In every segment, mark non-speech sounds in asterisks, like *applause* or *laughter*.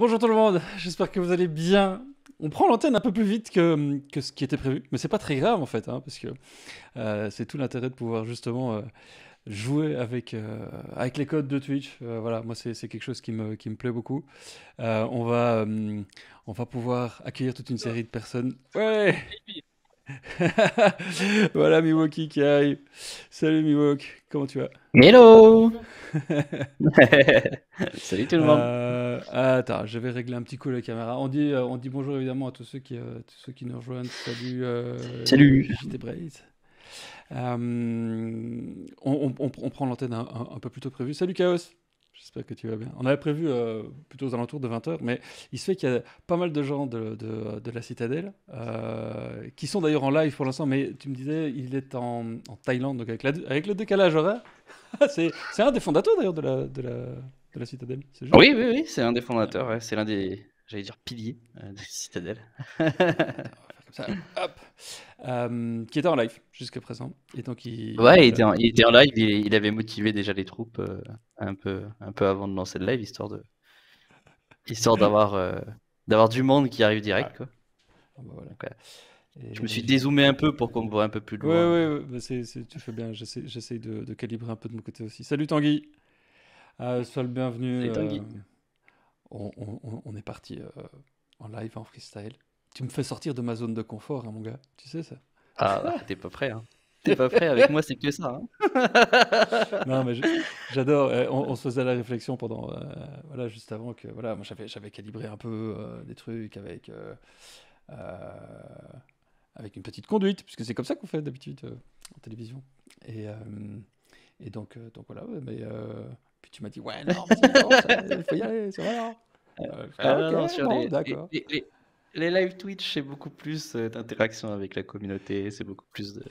Bonjour tout le monde, j'espère que vous allez bien. On prend l'antenne un peu plus vite que, ce qui était prévu, mais c'est pas très grave en fait, hein, parce que euh, c'est tout l'intérêt de pouvoir justement euh, jouer avec, euh, avec les codes de Twitch. voilà, moi c'est quelque chose qui me, qui me plaît beaucoup. on, va, on va pouvoir accueillir toute une série de personnes. Ouais! *laughs* voilà Miwoki qui arrive. Salut Miwok, comment tu vas Hello *laughs* Salut tout le monde euh, ah, Attends, je vais régler un petit coup la caméra. On dit, euh, on dit bonjour évidemment à tous ceux qui, euh, tous ceux qui nous rejoignent. Salut Salut on, on, prend l'antenne un, un peu plus tôt prévu. Salut Chaos J'espère que tu vas bien. On avait prévu euh, plutôt aux alentours de 20h, mais il se fait qu'il y a pas mal de gens de, de, la citadelle euh, qui sont d'ailleurs en live pour l'instant, mais tu me disais, il est en, en Thaïlande, donc avec, avec le décalage horaire. *laughs* c'est un des fondateurs d'ailleurs de la, de, la, de la citadelle. Oui, oui, oui, c'est un des fondateurs, c'est l'un des, j'allais dire, piliers euh, de la citadelle. *laughs* Euh, qui était en live jusqu'à présent. Et donc euh, il, était, en, live, il, il, avait motivé déjà les troupes euh, un, peu, un peu avant de lancer le live, histoire de histoire *laughs* d'avoir d'avoir du monde qui arrive direct. Ah. Ah, bah je me suis dézoomé un peu pour qu'on me voit un peu plus loin. Oui bah tu fais bien, j'essaye de, calibrer un peu de mon côté aussi. Salut Tanguy, sois le bienvenu. Tanguy. on, est parti en live, en freestyle. Tu me fais sortir de ma zone de confort, hein, mon gars. Tu sais ça Ah, *laughs* bah, t'es pas prêt, hein. T'es pas prêt avec moi, c'est que ça. Hein. *laughs* non, mais j'adore. Euh, on, se faisait la réflexion pendant, euh, voilà, juste avant que, voilà, moi j'avais calibré un peu euh, des trucs avec, avec une petite conduite, puisque c'est comme ça qu'on fait d'habitude en télévision. Et, et donc, donc voilà, mais puis tu m'as dit, ouais, non, il faut y aller, C'est Ah, les live Twitch, c'est beaucoup plus euh, d'interaction avec la communauté, c'est beaucoup plus de.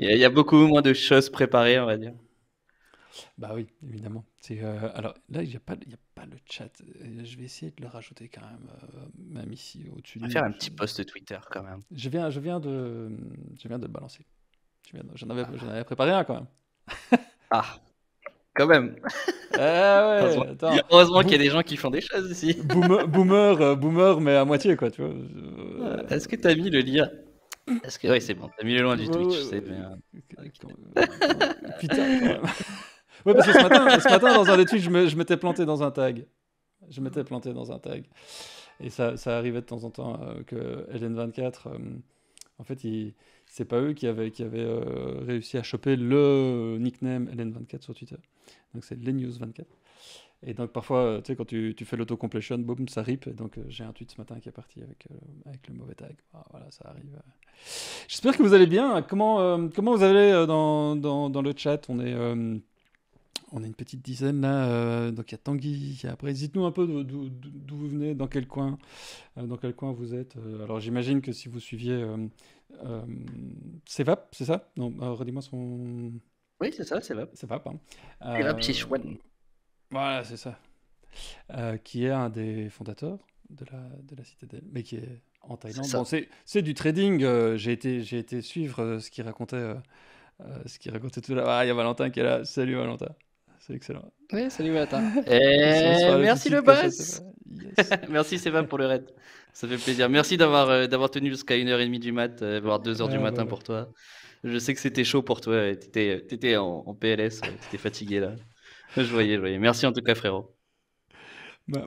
Il, y a, beaucoup moins de choses préparées, on va dire. Bah oui, évidemment. C'est, euh, alors là, il n'y a, pas, a pas le chat. Euh, je vais essayer de le rajouter quand même, même ici au-dessus. On va faire un petit post Twitter quand même. Je viens, je viens, de, je viens de le balancer. J'en je avais, avais préparé un quand même. ah quand même. *laughs* Ah heureusement, qu'il y a des gens qui font des choses ici. boomer, boomer, euh, boomer, mais à moitié, quoi, tu vois. Euh, est-ce que t'as mis le lien Oui, c'est bon, t'as mis le loin du Twitch, *laughs* Putain, Ouais, parce que ce matin, dans un des tweets, je m'étais planté dans un tag. Je m'étais planté dans un tag. Et ça, ça arrivait de temps en temps euh, que ln 24 en fait, il c'est pas eux qui avaient, qui euh, réussi à choper le nickname LN24 sur Twitter. Donc c'est LNews24. Et donc parfois, euh, tu sais, quand tu, fais l'autocompletion, boum, ça rip. Et donc euh, j'ai un tweet ce matin qui est parti avec, avec le mauvais tag. Ah, voilà, ça arrive. J'espère que vous allez bien. Comment, comment vous allez dans, le chat On est on est une petite dizaine là. donc il y a Tanguy. Après, dites-nous un peu d'où vous venez, dans quel coin, dans quel coin vous êtes. alors j'imagine que si vous suiviez euh, c'est Vap, c'est ça Non, euh, redis-moi son. Oui, c'est ça, c'est Vap. C'est Vap, hein. euh, Voilà, c'est ça. qui est un des fondateurs de la, de la citadelle, mais qui est en Thaïlande. C'est du trading. j'ai été, été suivre ce qu'il racontait. ce qui racontait tout là. Ah, il y a Valentin qui est là. Salut Valentin. C'est excellent. Oui, salut Valentin. Et... Merci le boss. *laughs* Merci merci Vap pour le raid. Ça fait plaisir. Merci d'avoir euh, d'avoir tenu jusqu'à 1h30 du mat, euh, voire 2h du ah, matin bah. pour toi. Je sais que c'était chaud pour toi. Tu étais, euh, en, en, PLS, tu étais fatigué là. *laughs* Je voyais, je voyais. Merci en tout cas, frérot.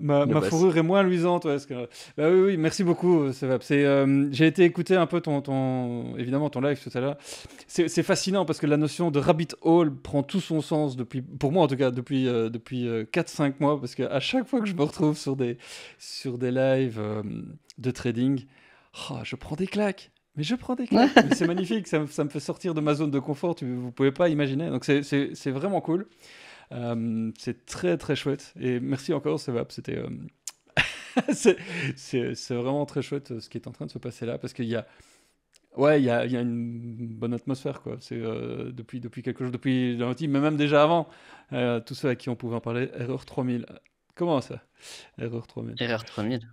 Ma, fourrure est moins luisante. Ouais, que... bah, oui, oui, merci beaucoup, euh, Sevap. Euh, j'ai été écouter un peu ton, évidemment, ton live tout à l'heure. C'est fascinant parce que la notion de rabbit hole prend tout son sens, depuis, pour moi en tout cas, depuis, euh, depuis 4-5 mois. Parce qu'à chaque fois que je me retrouve sur des, sur des lives de trading, oh, je prends des claques. Mais je prends des claques. *laughs* c'est magnifique. Ça, me fait sortir de ma zone de confort. vous pouvez pas imaginer. Donc c'est vraiment cool. Euh, c'est très très chouette. Et merci encore, Sevap. C'était. Euh, *laughs* c'est vraiment très chouette euh, ce qui est en train de se passer là parce qu'il y a. Ouais, il y, y, a une bonne atmosphère, quoi. C'est depuis, depuis quelques jours, depuis lundi, mais même déjà avant, tous ceux à qui on pouvait en parler, Erreur 3000. Comment ça Erreur 3000. Erreur 3000.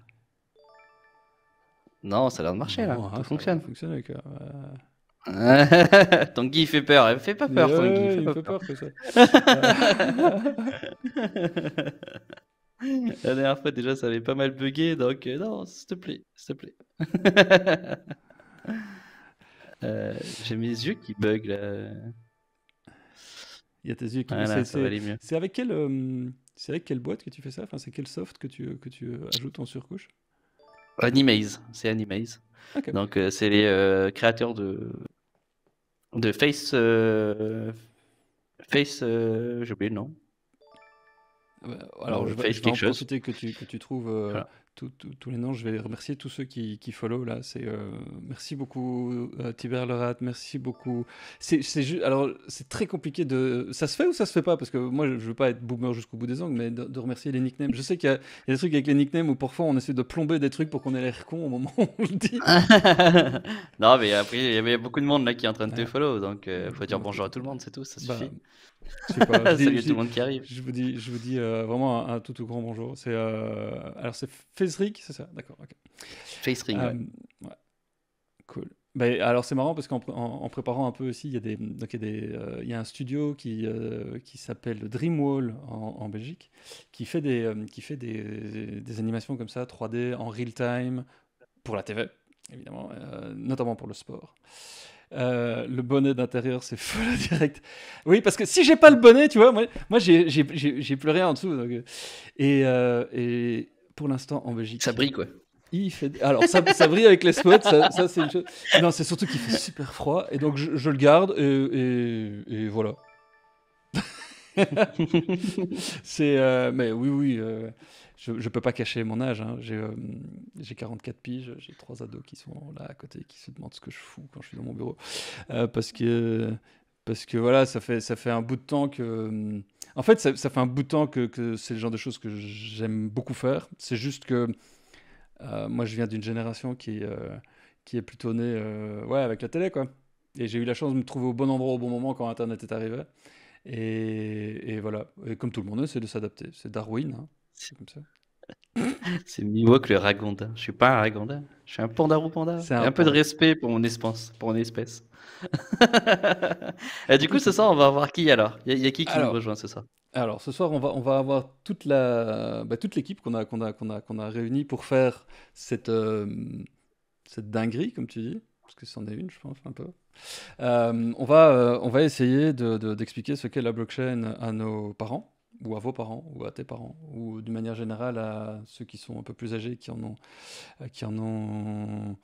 Non, ça a l'air de marcher, là. Hein, ça fonctionne. fonctionne avec, euh, *laughs* Tanguy, il fait peur. Fais pas peur, Tanguy. Il fait, pas peur, ça. *laughs* La dernière fois, déjà, ça avait pas mal bugué, donc euh, non, s'il te plaît, s'il te plaît. *laughs* Euh, j'ai mes yeux qui bug Il y a tes yeux qui voilà, C'est avec quelle, euh, avec quelle boîte que tu fais ça Enfin, c'est quel soft que tu que tu ajoutes en surcouche Animaze, c'est Animaze. Donc c'est les créateurs de de Face. Euh, Face. Euh, j'ai oublié le nom. Euh, alors, je vais, je vais en profiter que tu, que tu trouves tous les noms. Je vais remercier tous ceux qui, follow là. C'est euh, merci beaucoup euh, Tiber Lerat, merci beaucoup. C'est alors c'est très compliqué de ça se fait ou ça se fait pas parce que moi je, veux pas être boomer jusqu'au bout des ongles, mais de, remercier les nicknames. Je sais qu'il y, a des trucs avec les nicknames où parfois on essaie de plomber des trucs pour qu'on ait l'air con au moment où on le dit. *laughs* non mais après il y avait beaucoup de monde là qui est en train de te follow donc il euh, faut dire bonjour à tout le monde c'est tout ça bah, suffit. Je sais *laughs* tout le monde qui arrive. Je vous dis, je vous dis euh, vraiment un, tout, tout grand bonjour. C'est euh, alors c'est FaceRig c'est ça, d'accord. FaceRig euh, Cool. Bah, alors c'est marrant parce qu'en préparant un peu aussi, il y a des, il y a des, il un studio qui qui s'appelle Dreamwall en, en, Belgique, qui fait des qui fait des, des, animations comme ça 3D en real time pour la TV évidemment, notamment pour le sport. Euh, le bonnet d'intérieur, c'est *laughs* fou direct. Oui, parce que si j'ai pas le bonnet, tu vois, moi, moi j'ai plus rien en dessous. Euh, et, euh, et, pour l'instant, en Belgique. Ça brille, quoi. Il fait... Alors, ça, ça brille avec les spots, ça, c'est une chose. Non, c'est surtout qu'il fait super froid, et donc je, le garde, et, et, voilà. *laughs* c'est. mais oui, oui je ne peux pas cacher mon âge. Hein. J'ai, 44 euh, piges, j'ai trois ados qui sont là à côté, qui se demandent ce que je fous quand je suis dans mon bureau. Euh, parce, que, parce que voilà, ça fait, ça fait un bout de temps que. Euh, en fait, ça, fait un bout de temps que, que, c'est le genre de choses que j'aime beaucoup faire. C'est juste que moi, je viens d'une génération qui, qui est plutôt née ouais, avec la télé. quoi. Et j'ai eu la chance de me trouver au bon endroit au bon moment quand Internet est arrivé. Et, voilà, et comme tout le monde, c'est de s'adapter. C'est Darwin. Hein. C'est comme ça. C'est mieux que le ragondin. Je suis pas un ragondin. Je suis un ou panda. C'est un peu de respect pour mon espèce. Pour espèce. *laughs* Et du coup, ce soir, on va voir qui alors Il y, a qui qui nous rejoint ce soir Alors, ce soir, on va, on va avoir toute la bah, toute l'équipe qu'on a qu'on a qu'on a qu'on a réunie pour faire cette euh, cette dinguerie, comme tu dis, parce que c'en est une, je pense un peu. Euh, on va euh, on va essayer de d'expliquer ce qu'est la blockchain à nos parents ou à vos parents, ou à tes parents, ou d'une manière générale à ceux qui sont un peu plus âgés, qui en ont, euh, qui en ont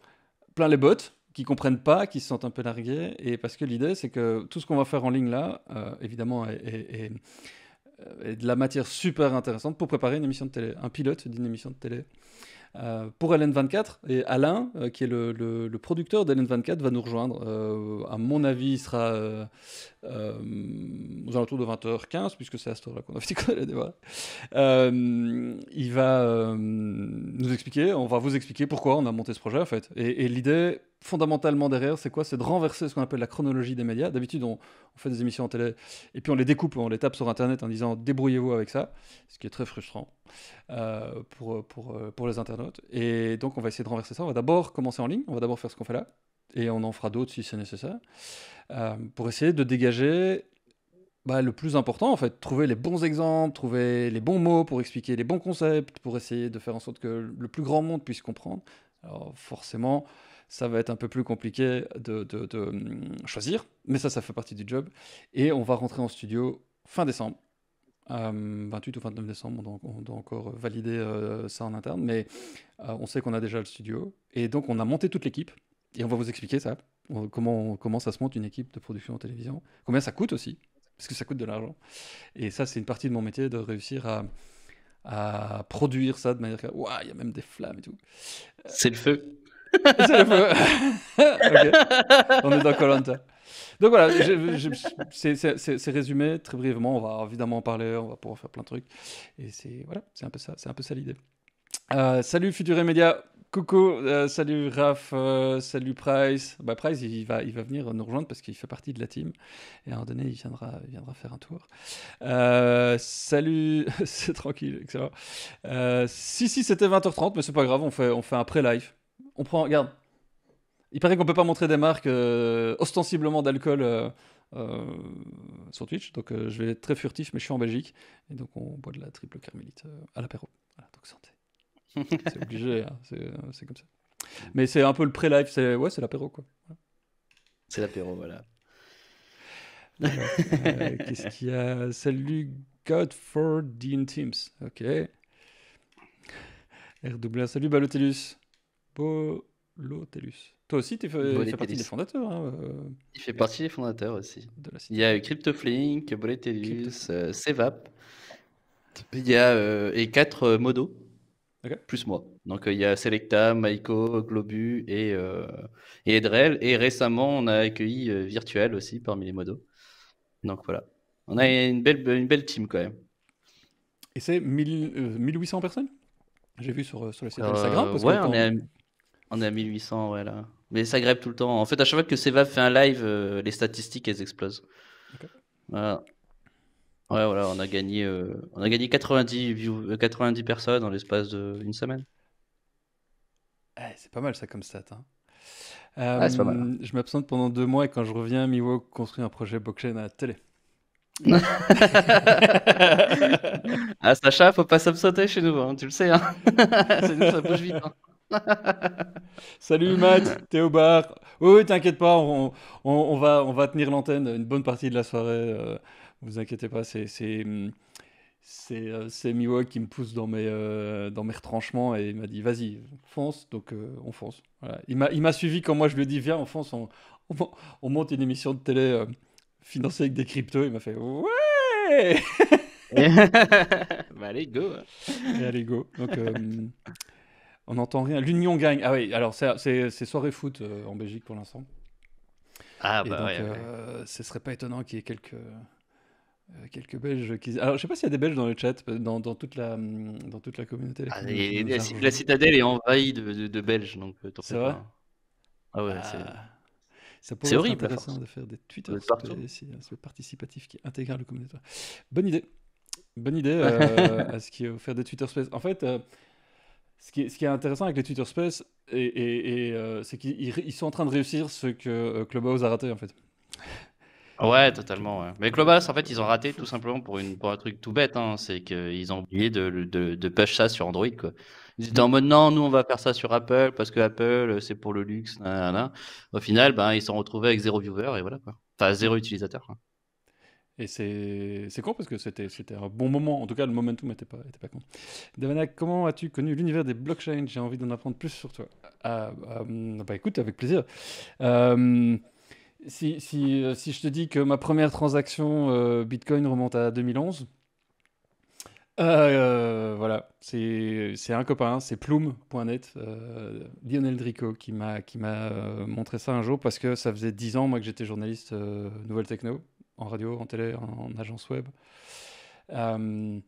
plein les bottes, qui comprennent pas, qui se sentent un peu largués. Et parce que l'idée, c'est que tout ce qu'on va faire en ligne là, euh, évidemment, euh, est, de la matière super intéressante pour préparer une émission de télé, un pilote d'une émission de télé. Euh, pour LN24. Et Alain, euh, qui est le, producteur d'Hélène 24 va nous rejoindre. Euh, à mon avis, il sera aux alentours de 20h15, puisque c'est à cette heure-là qu'on a fait il va nous expliquer, on va vous expliquer pourquoi on a monté ce projet, en fait. Et, et l'idée, fondamentalement derrière, c'est quoi C'est de renverser ce qu'on appelle la chronologie des médias. D'habitude, on, on, fait des émissions en télé et puis on les découpe, on les tape sur Internet en disant débrouillez-vous avec ça, ce qui est très frustrant euh, pour, euh, pour, les internautes. Et donc, on va essayer de renverser ça. On va d'abord commencer en ligne, on va d'abord faire ce qu'on fait là et on en fera d'autres si c'est nécessaire euh, pour essayer de dégager bah, le plus important, en fait, trouver les bons exemples, trouver les bons mots pour expliquer les bons concepts, pour essayer de faire en sorte que le plus grand monde puisse comprendre. Alors forcément, ça va être un peu plus compliqué de, hum, choisir, mais ça, ça fait partie du job. Et on va rentrer en studio fin décembre. 28 hum, ou 29 décembre, on doit, on doit encore valider euh, ça en interne, mais euh, on sait qu'on a déjà le studio. Et donc, on a monté toute l'équipe, et on va vous expliquer ça, comment, comment ça se monte une équipe de production en télévision, combien ça coûte aussi, parce que ça coûte de l'argent. Et ça, c'est une partie de mon métier, de réussir à, à produire ça de manière... Waouh, il y a même des flammes et tout. C'est le feu c'est *laughs* On est dans Colanta. Donc voilà, c'est résumé très brièvement. On va évidemment en parler, on va pouvoir faire plein de trucs. Et c'est voilà, c'est un peu ça, c'est un peu ça l'idée. Euh, salut Futur Média, coucou, euh, salut Raph, euh, salut Price. Bah, Price, il va, il va venir nous rejoindre parce qu'il fait partie de la team. Et à un moment donné, il viendra, viendra faire un tour. salut, *laughs* c'est tranquille, excellent. si, si, c'était 20h30, mais c'est pas grave, on fait, on fait un pré-live on prend, regarde, il paraît qu'on peut pas montrer des marques euh, ostensiblement d'alcool euh, euh, sur Twitch, donc je vais être très furtif, mais je suis en Belgique, et donc on boit de la triple carmélite à l'apéro. Voilà, donc santé. *laughs* c'est obligé, hein, c'est comme ça. Mais c'est un peu le pré-live, c'est ouais, l'apéro quoi. C'est l'apéro, voilà. *laughs* Qu'est-ce qu'il y a Salut Godford Dean Teams, ok. RW, salut Balotelus. Bolotellus. Toi aussi, tu fais, partie des fondateurs. Hein, euh, il fait partie des fondateurs aussi. De la il y a CryptoFlink, Boletellus, Sevap. Euh, il y a euh, et quatre modos, plus moi. Donc il y a Selecta, Maiko, Globu et, et Edrel. Et récemment, on a accueilli Virtuel aussi parmi les modos. Donc voilà. On a mm. une belle, une belle team quand même. Et c'est 1800 personnes J'ai vu sur, sur le site Instagram. Parce ouais, on on est à 1800, ouais, Mais ça grève tout le temps. En fait, à chaque fois que Seva fait un live, euh, les statistiques, elles explosent. Voilà. Ouais, voilà, on a gagné, euh, on a gagné 90, 90 euh, personnes en l'espace d'une semaine. Eh, c'est pas mal ça comme stat. Hein. Hein. Je m'absente pendant deux mois et quand je reviens, Miwo construit un projet blockchain à la télé. *laughs* ah Sacha, faut pas s'absenter chez nous, hein, tu le sais. Hein. *laughs* nous, ça bouge vite. *laughs* Salut Matt, t'es au bar. Oui, t'inquiète pas, on, va, on va tenir l'antenne une bonne partie de la soirée. Ne euh, vous inquiétez pas, euh, c'est Miwok qui me pousse dans mes, euh, dans mes retranchements et il m'a dit vas-y, fonce, donc on fonce. Il m'a suivi quand moi je lui ai dit viens, on fonce, on, monte une émission de télé financée avec des cryptos. Il m'a fait ouais *laughs* *laughs* bah, Allez, go hein. Allez, go Donc, on n'entend rien. L'Union gagne. Ah oui, alors c'est soirée foot euh, en Belgique pour l'instant. Ah bah donc, euh, ouais, Ce serait pas étonnant qu'il y ait quelques, euh, quelques Belges qui. Alors je sais pas s'il y a des Belges dans le chat, dans, toute, la, hum, dans toute la communauté. La, ah, citadelle est envahie de, Belges, donc C'est vrai Ah ouais, c'est. Ah. intéressant de faire des Twitter. Spaces, participatif qui intègre le communautaire. Bonne idée. Bonne idée *laughs* à ce qui est faire des Twitter Space. En fait, ce qui, est, intéressant avec les Twitter Space, et, euh, c'est qu'ils sont en train de réussir ce que euh, Clubhouse a raté en fait. Ouais, totalement. Mais Clubhouse, en fait, ils ont raté tout simplement pour, une, pour un truc tout bête. Hein. c'est qu'ils ont oublié de, de, push ça sur Android. Ils étaient en mode non, nous on va faire ça sur Apple parce que Apple c'est pour le luxe. Au final, ben, ils se sont retrouvés avec zéro viewer et voilà. Quoi. Enfin, zéro utilisateur. Hein. Et c'est con parce que c'était un bon moment. En tout cas, le momentum n'était pas, était pas con. Davana, comment as-tu connu l'univers des blockchains J'ai envie d'en apprendre plus sur toi. Ah, euh, bah écoute, avec plaisir. Euh, si, si, euh, si, je te dis que ma première transaction Bitcoin remonte à 2011, euh, voilà, c'est un copain, c'est plume.net, Lionel Drico, qui m'a montré ça un jour parce que ça faisait 10 ans moi que j'étais journaliste Nouvelle Techno en radio, en télé, en, agence web. Euh,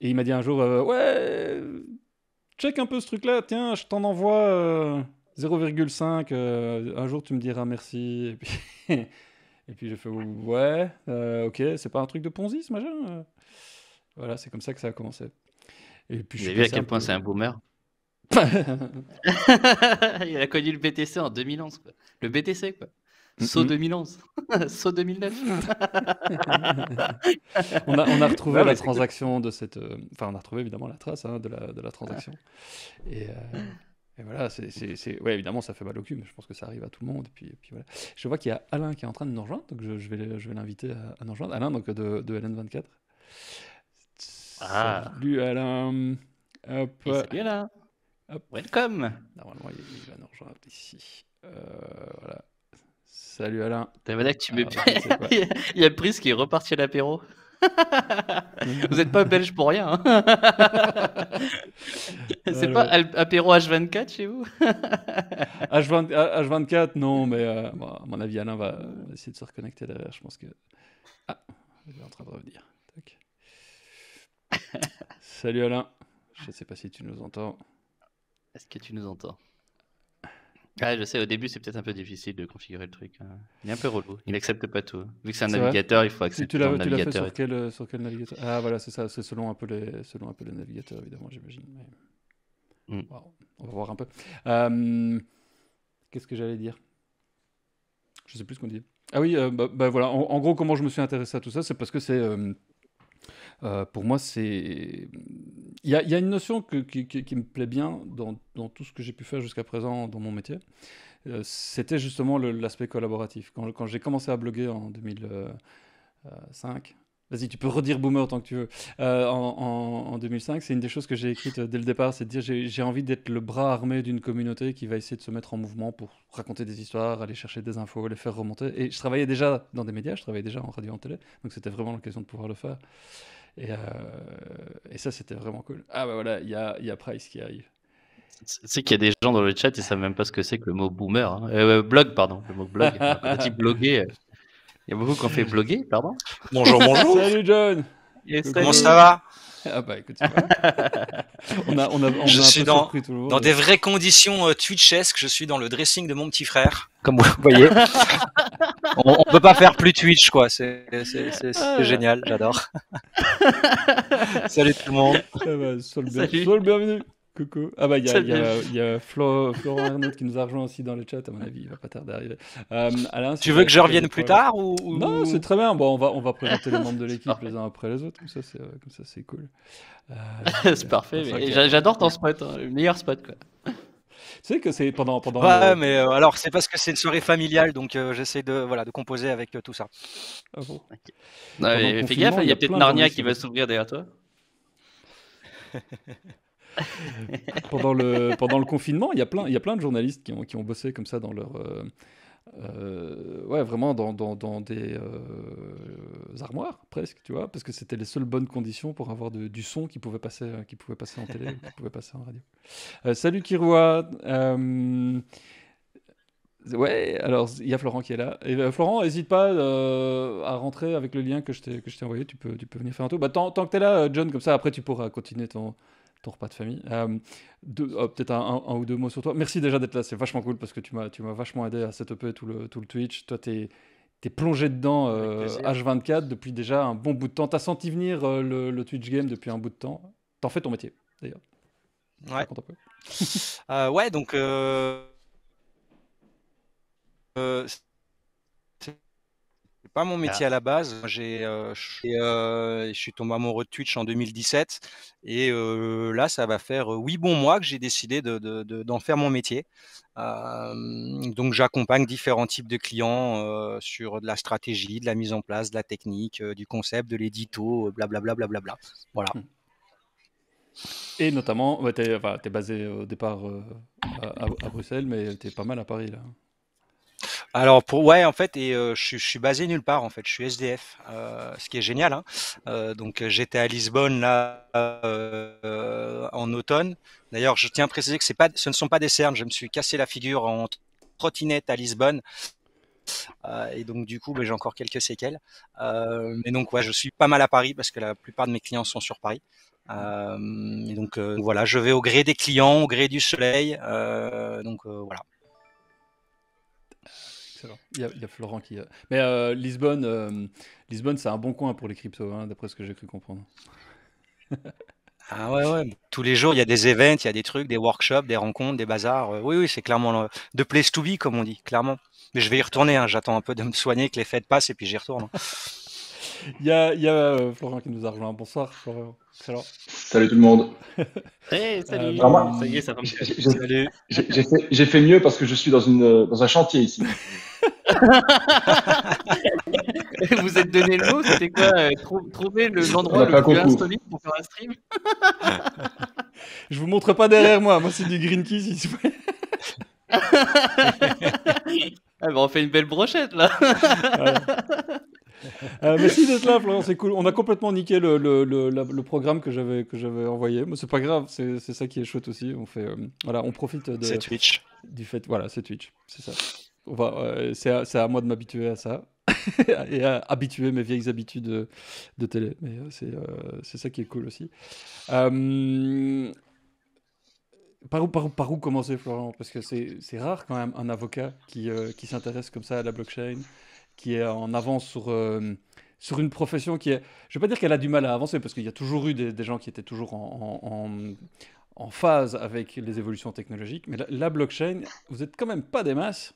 et il m'a dit un jour, euh, ouais, check un peu ce truc-là, tiens, je t'en envoie 0,5, euh, un jour tu me diras merci. Et puis, *laughs* j'ai fait, ouais, ok, c'est pas un truc de Ponzi ce machin. Voilà, c'est comme ça que ça a commencé. Et puis, Vous vu à quel point c'est un boomer *laughs* *laughs* Il a connu le BTC en 2011, Le BTC, quoi. Mm, Saut 2011, mm. *laughs* Saut 2009. on, a, retrouvé la transaction de cette. Euh, enfin, on a retrouvé évidemment la trace hein, de, la, transaction. Ah. Euh, et, voilà, c'est. évidemment, ça fait mal au cul, mais je pense que ça arrive à tout le monde. Et puis, Je vois qu'il y a Alain qui est en train de nous rejoindre, donc je, vais, l'inviter à, à, nous rejoindre. Alain, donc de, de LN24. Ah. Salut Alain. salut Alain. Welcome. Normalement, il, va nous rejoindre ici. Euh, voilà. Salut Alain. tu ah, *laughs* Il y a Pris qui est reparti à l'apéro. *laughs* Vous n'êtes pas belge pour rien. Hein. *laughs* c'est pas apéro H24 chez vous h 24 non, mais euh, à mon avis, Alain va essayer de se reconnecter derrière. Je pense que. Ah, il est en train de revenir. Salut Alain. Je ne sais pas si tu nous entends. Est-ce que tu nous entends ah, je sais, au début, c'est peut-être un peu difficile de configurer le truc. Hein. Il est un peu relou. Il n'accepte pas tout. Vu que c'est un navigateur, il faut accepter tu, sur quel, navigateur Ah, voilà, c'est ça. C'est selon, un peu les, selon un peu navigateurs, évidemment, j'imagine. Hmm. On va voir un peu. Euh, qu'est-ce que j'allais dire Je ne sais plus ce qu'on dit. Ah oui, euh, bah, bah, voilà. En, gros, comment je me suis intéressé à tout ça, c'est parce que c'est. Euh, pour moi, c'est il y, a, une notion qui, me plaît bien dans, tout ce que j'ai pu faire jusqu'à présent dans mon métier. Euh, c'était justement l'aspect collaboratif. Quand, j'ai commencé à bloguer en 2005, euh, Vas-y, tu peux redire boomer tant que tu veux. Euh, en, 2005, c'est une des choses que j'ai écrite dès le départ, c'est de dire j'ai envie d'être le bras armé d'une communauté qui va essayer de se mettre en mouvement pour raconter des histoires, aller chercher des infos, les faire remonter. Et je travaillais déjà dans des médias, je travaillais déjà en radio, et en télé, donc c'était vraiment l'occasion de pouvoir le faire. Et, euh, et ça, c'était vraiment cool. Ah bah voilà, il y a, y a Price qui arrive. sais qu'il y a des gens dans le chat, ils ne savent même pas ce que c'est que le mot boomer. Hein. Euh, blog, pardon. Le mot blog. on *laughs* dit bloguer, euh, il y a beaucoup qui ont fait bloguer, pardon. Bonjour, bonjour. salut John. Comment ça va *laughs* Ah bah écoute, on a, on a, on je suis dans, dans euh. des vraies conditions euh, twitchesques. Je suis dans le dressing de mon petit frère, comme vous voyez. *laughs* on, peut pas faire plus Twitch, quoi. C'est ah. génial, j'adore. *laughs* Salut tout le monde. Ah bah, bienvenu. Coucou. Ah bah il y a, Flo, Florent qui nous a rejoint aussi dans le chat, à mon avis, il va pas tarder à arriver. Euh, tu veux que je revienne plus tard ou, Non, c'est très bien. Bon, on va, on va présenter les membres de *laughs* l'équipe les uns après les autres, comme ça c'est, cool. Euh, *laughs* c'est parfait. j'adore ton spot, hein. le meilleur spot quoi. Tu sais que c'est pendant pendant. mais euh, alors c'est parce que c'est une soirée familiale, donc j'essaie de voilà de composer avec tout ça. Ah fais gaffe, il y a peut-être Narnia qui va s'ouvrir derrière toi. *laughs* pendant, le, pendant le confinement, il y a plein, il y a plein de journalistes qui ont, qui ont bossé comme ça dans leur. Euh, euh, ouais, vraiment dans, des euh, armoires presque, tu vois, parce que c'était les seules bonnes conditions pour avoir de, du son qui pouvait passer, qui pouvait passer en télé, qui pouvait passer en radio. salut Kiroua. ouais, alors il y a Florent qui est là. Et Florent, n'hésite pas à rentrer avec le lien que je t'ai envoyé. Tu peux, tu peux venir faire un tour. Bah, tant, tant que tu es là, John, comme ça, après tu pourras continuer ton, ton repas de famille. Euh, oh, peut-être un, ou deux mots sur toi. Merci déjà d'être là, c'est vachement cool parce que tu m'as, tu m'as vachement aidé à setup et tout le, tout le Twitch. Toi, tu es, plongé dedans H24 euh, depuis déjà un bon bout de temps. T'as senti venir euh, le, Twitch game depuis un bout de temps. T'en fais ton métier, d'ailleurs. Ouais. Un peu. ouais, donc mon ah. métier à la base. J'ai, euh, euh, je suis tombé amoureux de Twitch en 2017 et euh, là, ça va faire huit bons mois que j'ai décidé d'en faire mon métier. donc, j'accompagne différents types de clients sur de la stratégie, de la mise en place, de la technique, du concept, de l'édito, blablabla, blablabla. Bla, bla. Voilà. Hmm. Et notamment, tu es, basé au départ à, à, Bruxelles, mais tu es pas mal à Paris là. Alors pour ouais en fait et euh, je, suis basé nulle part en fait je suis SDF euh, ce qui est génial hein. Euh, donc j'étais à Lisbonne là en automne d'ailleurs je tiens à préciser que c'est pas ce ne sont pas des cernes je me suis cassé la figure en trottinette à Lisbonne et donc du coup bah, j'ai encore quelques séquelles mais donc ouais je suis pas mal à Paris parce que la plupart de mes clients sont sur Paris et donc voilà je vais au gré des clients au gré du soleil donc voilà il y, a, il y, a Florent qui. Euh, mais euh, Lisbonne, euh, Lisbonne, c'est un bon coin pour les cryptos, hein, d'après ce que j'ai cru comprendre. *laughs* ah ouais, ouais. Tous les jours, il y a des events, il y a des trucs, des workshops, des rencontres, des bazars. Oui, oui, c'est clairement de place to be, comme on dit, clairement. Mais je vais y retourner. Hein. J'attends un peu de me soigner, que les fêtes passent, et puis j'y retourne. Hein. Il *laughs* y a, il y a euh, Florian qui nous a rejoint. Bonsoir, Florian. salut. Salut tout le monde. *laughs* hey, salut. Euh, ça y est, ça J'ai fait, mieux parce que je suis dans, euh, un chantier ici. *laughs* Vous êtes donné le mot, c'était quoi Trouver l'endroit le, plus insolite pour faire un stream Je vous montre pas derrière moi, moi c'est du green keys. Ah, bah, on fait une belle brochette là. *laughs* Euh, merci d'être là, Florent, c'est cool. On a complètement niqué le, le, le, programme que j'avais, que j'avais envoyé. Mais c'est pas grave, c'est, ça qui est chouette aussi. On, fait, euh, voilà, on profite de, Twitch. du fait. Voilà, c'est Twitch, c'est ça. va, euh, c'est, à, moi de m'habituer à ça *laughs* et à habituer mes vieilles habitudes de, télé. Mais euh, c'est, ça qui est cool aussi. Par où, par, où, par où, commencer, Florent Parce que c'est rare quand même un avocat qui, qui s'intéresse comme ça à la blockchain, qui est en avance sur, euh, sur une profession qui est. Je ne vais pas dire qu'elle a du mal à avancer, parce qu'il y a toujours eu des, gens qui étaient toujours en, phase avec les évolutions technologiques, mais la, la blockchain, vous n'êtes quand même pas des masses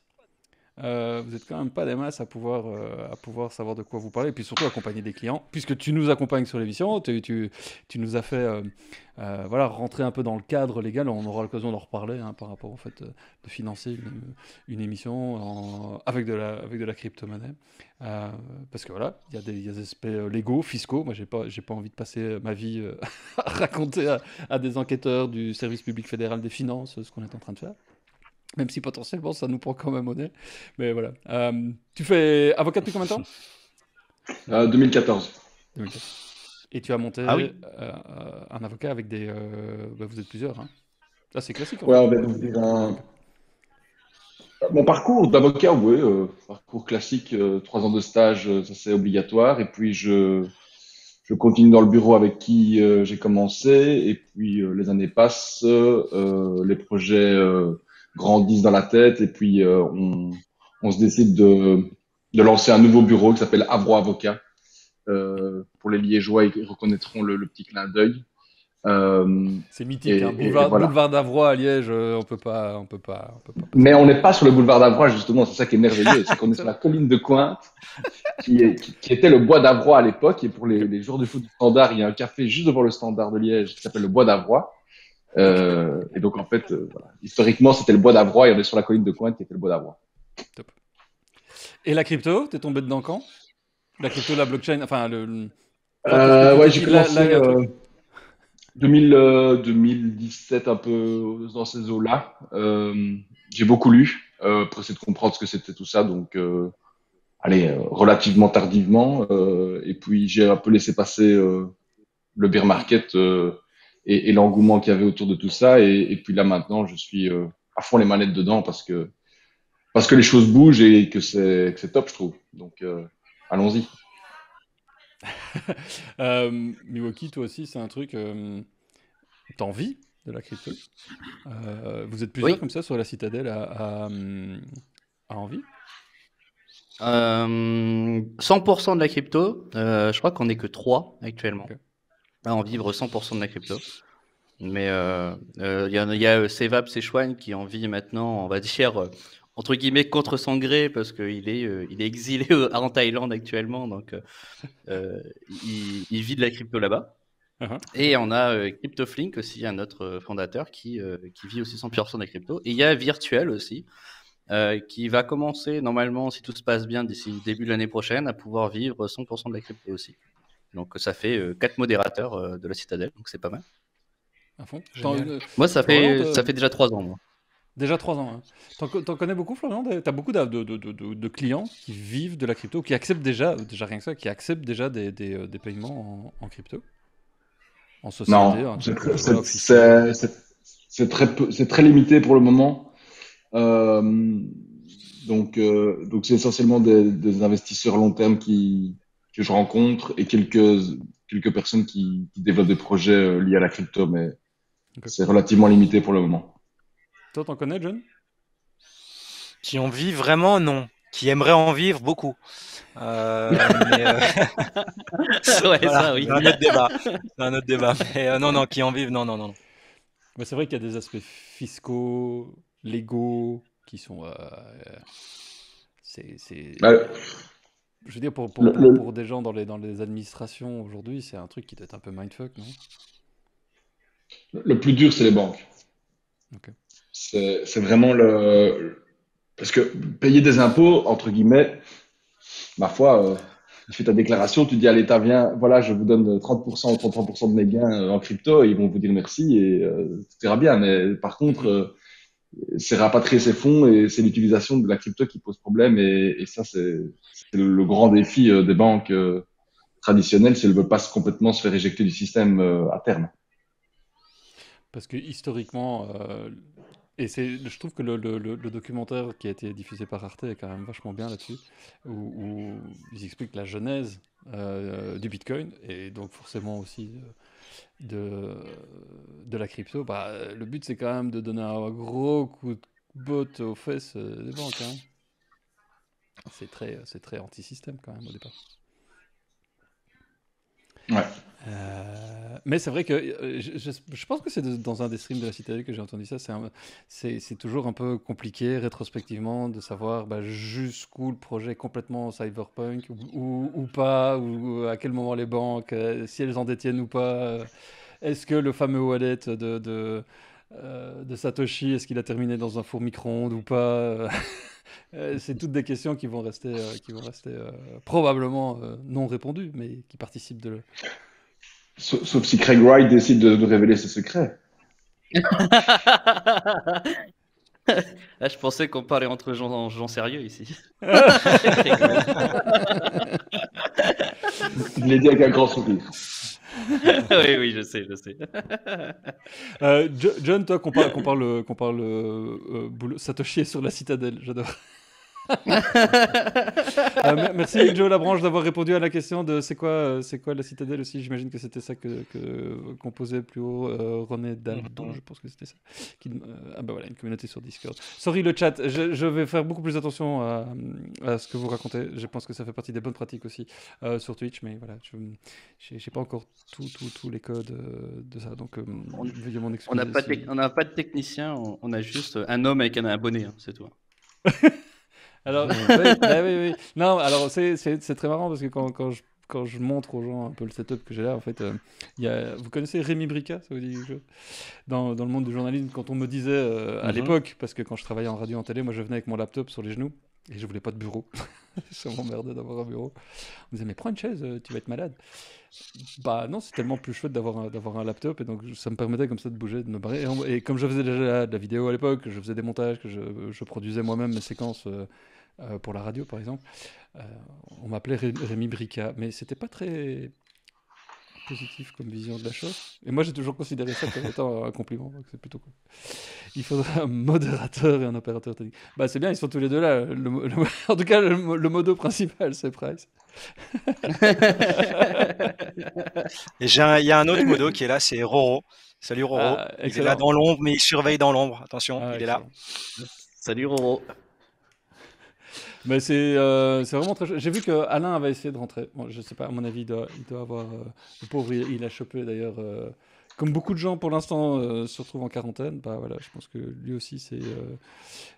euh, vous êtes quand même pas des masses à pouvoir, euh, à pouvoir savoir de quoi vous parlez, et puis surtout accompagner des clients, puisque tu nous accompagnes sur l'émission, tu, tu, nous as fait euh, voilà, rentrer un peu dans le cadre légal, on aura l'occasion d'en reparler hein, par rapport au fait de financer une, émission avec de la, avec de la crypto-monnaie. parce que voilà, il y, a des aspects légaux, fiscaux. Moi, j'ai pas, j'ai pas envie de passer ma vie *laughs* à raconter à des enquêteurs du service public fédéral des finances ce qu'on est en train de faire. Même si potentiellement, ça nous prend quand même au Mais voilà. Euh, tu fais avocat depuis combien de temps 2014. Euh, Et tu as monté ah euh, un avocat avec des. Bah, vous êtes plusieurs. Hein. c'est classique. Hein. Ben, mon parcours d'avocat, oui, parcours classique, trois ans de stage, ça c'est obligatoire. Et puis je, je continue dans le bureau avec qui j'ai commencé. Et puis les années passent, les projets grandissent dans la tête et puis euh, on, se décide de, lancer un nouveau bureau qui s'appelle Avro Avocat. Euh, pour les Liégeois, ils reconnaîtront le, petit clin d'œil. Euh, c'est mythique, hein. boulevard, à Liège, on peut pas, on peut pas. Mais on n'est pas sur le boulevard d'Avrois justement, c'est ça qui est merveilleux, c'est qu'on est sur la colline de Cointe, qui, était le bois d'Avrois à l'époque, et pour les, les jours du foot du Standard, il y a un café juste devant le Standard de Liège qui s'appelle le Bois d'Avrois. Euh, et donc, en fait, euh, historiquement, c'était le bois d'Avroy il y avait sur la colline de coin qui était le bois d'Avroy. Top. Et la crypto, t'es tombé dedans quand La crypto, la blockchain, enfin le. Euh, ouais, j'ai commencé la, 2000, 2017, euh, un peu dans ces eaux-là. j'ai beaucoup lu, pour essayer de comprendre ce que c'était tout ça, donc allez, relativement tardivement. et puis j'ai un peu laissé passer le beer market et, l'engouement qu'il y avait autour de tout ça. Et, puis là maintenant, je suis euh, à fond les manettes dedans parce que parce que les choses bougent et que c'est top, je trouve. Donc euh, allons-y. *laughs* euh, toi aussi, c'est un truc. Euh, T'as envie de la crypto Vous êtes plusieurs comme ça sur la citadelle à, envie 100% de la crypto, je crois qu'on n'est que 3 actuellement à en vivre 100% de la crypto. Mais euh, euh, il y, a, y a euh, Sevap Sechuan qui en vit maintenant, on va dire, entre guillemets, contre son gré, parce qu'il est, est exilé en Thaïlande actuellement, donc il, vit de la crypto là-bas. Uh-huh. Et on a CryptoFlink aussi, un autre fondateur qui, vit aussi 100% la crypto. Et il y a Virtuel aussi, qui va commencer normalement, si tout se passe bien, d'ici le début de l'année prochaine, à pouvoir vivre 100% de la crypto aussi. Donc ça fait euh, quatre modérateurs euh, de la citadelle, donc c'est pas mal. Euh, moi, ça fait, ça fait déjà trois ans. Moi. Déjà trois ans. Hein. T'en, connais beaucoup, Florian Tu as beaucoup de, de, de, de, clients qui vivent de la crypto, qui acceptent déjà, déjà rien que ça, qui acceptent déjà des, des, des paiements en, crypto En société Non, c'est, c'est, c'est, très, limité pour le moment. donc, donc, c'est essentiellement des, des investisseurs long terme qui, que je rencontre et quelques, quelques personnes qui, développent des projets euh, liés à la crypto, mais c'est relativement limité pour le moment. Toi, t'en connais, John Qui en vit vraiment, non. Qui aimerait en vivre beaucoup. Euh, euh, *laughs* c'est un autre débat. un autre débat. Mais non, non, qui en vivent, non, non, non. Mais c'est vrai qu'il y a des aspects fiscaux, légaux, qui sont. c'est. Bah, je veux dire, pour, pour, des gens dans les, dans les administrations aujourd'hui, c'est un truc qui doit être un peu mindfuck, non le, plus dur, c'est les banques. C'est vraiment le. Parce que payer des impôts, entre guillemets, ma foi, euh, tu fais ta déclaration, tu dis à l'État, viens, voilà, je vous donne 30% ou 33% de mes gains euh, en crypto, ils vont vous dire merci et euh, tout ira bien. Mais par contre, mm-hmm c'est rapatrier ses fonds et c'est l'utilisation de la crypto qui pose problème. Et, ça, c'est le, grand défi euh, des banques euh, traditionnelles si elles ne veulent pas complètement se faire éjecter du système euh, à terme. Parce que historiquement, et c'est, je trouve que le, documentaire qui a été diffusé par Arte est quand même vachement bien là-dessus, où, ils expliquent la genèse euh, du Bitcoin et donc forcément aussi euh, de, de la crypto. Bah, le but, c'est quand même de donner un gros coup de botte aux fesses euh, des banques. Hein. C'est très, c'est très anti-système quand même au départ. Ouais. Euh, mais c'est vrai que euh, je, pense que c'est dans un des streams de la cité que j'ai entendu ça. C'est toujours un peu compliqué rétrospectivement de savoir bah, jusqu'où le projet est complètement cyberpunk ou, pas, ou à quel moment les banques, euh, si elles en détiennent ou pas. Est-ce que le fameux wallet de, de, Satoshi, est-ce qu'il a terminé dans un four micro-ondes ou pas *laughs* C'est toutes des questions qui vont rester, qui vont rester probablement non répondues, mais qui participent de le Sauf, si Craig Wright décide de, révéler ses secrets. *laughs* je pensais qu'on parlait entre gens, gens sérieux ici. *laughs* Il l'ai dit avec un grand sourire. *laughs* oui, oui, je sais, je sais. Euh, John, toi, qu'on parle, qu'on parle, euh, euh, Satoshi sur la citadelle, j'adore. *laughs* Euh, merci Joe Labranche d'avoir répondu à la question de c'est quoi, euh, c'est quoi la citadelle aussi. J'imagine que c'était ça que, que composait plus haut euh, René Dalton, mhm. je pense que c'était ça. Qui, ah bah voilà, une communauté sur Discord. Sorry le chat, je, vais faire beaucoup plus attention à, ce que vous racontez. Je pense que ça fait partie des bonnes pratiques aussi sur Twitch, mais voilà, je n'ai pas encore tous les codes de ça, donc On n'a pas, de technicien, on, a juste un homme avec un abonné, hein, c'est toi *laughs* Alors, *laughs* bah Non, alors c'est très marrant parce que quand, quand je montre aux gens un peu le setup que j'ai là, en fait, euh, vous connaissez Rémi Brica, ça vous dit quelque chose dans, le monde du journalisme, quand on me disait euh, à mhm. l'époque, parce que quand je travaillais en radio en télé, moi je venais avec mon laptop sur les genoux et je voulais pas de bureau. ça *laughs* m'emmerdait d'avoir un bureau. On me disait, mais prends une chaise, euh, tu vas être malade. Bah non, c'est tellement plus chouette d'avoir un, d'avoir un laptop et donc ça me permettait comme ça de bouger, de me barrer. Et, comme je faisais déjà de la vidéo à l'époque, je faisais des montages, que je, produisais moi-même mes séquences. Euh, pour la radio par exemple, euh, on m'appelait Rémi Brica, mais c'était pas très positif comme vision de la chose. Et moi j'ai toujours considéré ça comme étant un compliment, c'est plutôt cool. Il faudra un modérateur et un opérateur technique. Bah c'est bien, ils sont tous les deux là. *laughs* en tout cas, le, modo principal c'est Price. il y a un autre modo qui est là, c'est Roro. Salut Roro. Ah, il est là dans l'ombre, mais il surveille dans l'ombre. Attention, ah, il est là. Salut Roro. Mais euh, c'est vraiment très J'ai vu que Alain avait essayé de rentrer. Bon, je sais pas, à mon avis, il doit, avoir. Euh, le pauvre, il, a chopé d'ailleurs. Euh, comme beaucoup de gens pour l'instant se retrouvent en quarantaine, bah voilà, je pense que lui aussi c'est.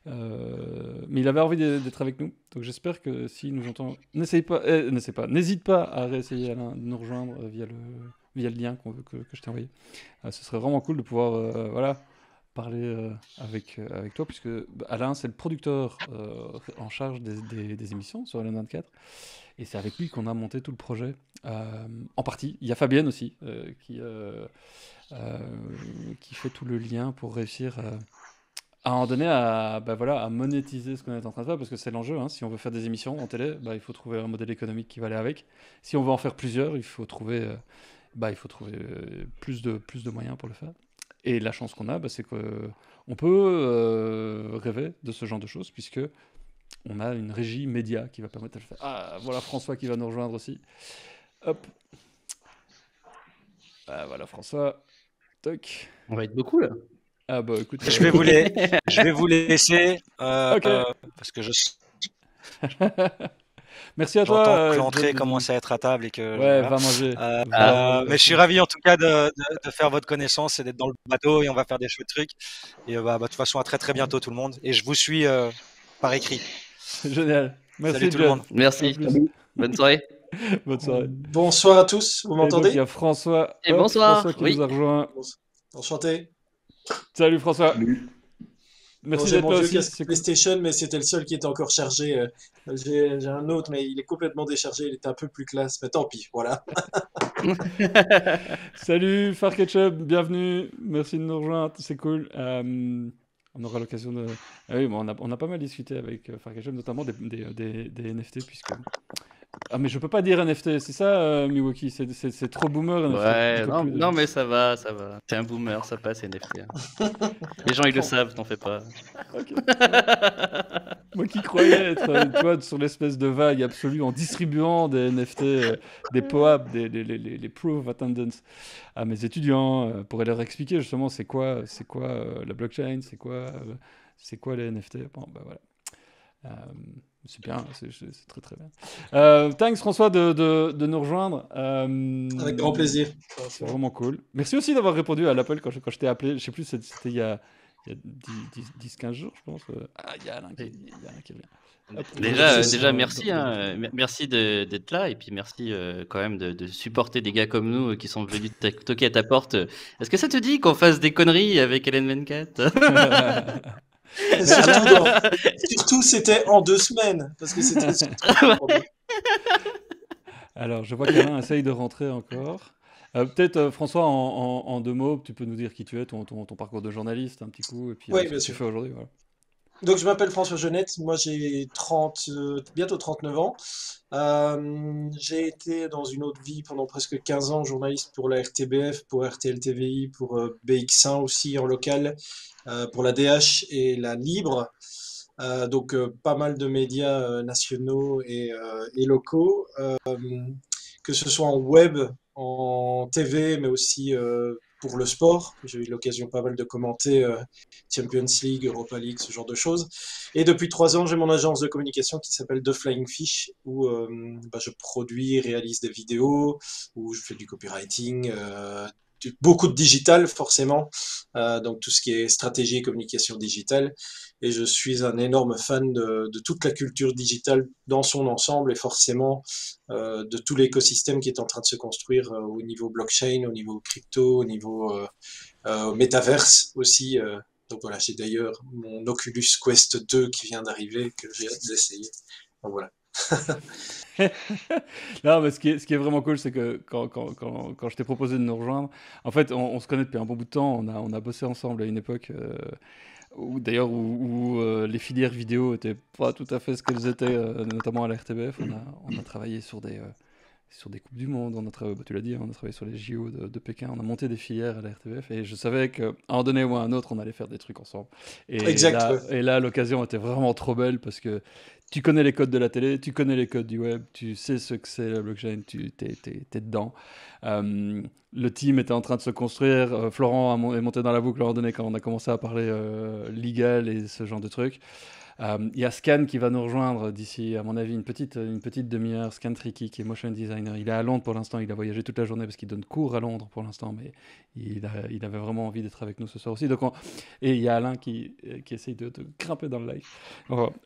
mais il avait envie d'être avec nous, donc j'espère que s'il si nous entend, n'essaye pas, eh, pas, n'hésite pas à réessayer Alain de nous rejoindre via le via le lien qu'on que, que, je t'ai envoyé. ce serait vraiment cool de pouvoir voilà parler euh, avec, euh, avec toi, puisque bah, Alain, c'est le producteur euh, en charge des, des, émissions sur Alain 24. Et c'est avec lui qu'on a monté tout le projet, en partie. Il y a Fabienne aussi, qui, qui fait tout le lien pour réussir à en donner à, bah, voilà, à monétiser ce qu'on est en train de faire, parce que c'est l'enjeu. Hein. Si on veut faire des émissions en télé, bah, il faut trouver un modèle économique qui va aller avec. Si on veut en faire plusieurs, il faut trouver, bah, il faut trouver plus, de, plus de moyens pour le faire. Et la chance qu'on a, bah, c'est qu'on euh, peut euh, rêver de ce genre de choses, puisque on a une régie média qui va permettre de le faire. Ah, voilà François qui va nous rejoindre aussi. Hop. Ah, voilà François. Toc. On va être beaucoup là. Ah bah écoute. Je vais euh, vous, *laughs* je vais vous laisser parce que je. *laughs* Merci à toi. Euh, l'entrée commence à être à table et que. Ouais, va euh, euh, manger. mais je suis ravi en tout cas de, faire votre connaissance et d'être dans le bateau et on va faire des chouettes trucs. Et bah, bah, de toute façon, à très très bientôt tout le monde. Et je vous suis par écrit. *laughs* Génial. Merci tout le monde. Merci. *laughs* Bonne soirée. Bonsoir à tous. Vous m'entendez Il y a François. Et bonsoir. qui nous a rejoint. Enchanté. Salut François. Salut. Merci d'être mon aussi. PlayStation, mais c'était le seul qui était encore chargé. Euh, j'ai un autre, mais il est complètement déchargé. Il était un peu plus classe, mais tant pis, voilà. *laughs* Salut Far Ketchup, bienvenue. Merci de nous rejoindre, c'est cool. Euh, on aura l'occasion de. Ah oui, on, a, on, a, pas mal discuté avec euh, Far notamment des, des, des NFT, puisque ah mais je peux pas dire NFT, c'est ça euh, Miwoki c'est trop boomer. NFT. Ouais, non, non mais ça va, ça va. C'est un boomer, ça passe NFT. Hein. *laughs* Les gens ils le savent, t'en fais pas. *laughs* Moi qui croyais être euh, toi sur l'espèce de vague absolue en distribuant des NFT, euh, des POAP, des, les, les, Proof Attendance à mes étudiants pour leur expliquer justement c'est quoi, c'est quoi la blockchain, c'est quoi, c'est quoi les NFT. Bon, ben voilà. C'est bien, c'est très très bien. Euh, thanks François de, nous rejoindre. Euh, avec grand plaisir. C'est vraiment cool. Merci aussi d'avoir répondu à l'appel quand je, t'ai appelé. Je ne sais plus, c'était il y a, 10-15 jours, je pense. Euh, ah, il y a Alain qui, vient. Déjà, déjà merci, hein. merci d'être là et puis merci euh, quand même de, supporter des gars comme nous qui sont venus toquer à ta porte. Est-ce que ça te dit qu'on fasse des conneries avec Hélène 24 *laughs* surtout, c'était en deux semaines, parce que c'était. *laughs* Alors, je vois qu'Alain essaye de rentrer encore. Euh, peut-être, euh, François, en, deux mots, tu peux nous dire qui tu es, ton, parcours de journaliste, un petit coup, et puis euh, ouais, ce que tu fais aujourd'hui. Donc je m'appelle François Genette, moi j'ai 30, euh, bientôt 39 ans. Euh, j'ai été dans une autre vie pendant presque 15 ans journaliste pour la RTBF, pour RTL TVI, pour euh, BX1 aussi en local, pour la DH et la Libre. donc pas mal de médias nationaux et, et locaux, que ce soit en web, en TV, mais aussi le sport. J'ai eu l'occasion pas mal de commenter euh, Champions League, Europa League, ce genre de choses. Et depuis trois ans, j'ai mon agence de communication qui s'appelle The Flying Fish, où euh, bah, je produis, réalise des vidéos, où je fais du copywriting, euh, beaucoup de digital forcément, euh, donc tout ce qui est stratégie et communication digitale. Et je suis un énorme fan de, toute la culture digitale dans son ensemble et forcément euh, de tout l'écosystème qui est en train de se construire euh, au niveau blockchain, au niveau crypto, au niveau métaverse aussi. donc voilà, j'ai d'ailleurs mon Oculus Quest 2 qui vient d'arriver que j'ai hâte d'essayer. voilà. *laughs* non, mais ce qui est, ce qui est vraiment cool, c'est que quand, je t'ai proposé de nous rejoindre, en fait, on, se connaît depuis un bon bout de temps, on a, on a bossé ensemble à une époque. Euh, d'ailleurs, où, euh, les filières vidéo n'étaient pas tout à fait ce qu'elles étaient, euh, notamment à la RTBF. On a, travaillé sur des, sur des Coupes du Monde, on a travaillé, bah, tu l'as dit, hein, on a travaillé sur les JO de, Pékin, on a monté des filières à la RTBF. Et je savais qu'à un donné ou à un autre, on allait faire des trucs ensemble. Et exact, Et là, l'occasion était vraiment trop belle parce que tu connais les codes de la télé, tu connais les codes du web, tu sais ce que c'est la blockchain, tu t es, dedans. Euh, le team était en train de se construire, euh, Florent est monté dans la boucle à quand on a commencé à parler euh, légal et ce genre de trucs. Euh, il y a Scan qui va nous rejoindre d'ici, à mon avis, une petite, une petite demi-heure. Scan Tricky, qui est motion designer. Il est à Londres pour l'instant. Il a voyagé toute la journée parce qu'il donne cours à Londres pour l'instant. Mais il, il, avait vraiment envie d'être avec nous ce soir aussi. Donc Et il y a Alain qui, qui essaye de, grimper dans le live.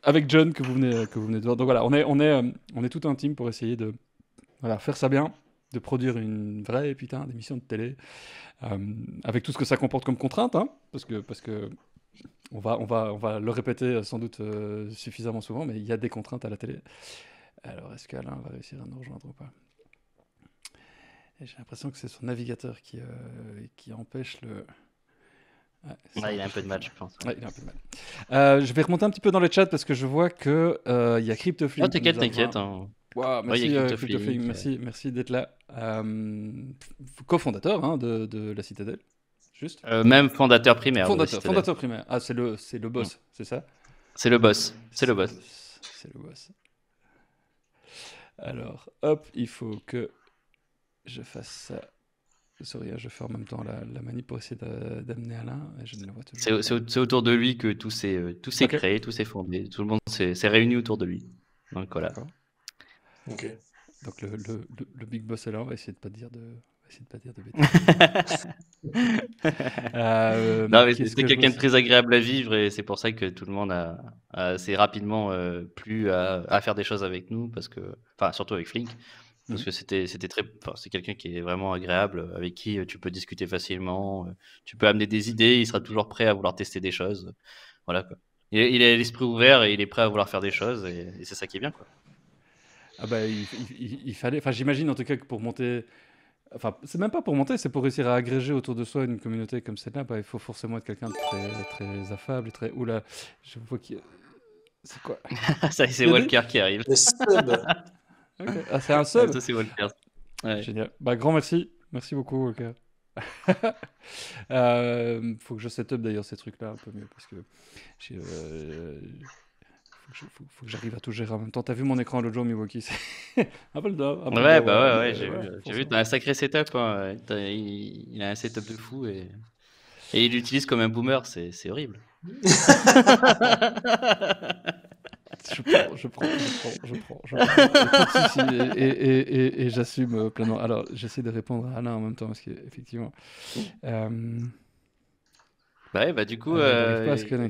avec John, que vous, venez, que vous venez de voir. Donc voilà, on est, on est, euh, on est tout un team pour essayer de voilà, faire ça bien de produire une vraie putain d'émission de télé euh, avec tout ce que ça comporte comme contrainte hein, parce que parce que on va, on va, on va le répéter euh, sans doute euh, suffisamment souvent, mais il y a des contraintes à la télé. Alors, est-ce qu'Alain va réussir à nous rejoindre ou pas J'ai l'impression que c'est son navigateur qui, euh, qui empêche le. il a un peu de mal, je pense. Ouais. il a un peu de mal. je vais remonter un petit peu dans le chat parce que je vois que il y a CryptoFlip. Ah, t'inquiète, t'inquiète. Hein. merci, merci, merci d'être là. cofondateur hein, de, de la Citadelle. Juste euh, Même fondateur primaire. Fondateur, fondateur primaire. Ah, c'est le, c'est le boss, mm. c'est ça C'est le boss. C'est le boss. C'est le boss. Alors, hop, il faut que je fasse ça. Sorry, hein, je fais en même temps la, la manip pour essayer d'amener Alain. C'est autour de lui que tout s'est euh, créé, tout s'est fondé. Tout le monde s'est réuni autour de lui. Donc voilà. Ok. Donc le, le, le, Big Boss alors, on va essayer de pas dire de, non, c'est euh, quelqu'un de très agréable à vivre et c'est pour ça que tout le monde a, assez rapidement euh, plu à, faire des choses avec nous, parce que, enfin, surtout avec Flink, parce mhm. que c'était, c'était très, enfin, c'est quelqu'un qui est vraiment agréable, avec qui tu peux discuter facilement, euh, tu peux amener des mhm. idées, il sera toujours prêt à vouloir tester des choses. Voilà quoi. Il, a l'esprit ouvert et il est prêt à vouloir faire des choses et, c'est ça qui est bien quoi. Ah bah, il fallait, enfin j'imagine en tout cas que pour monter Enfin, c'est même pas pour monter, c'est pour réussir à agréger autour de soi une communauté comme celle-là. Bah, il faut forcément être quelqu'un de très, très affable, très. Oula, je vois qui. C'est quoi *laughs* c'est Walker qui arrive. Le sub *laughs* ah, c'est un sub ah, Ça, c'est Walker. Génial. Bah, grand merci. Merci beaucoup, Walker. *laughs* euh, faut que je set up d'ailleurs ces trucs-là un peu mieux parce que euh, faut que, faut, que j'arrive à tout gérer en même temps. T'as vu mon écran l'autre jour, Milwaukee *laughs* un peu Ouais, bah ouais, j'ai, vu. T'as un sacré setup. Hein. Il, a un setup de fou et, il l'utilise comme un boomer. C'est, horrible. *laughs* je prends, je prends, je prends, je prends. Je Et, j'assume pleinement. Alors, j'essaie de répondre à Alain en même temps, parce qu'effectivement. Euh, bah bah, du coup, euh, euh,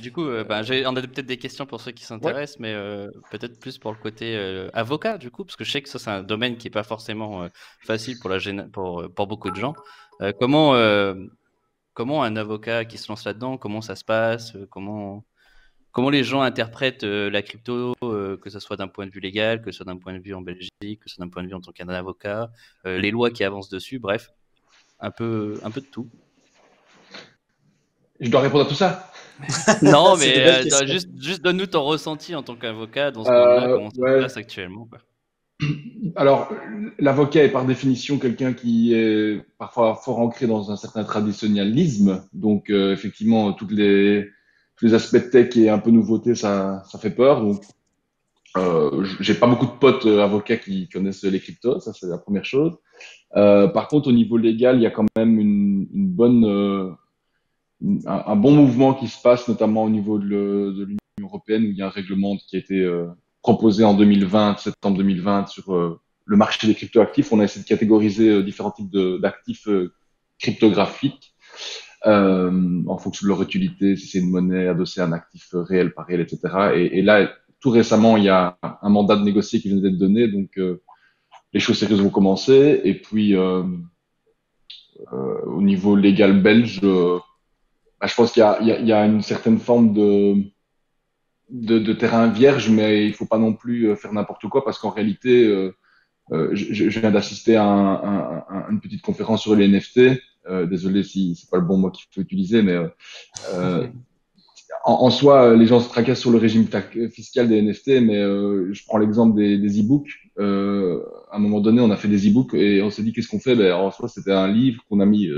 du, coup, euh, bah, j'ai, on a peut-être des questions pour ceux qui s'intéressent, mais peut-être plus pour le côté avocat, du coup, parce que je sais que ça c'est un domaine qui est pas forcément facile pour la pour, pour beaucoup de gens. comment comment un avocat qui se lance là-dedans, comment ça se passe, comment comment les gens interprètent la crypto, que ce soit d'un point de vue légal, que ce soit d'un point de vue en Belgique, que ce soit d'un point de vue en tant avocat, les lois qui avancent dessus, bref, un peu un peu de tout. Je dois répondre à tout ça. *laughs* non, mais euh, juste, juste donne-nous ton ressenti en tant qu'avocat dans ce euh, là comment ça se passe actuellement. *clears throat* Alors, l'avocat est par définition quelqu'un qui est parfois fort ancré dans un certain traditionnalisme. Donc, euh, effectivement, tous les aspects tech et un peu nouveauté, ça, fait peur. j'ai pas beaucoup de potes avocats qui connaissent les cryptos, ça c'est la première chose. par contre, au niveau légal, il y a quand même une bonne un, bon mouvement qui se passe, notamment au niveau de l'Union européenne, où il y a un règlement qui a été euh, proposé en 2020, septembre 2020, sur euh, le marché des cryptoactifs. On a essayé de catégoriser euh, différents types d'actifs cryptographiques en fonction de leur utilité, si c'est une monnaie adossée à un actif réel par réel, etc. Et, et, là, tout récemment, il y a un mandat de négocier qui vient d'être donné, donc les choses sérieuses vont commencer. Et puis, au niveau légal belge, bah, je pense qu'il y, y a, une certaine forme de, de, de, terrain vierge, mais il faut pas non plus euh, faire n'importe quoi parce qu'en réalité, euh, euh, je, viens d'assister à, une petite conférence sur les NFT. désolé si c'est pas le bon mot qu'il faut utiliser, mais *laughs* en, soi, les gens se tracassent sur le régime fiscal des NFT, mais je prends l'exemple des, des e-books. à un moment donné, on a fait des e-books et on s'est dit qu'est-ce qu'on fait ben, En soi, c'était un livre qu'on a mis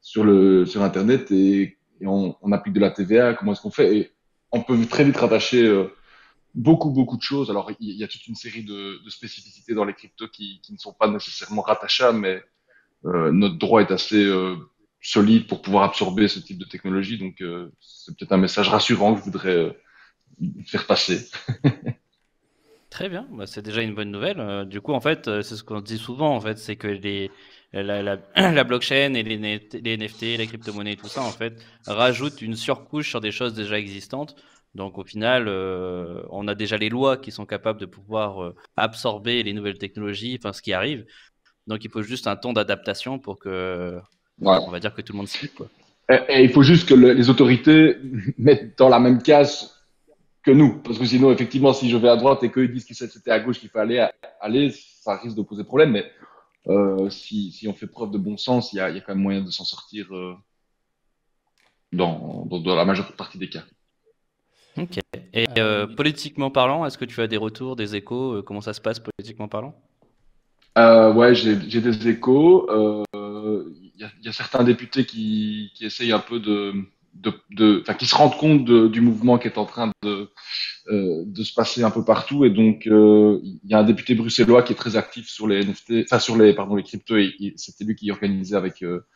sur le sur Internet et et on, on, applique de la TVA, comment est-ce qu'on fait Et on peut très vite rattacher euh, beaucoup, beaucoup de choses. Alors, il y a toute une série de, spécificités dans les cryptos qui, ne sont pas nécessairement rattachables, mais euh, notre droit est assez euh, solide pour pouvoir absorber ce type de technologie. Donc, c'est peut-être un message rassurant que je voudrais faire passer. *laughs* Très bien, bah, c'est déjà une bonne nouvelle. Euh, du coup, en fait, euh, c'est ce qu'on dit souvent, en fait, c'est que les, euh, *clears throat* la, blockchain et les, les NFT, les crypto monnaies tout ça, en fait, rajoutent une surcouche sur des choses déjà existantes. Donc, au final, on a déjà les lois qui sont capables de pouvoir absorber les nouvelles technologies, enfin, ce qui arrive. Donc, il faut juste un temps d'adaptation pour que, on va dire que tout le monde s'y quoi. il faut juste que les autorités *laughs* mettent dans la même case que nous. Parce que sinon, effectivement, si je vais à droite et qu'ils disent que c'était à gauche qu'il fallait aller, ça risque de poser problème. Mais euh, si, si, on fait preuve de bon sens, il y a, y a, quand même moyen de s'en sortir euh, dans, dans, la majeure partie des cas. Ok. Et euh, politiquement parlant, est-ce que tu as des retours, des échos Comment ça se passe politiquement parlant Ouais, j'ai des échos. Il y, y, a certains députés qui, qui essayent un peu de de, de qui se rendent compte de, du mouvement qui est en train de, euh, de se passer un peu partout. Et donc, euh, il y a un député bruxellois qui est très actif sur les NFT, enfin sur les pardon les cryptos. Et, c'était lui qui organisait avec euh,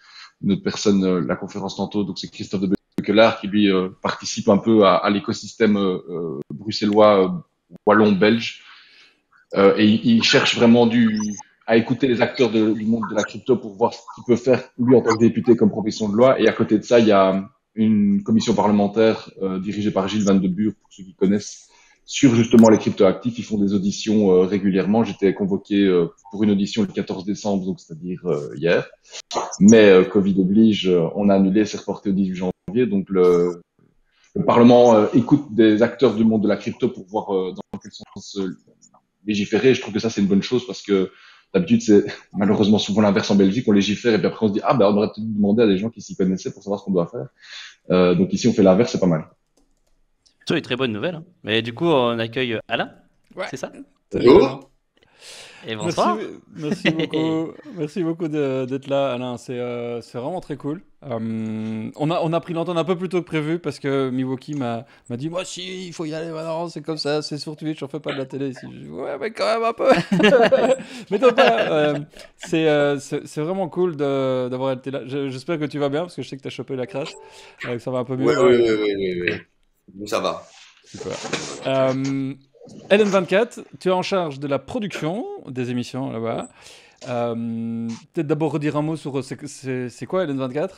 une autre personne euh, la conférence tantôt. Donc c'est Christophe de Beukelaar qui lui participe un peu à, l'écosystème bruxellois wallon belge. et il cherche vraiment du à écouter les acteurs de, du monde de la crypto pour voir ce qu'il peut faire lui en tant que député comme profession de loi. Et à côté de ça, il y a une commission parlementaire euh, dirigée par Gilles Van de Bure, pour ceux qui connaissent, sur justement les cryptoactifs. Ils font des auditions euh, régulièrement. J'étais convoqué euh, pour une audition le 14 décembre, donc c'est-à-dire hier. Mais Covid oblige, on a annulé, c'est reporté au 18 janvier. Donc le, le Parlement écoute des acteurs du monde de la crypto pour voir dans quel sens légiférer. je trouve que ça c'est une bonne chose parce que D'habitude, c'est malheureusement souvent l'inverse en Belgique, on légifère et puis après on se dit ah ben on aurait peut-être à des gens qui s'y connaissaient pour savoir ce qu'on doit faire. Euh, donc ici on fait l'inverse, c'est pas mal. C'est une très bonne nouvelle. Hein. Mais du coup on accueille Alain, c'est ça et bonsoir. Merci, beaucoup, *laughs* merci beaucoup d'être là, Alain. C'est euh, vraiment très cool. Euh, on, a, on a pris l'entente un peu plus tôt que prévu parce que Miwoki m'a dit Moi, si, il faut y aller maintenant, c'est comme ça, c'est sur Twitch, on fait pas de la télé ici. Je dis, ouais, mais quand même un peu. *laughs* mais toi, euh, c'est vraiment cool d'avoir été là. J'espère que tu vas bien parce que je sais que tu as chopé la crasse, ça va un peu mieux. Oui, oui, oui, Ça va. Super. Hélène24, tu es en charge de la production des émissions là-bas. Euh, peut-être d'abord redire un mot sur euh, c'est quoi Hélène24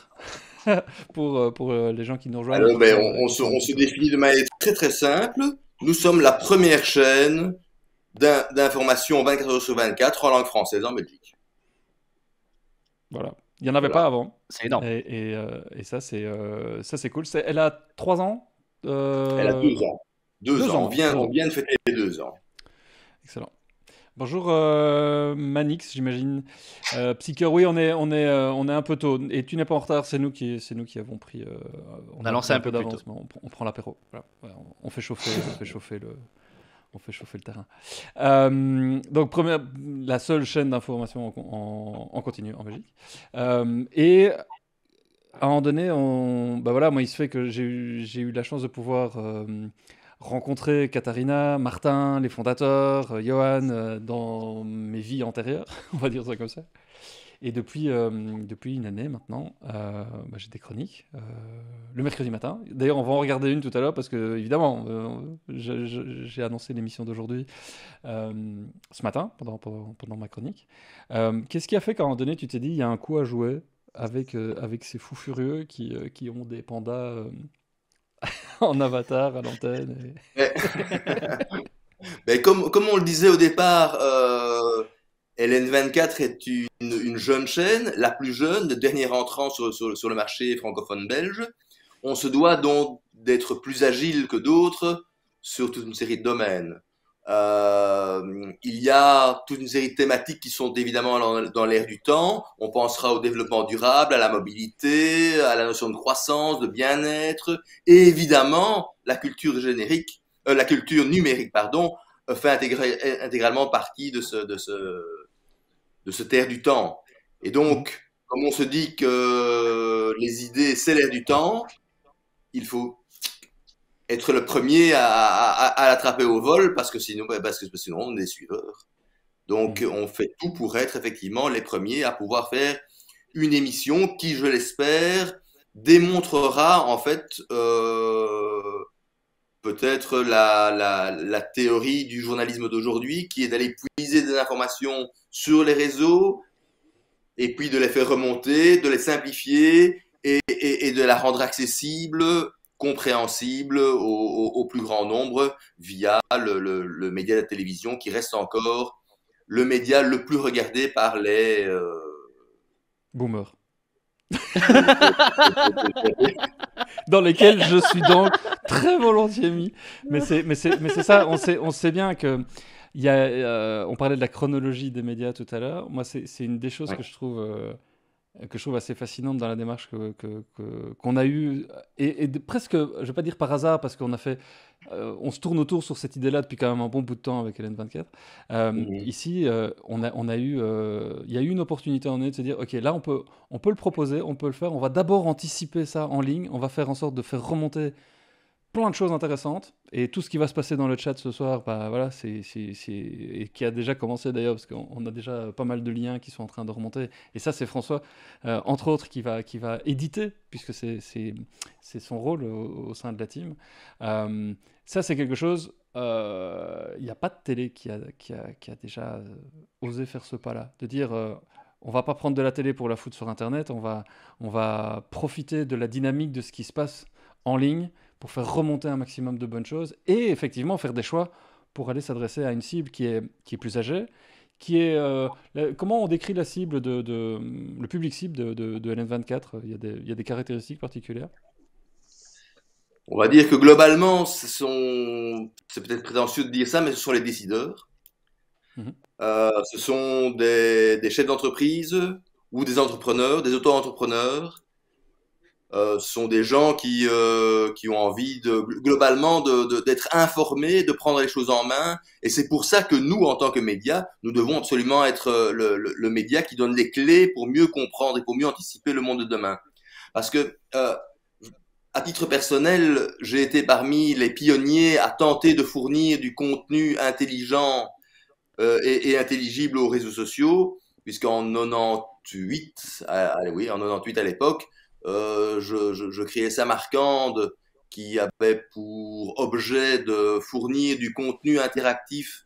*laughs* pour, euh, pour les gens qui nous rejoignent. Alors, ben, on, se, définit de manière très très simple. Nous sommes la première chaîne d'information 24 heures sur 24 en langue française en Belgique. Voilà. Il n'y en avait pas avant. C'est énorme. Et, et, ça, c'est cool. Elle a 3 ans Elle a 12 ans. Deux, ans. On, vient, de fêter les deux ans. Excellent. Bonjour euh, Manix, j'imagine. Euh, Psycheur, oui, on est, on, est, euh, on est un peu tôt. Et tu n'es pas en retard, c'est nous qui, nous qui avons pris. on, a lancé un peu, d'avancement. d'avance, on, prend l'apéro. on, fait chauffer, on fait chauffer le. On fait chauffer le terrain. donc, première, la seule chaîne d'information en, en, en, continu en Belgique. et à un moment donné, on, bah voilà, moi, il se fait que j'ai eu, eu la chance de pouvoir rencontrer Katharina, Martin, les fondateurs, euh, Johan, euh, dans mes vies antérieures, *laughs* on va dire ça comme ça. Et depuis, euh, depuis une année maintenant, bah, j'ai des chroniques le mercredi matin. D'ailleurs, on va en regarder une tout à l'heure parce que, évidemment, j'ai annoncé l'émission d'aujourd'hui ce matin pendant, pendant, ma chronique. Qu'est-ce qui a fait qu'à un moment donné, tu t'es dit, il y a un coup à jouer avec, avec ces fous furieux qui, qui ont des pandas *laughs* en avatar à l'antenne. Mais *laughs* comme, on le disait au départ, euh, LN24 est une, jeune chaîne, la plus jeune, le dernier entrant sur le marché francophone belge. On se doit donc d'être plus agile que d'autres sur toute une série de domaines. Euh, il y a toute une série de thématiques qui sont évidemment dans, l'ère du temps. On pensera au développement durable, à la mobilité, à la notion de croissance, de bien-être, et évidemment la culture générique, euh, la culture numérique, pardon, euh, fait intégrer, intégralement partie de ce de ce de ce terre du temps. Et donc, comme on se dit que les idées c'est l'ère du temps, il faut être le premier à, l'attraper au vol parce que sinon, ben, parce que sinon on est suiveurs. Donc mm. on fait tout pour être effectivement les premiers à pouvoir faire une émission qui, je l'espère, démontrera en fait euh, peut-être la, la, la, théorie du journalisme d'aujourd'hui qui est d'aller puiser des informations sur les réseaux et puis de les faire remonter, de les simplifier et, et, et de la rendre accessible compréhensible au, plus grand nombre via le, média de la télévision qui reste encore le média le plus regardé par les euh... boomers. *laughs* dans lesquels je suis donc très volontiers mis. Mais c'est, mais c'est, mais c'est ça, on sait, on sait bien que. Y a, euh, on parlait de la chronologie des médias tout à l'heure. Moi, c'est, c'est une des choses que je trouve euh, que je trouve assez fascinante dans la démarche qu'on que, qu'on a eue, et, presque, je ne vais pas dire par hasard, parce qu'on a fait, euh, on se tourne autour sur cette idée-là depuis quand même un bon bout de temps avec Hélène 24. Euh, ici, euh, on, a, on a eu, il y a eu une opportunité en est de se dire, ok, là on peut, on peut le proposer, on peut le faire, on va d'abord anticiper ça en ligne, on va faire en sorte de faire remonter plein de choses intéressantes. Et tout ce qui va se passer dans le chat ce soir, bah, voilà, c'est, et qui a déjà commencé d'ailleurs, parce qu'on a déjà pas mal de liens qui sont en train de remonter. Et ça, c'est François, euh, entre autres, qui va, qui va éditer, puisque c'est, son rôle au, sein de la team. Euh, ça, c'est quelque chose. Euh, il n'y a pas de télé qui a, qui a, qui a déjà osé faire ce pas-là, de dire on va pas prendre de la télé pour la foutre sur Internet, on va, on va profiter de la dynamique de ce qui se passe en ligne pour faire remonter un maximum de bonnes choses et effectivement faire des choix pour aller s'adresser à une cible qui est, qui est plus âgée, qui est... Euh, comment on décrit la cible de, le public cible de, lm 24 il y, a des, il y, a des, caractéristiques particulières On va dire que globalement, ce sont... C'est peut-être prétentieux de dire ça, mais ce sont les décideurs. Mhm. Euh, ce sont des, des chefs d'entreprise ou des entrepreneurs, des auto-entrepreneurs, euh, sont des gens qui, euh, qui ont envie de, globalement d'être de, d'être informés, de prendre les choses en main. Et c'est pour ça que nous, en tant que médias, nous devons absolument être euh, le, média qui donne les clés pour mieux comprendre et pour mieux anticiper le monde de demain. Parce que, euh, à titre personnel, j'ai été parmi les pionniers à tenter de fournir du contenu intelligent et, et, intelligible aux réseaux sociaux, puisqu'en 98, allez oui, en 98 à l'époque, euh, je, créais Samarcande, qui avait pour objet de fournir du contenu interactif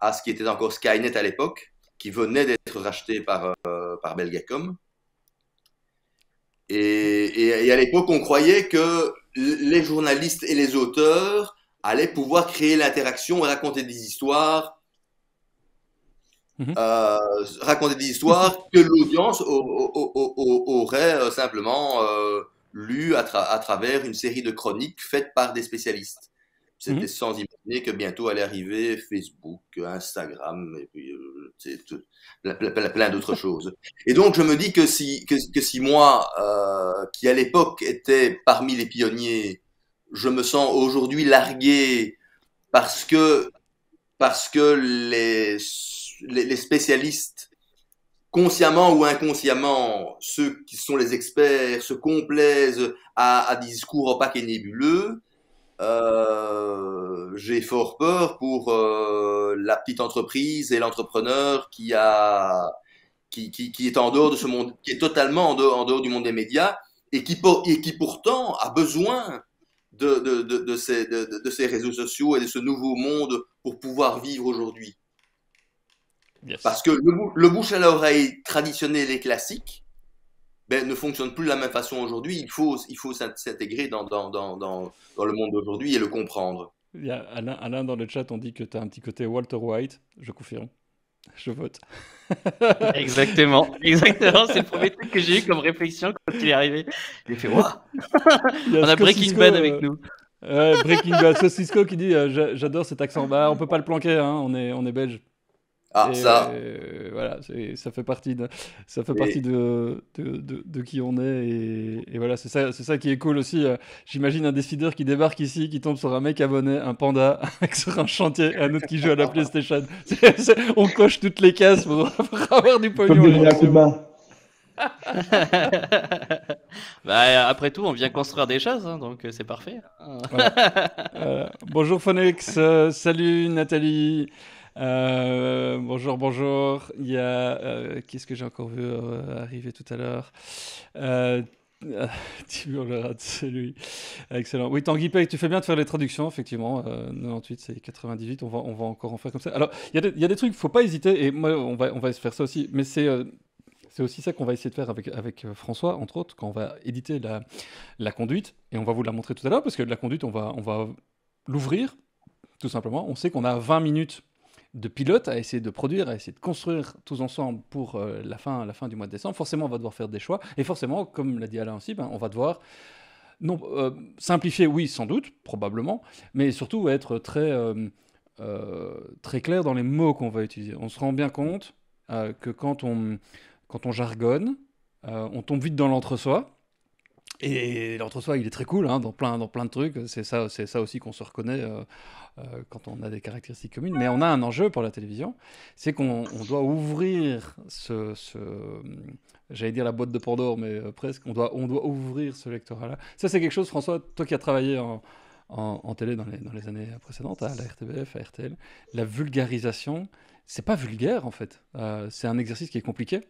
à ce qui était encore Skynet à l'époque, qui venait d'être racheté par, euh, par Belgacom. Et, à l'époque, on croyait que les journalistes et les auteurs allaient pouvoir créer l'interaction, et raconter des histoires Mhm. Euh, raconter des histoires *laughs* que l'audience aurait euh, simplement euh, lu à, travers une série de chroniques faites par des spécialistes. C'était mhm. sans imaginer que bientôt allait arriver Facebook, Instagram, et puis plein, d'autres *laughs* choses. Et donc je me dis que si, que, que si moi, qui à l'époque était parmi les pionniers, je me sens aujourd'hui largué parce que, parce que les les, spécialistes, consciemment ou inconsciemment, ceux qui sont les experts, se complaisent à, des discours opaques et nébuleux. Euh, j'ai fort peur pour euh, la petite entreprise et l'entrepreneur qui est en dehors de ce monde, qui est totalement en dehors, du monde des médias et qui, pourtant a besoin de ces réseaux sociaux et de ce nouveau monde pour pouvoir vivre aujourd'hui. Parce que le, bouche à l'oreille traditionnel et classique ben, ne fonctionne plus de la même façon aujourd'hui. Il faut, il faut s'intégrer dans, dans, dans, dans, le monde d'aujourd'hui et le comprendre. Alain, dans le chat, on dit que tu as un petit côté Walter White. Je confirme. Je vote. *laughs* exactement, exactement. C'est le premier truc que j'ai eu comme réflexion quand il est arrivé. J'ai fait waouh *laughs* On a Breaking Bad avec nous. Euh, ouais, Breaking Bad, Cisco qui dit euh, j'adore cet accent. Bah, on peut pas le planquer, hein. on est, on est belge. Ah, ça euh, Voilà, ça fait partie, de, ça fait partie de, qui on est. Et, voilà, c'est ça, qui est cool aussi. Euh, j'imagine un décideur qui débarque ici, qui tombe sur un mec abonné, un panda, *laughs* sur un chantier, un autre qui joue à la PlayStation. *laughs* on coche toutes les cases pour, *laughs* avoir du pognon. Bah, après tout, on vient construire des choses, hein, donc euh, c'est parfait. bonjour Phonex, salut Nathalie. Euh, bonjour, bonjour. Il y a. Euh, qu'est-ce que j'ai encore vu euh, arriver tout à l'heure Tibur le c'est lui. Excellent. Oui, Tanguy Pay, tu fais bien de faire les traductions, effectivement. 98, c'est 98. On va, on va encore en faire comme ça. Alors, il y, a des trucs, il ne faut pas hésiter. Et moi, on va, on va faire ça aussi. Mais c'est c'est aussi ça qu'on va essayer de faire avec, avec François, entre autres, quand on va éditer la, la conduite. Et on va vous la montrer tout à l'heure, parce que la conduite, on va, on va l'ouvrir, tout simplement. On sait qu'on a 20 minutes de pilotes à essayer de produire, à essayer de construire tous ensemble pour euh, la, fin, la fin du mois de décembre, forcément, on va devoir faire des choix. Et forcément, comme l'a dit Alain aussi, ben, on va devoir non, euh, simplifier, oui, sans doute, probablement, mais surtout être très, euh, très clair dans les mots qu'on va utiliser. On se rend bien compte que quand on, quand on jargonne, on tombe vite dans l'entre-soi. Et l'entre-soi, il est très cool hein, dans, plein, dans plein de trucs. C'est ça, c'est ça aussi qu'on se reconnaît euh, euh, quand on a des caractéristiques communes. Mais on a un enjeu pour la télévision, c'est qu'on doit ouvrir ce, j'allais dire la boîte de Pandore, mais euh, presque, on doit, on doit ouvrir ce lectorat-là. Ça, c'est quelque chose, François, toi qui as travaillé en, télé dans les, dans les, années précédentes, à la RTBF, à RTL, la vulgarisation, c'est pas vulgaire en fait. c'est un exercice qui est compliqué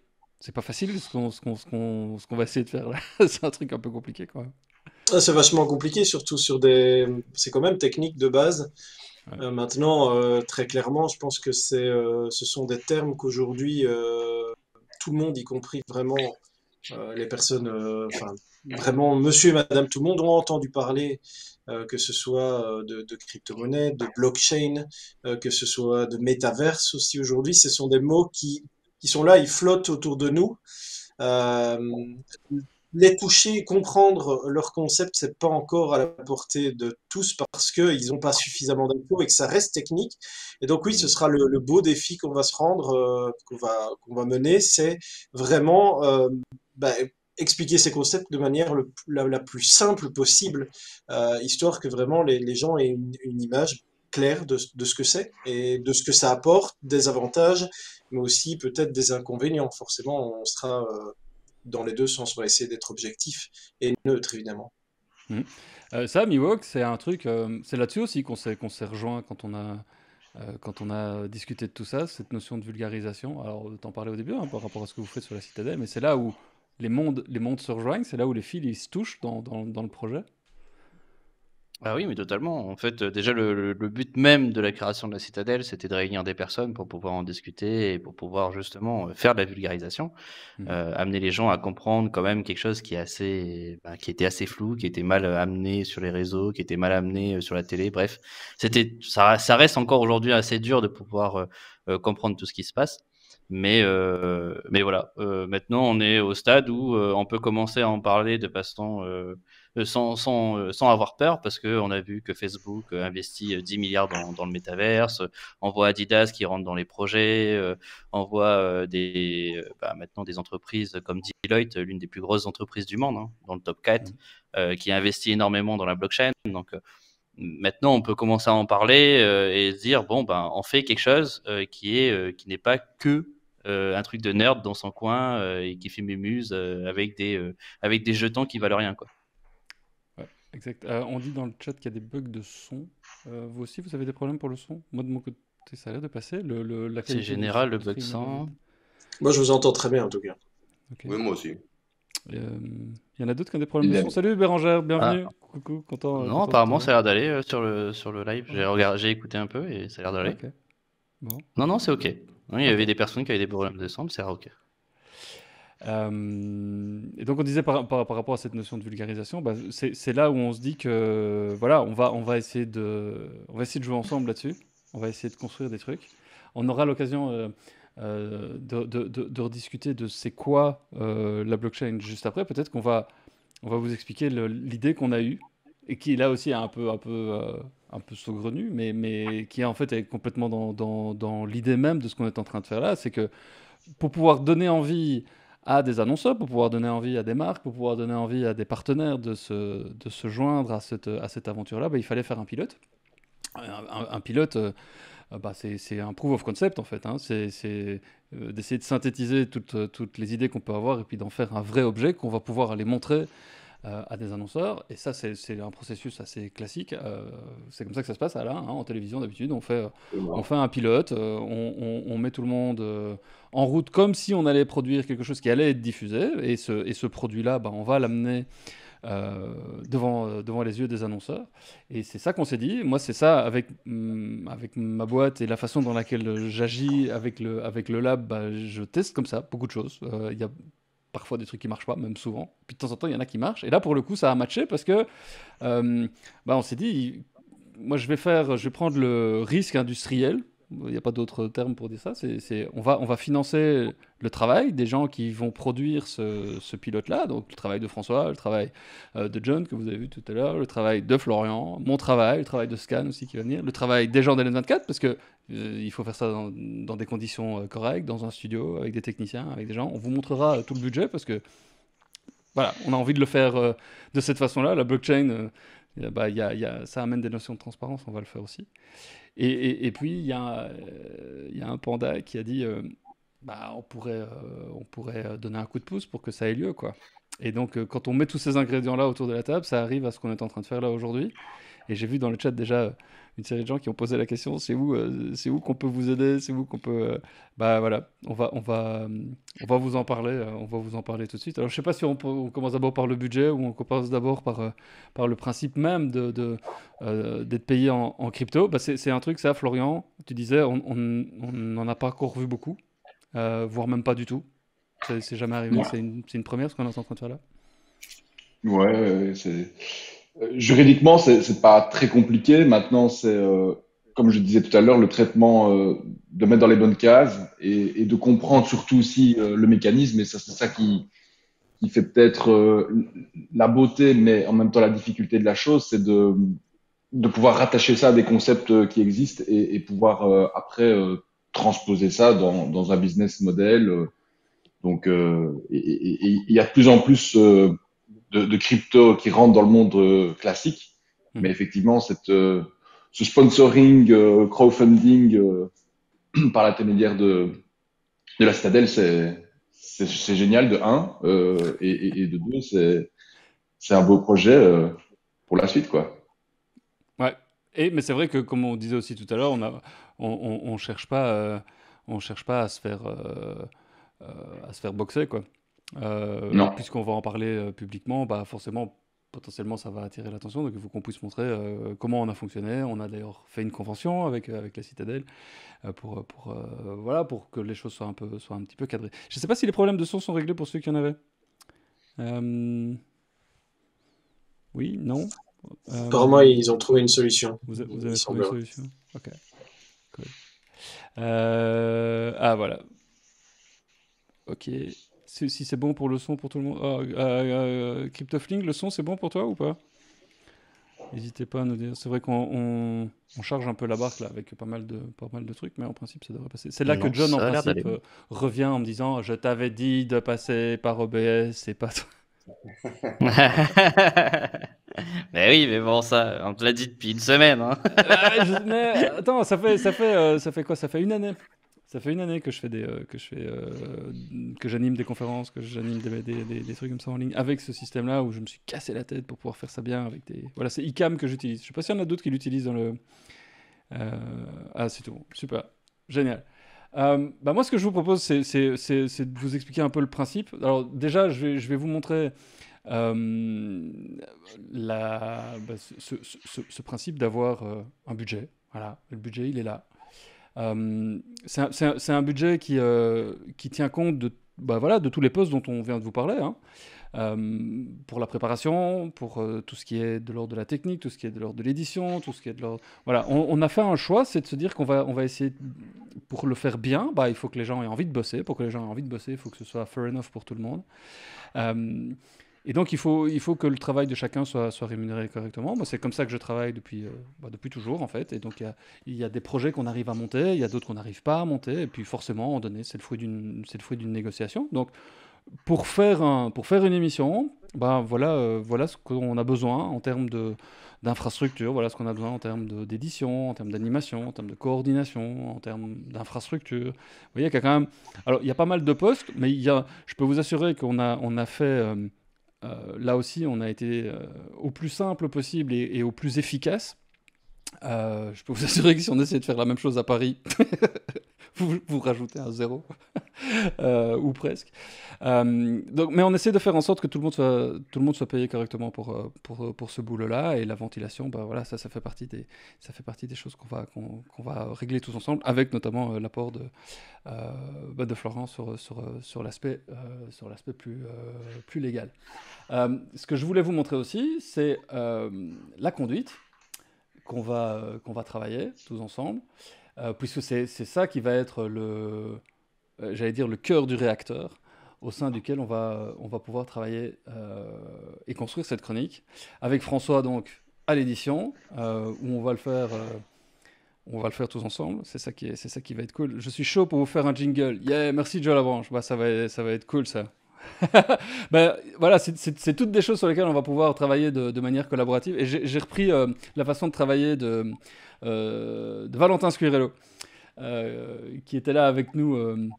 c'est pas facile ce qu'on va essayer de faire là. *laughs* c'est un truc un peu compliqué quand ah, même. c'est vachement compliqué, surtout sur des. C'est quand même technique de base. Euh, maintenant, euh, très clairement, je pense que c'est, euh, ce sont des termes qu'aujourd'hui tout le monde, y compris vraiment les personnes, enfin vraiment Monsieur et Madame tout le monde ont entendu parler, que ce soit de, de crypto-monnaie, de blockchain, que ce soit de métaverse aussi aujourd'hui. Ce sont des mots qui ils sont là, ils flottent autour de nous. Euh, les toucher, comprendre leur concept, c'est pas encore à la portée de tous parce qu'ils n'ont pas suffisamment d'infos et que ça reste technique. Et donc oui, ce sera le, beau défi qu'on va se rendre, euh, qu'on va, qu'on va mener, c'est vraiment euh, bah, expliquer ces concepts de manière la, plus simple possible, histoire que vraiment les, gens aient une, image claire de, de, ce que c'est et de ce que ça apporte, des avantages mais aussi peut-être des inconvénients. Forcément, on sera euh, dans les deux sens. On va essayer d'être objectif et neutre, évidemment. Mm. Euh, ça, Miwok, c'est un truc. Euh, c'est là-dessus aussi qu'on s'est qu rejoint quand on a. quand on a discuté de tout ça, cette notion de vulgarisation, alors t'en parlais au début hein, par rapport à ce que vous faites sur la citadelle, mais c'est là où les mondes, les mondes se rejoignent, c'est là où les fils se touchent dans, dans le projet. Ah oui, mais totalement. En fait, euh, déjà, le, but même de la création de la citadelle, c'était de réunir des personnes pour pouvoir en discuter et pour pouvoir justement euh, faire de la vulgarisation, mmh. euh, amener les gens à comprendre quand même quelque chose qui, est assez, bah, qui était assez flou, qui était mal amené sur les réseaux, qui était mal amené sur la télé. Bref, mmh. c'était, ça, ça reste encore aujourd'hui assez dur de pouvoir comprendre tout ce qui se passe. Mais, mais voilà, maintenant, on est au stade où on peut commencer à en parler de façon euh, euh, sans, avoir peur, parce qu'on a vu que Facebook euh, investit 10 milliards dans, le métaverse, on voit Adidas qui rentre dans les projets, on voit des, bah, maintenant des entreprises comme Deloitte, l'une des plus grosses entreprises du monde, hein, dans le top 4, mmh. qui investit énormément dans la blockchain. Donc, maintenant on peut commencer à en parler et se dire bon ben on fait quelque chose qui est qui n'est pas que un truc de nerd dans son coin et qui fait mémuse avec des avec des jetons qui valent rien quoi. Exact. Euh, on dit dans le chat qu'il y a des bugs de son. Euh, vous aussi, vous avez des problèmes pour le son Moi, de mon côté, ça a l'air de passer. Le, le C'est général, le bug son... Moi, je vous entends très bien, en tout cas. Oui, moi aussi. Il euh, y en a d'autres qui ont des problèmes de son. Salut Bérangère, bienvenue. Ah. Coucou, content. Non, apparemment, ça a l'air d'aller sur, le, sur le live. J'ai, regard... J'ai écouté un peu et ça a l'air d'aller. Non, non, c'est OK. Il y avait des personnes qui avaient des problèmes de son, mais c'est OK. Euh, et donc on disait par, par, rapport à cette notion de vulgarisation, bah, c'est là où on se dit que voilà, on va, on va, essayer, de, on va essayer de jouer ensemble là-dessus, on va essayer de construire des trucs. On aura l'occasion euh, euh, de, rediscuter de c'est quoi la blockchain juste après. Peut-être qu'on va, on va vous expliquer l'idée qu'on a eue et qui là aussi est un peu, un peu, un peu saugrenue, mais, mais qui en fait est complètement dans, dans, dans l'idée même de ce qu'on est en train de faire là. C'est que pour pouvoir donner envie à des annonceurs, pour pouvoir donner envie à des marques, pour pouvoir donner envie à des partenaires de se, de se joindre à cette, à cette aventure-là, bah, il fallait faire un pilote. Un, pilote, euh, bah, c'est un proof of concept en fait. Hein. C'est euh, d'essayer de synthétiser toutes, toutes les idées qu'on peut avoir et puis d'en faire un vrai objet qu'on va pouvoir aller montrer euh, à des annonceurs. Et ça, c'est un processus assez classique. Euh, c'est comme ça que ça se passe à hein, en télévision d'habitude. On, fait on fait un pilote, euh, on, met tout le monde en route comme si on allait produire quelque chose qui allait être diffusé. Et ce, et ce produit-là, bah, on va l'amener. devant, devant les yeux des annonceurs. Et c'est ça qu'on s'est dit. Moi, c'est ça, avec, mm, avec ma boîte et la façon dans laquelle j'agis avec le, avec le lab, ben, je teste comme ça beaucoup de choses. Il y a parfois des trucs qui marchent pas, même souvent. Puis de temps en temps, il y en a qui marchent. Et là, pour le coup, ça a matché parce que euh, bah, on s'est dit, moi, je vais faire, je vais prendre le risque industriel il n'y a pas d'autre terme pour dire ça. C'est, on, va, on va financer le travail des gens qui vont produire ce, ce pilote-là, donc le travail de François, le travail euh, de John que vous avez vu tout à l'heure, le travail de Florian, mon travail, le travail de Scan aussi qui va venir, le travail des gens d'LN24, parce que euh, il faut faire ça dans, dans des conditions euh, correctes, dans un studio, avec des techniciens, avec des gens. On vous montrera tout le budget parce que voilà, on a envie de le faire de cette façon-là. La blockchain bah, y a, ça amène des notions de transparence, on va le faire aussi. Et, et, puis, il y, euh, y, a un panda qui a dit euh, bah, on, pourrait, euh, on pourrait donner un coup de pouce pour que ça ait lieu. Quoi. Et donc, quand on met tous ces ingrédients-là autour de la table, ça arrive à ce qu'on est en train de faire là aujourd'hui. Et j'ai vu dans le chat déjà une série de gens qui ont posé la question c'est où, euh, c'est où qu'on peut vous aider C'est où qu'on peut. Euh, bah voilà, on va, on, va, euh, on va vous en parler. on va vous en parler tout de suite. Alors je sais pas si on, commence d'abord par le budget ou on commence d'abord par, par le principe même de, d'être payé en, crypto. Bah, c'est, un truc, ça, Florian. Tu disais, on n'en a pas encore vu beaucoup, voire même pas du tout. C'est, jamais arrivé. C'est, une, première ce qu'on est en train de faire là. ouais c'est euh, juridiquement, c'est pas très compliqué. Maintenant, c'est euh, comme je disais tout à l'heure, le traitement euh, de mettre dans les bonnes cases et, et de comprendre surtout aussi le mécanisme. Et ça, c'est ça qui, qui fait peut-être la beauté, mais en même temps la difficulté de la chose, c'est de, de pouvoir rattacher ça à des concepts qui existent et, et pouvoir après transposer ça dans, dans un business model. donc, il et, y a de plus en plus de, crypto qui rentre dans le monde euh, classique. Hmm. Mais effectivement, cette, euh, ce sponsoring, euh, crowdfunding *clears throat* par l'intermédiaire de, de la Citadelle, c'est génial de un, et, de deux, c'est un beau projet pour la suite, quoi. Ouais, et, mais c'est vrai que, comme on disait aussi tout à l'heure, on ne on, cherche, pas, cherche pas à se faire, à se faire boxer, quoi. Euh, puisqu'on va en parler euh, publiquement, bah forcément, potentiellement ça va attirer l'attention. Donc il faut qu'on puisse montrer euh, comment on a fonctionné. On a d'ailleurs fait une convention avec, avec la Citadelle pour, pour, voilà, pour que les choses soient un, peu, soient un petit peu cadrées. Je ne sais pas si les problèmes de son sont réglés pour ceux qui en avaient. Oui, non Apparemment, ils ont trouvé une solution. Vous, avez trouvé une solution Ok. ah, voilà. Ok si, c'est bon pour le son pour tout le monde. Euh, euh, euh, CryptoFling, le son c'est bon pour toi ou pas N'hésitez pas à nous dire. C'est vrai qu'on charge un peu la barque là avec pas mal de, pas mal de trucs, mais en principe ça devrait passer. C'est là que John en principe revient en me disant Je t'avais dit de passer par OBS et pas toi. *laughs* mais oui, mais bon, ça, on te l'a dit depuis une semaine. Hein. *laughs* attends, ça fait, ça fait, ça fait quoi Ça fait une année ça fait une année que je fais des, euh, que je fais, euh, que j'anime des conférences, que j'anime des, des, trucs comme ça en ligne avec ce système-là où je me suis cassé la tête pour pouvoir faire ça bien avec des. Voilà, c'est iCam que j'utilise. Je sais pas s'il y en a d'autres qui l'utilisent dans le. Euh, ah, c'est tout Super, génial. bah moi, ce que je vous propose, c'est de vous expliquer un peu le principe. Alors déjà, je vais, je vais vous montrer la, bah, ce, ce, principe d'avoir un budget. Voilà, le budget, il est là. Euh, c'est un, budget qui, euh, qui tient compte de, bah voilà, de tous les postes dont on vient de vous parler. Hein. Euh, pour la préparation, pour tout ce qui est de l'ordre de la technique, tout ce qui est de l'ordre de l'édition, tout ce qui est de l'ordre. Voilà, on, a fait un choix, c'est de se dire qu'on va, on va essayer, pour le faire bien, bah, il faut que les gens aient envie de bosser. Pour que les gens aient envie de bosser, il faut que ce soit fair enough pour tout le monde. Euh, et donc, il faut, il faut que le travail de chacun soit, soit rémunéré correctement. Moi, c'est comme ça que je travaille depuis, euh, bah, depuis toujours, en fait. Et donc, il y a, y a, des projets qu'on arrive à monter, il y a d'autres qu'on n'arrive pas à monter. Et puis, forcément, en donné, c'est le fruit d'une négociation. Donc, pour faire, un, pour faire une émission, bah, voilà, euh, voilà ce qu'on a besoin en termes d'infrastructure, voilà ce qu'on a besoin en termes d'édition, en termes d'animation, en termes de coordination, en termes d'infrastructure. Vous voyez qu'il y a quand même... Alors, il y a pas mal de postes, mais il y a, je peux vous assurer qu'on a, on a fait... Euh, euh, là aussi, on a été euh, au plus simple possible et, au plus efficace. Euh, je peux vous assurer que si on essayait de faire la même chose à Paris, *laughs* vous, vous, rajoutez un zéro, *laughs* euh, ou presque. Euh, donc, mais on essaie de faire en sorte que tout le monde soit, tout le monde soit payé correctement pour, euh, pour, pour ce boulot-là. Et la ventilation, bah, voilà, ça, ça, fait partie des, ça fait partie des choses qu'on va, qu'on, va régler tous ensemble, avec notamment l'apport de, bah, de Florent sur, sur, sur l'aspect, sur l'aspect plus, plus légal. ce que je voulais vous montrer aussi, c'est la conduite qu'on va, qu'on va travailler tous ensemble. Euh, puisque c'est ça qui va être le, euh, j'allais dire, le cœur du réacteur au sein duquel on va, on va pouvoir travailler euh, et construire cette chronique. Avec François, donc, à l'édition, où on va le faire... on va le faire tous ensemble, c'est ça, qui ça qui va être cool. Je suis chaud pour vous faire un jingle. Yeah, merci Joe Labranche. Bah, ça, va, ça va être cool ça. *laughs* ben, voilà, c'est toutes des choses sur lesquelles on va pouvoir travailler de, manière collaborative. Et j'ai repris la façon de travailler de, euh, de Valentin Squirello, euh, qui était là avec nous. Euh,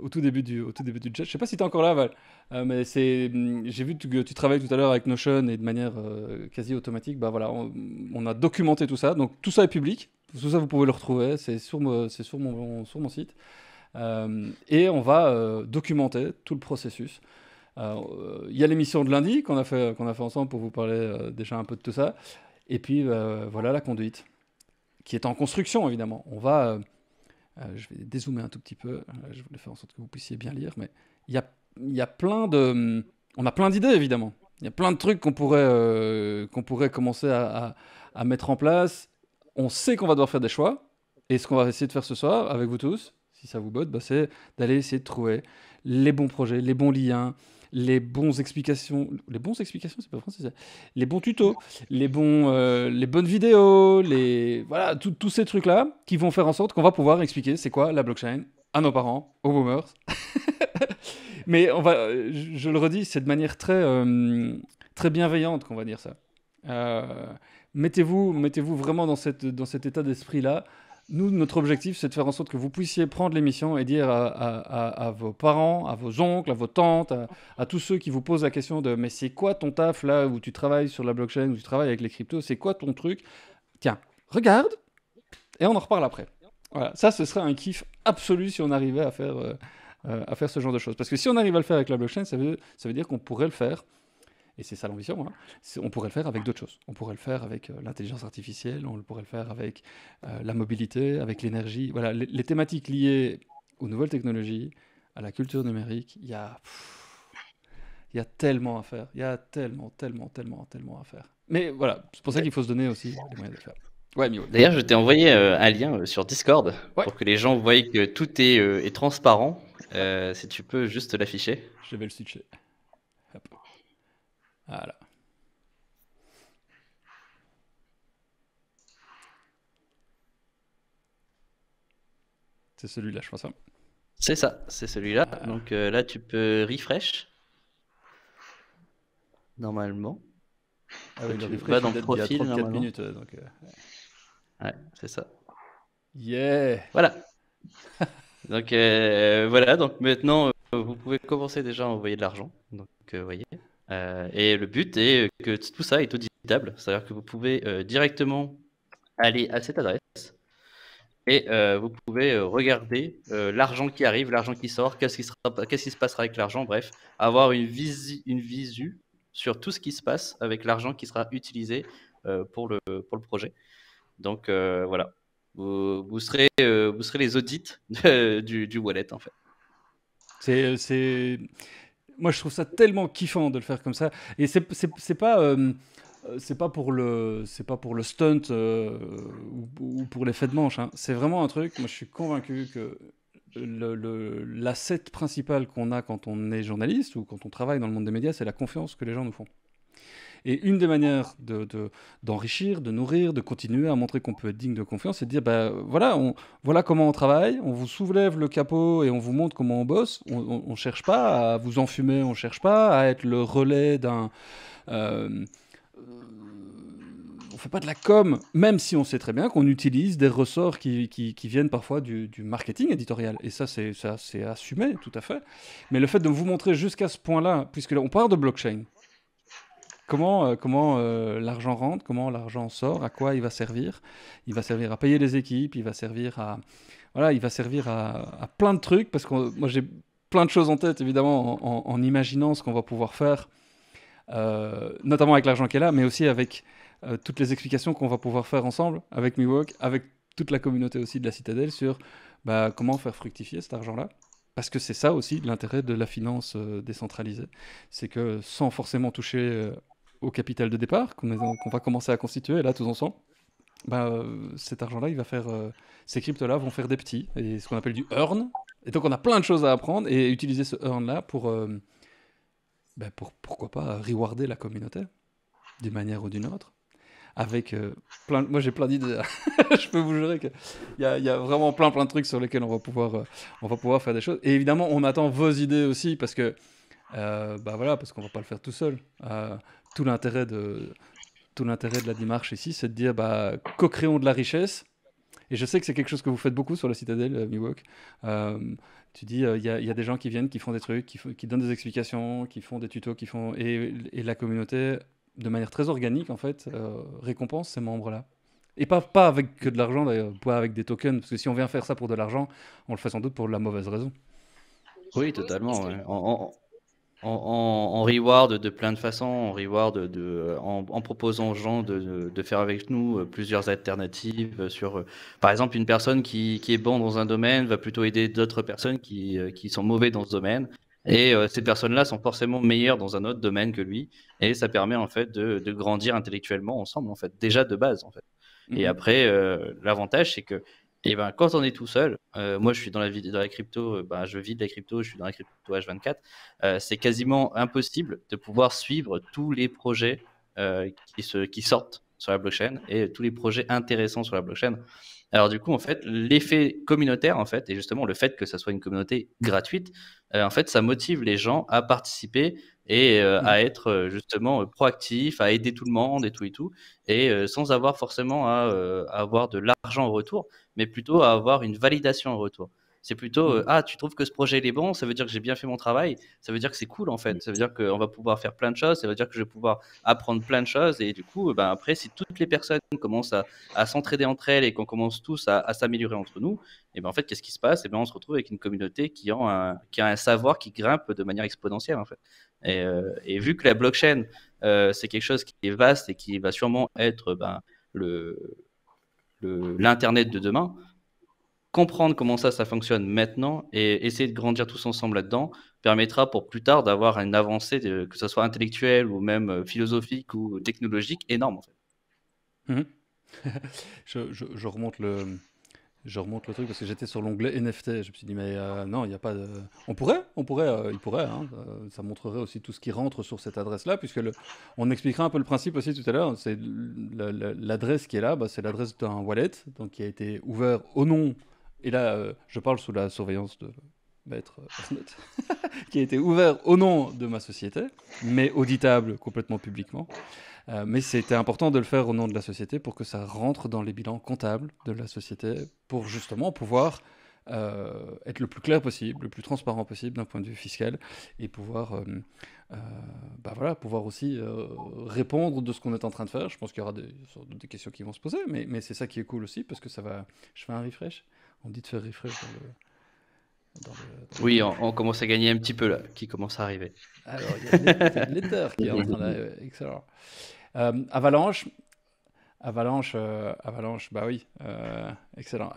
au tout début du au tout début du chat. Je sais pas si tu es encore là Val, mais mm, j'ai vu que tu, travailles tout à l'heure avec Notion et de manière quasi automatique. Bah voilà, on, a documenté tout ça. Donc tout ça est public. Tout ça vous pouvez le retrouver. C'est sur sur mon sur mon site. et on va documenter tout le processus. Il y a l'émission de lundi qu'on a fait qu'on a fait ensemble pour vous parler déjà un peu de tout ça. Et puis euh, voilà la conduite, qui est en construction évidemment. On va, euh, euh, je vais dézoomer un tout petit peu, je voulais faire en sorte que vous puissiez bien lire, mais il y a, y a plein de... On a plein d'idées évidemment. Il y a plein de trucs qu'on pourrait, qu'on pourrait commencer à, mettre en place. On sait qu'on va devoir faire des choix. Et ce qu'on va essayer de faire ce soir, avec vous tous, si ça vous botte, bah, c'est d'aller essayer de trouver les bons projets, les bons liens, les bons explications, les bons explications, c'est pas français les bons tutos, les bons, euh, les bonnes vidéos, les voilà, tous ces trucs là qui vont faire en sorte qu'on va pouvoir expliquer c'est quoi la blockchain à nos parents, aux boomers. *laughs* Mais on va, je, le redis, c'est de manière très, euh, très bienveillante qu'on va dire ça. Euh, mettez-vous, mettez-vous vraiment dans cette, dans cet état d'esprit là. Nous, notre objectif, c'est de faire en sorte que vous puissiez prendre l'émission et dire à, vos parents, à vos oncles, à vos tantes, à, tous ceux qui vous posent la question de mais c'est quoi ton taf là où tu travailles sur la blockchain, où tu travailles avec les cryptos, c'est quoi ton truc Tiens, regarde et on en reparle après. Voilà, ça, ce serait un kiff absolu si on arrivait à faire, euh, euh, à faire ce genre de choses. Parce que si on arrive à le faire avec la blockchain, ça veut, ça veut dire qu'on pourrait le faire et c'est ça l'ambition, hein. on pourrait le faire avec d'autres choses. On pourrait le faire avec euh, l'intelligence artificielle, on pourrait le faire avec euh, la mobilité, avec l'énergie. Voilà, les, thématiques liées aux nouvelles technologies, à la culture numérique, il y a... il y a tellement à faire. Il y a tellement, tellement, tellement, tellement à faire. Mais voilà, c'est pour ça qu'il faut se donner aussi les moyens de le faire. Ouais, D'ailleurs, je t'ai envoyé euh, un lien sur Discord pour que les gens voient que tout est, est transparent. si tu peux juste l'afficher. Je vais le switcher. Voilà. C'est celui-là, je pense. Hein. C'est ça, c'est celui-là. Euh. Donc euh, là, tu peux refresh. Normalement. Ah tu vas dans le profil. minutes, euh, Ouais, c'est ça. Yeah Voilà *laughs* Donc voilà, donc maintenant, vous pouvez commencer déjà à envoyer de l'argent. Donc, vous voyez. Euh, et le but est que tout ça est auditable, c'est-à-dire que vous pouvez euh, directement aller à cette adresse et euh, vous pouvez regarder l'argent qui arrive, l'argent qui sort, qu'est-ce qui, ce qui, se passera avec l'argent, bref, avoir une, visi, une visu sur tout ce qui se passe avec l'argent qui sera utilisé pour, le, pour le projet. Donc voilà, vous, serez, vous serez les audits *laughs* du, du wallet en fait. C'est moi, je trouve ça tellement kiffant de le faire comme ça. Et c'est pas. Euh, c'est pas pour le c'est pas pour le stunt euh, ou, pour l'effet de manche hein. c'est vraiment un truc moi je suis convaincu que le, l'asset principal qu'on a quand on est journaliste ou quand on travaille dans le monde des médias c'est la confiance que les gens nous font et une des manières d'enrichir, de, d'enrichir, de nourrir, de continuer à montrer qu'on peut être digne de confiance, c'est de dire, bah, voilà, on, voilà comment on travaille, on vous soulève le capot et on vous montre comment on bosse. On ne cherche pas à vous enfumer, on ne cherche pas à être le relais d'un... Euh, on fait pas de la com, même si on sait très bien qu'on utilise des ressorts qui, qui, viennent parfois du, du, marketing éditorial. Et ça, c'est assumé, tout à fait. Mais le fait de vous montrer jusqu'à ce point-là, puisque là, on parle de blockchain, Comment, euh, euh, l'argent rentre, comment l'argent sort, à quoi il va servir Il va servir à payer les équipes, il va servir à, voilà, il va servir à, plein de trucs, parce que moi j'ai plein de choses en tête, évidemment, en, imaginant ce qu'on va pouvoir faire, euh, notamment avec l'argent qui est là, mais aussi avec toutes les explications qu'on va pouvoir faire ensemble, avec Miwok, avec toute la communauté aussi de la Citadelle, sur bah, comment faire fructifier cet argent-là parce que c'est ça aussi l'intérêt de la finance décentralisée, c'est que sans forcément toucher au capital de départ qu'on va commencer à constituer là tous ensemble. Bah, cet argent-là, il va faire, euh, ces cryptes là vont faire des petits, et ce qu'on appelle du earn. Et donc on a plein de choses à apprendre et utiliser ce earn-là pour, euh, ben, pour, pourquoi pas, rewarder la communauté d'une manière ou d'une autre. Avec plein, moi j'ai plein d'idées. Hein. *laughs* Je peux vous jurer qu'il y, y, a vraiment plein plein de trucs sur lesquels on va pouvoir, on va pouvoir faire des choses. Et évidemment, on attend vos idées aussi parce que, bah voilà, parce qu'on va pas le faire tout seul tout l'intérêt de tout l'intérêt de la démarche ici, c'est de dire bah, co-créons de la richesse. Et je sais que c'est quelque chose que vous faites beaucoup sur la citadelle, euh, Miwok. Euh, tu dis, euh, il y, a des gens qui viennent, qui font des trucs, qui, qui donnent des explications, qui font des tutos, qui font et, la communauté, de manière très organique en fait, récompense ces membres-là. Et pas, pas avec que de l'argent d'ailleurs, pas avec des tokens, parce que si on vient faire ça pour de l'argent, on le fait sans doute pour la mauvaise raison. Oui, totalement en, reward de plein de façons, en reward de, en, proposant aux gens de, faire avec nous euh, plusieurs alternatives euh, sur, euh, par exemple, une personne qui, est bon dans un domaine va plutôt aider d'autres personnes qui, sont mauvais dans ce domaine. Et ces personnes-là sont forcément meilleures dans un autre domaine que lui, et ça permet en fait de, grandir intellectuellement ensemble, en fait, déjà de base en fait. Et mhm. après, l'avantage, c'est que et ben, quand on est tout seul, euh, moi je suis dans la, dans la crypto, euh, ben, je vis de la crypto, je suis dans la crypto H24, euh, c'est quasiment impossible de pouvoir suivre tous les projets qui, qui sortent sur la blockchain et tous les projets intéressants sur la blockchain. Alors du coup, en fait, l'effet communautaire, en fait, et justement le fait que ça soit une communauté gratuite, euh, en fait, ça motive les gens à participer et euh, mmh. à être euh, justement proactif, à aider tout le monde et tout et tout, et sans avoir forcément à avoir de l'argent en retour, mais plutôt à avoir une validation en retour. C'est plutôt mmh. euh, ah, tu trouves que ce projet est bon, ça veut dire que j'ai bien fait mon travail, ça veut dire que c'est cool en fait, mmh. ça veut dire qu'on va pouvoir faire plein de choses, ça veut dire que je vais pouvoir apprendre plein de choses et du coup, euh, ben, après, si toutes les personnes commencent à, s'entraider entre elles et qu'on commence tous à, s'améliorer entre nous, et ben en fait, qu'est-ce qui se passe Et eh ben on se retrouve avec une communauté qui a un, qui a un savoir qui grimpe de manière exponentielle en fait. Et, euh, vu que la blockchain c'est quelque chose qui est vaste et qui va sûrement être ben, le l'internet de demain comprendre comment ça, ça fonctionne maintenant et essayer de grandir tous ensemble là-dedans permettra pour plus tard d'avoir une avancée, que ce soit intellectuelle ou même euh, philosophique ou technologique, énorme mhm. *laughs* je, remonte le, je remonte le truc parce que j'étais sur l'onglet NFT. Je me suis dit, mais euh, non, il n'y a pas On pourrait, on pourrait, euh, il pourrait. Hein. ça montrerait aussi tout ce qui rentre sur cette adresse-là, puisque on expliquera un peu le principe aussi tout à l'heure. C'est l'adresse qui est là, bah, c'est l'adresse d'un wallet, donc qui a été ouvert au nom et là, euh, je parle sous la surveillance de maître Asnot, *laughs* qui a été ouvert au nom de ma société, mais auditable complètement publiquement. Euh, mais c'était important de le faire au nom de la société pour que ça rentre dans les bilans comptables de la société, pour justement pouvoir euh, être le plus clair possible, le plus transparent possible d'un point de vue fiscal, et pouvoir, bah voilà, pouvoir aussi répondre de ce qu'on est en train de faire. Je pense qu'il y aura des, questions qui vont se poser, mais c'est ça qui est cool aussi, parce que ça va... Je fais un refresh on dit de faire refresh dans le. oui, On, commence à gagner un petit peu là, qui commence à arriver. Alors, il y a Letter qui est en train d'arriver, *laughs* excellent. Euh, Avalanche, Avalanche, euh, Avalanche, bah oui, euh, excellent.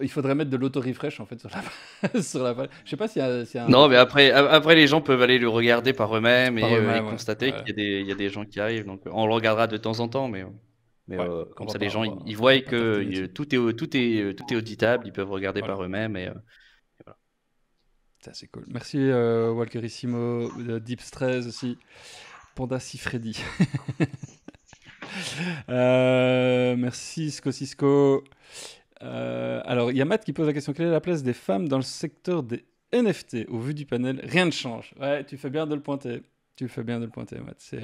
il faudrait mettre de l'auto-refresh en fait sur la *laughs* sur la. Je sais pas si y, Non, mais après, après les gens peuvent aller le regarder par eux-mêmes et, constater qu'il y, y, a des gens qui arrivent. Donc on le regardera de temps en temps, mais. Euh, comme ça, les gens, ils, voient que tout, est, tout, est, tout est auditable, ils peuvent regarder par eux-mêmes. Et, assez euh, voilà. C'est assez cool. Merci, euh, Walkerissimo, Deep Stress aussi, Panda Sifredi. *laughs* merci, Scosisco. alors, il y a Matt qui pose la question quelle est la place des femmes dans le secteur des NFT Au vu du panel, rien ne change. Ouais, tu fais bien de le pointer. Tu fais bien de le pointer, Matt. C'est.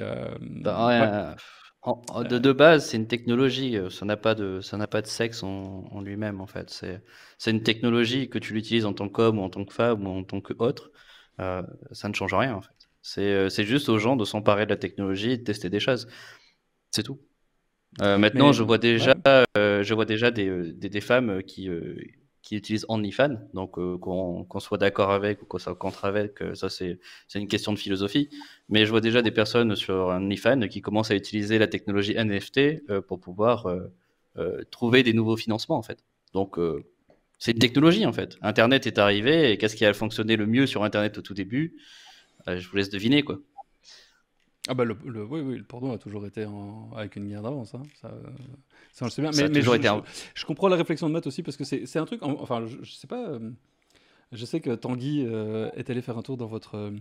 Euh, de, base, c'est une technologie. Euh, ça n'a pas de, ça n'a pas de sexe en, lui-même, en fait. C'est, c'est une technologie que tu l'utilises en tant qu'homme ou en tant que femme ou en tant qu'autre. autre. Euh, ça ne change rien, en fait. C'est, juste aux gens de s'emparer de la technologie et de tester des choses. C'est tout. maintenant, je vois déjà, je vois déjà des, femmes qui, qui utilisent OnlyFans. Donc, euh, qu'on soit d'accord avec ou qu'on soit contre avec, euh, ça, c'est une question de philosophie. Mais je vois déjà des personnes sur OnlyFans qui commencent à utiliser la technologie NFT euh, pour pouvoir trouver des nouveaux financements, en fait. Donc, c'est une technologie, en fait. Internet est arrivé et qu'est-ce qui a fonctionné le mieux sur Internet au tout début Je vous laisse deviner, quoi. Ah bah le, oui, oui, le pardon a toujours été avec une guerre d'avance, hein. ça, euh, ça, je sais bien. mais, je, comprends la réflexion de Matt aussi parce que c'est un truc, enfin je, sais pas, euh, je sais que Tanguy euh, est allé faire un tour dans votre,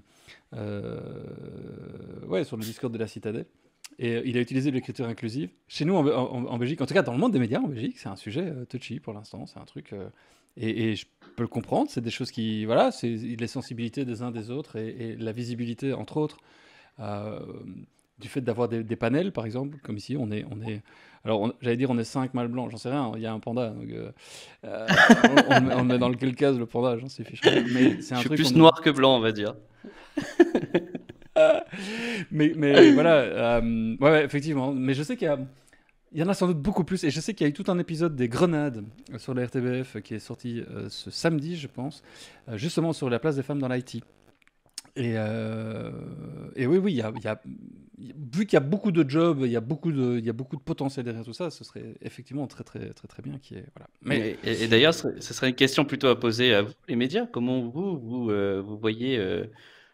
ouais, sur le Discord de la Citadelle. Et il a utilisé l'écriture inclusive. Chez nous, en, Belgique, en tout cas dans le monde des médias en Belgique, c'est un sujet touchy pour l'instant. C'est un truc. Et, je peux le comprendre. C'est des choses qui. Voilà, c'est les sensibilités des uns des autres et, et la visibilité, entre autres, euh, du fait d'avoir des, panels, par exemple, comme ici, on est, on est, alors j'allais dire on est cinq mâles blancs, j'en sais rien, il y a un panda, donc euh, euh, on, est dans lequel case le panda, j'en sais Mais c'est un Je suis plus noir que blanc, on va dire. *laughs* mais, mais *coughs* voilà, ouais, effectivement. Mais je sais qu'il y il y en a sans doute beaucoup plus. Et je sais qu'il y a eu tout un épisode des Grenades sur la RTBF qui est sorti ce samedi, je pense, justement sur la place des femmes dans l'IT. Et, euh, et, oui, oui, vu qu'il y a beaucoup de jobs, il y, a beaucoup de, a beaucoup de potentiel derrière tout ça, ce serait effectivement très, très, très, très bien. Qui est, Mais, et, d'ailleurs, ce serait une question plutôt à poser à vous, les médias. Comment vous, euh, voyez, euh,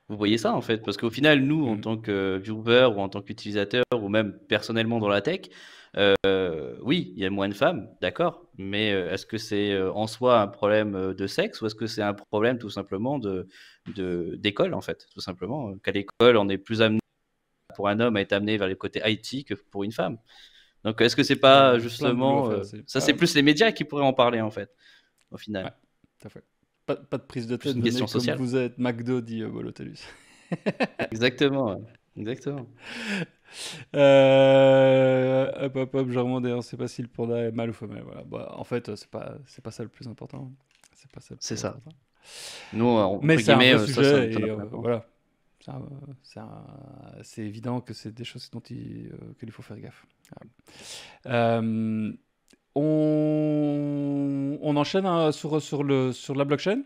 vous voyez ça, en fait Parce qu'au final, nous, en mmh. tant que viewer ou en tant qu'utilisateur, ou même personnellement dans la tech, euh, oui, il y a moins de femmes, d'accord, mais euh, est-ce que c'est euh, en soi un problème de sexe ou est-ce que c'est un problème tout simplement d'école, de, d'école en fait, tout simplement Qu'à l'école, on est plus amené, pour un homme, à être amené vers le côté IT que pour une femme. Donc est-ce que c'est pas justement... ça, c'est plus les médias qui pourraient en parler en fait, au final. fait. Pas, de prise de tête, une question sociale. vous êtes, McDo dit Exactement. Exactement. *laughs* Euh, hop, hop, hop, je remonte. On ne sait pas si le panda est mâle ou femelle. Voilà. Bah, en fait, c'est pas, c'est pas ça le plus important. C'est pas ça. C'est ça. Nous, on, mais c'est un sujet, ça, ça, euh, voilà. C'est évident que c'est des choses dont il, euh, qu'il faut faire gaffe. Euh, on, on enchaîne hein, sur, sur, le, sur la blockchain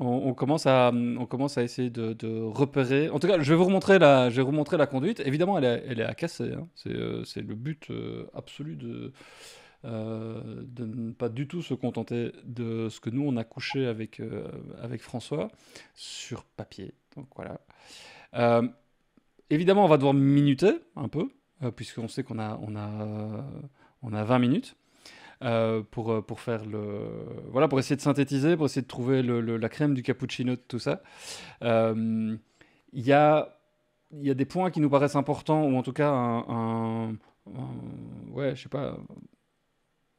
on, commence à, on commence à essayer de, repérer. En tout cas, je vais vous remontrer la, je vais la conduite. Évidemment, elle est, à casser. Hein. Euh, c'est, le but euh, absolu de, euh, de ne pas du tout se contenter de ce que nous, on a couché avec, avec François sur papier. voilà. évidemment, on va devoir minuter un peu, puisqu'on sait qu'on a, on on a 20 minutes. Euh, pour, euh, pour faire le. Voilà, pour essayer de synthétiser, pour essayer de trouver le, la crème du cappuccino de tout ça. Euh, il y, a, y a des points qui nous paraissent importants, ou en tout cas un. ouais, je sais pas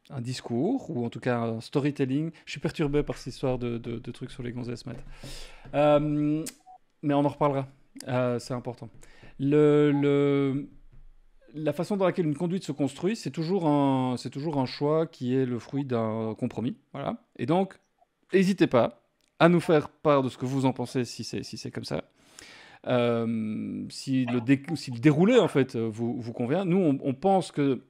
un discours ou en tout cas un storytelling. Je suis perturbé par cette histoire de, de, trucs sur les gonzesses, Matt. mais on en reparlera. c'est important. Le, le, la façon dans laquelle une conduite se construit, c'est toujours, un, c'est toujours un choix qui est le fruit d'un compromis. Voilà. Et donc, n'hésitez pas à nous faire part de ce que vous en pensez si c'est, si c'est comme ça. Euh, si, le déroulé, en fait, vous, vous convient. Nous, on, pense que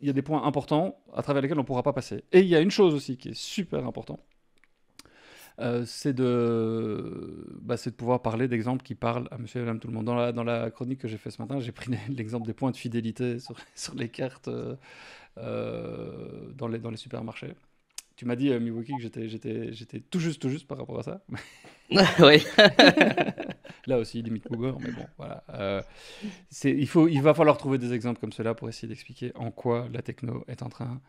y a des points importants à travers lesquels on ne pourra pas passer. Et il y a une chose aussi qui est super importante, euh, c'est de, bah, de pouvoir parler d'exemples qui parlent à monsieur et madame tout le monde. Dans la, dans la chronique que j'ai fait ce matin, j'ai pris *laughs* l'exemple des points de fidélité sur, *laughs* sur les cartes euh, euh, dans, les, dans les supermarchés. Tu m'as dit, Miwoki, que j'étais tout juste, tout juste par rapport à ça. *laughs* oui. Là aussi, limite Boomer, mais bon, voilà. il, faut, il va falloir trouver des exemples comme cela pour essayer d'expliquer en quoi la techno est en train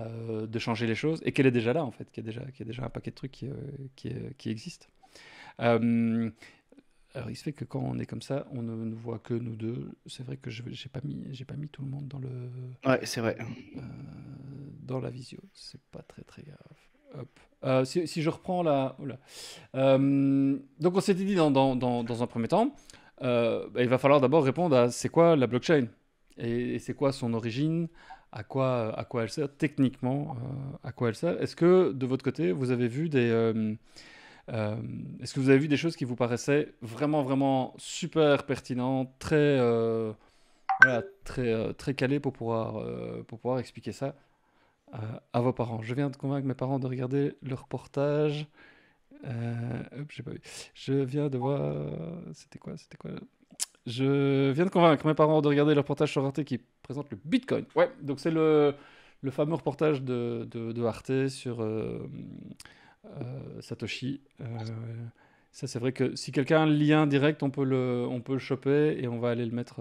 euh, de changer les choses et qu'elle est déjà là en fait, qu'il y, a déjà, y a déjà un paquet de trucs qui, euh, euh, qui, existent. alors il se fait que quand on est comme ça, on ne nous voit que nous deux. C'est vrai que je n'ai pas, mis, j'ai pas mis tout le monde dans le. Ouais, c'est vrai. dans la visio. C'est pas très très grave. si, je reprends la. là. donc, on s'était dit dans, dans, dans, un premier temps, bah, il va falloir d'abord répondre à c'est quoi la blockchain et c'est quoi son origine, à quoi, à quoi elle sert techniquement, euh, à quoi elle sert. Est-ce que de votre côté, vous avez vu des, euh, euh, est-ce que vous avez vu des choses qui vous paraissaient vraiment vraiment super pertinentes, très, très, très calées pour pouvoir, pour pouvoir expliquer ça à vos parents Je viens de convaincre mes parents de regarder le reportage. Je viens de voir. C'était quoi C'était quoi Je viens de convaincre mes parents de regarder le reportage sur Arte qui présente le Bitcoin. Ouais, donc c'est le, le, fameux reportage de, de, Arte sur euh, euh, Satoshi. Euh, ça, c'est vrai que si quelqu'un a un lien direct, on peut, le, on peut le choper et on va aller le mettre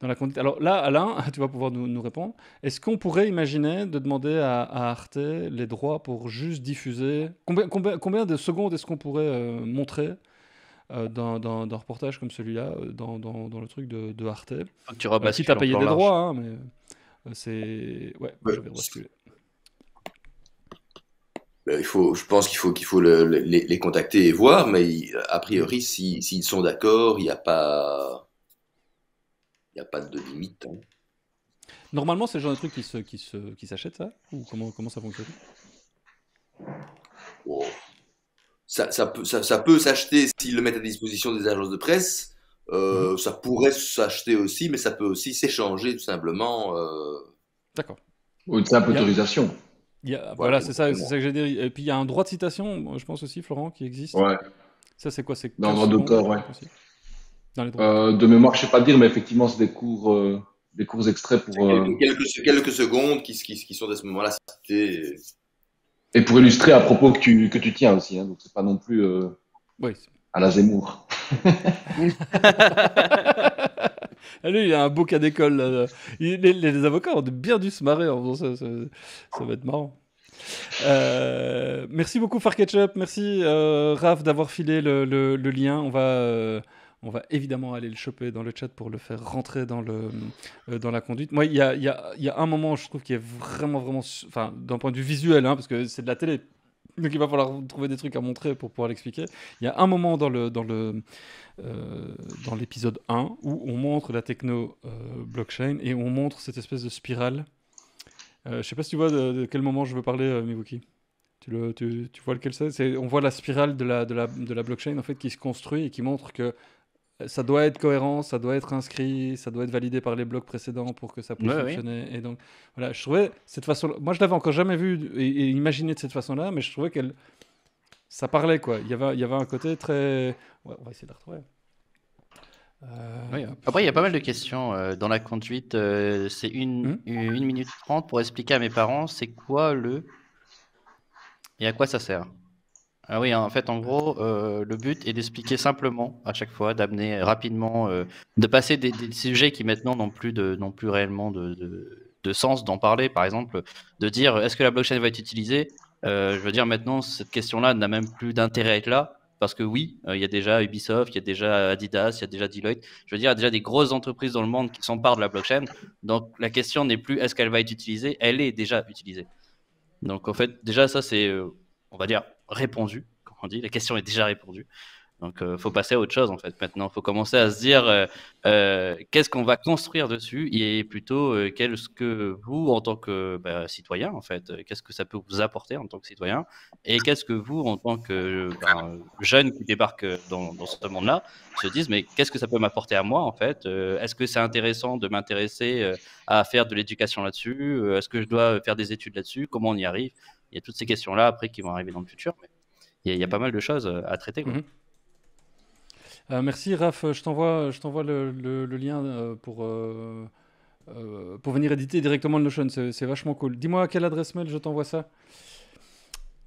dans la conduite. Alors là, Alain, *laughs* tu vas pouvoir nous, nous répondre. Est-ce qu'on pourrait imaginer de demander à, à, Arte les droits pour juste diffuser combien, combien, combien de secondes est-ce qu'on pourrait montrer euh, d'un reportage comme celui-là euh, dans, dans, le truc de, Arte. Tu euh, si as payé des droits, hein, mais euh, c'est. Ouais, je euh, Il faut, je pense qu'il faut, qu'il faut les, contacter et voir, mais a priori, s'ils si, sont d'accord, il n'y a pas, il a pas de limite. Hein. Normalement, c'est le genre de truc qui se, qui se, qui s'achète, ça Ou comment, comment ça fonctionne wow ça, peut, s'acheter s'ils le mettent à disposition des agences de presse. Euh, mhm. Ça pourrait s'acheter aussi, mais ça peut aussi s'échanger tout simplement. Euh. D'accord. Ou une simple autorisation. voilà, c'est ça, que j'ai dit. Et puis il y a un droit de citation, je pense aussi, Florent, qui existe. Ouais. Ça, c'est quoi C'est dans le droit d'auteur, ouais. Dans les euh, de mémoire, je sais pas dire, mais effectivement, c'est des cours, des cours extraits pour quelques, quelques, secondes qui, qui, qui sont à ce moment-là cités. Et pour illustrer à propos que tu, que tu tiens aussi, hein, donc c'est pas non plus euh, oui. à la Zemmour. Lui, *laughs* il a un beau cas d'école. Les, les, avocats ont bien dû se marrer en faisant ça, ça, va être marrant. Euh, merci beaucoup Far Ketchup, merci euh, Raph d'avoir filé le, le, lien. On va euh, on va évidemment aller le choper dans le chat pour le faire rentrer dans, le, euh, dans la conduite. Moi, il y a, y, a, y a, un moment, je trouve, qui est vraiment, vraiment. Enfin, d'un point de vue visuel, hein, parce que c'est de la télé. Donc il va falloir trouver des trucs à montrer pour pouvoir l'expliquer. Il y a un moment dans le dans le euh, dans l'épisode 1 où on montre la techno euh, blockchain et on montre cette espèce de spirale. Je ne sais pas si tu vois de, quel moment je veux parler, Mibuki Tu, le, tu, tu, vois lequel c'est On voit la spirale de la, de, la, de la blockchain en fait qui se construit et qui montre que ça doit être cohérent, ça doit être inscrit, ça doit être validé par les blocs précédents pour que ça puisse fonctionner. Et donc, voilà, je trouvais cette façon. moi, je l'avais encore jamais vu et, et de cette façon-là, mais je trouvais qu'elle, ça parlait quoi. Il y avait, il y avait un côté très. on va essayer de la retrouver. Euh, après, il y a pas mal de questions euh, dans la conduite. Euh, c'est une, hmm. une minute trente pour expliquer à mes parents c'est quoi le et à quoi ça sert. Ah oui, hein, en fait, en gros, euh, le but est d'expliquer simplement à chaque fois, d'amener rapidement, euh, de passer des, sujets qui maintenant n'ont plus, plus réellement de, sens d'en parler, par exemple, de dire est-ce que la blockchain va être utilisée euh, Je veux dire, maintenant, cette question-là n'a même plus d'intérêt à être là, parce que oui, il y a déjà Ubisoft, il y a déjà Adidas, il y a déjà Deloitte, je veux dire, il y a déjà des grosses entreprises dans le monde qui s'emparent de la blockchain, donc la question n'est plus est-ce qu'elle va être utilisée, elle est déjà utilisée. Donc en fait, déjà, ça, c'est, on va dire, répondu, comme on dit. La question est déjà répondue. Donc, il euh, faut passer à autre chose, en fait, maintenant. Il faut commencer à se dire euh, euh, qu'est-ce qu'on va construire dessus et plutôt qu'est-ce que vous, en tant que bah, citoyen, en fait, qu'est-ce que ça peut vous apporter en tant que citoyen et qu'est-ce que vous, en tant que bah, jeune qui débarque dans, dans ce monde-là, se disent mais qu'est-ce que ça peut m'apporter à moi, en fait Est-ce que c'est intéressant de m'intéresser à faire de l'éducation là-dessus Est-ce que je dois faire des études là-dessus Comment on y arrive il y a toutes ces questions-là après qui vont arriver dans le futur. Mais il y, a, pas mal de choses euh, à traiter. Mhm. Euh, merci Raph, je t'envoie, je t'envoie le, lien euh, pour, pour venir éditer directement le Notion, c'est, vachement cool. Dis-moi à quelle adresse mail je t'envoie ça.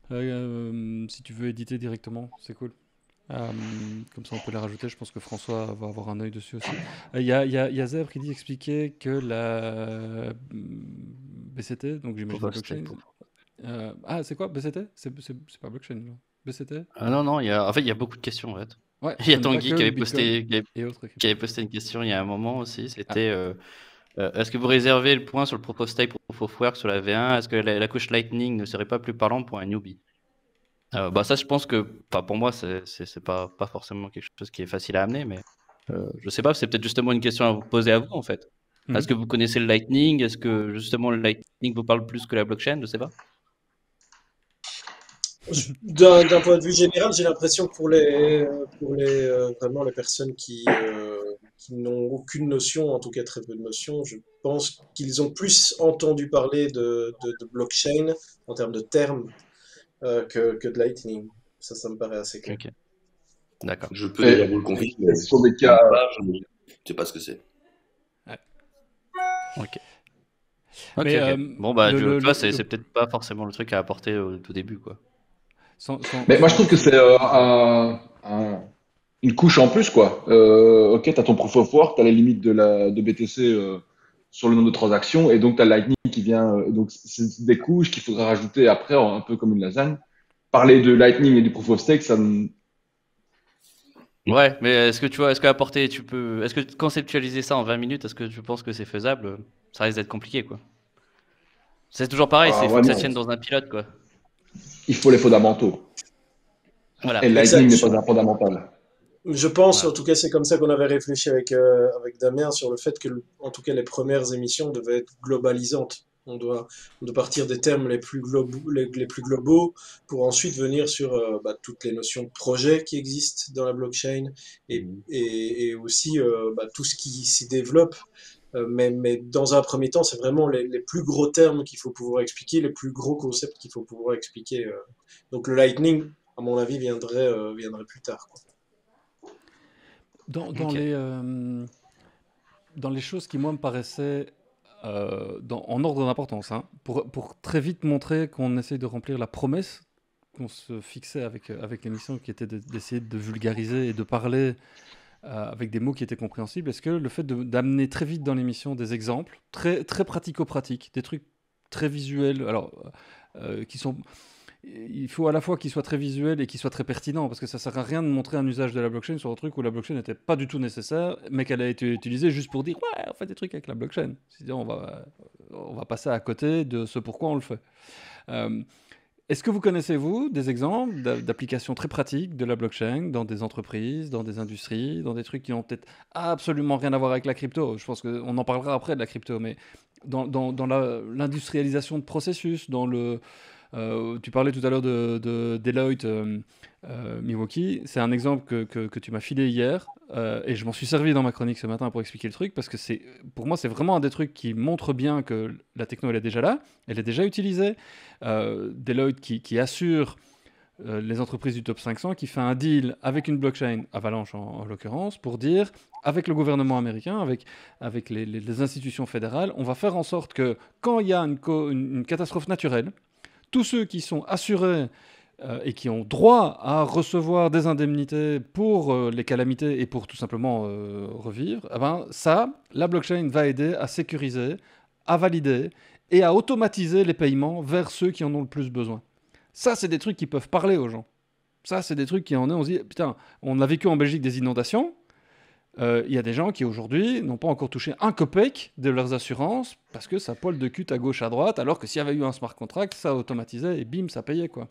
si tu veux éditer directement, c'est cool. comme ça, on peut la rajouter. Je pense que François va avoir un œil dessus aussi. Il y, a, qui dit expliquer que la BCT, donc j'imagine euh, ah, c'est quoi BCT C'est pas blockchain, BCT ah Non, non, en fait, il y a beaucoup de questions, en fait. Ouais, *laughs* il y a Tanguy qui avait, posté, qui, avait... posté, une question il y a un moment aussi, ah. c'était... Euh, euh, est-ce que vous réservez le point sur le propose type Proof of Work sur la V1 Est-ce que la, couche Lightning ne serait pas plus parlant pour un newbie bah ça, je pense que, pour moi, c'est pas, pas forcément quelque chose qui est facile à amener, mais euh, je sais pas, c'est peut-être justement une question à vous poser à vous en fait. Hmm. Est-ce que vous connaissez le Lightning Est-ce que justement le Lightning vous parle plus que la blockchain Je sais pas. D'un point de vue général, j'ai l'impression que pour les, les, euh, vraiment les personnes euh, qui, n'ont aucune notion, en tout cas très peu de notion, je pense qu'ils ont plus entendu parler de, blockchain en termes de termes euh, que, de Lightning. Ça, ça me paraît assez clair. D'accord. Je peux vous le confirmer. Sur cas, je ne sais pas ce que c'est. Ouais. Ok. mais, bon, bah, le, le, c'est peut-être pas forcément le truc à apporter au tout début, quoi. Mais moi, je trouve que c'est euh, une couche en plus, quoi. Euh, ok, tu as ton proof of work, tu as les limites de, la, de BTC euh, sur le nombre de transactions, et donc tu as Lightning qui vient. donc, c'est des couches qu'il faudra rajouter après, un peu comme une lasagne. Parler de Lightning et du proof of stake, ça me. Ouais, mais est-ce que tu vois, est-ce apporter tu peux, est-ce que conceptualiser ça en 20 minutes, est-ce que tu penses que c'est faisable Ça risque d'être compliqué, quoi. C'est toujours pareil, bah, c'est faut que ça tienne dans un pilote, quoi il faut les fondamentaux. et Lightning n'est pas un fondamental. Je pense, en tout cas, c'est comme ça qu'on avait réfléchi avec, euh, avec Damien sur le fait que, en tout cas, les premières émissions devaient être globalisantes. On doit, partir des termes les plus, globaux, les, plus globaux pour ensuite venir sur euh, bah, toutes les notions de projet qui existent dans la blockchain et, mm. aussi euh, bah, tout ce qui s'y développe. Euh, mais, dans un premier temps, c'est vraiment les, plus gros termes qu'il faut pouvoir expliquer, les plus gros concepts qu'il faut pouvoir expliquer. Euh. Donc le Lightning, à mon avis, viendrait, euh, viendrait plus tard. Dans, les, dans les choses qui, moi, me paraissaient en ordre d'importance, hein, pour, pour, très vite montrer qu'on essaye de remplir la promesse qu'on se fixait avec, avec l'émission, qui était d'essayer de vulgariser et de parler euh, avec des mots qui étaient compréhensibles. Est-ce que le fait d'amener très vite dans l'émission des exemples, très, très pratico-pratiques, des trucs très visuels, alors, euh, euh, qui sont. Il faut à la fois qu'ils soient très visuels et qu'ils soient très pertinents, parce que ça ne sert à rien de montrer un usage de la blockchain sur un truc où la blockchain n'était pas du tout nécessaire, mais qu'elle a été utilisée juste pour dire Ouais, on fait des trucs avec la blockchain. C'est-à-dire on va, on va passer à côté de ce pourquoi on le fait. Est-ce que vous connaissez, vous, des exemples d'applications très pratiques de la blockchain dans des entreprises, dans des industries, dans des trucs qui n'ont peut-être absolument rien à voir avec la crypto Je pense qu'on en parlera après de la crypto, mais dans, dans, l'industrialisation de processus, dans le... Euh, tu parlais tout à l'heure de, de, Deloitte, euh, euh, Milwaukee. C'est un exemple que, que, tu m'as filé hier euh, et je m'en suis servi dans ma chronique ce matin pour expliquer le truc parce que c'est, pour moi, c'est vraiment un des trucs qui montre bien que la techno, elle est déjà là, elle est déjà utilisée. Euh, Deloitte qui, qui assure euh, les entreprises du top 500, qui fait un deal avec une blockchain, Avalanche en, l'occurrence, pour dire avec le gouvernement américain, avec, avec les, les, institutions fédérales, on va faire en sorte que quand il y a une, une catastrophe naturelle, tous ceux qui sont assurés euh, et qui ont droit à recevoir des indemnités pour euh, les calamités et pour tout simplement euh, revivre, eh ben, ça, la blockchain va aider à sécuriser, à valider et à automatiser les paiements vers ceux qui en ont le plus besoin. Ça, c'est des trucs qui peuvent parler aux gens. Ça, c'est des trucs qui en ont... on dit, putain, on a vécu en Belgique des inondations, il y a des gens qui aujourd'hui n'ont pas encore touché un copec de leurs assurances parce que ça poil de cul à gauche à droite, alors que s'il y avait eu un smart contract, ça automatisait et bim, ça payait quoi.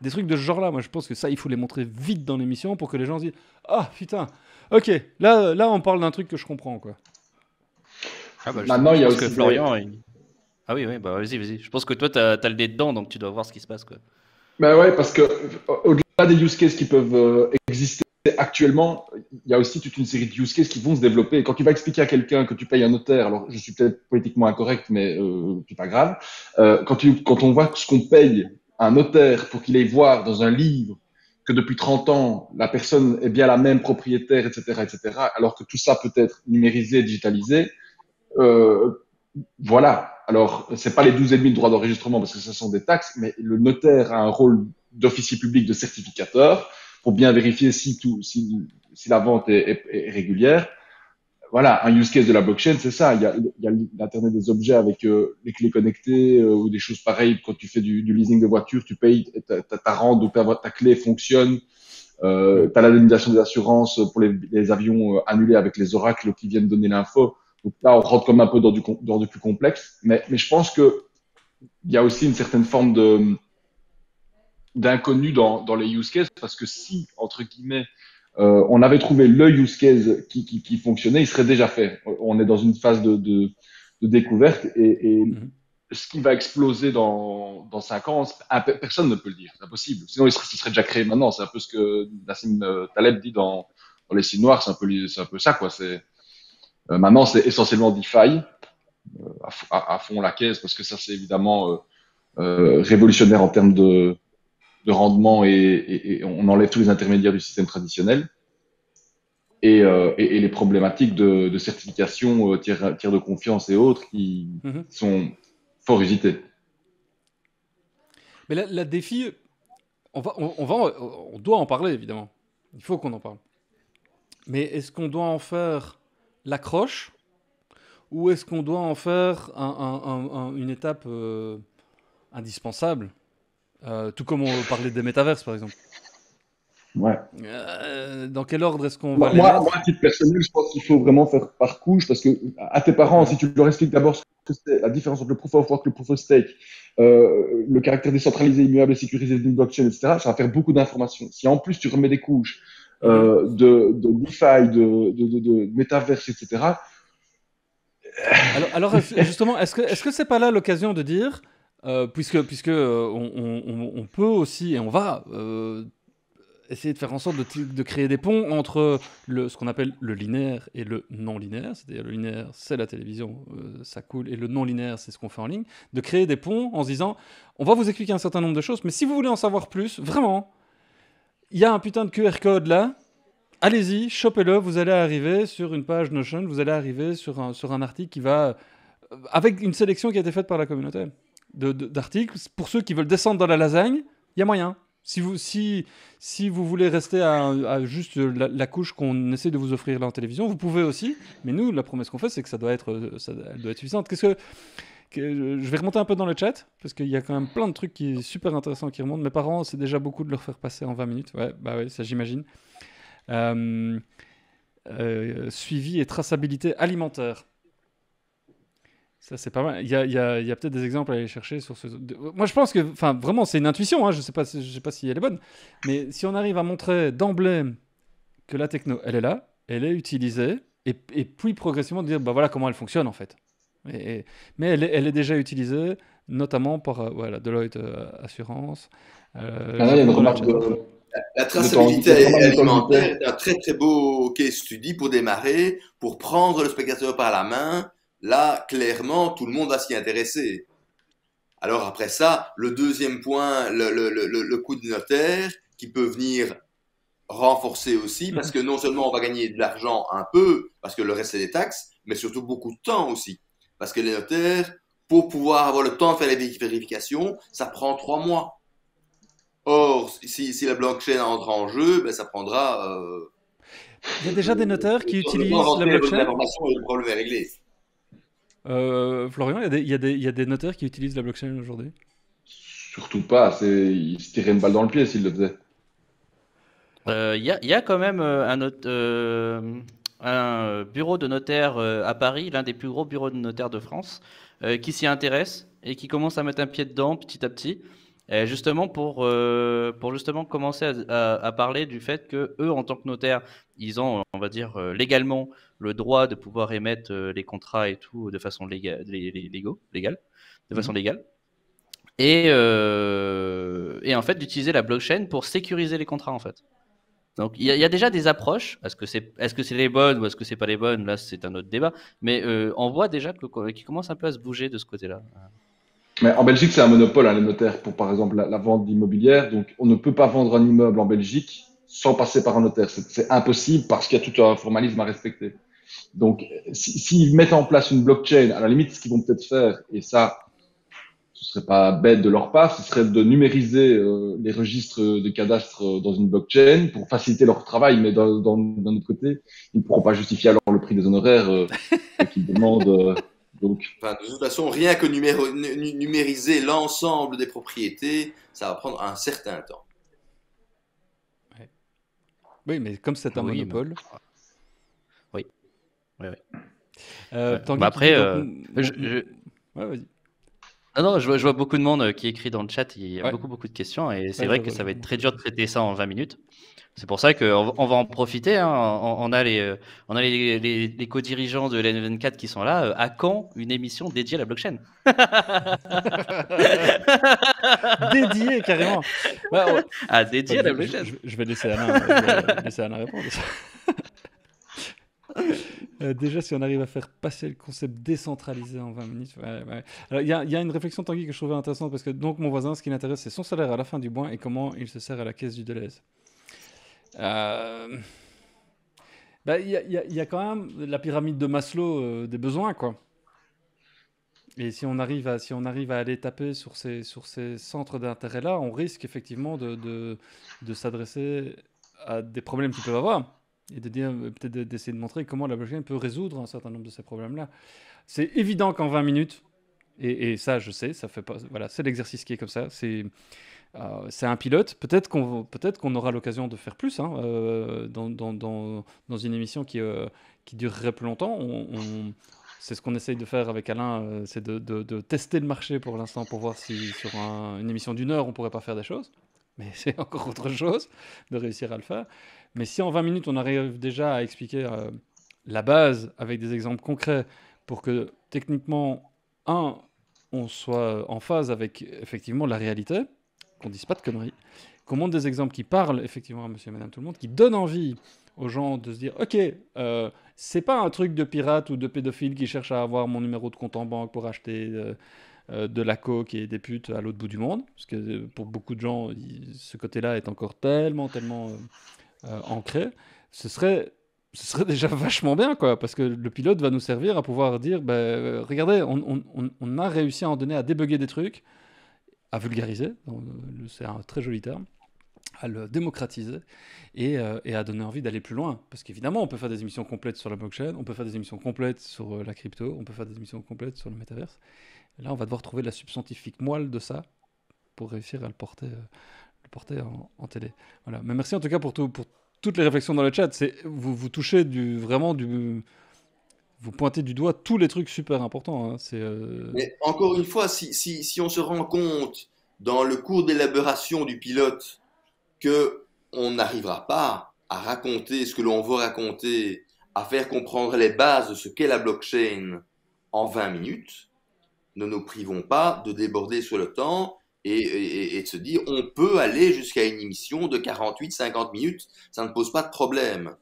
Des trucs de ce genre-là, moi je pense que ça, il faut les montrer vite dans l'émission pour que les gens disent Ah putain, ok, là, là on parle d'un truc que je comprends quoi. Ah bah, Maintenant, il y a aussi Florian. Ah oui, oui, bah vas-y, vas-y. Je pense que toi, tu as, le dé dedans, donc tu dois voir ce qui se passe quoi. Bah ouais, parce que euh, au-delà des use cases qui peuvent euh, exister actuellement, il y a aussi toute une série de use cases qui vont se développer. quand tu vas expliquer à quelqu'un que tu payes un notaire, alors je suis peut-être politiquement incorrect, mais euh, c'est pas grave. quand, tu, quand on voit ce qu'on paye un notaire pour qu'il aille voir dans un livre que depuis 30 ans, la personne est bien la même propriétaire, etc., etc., alors que tout ça peut être numérisé, digitalisé, euh, voilà. Alors, c'est pas les demi de droits d'enregistrement parce que ce sont des taxes, mais le notaire a un rôle d'officier public de certificateur pour bien vérifier si tout, si, la vente est régulière voilà, un use case de la blockchain, c'est ça. Il y a, l'internet des objets avec euh, les clés connectées euh, ou des choses pareilles. Quand tu fais du, leasing de voiture, tu payes ta, rente ou ta, clé fonctionne. Euh, tu as l'indemnisation des assurances pour les, avions euh, annulés avec les oracles qui viennent donner l'info. Donc là, on rentre comme un peu dans du, dans du plus complexe. Mais, je pense que il y a aussi une certaine forme d'inconnu dans, dans les use cases parce que si, entre guillemets, euh, on avait trouvé le use case qui, fonctionnait, il serait déjà fait. On est dans une phase de, découverte et, mhm. ce qui va exploser dans, dans 5 ans, personne ne peut le dire, c'est impossible. Sinon, il serait, ce serait déjà créé maintenant. C'est un peu ce que Nassim euh, Taleb dit dans, Les Signes Noirs, c'est un peu, un peu ça. Quoi. C'est euh, maintenant, c'est essentiellement DeFi, à, à, fond la caisse, parce que ça, c'est évidemment révolutionnaire en termes de, de rendement et, on enlève tous les intermédiaires du système traditionnel et, euh, les problématiques de, certification, euh, tiers, de confiance et autres qui mhm. sont fort hésitées. Mais la, défi, on, va, on, va, on doit en parler évidemment. Il faut qu'on en parle. Mais est-ce qu'on doit en faire l'accroche ou est-ce qu'on doit en faire une étape euh, indispensable euh, tout comme on parlait des métaverses, par exemple. Ouais. Euh, dans quel ordre est-ce qu'on va les moi, à titre personnel, je pense qu'il faut vraiment faire par couche parce que à tes parents, si tu leur expliques d'abord la différence entre le proof of work, le proof of stake, euh, le caractère décentralisé, immuable et sécurisé d'une blockchain, etc., ça va faire beaucoup d'informations. Si en plus tu remets des couches mm. de, de DeFi, de, de, etc. Alors, justement, est-ce que est-ce que c'est pas là l'occasion de dire euh, puisque puisque euh, on, peut aussi et on va euh, essayer de faire en sorte de, de, créer des ponts entre le, ce qu'on appelle le linéaire et le non linéaire, c'est-à-dire le linéaire c'est la télévision, ça coule, et le non linéaire c'est ce qu'on fait en ligne, de créer des ponts en se disant on va vous expliquer un certain nombre de choses, mais si vous voulez en savoir plus, vraiment, il y a un putain de QR code là, allez-y, chopez-le, vous allez arriver sur une page Notion, vous allez arriver sur sur un article qui va avec une sélection qui a été faite par la communauté d'articles. Pour ceux qui veulent descendre dans la lasagne, il y a moyen. Si vous, si, si vous voulez rester à, juste la, couche qu'on essaie de vous offrir là en télévision, vous pouvez aussi. Mais nous, la promesse qu'on fait, c'est que ça doit être, euh, ça, doit être suffisante. Qu'est-ce que je vais remonter un peu dans le chat parce qu'il y a quand même plein de trucs qui sont super intéressants qui remontent. Mes parents, c'est déjà beaucoup de leur faire passer en 20 minutes. Ouais, bah oui, ça j'imagine. Euh, euh, suivi et traçabilité alimentaire. Ça, c'est pas mal. Il y a, y a peut-être des exemples à aller chercher sur ce. Moi, je pense que, enfin, vraiment, c'est une intuition. Hein, je sais pas, je sais pas si elle est bonne, mais si on arrive à montrer d'emblée que la techno, elle est là, elle est utilisée, et, puis progressivement dire, bah voilà comment elle fonctionne en fait. Et, mais elle est, déjà utilisée, notamment par euh, voilà, Deloitte Assurance. la traçabilité est un très très beau case study pour démarrer, pour prendre le spectateur par la main Là, clairement, tout le monde va s'y intéresser. Alors après ça, le deuxième point, le, coût du notaire, qui peut venir renforcer aussi, parce que non seulement on va gagner de l'argent un peu, parce que le reste c'est des taxes, mais surtout beaucoup de temps aussi. Parce que les notaires, pour pouvoir avoir le temps de faire les vérifications, ça prend trois mois. Or, si, si la blockchain entre en jeu, ben, ça prendra... Euh, Il y a déjà des notaires qui utilisent la blockchain. le problème est réglé. Euh, Florian, il y, a des notaires qui utilisent la blockchain aujourd'hui Surtout pas. Ils se tiraient une balle dans le pied s'ils le faisaient. Euh, il y, a quand même euh, un un bureau de notaire à Paris, l'un des plus gros bureaux de notaires de France, qui s'y intéresse et qui commence à mettre un pied dedans petit à petit. Euh, justement pour, euh, pour justement commencer à, parler du fait que eux, en tant que notaires, ils ont, on va dire, euh, légalement le droit de pouvoir émettre les contrats et tout de façon légale, de façon mhm. légale. Et, et en fait, d'utiliser la blockchain pour sécuriser les contrats, en fait. Donc il y, a déjà des approches. Est-ce que c'est est-ce que c'est les bonnes ou est-ce que c'est pas les bonnes Là, c'est un autre débat. Mais on voit déjà que, qui commence un peu à se bouger de ce côté-là. Mais en Belgique, c'est un monopole, hein, les notaires, pour par exemple la, vente d'immobilière. Donc, on ne peut pas vendre un immeuble en Belgique sans passer par un notaire. C'est impossible parce qu'il y a tout un formalisme à respecter. Donc, s'ils mettent en place une blockchain, à la limite, ce qu'ils vont peut-être faire, et ça, ce serait pas bête de leur part, ce serait de numériser euh, les registres de cadastre euh, dans une blockchain pour faciliter leur travail, mais d'un autre côté, ils ne pourront pas justifier alors le prix des honoraires euh, *laughs* qu'ils demandent de toute façon, rien que numériser l'ensemble des propriétés, ça va prendre un certain temps. Oui, mais comme c'est un oui, monopole. Oui. Euh, bah, après, euh, je, non, je vois, beaucoup de monde euh, qui écrit dans le chat. Il y a beaucoup, beaucoup de questions. Et c'est vrai que ça va être très dur de traiter ça en 20 minutes. C'est pour ça qu'on va en profiter. Hein. On, a les, euh, on les, co-dirigeants de l'N24 qui sont là. Euh, à quand une émission dédiée à la blockchain *laughs* Dédiée, carrément. Bah, ouais, dédiée à la blockchain. Je, vais laisser Alain, *laughs* répondre. *laughs* Euh, déjà, si on arrive à faire passer le concept décentralisé en 20 minutes. il y, a une réflexion, Tanguy, que je trouvais intéressante parce que donc mon voisin, ce qui l'intéresse, c'est son salaire à la fin du mois et comment il se sert à la caisse du Deleuze. Euh, bah, il y, a quand même la pyramide de Maslow euh, des besoins, quoi. Et si on arrive à, si on arrive à aller taper sur ces, sur ces centres d'intérêt-là, on risque effectivement de, de, s'adresser à des problèmes qu'ils peuvent avoir et de dire euh, peut-être d'essayer de montrer comment la blockchain peut résoudre un certain nombre de ces problèmes-là. C'est évident qu'en 20 minutes, et, et, ça je sais, ça fait pas, voilà, c'est l'exercice qui est comme ça. C'est euh, c'est un pilote. Peut-être qu'on peut-être qu'on aura l'occasion de faire plus hein, euh, dans, dans, dans, dans, une émission qui, euh, qui durerait plus longtemps. c'est ce qu'on essaye de faire avec Alain, c'est de, de, tester le marché pour l'instant pour voir si sur une émission d'une heure on pourrait pas faire des choses. Mais c'est *laughs* encore autre chose de réussir à le faire. Mais si en 20 minutes on arrive déjà à expliquer la base avec des exemples concrets pour que techniquement, un, on soit en phase avec effectivement la réalité, qu'on dise pas de conneries, qu'on montre des exemples qui parlent effectivement à monsieur et madame tout le monde, qui donnent envie aux gens de se dire ok euh, c'est pas un truc de pirate ou de pédophile qui cherche à avoir mon numéro de compte en banque pour acheter euh, euh, de la coke et des putes à l'autre bout du monde parce que euh, pour beaucoup de gens ce côté là est encore tellement tellement ancré ce serait ce serait déjà *laughs* vachement bien quoi parce que le pilote va nous servir à pouvoir dire ben, regardez on, a réussi à en donner à débugger des trucs à vulgariser, c'est un très joli terme, à le démocratiser euh, et, à donner envie d'aller plus loin. Parce qu'évidemment, on peut faire des émissions complètes sur la blockchain, on peut faire des émissions complètes sur euh, la crypto, on peut faire des émissions complètes sur le métaverse. là, on va devoir trouver la substantifique moelle de ça pour réussir à le porter, euh, le porter en, télé. Voilà. Mais merci en tout cas pour, pour toutes les réflexions dans le chat. C'est, vous, vous touchez du, vraiment du vous pointez du doigt tous les trucs super importants. Hein. Euh, Mais encore une fois, si, on se rend compte dans le cours d'élaboration du pilote que on n'arrivera pas à raconter ce que l'on veut raconter, à faire comprendre les bases de ce qu'est la blockchain en 20 minutes, ne nous privons pas de déborder sur le temps et, et de se dire on peut aller jusqu'à une émission de 48-50 minutes, ça ne pose pas de problème.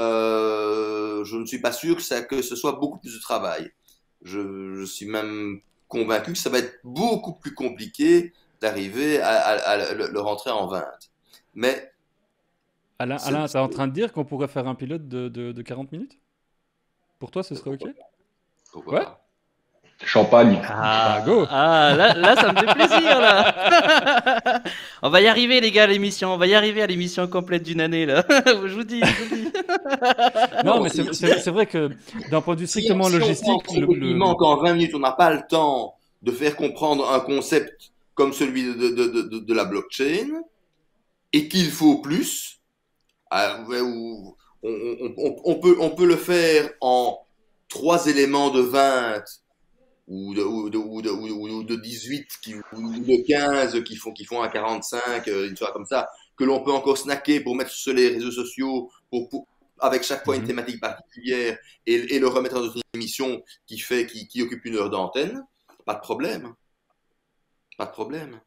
Euh, je ne suis pas sûr que, ce soit beaucoup plus de travail. Je, suis même convaincu que ça va être beaucoup plus compliqué d'arriver à, le, rentrer en 20. Mais Alain, Alain tu es en train de dire qu'on pourrait faire un pilote de, de, 40 minutes Pour toi, ce serait OK Pourquoi Champagne. Ah, go. ah là, là, ça me fait plaisir, là. *laughs* on va y arriver, les gars, à l'émission. On va y arriver à l'émission complète d'une année, là. *laughs* je vous dis, je vous dis. *laughs* non, mais c'est vrai que d'un point de vue strictement logistique. Si manque en 20 minutes, on n'a pas le temps de faire comprendre un concept comme celui de, de, de, de la blockchain et qu'il faut plus. on, on, peut, on peut le faire en trois éléments de 20 ou de, 18 qui, ou de 15 qui font, qui font à 45, euh, une soirée comme ça, que l'on peut encore snacker pour mettre sur les réseaux sociaux, pour, avec chaque fois une mhm. thématique particulière et, et, le remettre dans une émission qui fait qui, qui occupe une heure d'antenne, pas de problème. Pas de problème.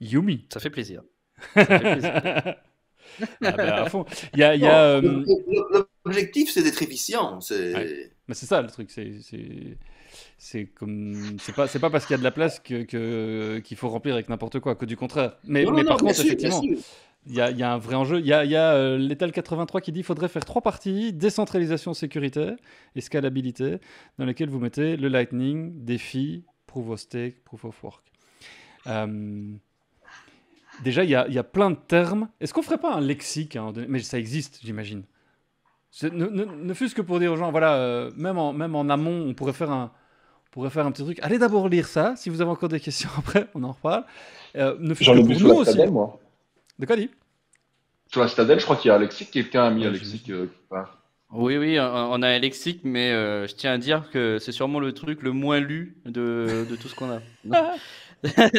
Yumi. Ça fait plaisir. *laughs* Ça fait plaisir. ah ben, à fond. y a, euh, L'objectif, c'est d'être efficient. C'est mais ça le truc. C'est c'est comme c'est pas c'est pas parce qu'il y a de la place que qu'il faut remplir avec n'importe quoi que du contraire mais, mais par contre effectivement il y, a, y, a un vrai enjeu. Il y a, y a euh, l'étal 83 qui dit qu'il faudrait faire trois parties décentralisation, sécurité et scalabilité, dans lesquelles vous mettez le Lightning, défi, proof of stake, proof of work. Euh, déjà, il y, a, y, a, plein de termes. Est-ce qu'on ferait pas un lexique Mais ça existe, j'imagine. Ne, fût-ce que pour dire aux gens, voilà, euh, même, en, même en amont, on pourrait faire un, pourrait faire un petit truc. Allez d'abord lire ça. Si vous avez encore des questions *laughs* après, on en reparle. Euh, ne faites pour nous aussi. moi. De quoi dit Sur la Citadelle, je crois qu'il y a un lexique. Quelqu'un a mis un oui, oui, on a un lexique, mais euh, je tiens à dire que c'est sûrement le truc le moins lu de, de tout ce qu'on a. *laughs* *laughs*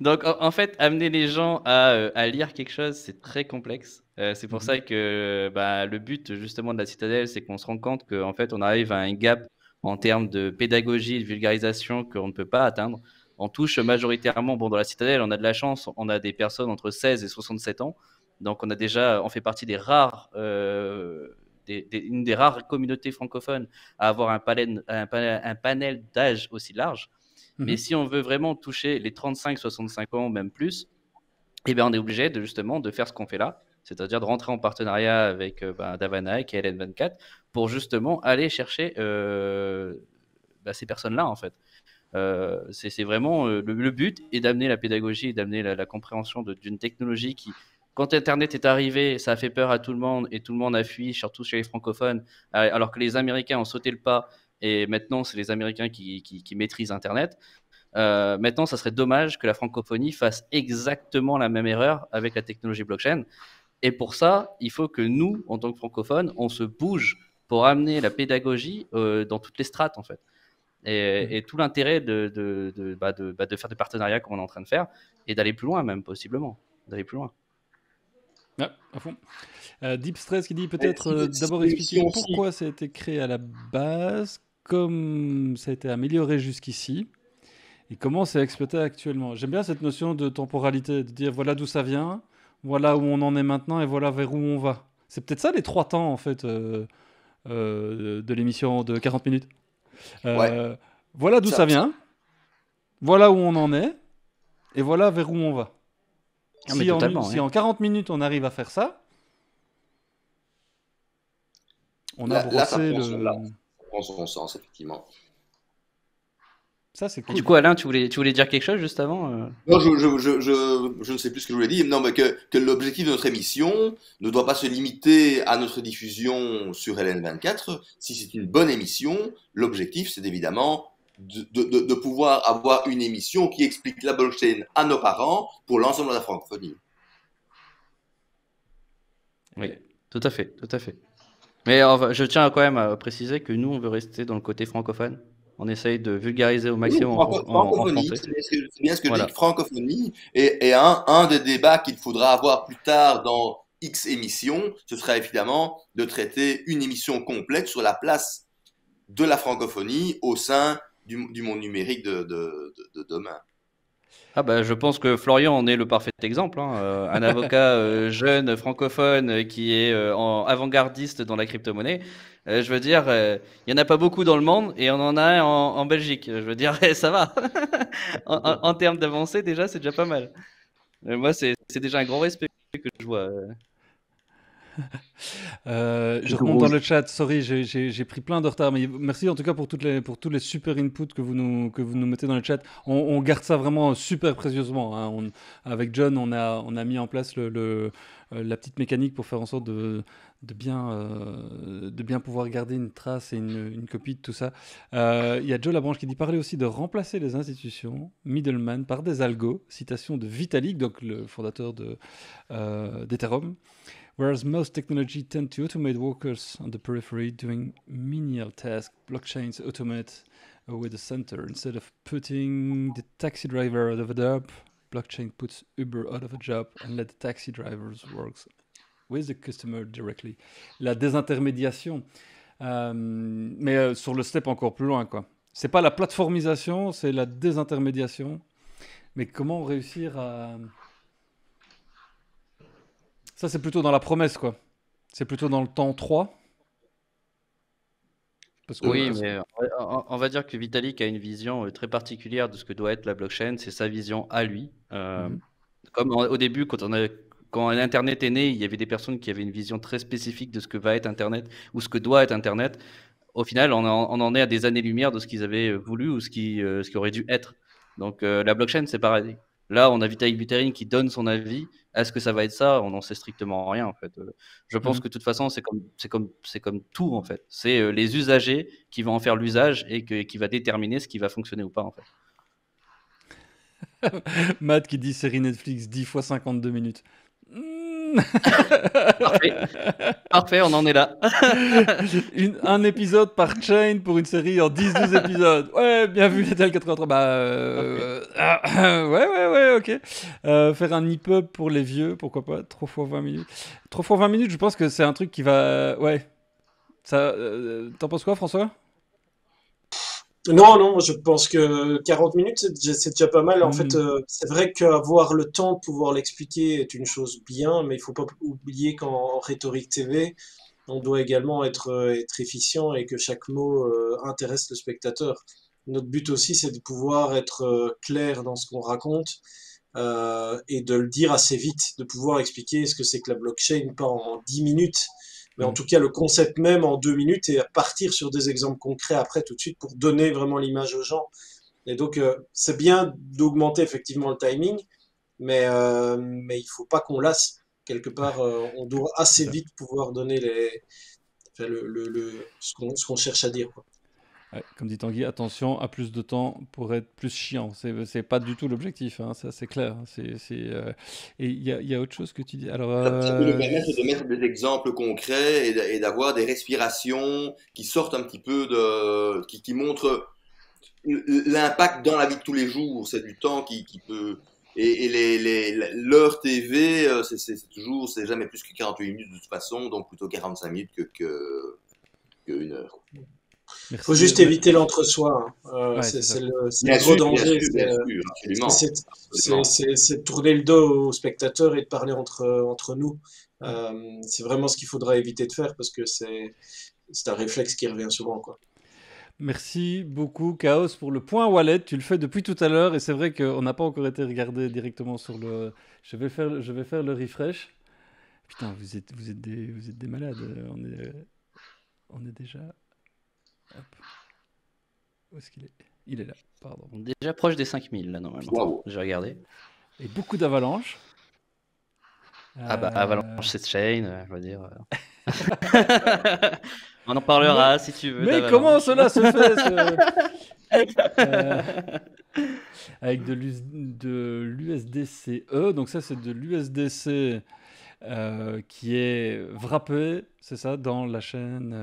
Donc, en, fait, amener les gens à, euh, à lire quelque chose, c'est très complexe. Euh, c'est pour mhm. ça que bah, le but justement de la citadelle, c'est qu'on se rend compte qu'en fait, on arrive à un gap en termes de pédagogie de vulgarisation qu'on ne peut pas atteindre. On touche majoritairement, bon, dans la citadelle, on a de la chance, on a des personnes entre 16 et 67 ans. Donc, on a déjà, on fait partie des rares, euh, des, une des rares communautés francophones à avoir un, panel, un, panel d'âge aussi large. Mmh. Mais si on veut vraiment toucher les 35-65 ans, même plus, eh bien, on est obligé de, justement de faire ce qu'on fait là, c'est-à-dire de rentrer en partenariat avec euh, ben, Davana et KLN24 pour justement aller chercher euh, bah, ces personnes-là, en fait. Euh, c'est vraiment euh, le, but est d'amener la pédagogie, d'amener la, compréhension d'une technologie qui, quand Internet est arrivé, ça a fait peur à tout le monde et tout le monde a fui, surtout chez les francophones, alors que les Américains ont sauté le pas et maintenant c'est les Américains qui, qui, maîtrisent Internet. maintenant, ça serait dommage que la francophonie fasse exactement la même erreur avec la technologie blockchain. Et pour ça, il faut que nous, en tant que francophones, on se bouge pour amener la pédagogie euh, dans toutes les strates, en fait. Et, mmh. tout l'intérêt de, de, bah, bah, de, faire des partenariats comme on est en train de faire et d'aller plus loin, même possiblement. D'aller plus loin. Ah, à fond. Euh, Deep Stress qui dit peut-être euh, d'abord expliquer pourquoi ça a été créé à la base, comme ça a été amélioré jusqu'ici et comment c'est exploité actuellement. J'aime bien cette notion de temporalité, de dire voilà d'où ça vient, voilà où on en est maintenant et voilà vers où on va. C'est peut-être ça les trois temps en fait. Euh, de l'émission de 40 minutes. Euh, voilà d'où ça, vient. Voilà où on en est. Et voilà vers où on va. Ah, si, en, 40 minutes on arrive à faire ça, on a brossé le... on sens, effectivement. Du coup, Alain, tu voulais, tu voulais dire quelque chose juste avant euh Non, je, je, je, ne sais plus ce que je voulais dire. Non, mais que, l'objectif de notre émission ne doit pas se limiter à notre diffusion sur LN24. Si c'est une bonne émission, l'objectif, c'est évidemment de, de, pouvoir avoir une émission qui explique la blockchain à nos parents pour l'ensemble de la francophonie. Oui, tout à fait, tout à fait. Mais je tiens quand même à préciser que nous, on veut rester dans le côté francophone on essaye de vulgariser au maximum en, C'est bien ce que je dis, francophonie. Et, un, des débats qu'il faudra avoir plus tard dans X émissions, ce sera évidemment de traiter une émission complète sur la place de la francophonie au sein du, monde numérique de, demain. Ah ben, je pense que Florian en est le parfait exemple. Hein. Euh, un avocat *laughs* euh, jeune, francophone, qui est euh, avant-gardiste dans la crypto-monnaie. Euh, je veux dire, euh, il n'y y en a pas beaucoup dans le monde et on en a un en, Belgique. Je veux dire, *laughs* ça va. *laughs* en, termes d'avancée, déjà, c'est déjà pas mal. Euh, moi, c'est déjà un grand respect que je vois. Euh, je remonte dans le chat, sorry, j'ai pris plein de retard, mais merci en tout cas pour, toutes les, pour tous les super inputs que vous nous, que vous nous mettez dans le chat. On, garde ça vraiment super précieusement. Hein. On, avec John, on a, on a mis en place le, euh, la petite mécanique pour faire en sorte de, de bien, euh, de bien pouvoir garder une trace et une, copie de tout ça. Il y a Joe Labranche qui dit parler aussi de remplacer les institutions, middleman, par des algos, citation de Vitalik, donc le fondateur d'Ethereum. De, euh, Whereas most technology tend to automate workers on the periphery doing menial tasks, blockchains automate with the center. Instead of putting the taxi driver out of a job, blockchain puts Uber out of a job and let the taxi drivers work with the customer directly. La désintermédiation, euh, mais euh, sur le step encore plus loin, quoi. C'est pas la plateformisation, c'est la désintermédiation. Mais comment réussir à ça, c'est plutôt dans la promesse, quoi. C'est plutôt dans le temps 3. Parce que oui, mais on va dire que Vitalik a une vision euh, très particulière de ce que doit être la blockchain. C'est sa vision à lui. Euh, mhm. Comme au début, quand on quand l'Internet est né, il y avait des personnes qui avaient une vision très spécifique de ce que va être Internet ou ce que doit être Internet. Au final, on, en, est à des années-lumière de ce qu'ils avaient euh, voulu ou ce qui, ce qui aurait dû être. Donc la blockchain, c'est pareil. Là, on a Vitalik Buterin qui donne son avis. Est-ce que ça va être ça On n'en sait strictement rien en fait. Euh, je pense mhm. que de toute façon, c'est comme, c'est comme, c'est comme tout en fait. C'est euh, les usagers qui vont en faire l'usage et qui va déterminer ce qui va fonctionner ou pas en fait. *laughs* Matt qui dit série Netflix 10 fois 52 minutes. *laughs* Parfait. on en est là. *laughs* un épisode par chain pour une série en 10-12 épisodes. Ouais, bien vu, Metal 83. Bah, euh, ah, ah, ouais, ouais, ouais, ok. Euh, faire un e-pub pour les vieux, pourquoi pas 3 fois 20 minutes. 3 fois 20 minutes, je pense que c'est un truc qui va. Ouais. Euh, t'en penses quoi, François non, non, je pense que 40 minutes, c'est déjà pas mal. En mm. fait, euh, c'est vrai qu'avoir le temps de pouvoir l'expliquer est une chose bien, mais il ne faut pas oublier qu'en rhétorique TV, on doit également être, euh, être efficient et que chaque mot euh, intéresse le spectateur. Notre but aussi, c'est de pouvoir être clair dans ce qu'on raconte et de le dire assez vite, de pouvoir expliquer ce que c'est que la blockchain, pas en 10 minutes, mais en mm. tout cas le concept même en deux minutes et à partir sur des exemples concrets après tout de suite pour donner vraiment l'image aux gens. Et donc euh, c'est bien d'augmenter effectivement le timing, mais euh, mais il faut pas qu'on lasse quelque part. Euh, on doit assez vite pouvoir donner les le, ce qu'on cherche à dire. Quoi comme dit Tanguy, attention à plus de temps pour être plus chiant. C'est pas du tout l'objectif, hein, c'est clair. Euh, et il y, a autre chose que tu dis. Alors, euh... Ça peut permettre de mettre des exemples concrets et d'avoir des respirations qui sortent un petit peu de. qui, montrent l'impact dans la vie de tous les jours. C'est du temps qui, peut et, les, l'heure TV, euh, c'est, toujours, c'est jamais plus que 48 minutes de toute façon, donc plutôt 45 minutes que, que une heure. Il faut juste éviter l'entre-soi. Hein. Euh, c'est le, gros danger. Euh, c'est de tourner le dos aux spectateurs et de parler entre, entre nous. Euh, c'est vraiment ce qu'il faudra éviter de faire parce que c'est un réflexe qui revient souvent. Quoi. Merci beaucoup, Chaos, pour le point wallet. Tu le fais depuis tout à l'heure et c'est vrai qu'on n'a pas encore été regardé directement sur le. Je vais faire, je vais faire le refresh. Putain, vous êtes, vous êtes, des, vous êtes des malades. On est, on est déjà. Où est-ce qu'il est Il est là, pardon. Déjà proche des 5000 là normalement. J'ai regardé. Et beaucoup d'avalanches. Ah bah euh, avalanche cette chaîne, je euh, veux dire. Euh. *laughs* On en parlera si tu veux. Mais comment cela se fait ce... *laughs* Avec de l'USDCE, e. donc ça c'est de l'USDC qui est frappé c'est ça, dans la chaîne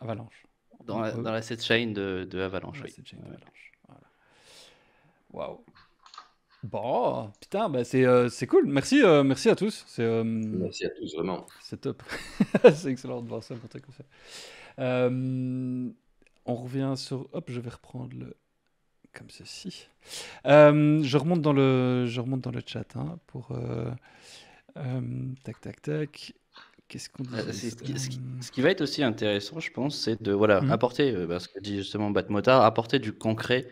Avalanche. Dans, la, set chain de, Avalanche. Oui. Chain Wow. Bon, putain, bah, euh, c'est, cool. Merci, euh, merci à tous. Euh, merci à tous, vraiment. C'est top. *laughs* c'est excellent de voir ça, pour comme ça. on revient sur. Hop, je vais reprendre le. Comme ceci. je, remonte dans le, je remonte dans le chat hein, pour. tac, tac, tac. Euh, ce euh, ce, qui, va être aussi intéressant, je pense, c'est de voilà, hmm. apporter, euh, bah, ce que dit justement Batmotard, apporter du concret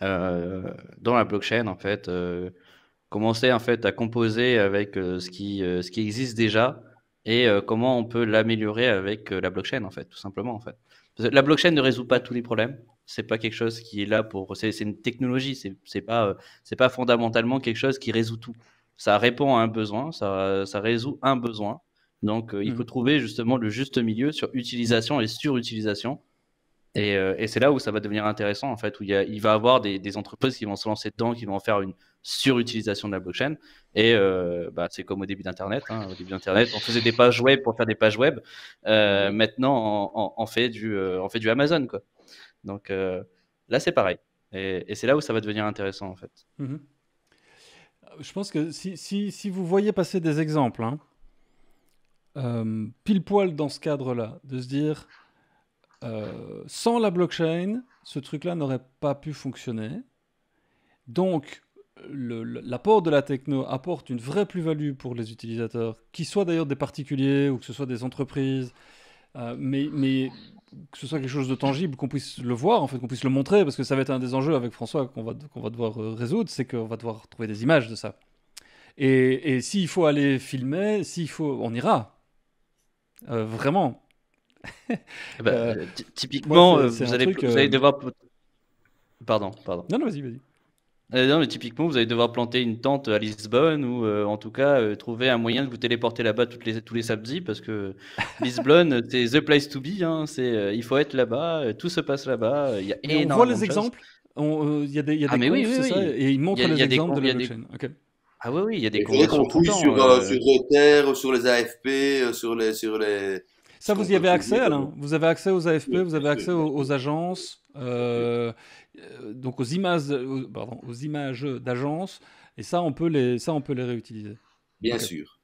dans la blockchain, en fait. commencer en fait à composer avec ce, qui, ce qui existe déjà et comment on peut l'améliorer avec la blockchain, en fait, tout simplement. En fait. La blockchain ne résout pas tous les problèmes. C'est pas quelque chose qui est là pour. C'est une technologie, c'est pas, c'est pas fondamentalement quelque chose qui résout tout. Ça répond à un besoin, ça, ça résout un besoin donc, euh, il faut mm. trouver justement le juste milieu sur utilisation et surutilisation. Euh, et, c'est là où ça va devenir intéressant, en fait, où il, va y avoir des, entreprises qui vont se lancer dedans, qui vont faire une surutilisation de la blockchain. Et euh, bah, c'est comme au début d'Internet. Hein. au début d'Internet, on faisait des pages web pour faire des pages web. Mm. maintenant, on, fait du, on fait du Amazon. Quoi. Donc là, c'est pareil. Et, c'est là où ça va devenir intéressant, en fait. Mm-hmm. Je pense que si, vous voyez passer des exemples, hein, euh, pile poil dans ce cadre-là, de se dire, euh, sans la blockchain, ce truc-là n'aurait pas pu fonctionner. Donc, l'apport de la techno apporte une vraie plus-value pour les utilisateurs, qu'ils soient d'ailleurs des particuliers ou que ce soit des entreprises, euh, mais, que ce soit quelque chose de tangible, qu'on puisse le voir, en fait, qu'on puisse le montrer, parce que ça va être un des enjeux avec François qu'on va, devoir résoudre, c'est qu'on va devoir trouver des images de ça. Et, et s'il faut aller filmer, s'il faut, on ira, euh, vraiment. bah, euh, euh typiquement, moi, vous, euh, allez, truc, vous, allez, devoir. Pardon, pardon. Non, non, vas-y, vas-y. Non, mais typiquement, vous allez devoir planter une tente à Lisbonne ou euh, en tout cas euh, trouver un moyen de vous téléporter là-bas tous les, tous les samedis parce que *laughs* Lisbonne, c'est the place to be. Hein, c'est, euh, il faut être là-bas, tout se passe là-bas. Il y a et énormément on voit les de exemples. Il y a des, y a ah, des ah, mais oui, oui, oui. Ça, et ils montrent a, les exemples de la blockchain. Des... Okay. Ah oui, oui, il y a des congrès. sur, euh, euh. sur sur les AFP, euh, sur les. Sur les... Ça, vous y avez accès, Alain Vous avez accès aux AFP, vous avez accès aux, agences, donc aux images, aux images d'agences, et ça, on peut les, ça, on peut les réutiliser. Bien sûr.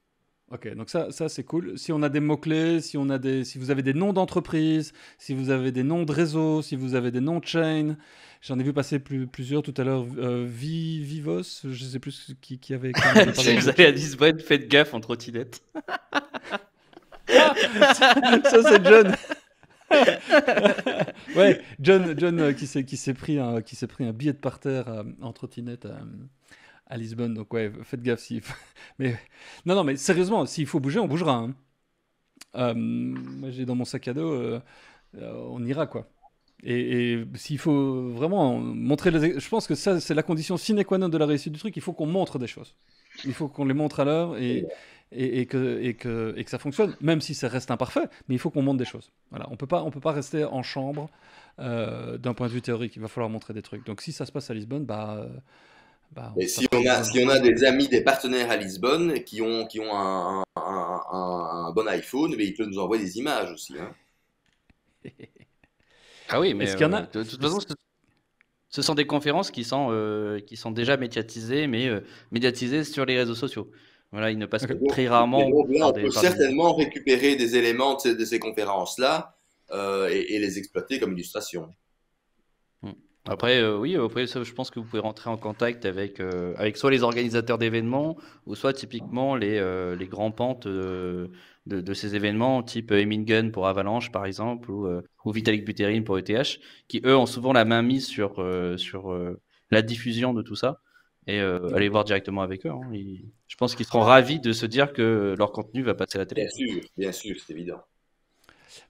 Ok, donc ça, ça c'est cool. Si on a des mots-clés, si, on a des, si vous avez des noms d'entreprises, si vous avez des noms de réseaux, si vous avez des noms de chain, j'en ai vu passer plusieurs tout à l'heure. Euh, Vivos, je sais plus qui, qui avait. si *laughs* vous allez à Lisbonne, faites gaffe en trottinette. *laughs* ça, c'est John. *laughs* ouais, John, John euh, qui s'est pris, un, qui s'est pris un billet de parterre euh, en trottinette à Lisbonne. Donc ouais, faites gaffe si. *laughs* mais non, non, mais sérieusement, s'il faut bouger, on bougera. Hein. Euh, moi, j'ai dans mon sac à dos, euh, euh, on ira quoi. Et, s'il faut vraiment montrer les, je pense que ça, c'est la condition sine qua non de la réussite du truc. Il faut qu'on montre des choses. Il faut qu'on les montre à l'heure et, et, que, et, que, et que ça fonctionne, même si ça reste imparfait, mais il faut qu'on montre des choses. Voilà, on peut pas, on peut pas rester en chambre d'un point de vue théorique, il va falloir montrer des trucs. Donc si ça se passe à Lisbonne, bah, bah, si on, a, a des amis, des partenaires à Lisbonne qui ont, qui ont un, bon iPhone, mais ils peuvent nous envoyer des images aussi. Hein. *laughs* ah oui, mais ce qu'il y en a euh, de, toute façon, ce sont des conférences qui sont, euh, qui sont déjà médiatisées, mais euh, médiatisées sur les réseaux sociaux. Voilà, ils ne passent que très rarement. on peut certainement récupérer des éléments de ces, conférences-là et les exploiter comme illustration. Ah après, euh, oui, après, je pense que vous pouvez rentrer en contact avec, euh, avec soit les organisateurs d'événements, ou soit typiquement les, euh, les grands pentes de, ces événements, type Emingun pour Avalanche, par exemple, ou, Vitalik Buterin pour ETH, qui, eux, ont souvent la main mise sur, sur la diffusion de tout ça. Et mmh. allez voir directement avec eux. Hein. je pense qu'ils seront ravis de se dire que leur contenu va passer à la télé. Bien sûr, bien sûr, c'est évident.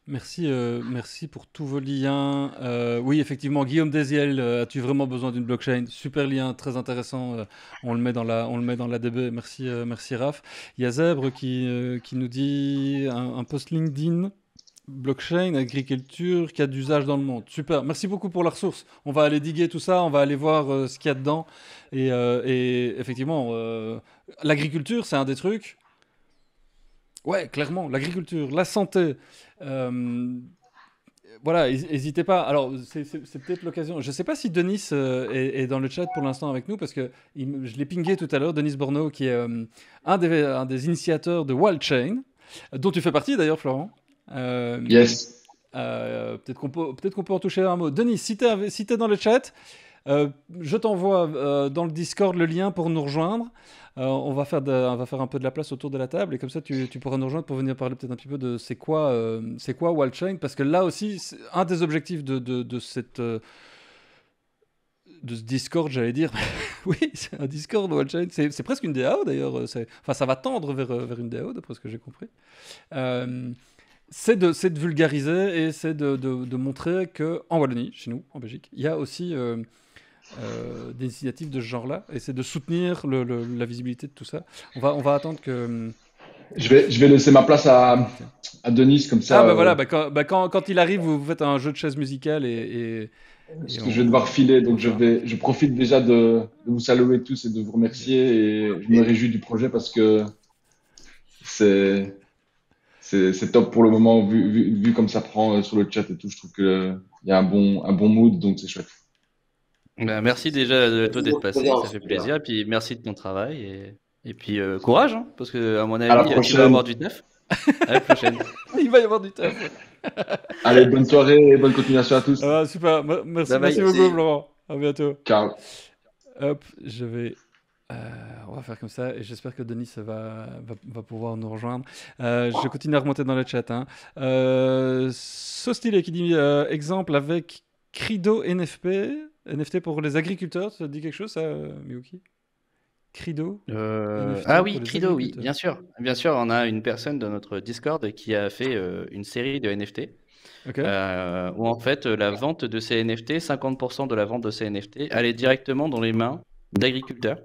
Merci, euh, merci pour tous vos liens. Euh, oui, effectivement, Guillaume Desiel, euh, as-tu vraiment besoin d'une blockchain Super lien, très intéressant. on le met dans la, on le met dans la DB. Merci, merci Raph. Il y a qui, qui nous dit un, post LinkedIn blockchain, agriculture, cas d'usage dans le monde. Super. Merci beaucoup pour la ressource. On va aller diguer tout ça, on va aller voir ce qu'il y a dedans. Et, effectivement, l'agriculture, c'est un des trucs. Ouais, clairement, l'agriculture, la santé. Euh, voilà, n'hésitez pas. Alors, c'est peut-être l'occasion. Je ne sais pas si Denis euh, est, dans le chat pour l'instant avec nous, parce que je l'ai pingé tout à l'heure, Denis Borneau, qui est euh, un, des, initiateurs de Wild Chain, dont tu fais partie d'ailleurs, Florent. yes. peut-être qu'on peut, peut, peut, en toucher un mot. Denis, si tu es, dans le chat, je t'envoie dans le Discord le lien pour nous rejoindre. Euh, on, va faire va faire un peu de la place autour de la table et comme ça, tu, tu pourras nous rejoindre pour venir parler peut-être un petit peu de c'est quoi, euh, c'est quoi Parce que là aussi, un des objectifs de, cette euh, de ce Discord, j'allais dire. *laughs* oui, c'est un Discord, Chain. C'est, presque une DAO d'ailleurs. enfin, ça va tendre vers, vers une DAO, d'après ce que j'ai compris. c'est, de, de, vulgariser et c'est de, montrer que en Wallonie, chez nous, en Belgique, il y a aussi euh, d'initiatives de ce genre-là, et c'est de soutenir la visibilité de tout ça. On va, on va attendre que. Euh, je vais, je vais laisser ma place à, à Denis comme ça. Ah, bah euh, voilà, bah, bah, quand, quand, il arrive, vous faites un jeu de chaise musicale et. que Je vais devoir filer, donc je, vais, je profite déjà de, vous saluer tous et de vous remercier. Et je me réjouis du projet parce que c'est c'est top pour le moment vu, vu, comme ça prend sur le chat et tout. Je trouve qu'il y a un bon, un bon mood, donc c'est chouette. Bah, merci déjà de euh, toi d'être passé, ça fait plaisir. Et puis merci de ton travail. Et, et puis euh, courage, hein, parce que à mon avis, *laughs* il va y avoir du neuf il va y avoir du neuf Allez, bonne soirée et bonne continuation à tous. Ah, super, merci, merci beaucoup, Laurent. À bientôt. Ciao. Hop, je vais. Euh, on va faire comme ça et j'espère que Denis va, va, pouvoir nous rejoindre. je continue à remonter dans le chat. Hein. Euh, qui dit exemple avec Crido NFP. NFT pour les agriculteurs, ça te dit quelque chose, ça, Miyuki Crido euh, Ah oui, Crido, oui, bien sûr. Bien sûr, on a une personne dans notre Discord qui a fait euh, une série de NFT. Euh, où en fait, la vente de ces NFT, 50% de la vente de ces NFT, allait directement dans les mains d'agriculteurs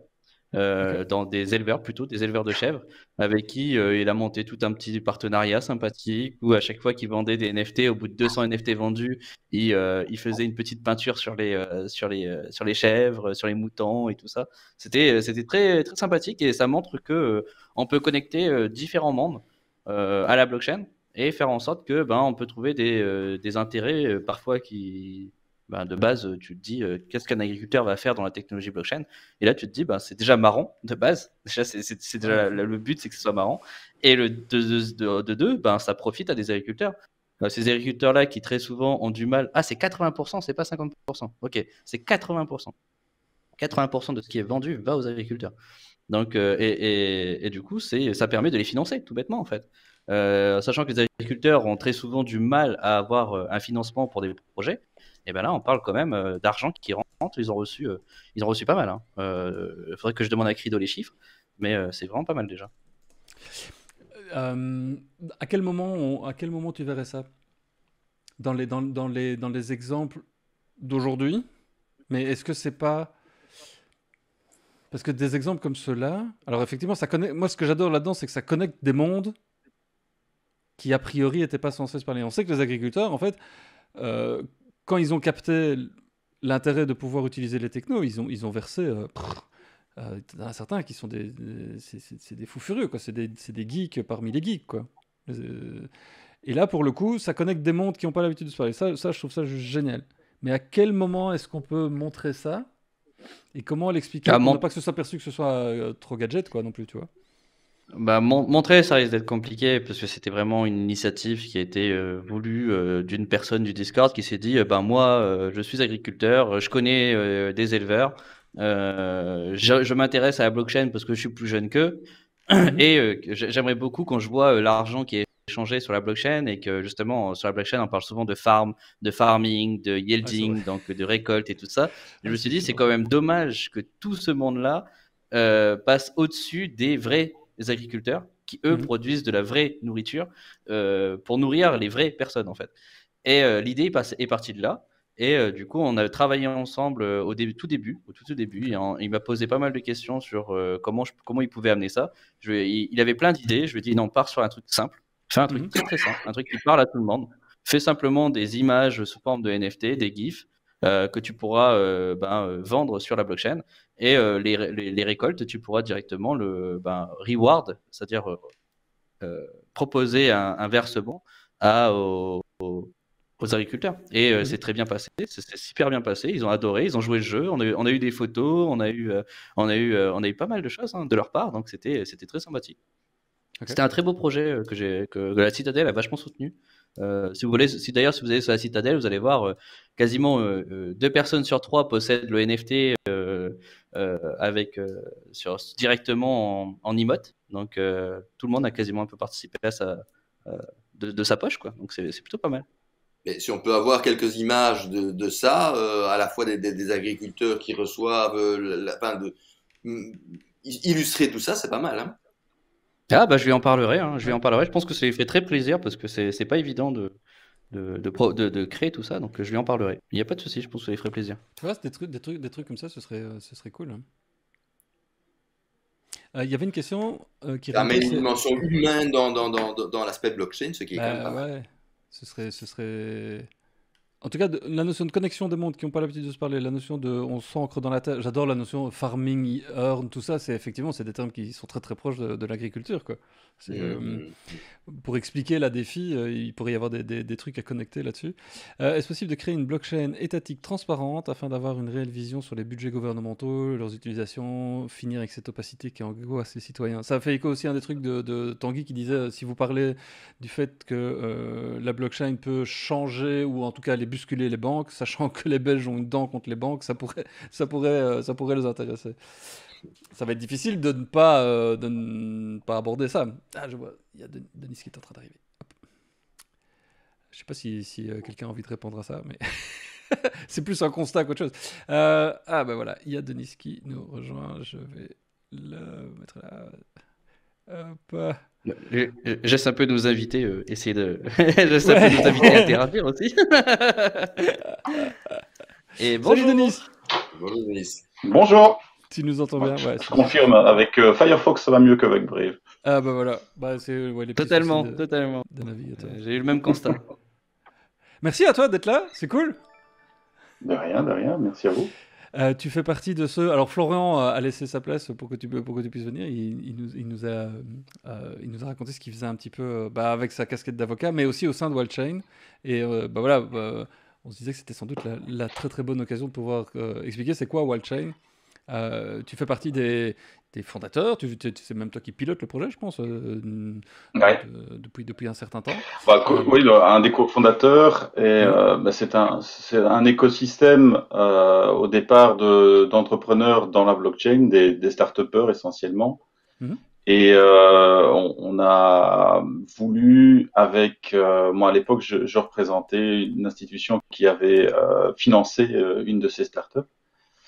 euh, dans des éleveurs plutôt, des éleveurs de chèvres, avec qui euh, il a monté tout un petit partenariat sympathique où à chaque fois qu'il vendait des NFT, au bout de 200 NFT vendus, euh, il, faisait une petite peinture sur les, sur, les, sur les chèvres, sur les moutons et tout ça. C'était très, très sympathique et ça montre que on peut connecter différents membres à la blockchain et faire en sorte que ben, on peut trouver des, des intérêts parfois qui ben, de base, euh, tu te dis, euh, qu'est-ce qu'un agriculteur va faire dans la technologie blockchain Et là, tu te dis, ben, c'est déjà marrant, de base. *laughs* c'est, le but, c'est que ce soit marrant. Et le, de, de, deux, ben, ça profite à des agriculteurs euh, ces agriculteurs-là qui très souvent ont du mal. Ah, c'est 80%, c'est pas 50%. Ok, c'est 80%. 80% de ce qui est vendu va aux agriculteurs. Donc, et, du coup, ça permet de les financer, tout bêtement, en fait. sachant que les agriculteurs ont très souvent du mal à avoir un financement pour des projets, et ben là, on parle quand même euh, d'argent qui rentre. Ils ont reçu, euh, ils ont reçu pas mal. Il hein. euh, faudrait que je demande à Crido les chiffres, mais c'est vraiment pas mal déjà. à quel moment à quel moment tu verrais ça dans les dans, dans, les dans les exemples d'aujourd'hui mais est-ce que c'est pas parce que des exemples comme ceux-là alors effectivement ça connaît. moi ce que j'adore là-dedans c'est que ça connecte des mondes qui a priori n'étaient pas censés se parler on sait que les agriculteurs en fait quand ils ont capté l'intérêt de pouvoir utiliser les technos, ils ont, ils ont versé. Euh, euh certains qui sont des, c'est, des fous furieux, quoi. C'est des, des, geeks parmi les geeks, quoi. Euh, et là, pour le coup, ça connecte des mondes qui n'ont pas l'habitude de se parler. Ça, je trouve ça juste génial. Mais à quel moment est-ce qu'on peut montrer ça et comment l'expliquer Pas que ce soit perçu que ce soit euh, trop gadget, quoi, non plus, tu vois. Bah, montrer, ça risque d'être compliqué parce que c'était vraiment une initiative qui a été euh, voulue euh, d'une personne du Discord qui s'est dit euh, ben moi, je suis agriculteur, je connais des éleveurs, je, m'intéresse à la blockchain parce que je suis plus jeune qu'eux mhm. et j'aimerais beaucoup quand je vois l'argent qui est échangé sur la blockchain et que justement sur la blockchain on parle souvent de farm, de farming, de yielding, donc de récolte et tout ça. je me suis dit c'est quand même dommage que tout ce monde-là passe au-dessus des vrais agriculteurs qui, eux, mhm. produisent de la vraie nourriture euh, pour nourrir les vraies personnes, en fait. Et euh, l'idée est partie de là. Et euh, du coup, on a travaillé ensemble au début, tout début, au tout, début. il m'a posé pas mal de questions sur comment, comment il pouvait amener ça. Je, il, il, avait plein d'idées. Je lui ai dit non, pars sur un truc simple. Fais un truc mhm. très simple, un truc qui parle à tout le monde. Fais simplement des images sous forme de NFT, des GIFs que tu pourras ben, vendre sur la blockchain. Et euh, les, récoltes, tu pourras directement le ben, reward, c'est-à-dire euh, euh, proposer un, versement à, aux, agriculteurs. Et c'est très bien passé, c'est super bien passé. Ils ont adoré, ils ont joué le jeu. On a, eu des photos, on a eu, on a eu, on a eu pas mal de choses hein, de leur part, donc c'était très sympathique. C'était un très beau projet que, la Citadelle a vachement soutenu. si vous voulez, si d'ailleurs si vous allez sur la Citadelle, vous allez voir quasiment deux personnes sur trois possèdent le NFT euh, avec, euh, sur, directement en, en emote. Donc euh, tout le monde a quasiment un peu participé à ça de, sa poche. Quoi. Donc c'est plutôt pas mal. Mais si on peut avoir quelques images de, ça, à la fois des, agriculteurs qui reçoivent, enfin de, mm, illustrer tout ça, c'est pas mal. Hein. ah bah je lui en parlerai, hein, je lui en parlerai. Je pense que ça lui fait très plaisir parce que c'est pas évident de, de, de, créer tout ça. Donc, euh, je lui en parlerai. Il n'y a pas de souci, je pense que ça lui ferait plaisir. Tu vois, des trucs, des trucs, des trucs comme ça, ce serait, euh, ce serait cool. Hein. Euh, il y avait une question qui. Ah, ramène une dimension humaine dans, dans, dans, dans l'aspect blockchain, ce qui est bah, quand même pas ouais. Ce serait, ce serait. En tout cas, la notion de connexion des mondes qui n'ont pas l'habitude de se parler, la notion de on s'ancre dans la terre, j'adore la notion farming, earn, tout ça, c'est effectivement c'est des termes qui sont très très proches de, l'agriculture. Mmh, euh, mmh, mmh. pour expliquer la défi, euh, il pourrait y avoir des, des, trucs à connecter là-dessus. Euh, est-ce possible de créer une blockchain étatique transparente afin d'avoir une réelle vision sur les budgets gouvernementaux, leurs utilisations, finir avec cette opacité qui angoisse les citoyens Ça fait écho aussi à un des trucs de, de, Tanguy qui disait si vous parlez du fait que la blockchain peut changer ou en tout cas les bousculer les banques, sachant que les Belges ont une dent contre les banques, ça pourrait, ça pourrait, euh, ça pourrait les intéresser. Ça va être difficile de ne pas, euh, de pas aborder ça. Ah, je vois, il y a Denis qui est en train d'arriver. Je sais pas si, si euh, quelqu'un a envie de répondre à ça, mais *laughs* c'est plus un constat qu'autre chose. ah ben voilà, il y a Denis qui nous rejoint. Je vais le mettre là. Hop. J'essaie un peu de nous inviter, euh, essayer de. *laughs* J'essaie un peu de nous inviter à *laughs* thérapie aussi. *laughs* Et bonjour. Salut Denis. Bonjour Tu nous entends bien ouais, Je confirme, avec euh, Firefox ça va mieux qu'avec Brave. Ah bah voilà. Bah, ouais, totalement, totalement. Euh, j'ai eu le même constat. merci à toi d'être là, c'est cool. De rien, de rien, merci à vous. Euh, tu fais partie de ceux. Alors, Florian euh, a laissé sa place pour que tu, pour que tu puisses venir. Euh, il, nous, a, raconté ce qu'il faisait un petit peu bah, avec sa casquette d'avocat, mais aussi au sein de Wildchain. Et bah, voilà, on se disait que c'était sans doute la, la, très très bonne occasion de pouvoir expliquer c'est quoi Wildchain. Euh, tu fais partie des, fondateurs, c'est même toi qui pilote le projet, je pense, euh, depuis, depuis un certain temps. Bah, oui, un des fondateurs, et mmh. euh, bah, c'est un, écosystème au départ d'entrepreneurs dans la blockchain, des, des start-upers essentiellement. Mmh. Et on, a voulu, avec moi à l'époque, je, je, représentais une institution qui avait financé une de ces up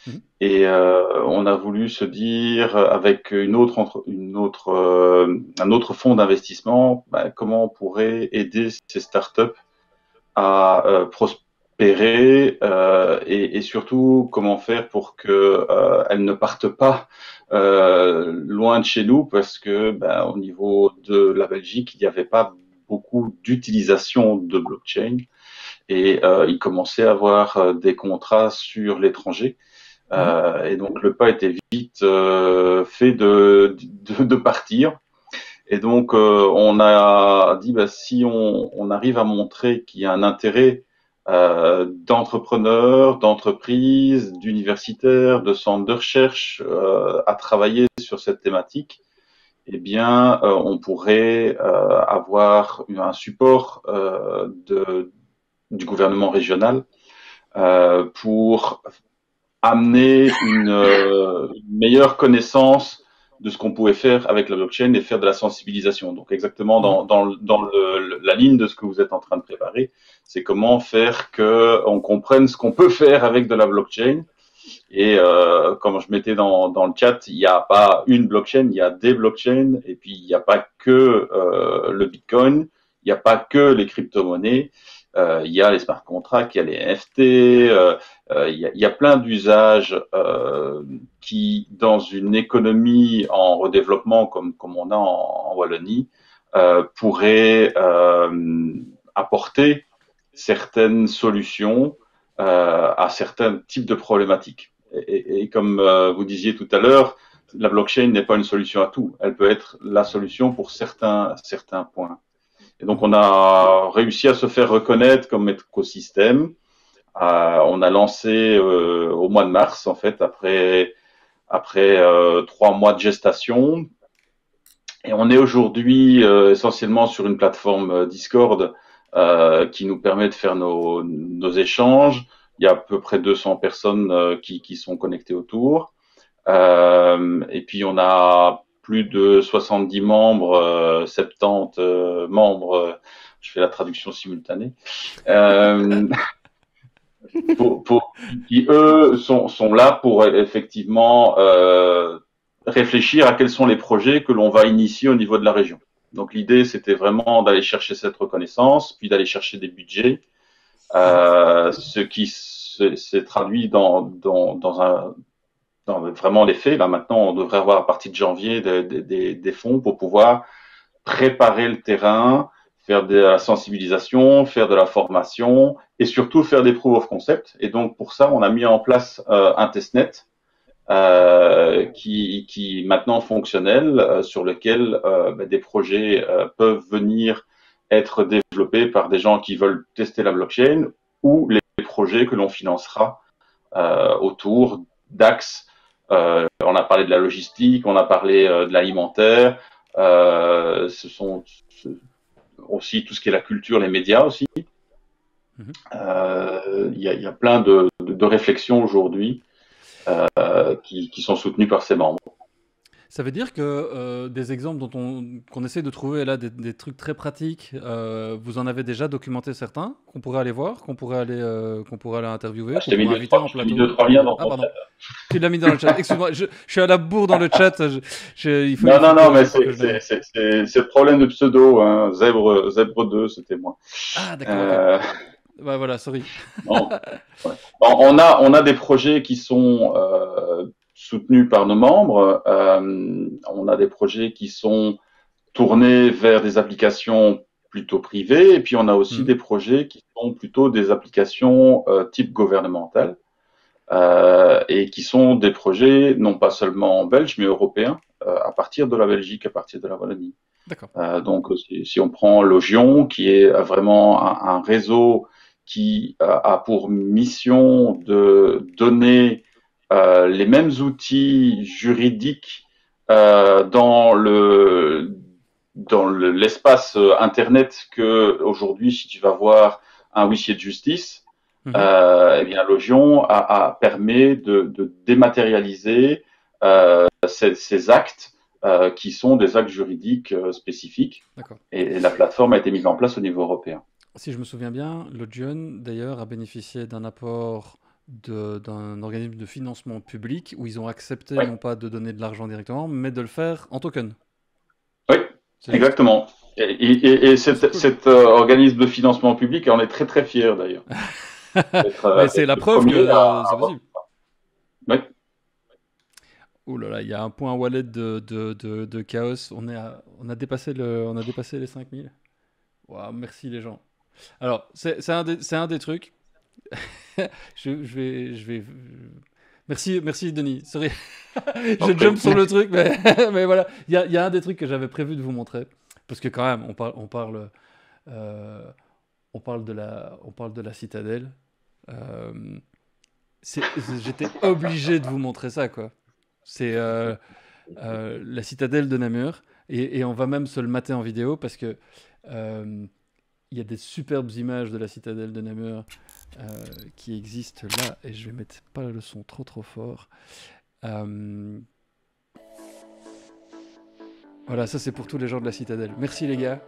Mhm. Et euh, on a voulu se dire avec une autre, euh, un autre fonds d'investissement, bah, comment on pourrait aider ces startups à euh, prospérer et, surtout comment faire pour qu'elles ne partent pas loin de chez nous parce que bah, au niveau de la Belgique il n'y avait pas beaucoup d'utilisation de blockchain et ils commençaient à avoir des contrats sur l'étranger euh, et donc le pas était vite euh, fait de, de, partir. Et donc euh, on a dit bah, si on, arrive à montrer qu'il y a un intérêt d'entrepreneurs, d'entreprises, d'universitaires, de centres de recherche à travailler sur cette thématique, eh bien on pourrait avoir un support de, du gouvernement régional pour amener euh, une, meilleure connaissance de ce qu'on pouvait faire avec la blockchain et faire de la sensibilisation. Donc exactement dans, mm. dans, dans la ligne de ce que vous êtes en train de préparer, c'est comment faire que on comprenne ce qu'on peut faire avec de la blockchain. Et euh, comme je mettais dans, dans le chat, il n'y a pas une blockchain, il y a des blockchains, et puis il n'y a pas que euh, le Bitcoin, il n'y a pas que les crypto-monnaies, euh, il y a les smart contracts, il y a les NFT, euh, euh, il y a, plein d'usages qui, dans une économie en redéveloppement comme, comme on a en, Wallonie, pourraient apporter certaines solutions euh, à certains types de problématiques. Et, et, comme vous disiez tout à l'heure, la blockchain n'est pas une solution à tout. Elle peut être la solution pour certains, certains points donc, on a réussi à se faire reconnaître comme écosystème. Euh, on a lancé euh, au mois de mars, en fait, après, après euh, trois mois de gestation. Et on est aujourd'hui essentiellement sur une plateforme Discord qui nous permet de faire nos, échanges. Il y a à peu près 200 personnes qui, qui, sont connectées autour. et puis, on a plus de 70 membres, 70 euh, euh, membres, euh, je fais la traduction simultanée, *laughs* pour, qui eux sont, sont, là pour effectivement réfléchir à quels sont les projets que l'on va initier au niveau de la région. Donc l'idée, c'était vraiment d'aller chercher cette reconnaissance, puis d'aller chercher des budgets, ce qui s'est traduit dans, dans, dans un vraiment les faits, là maintenant, on devrait avoir à partir de janvier des, des, des fonds pour pouvoir préparer le terrain, faire de la sensibilisation, faire de la formation et surtout faire des proof of concept. Et donc pour ça, on a mis en place euh, un testnet euh, qui, qui maintenant fonctionnel, euh, sur lequel euh, bah, des projets peuvent venir être développés par des gens qui veulent tester la blockchain ou les projets que l'on financera autour d'axes euh, on a parlé de la logistique, on a parlé euh, de l'alimentaire. Euh, ce sont aussi tout ce qui est la culture, les médias aussi. Mhm. Il y, a plein de, réflexions aujourd'hui qui, sont soutenues par ces membres. Ça veut dire que euh, des exemples dont on, qu'on essaie de trouver là, des, trucs très pratiques, euh, vous en avez déjà documenté certains qu'on pourrait aller voir, qu'on pourrait aller, euh, qu'on pourrait aller interviewer, ah, t'ai trois liens dans ah, chat. Tu l'as mis dans le chat. Excuse-moi, je, suis à la bourre dans le chat. non, non, non, mais c'est, le problème de pseudo. Hein. Zèbre, Zèbre 2, c'était moi. Ah, d'accord. Bah, voilà, sorry. *laughs* on, a, on a des projets qui sont soutenus par nos membres. Euh, on a des projets qui sont tournés vers des applications plutôt privées, et puis on a aussi mm. des projets qui sont plutôt des applications euh, type gouvernementales, euh, et qui sont des projets non pas seulement belges, mais européens, à partir de la Belgique, à partir de la Wallonie. donc si, on prend Logion, qui est vraiment un, un réseau qui a pour mission de donner euh, les mêmes outils juridiques euh, dans le dans l'espace euh, internet que aujourd'hui si tu vas voir un huissier de justice mhm. eh bien Logion a, a permet de, dématérialiser ces, actes qui sont des actes juridiques spécifiques et la plateforme a été mise en place au niveau européen si je me souviens bien Logion d'ailleurs a bénéficié d'un apport d'un organisme de financement public où ils ont accepté non pas de donner de l'argent directement, mais de le faire en token. Oui, exactement. Et, cet, euh, organisme de financement public on est très très fier d'ailleurs. *laughs* Euh, c'est la preuve que euh, c'est possible. Oui. Ouh là là, il y a un point wallet de, chaos. On, est on, a dépassé le, on a dépassé les 5000. merci les gens. Alors, c'est un, un des trucs. *laughs* je, vais, je vais. Merci, merci Denis. Sorry. *laughs* je jump sur le truc, mais, *laughs* voilà. Il y, a un des trucs que j'avais prévu de vous montrer. Parce que, quand même, on, parle on, parle, euh, on, parle de la, on parle de la citadelle. Euh, j'étais obligé de vous montrer ça, quoi. C'est euh, la citadelle de Namur. Et, et, on va même se le mater en vidéo parce que il y a des superbes images de la citadelle de Namur euh, qui existe là, et je vais mettre pas le son trop trop fort. Euh, voilà, ça c'est pour tous les gens de la citadelle. Merci les gars,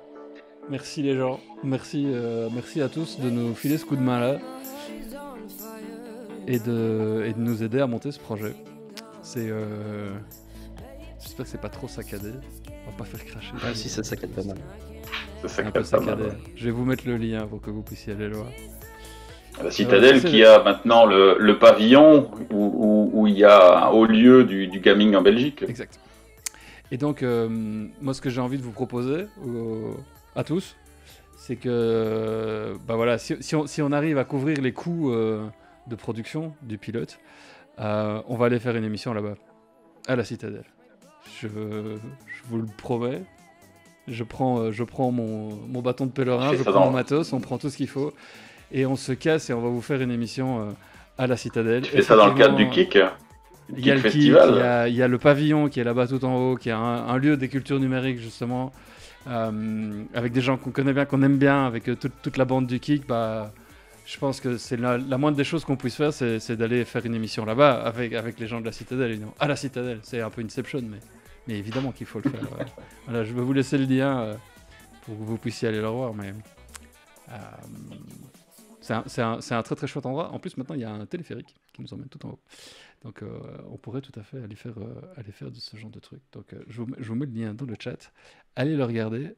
merci les gens, merci, euh, merci à tous de nous filer ce coup de main là et de, et de nous aider à monter ce projet. C'est. J'espère que c'est pas trop saccadé. On va pas faire cracher. Ah, si, ça saccade pas mal. Ça saccade, Pas mal, Je vais vous mettre le lien pour que vous puissiez aller loin voir. La ah bah, citadelle qui a maintenant le, pavillon où, il y a un haut lieu du, gaming en Belgique. Exact. Et donc, euh, moi, ce que j'ai envie de vous proposer euh, à tous, c'est que bah voilà, si, on, arrive à couvrir les coûts euh, de production du pilote, on va aller faire une émission là-bas, à la citadelle. Je, vous le promets, je prends, je prends mon, mon bâton de pèlerin, je prends mon matos, on prend tout ce qu'il faut et on se casse et on va vous faire une émission euh, à la Citadelle. Tu fais ça dans le cadre du kick euh, il y, le il, y a, le pavillon qui est là-bas tout en haut, qui est un, lieu des cultures numériques justement, euh, avec des gens qu'on connaît bien, qu'on aime bien, avec toute la bande du kick. Bah, je pense que c'est la, moindre des choses qu'on puisse faire, c'est d'aller faire une émission là-bas avec, avec les gens de la Citadelle. Non, à la Citadelle, c'est un peu Inception, mais, mais évidemment qu'il faut le faire. *laughs* voilà, je vais vous laisser le lien pour que vous puissiez aller le voir, mais. C'est un, très très chouette endroit. En plus, maintenant, il y a un téléphérique qui nous emmène tout en haut. Donc, euh, on pourrait tout à fait aller faire, euh, aller faire de ce genre de truc. Donc, euh, je, vous, mets le lien dans le chat. Allez le regarder.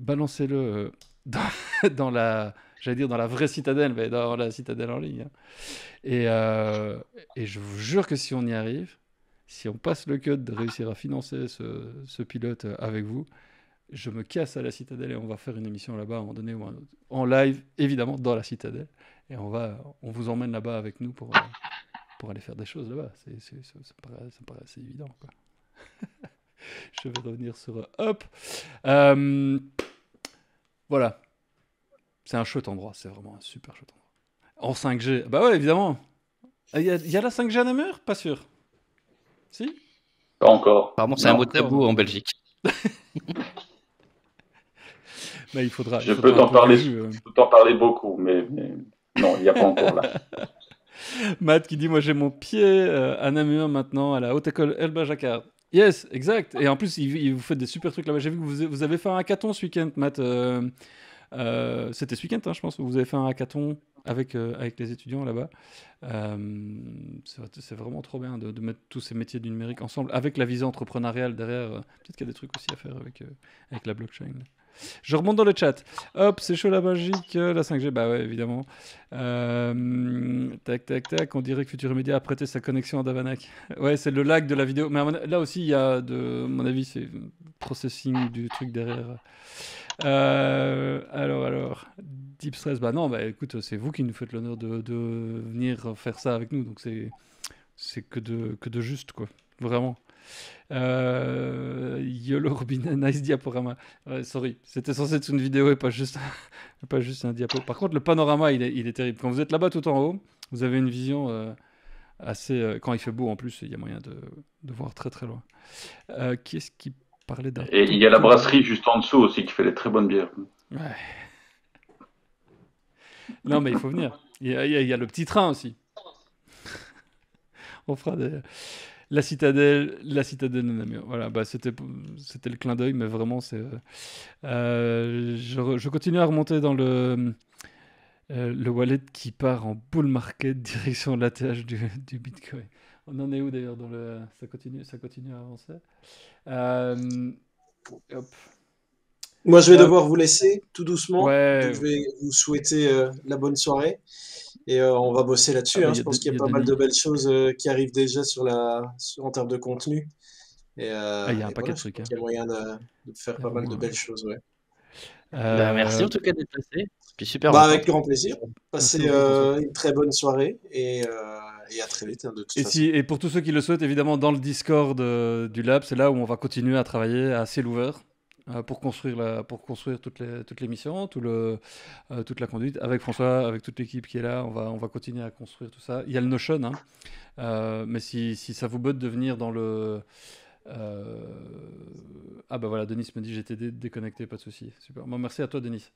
Balancez-le *laughs* dans, la, j'allais dire dans la vraie citadelle, mais dans la citadelle en ligne. Hein. Et, et, je vous jure que si on y arrive, si on passe le code de réussir à financer ce, ce pilote avec vous, je me casse à la citadelle et on va faire une émission là-bas à un moment donné ou un autre. En live, évidemment, dans la citadelle. Et on, va, on vous emmène là-bas avec nous pour, euh, pour aller faire des choses là-bas. C'est, c'est, ça, paraît, assez évident. *laughs* je vais revenir sur euh, Hop. Euh, voilà. C'est un chouette endroit. C'est vraiment un super chouette endroit. En 5G. Bah ouais, évidemment. Ah, il y, a, il la 5G à Namur Pas sûr. Si Pas encore. pardon c'est un mot tabou en Belgique. *laughs* il faudra, euh. je peux t'en parler, parler beaucoup, mais, non, il n'y a pas encore là. *laughs* Matt qui dit Moi j'ai mon pied à euh, Namur e maintenant à la Haute École Elba Jacquard. Yes, exact. Et en plus, il, vous faites des super trucs là-bas. J'ai vu que vous, avez fait un hackathon ce week-end, Matt. Euh, c'était ce week-end, hein, je pense, où vous avez fait un hackathon avec, avec les étudiants là-bas. C'est vraiment trop bien de, mettre tous ces métiers du numérique ensemble avec la visée entrepreneuriale derrière. Peut-être qu'il y a des trucs aussi à faire avec, avec la blockchain. Je remonte dans le chat. Hop, c'est chaud la magique euh, la 5G, bah ouais, évidemment. Euh, tac, tac, tac, on dirait que Futur a prêté sa connexion à Davanac. *laughs* Ouais, c'est le lag de la vidéo. Mais là aussi, il y a, de à mon avis, c'est processing du truc derrière. Euh, alors, alors, Deep Stress, bah non, bah écoute, c'est vous qui nous faites l'honneur de, de, venir faire ça avec nous, donc c'est, c'est que de, que de juste, quoi. Vraiment. Euh, YOLO Robin, *laughs* nice diaporama. sorry, c'était censé être une vidéo et pas juste, *laughs* pas juste un diapo. Par contre, le panorama, il est, terrible. Quand vous êtes là-bas tout en haut, vous avez une vision euh, assez. Euh, quand il fait beau en plus, il y a moyen de, voir très très loin. qui ce qui parlait d'un. Et il y a la brasserie juste en dessous aussi qui fait des très bonnes bières. Ouais. Non, mais il faut venir. Il y, a, il y a, le petit train aussi. *laughs* On fera des. La citadelle, la citadelle de Namur. Voilà, bah, c'était, c'était le clin d'œil, mais vraiment, c'est. Euh, euh, je, je, continue à remonter dans le. Euh, le wallet qui part en bull market *laughs* direction l'ATH du, du Bitcoin. On en est où d'ailleurs dans le ça continue ça continue à avancer. Euh, hop. Moi, je vais devoir vous laisser tout doucement. je vais vous souhaiter euh, la bonne soirée. Et euh, on va bosser là-dessus. Ah, hein. Je pense qu'il y a, pas mal de belles choses euh, qui arrivent déjà sur la, en termes de contenu. Ah, il y a un paquet de trucs. Hein. Il y a moyen de, faire pas mal de belles choses. Bah, merci en tout cas d'être passé. Puis super. Bah, hein. avec grand plaisir. Passez une très bonne soirée. Et à très vite. de toute et, façon. et pour tous ceux qui le souhaitent, évidemment, dans le Discord du Lab, c'est là où on va continuer à travailler à ciel euh, pour construire la, pour construire toute les, les l'émission, tout le, euh, toute la conduite avec François, avec toute l'équipe qui est là. On va, on va continuer à construire tout ça. Il y a le Notion, hein. euh, mais si, si, ça vous botte de venir dans le ah bah voilà, Denis me dit j'étais déconnecté, pas de souci. Super. Bon, merci à toi, Denis.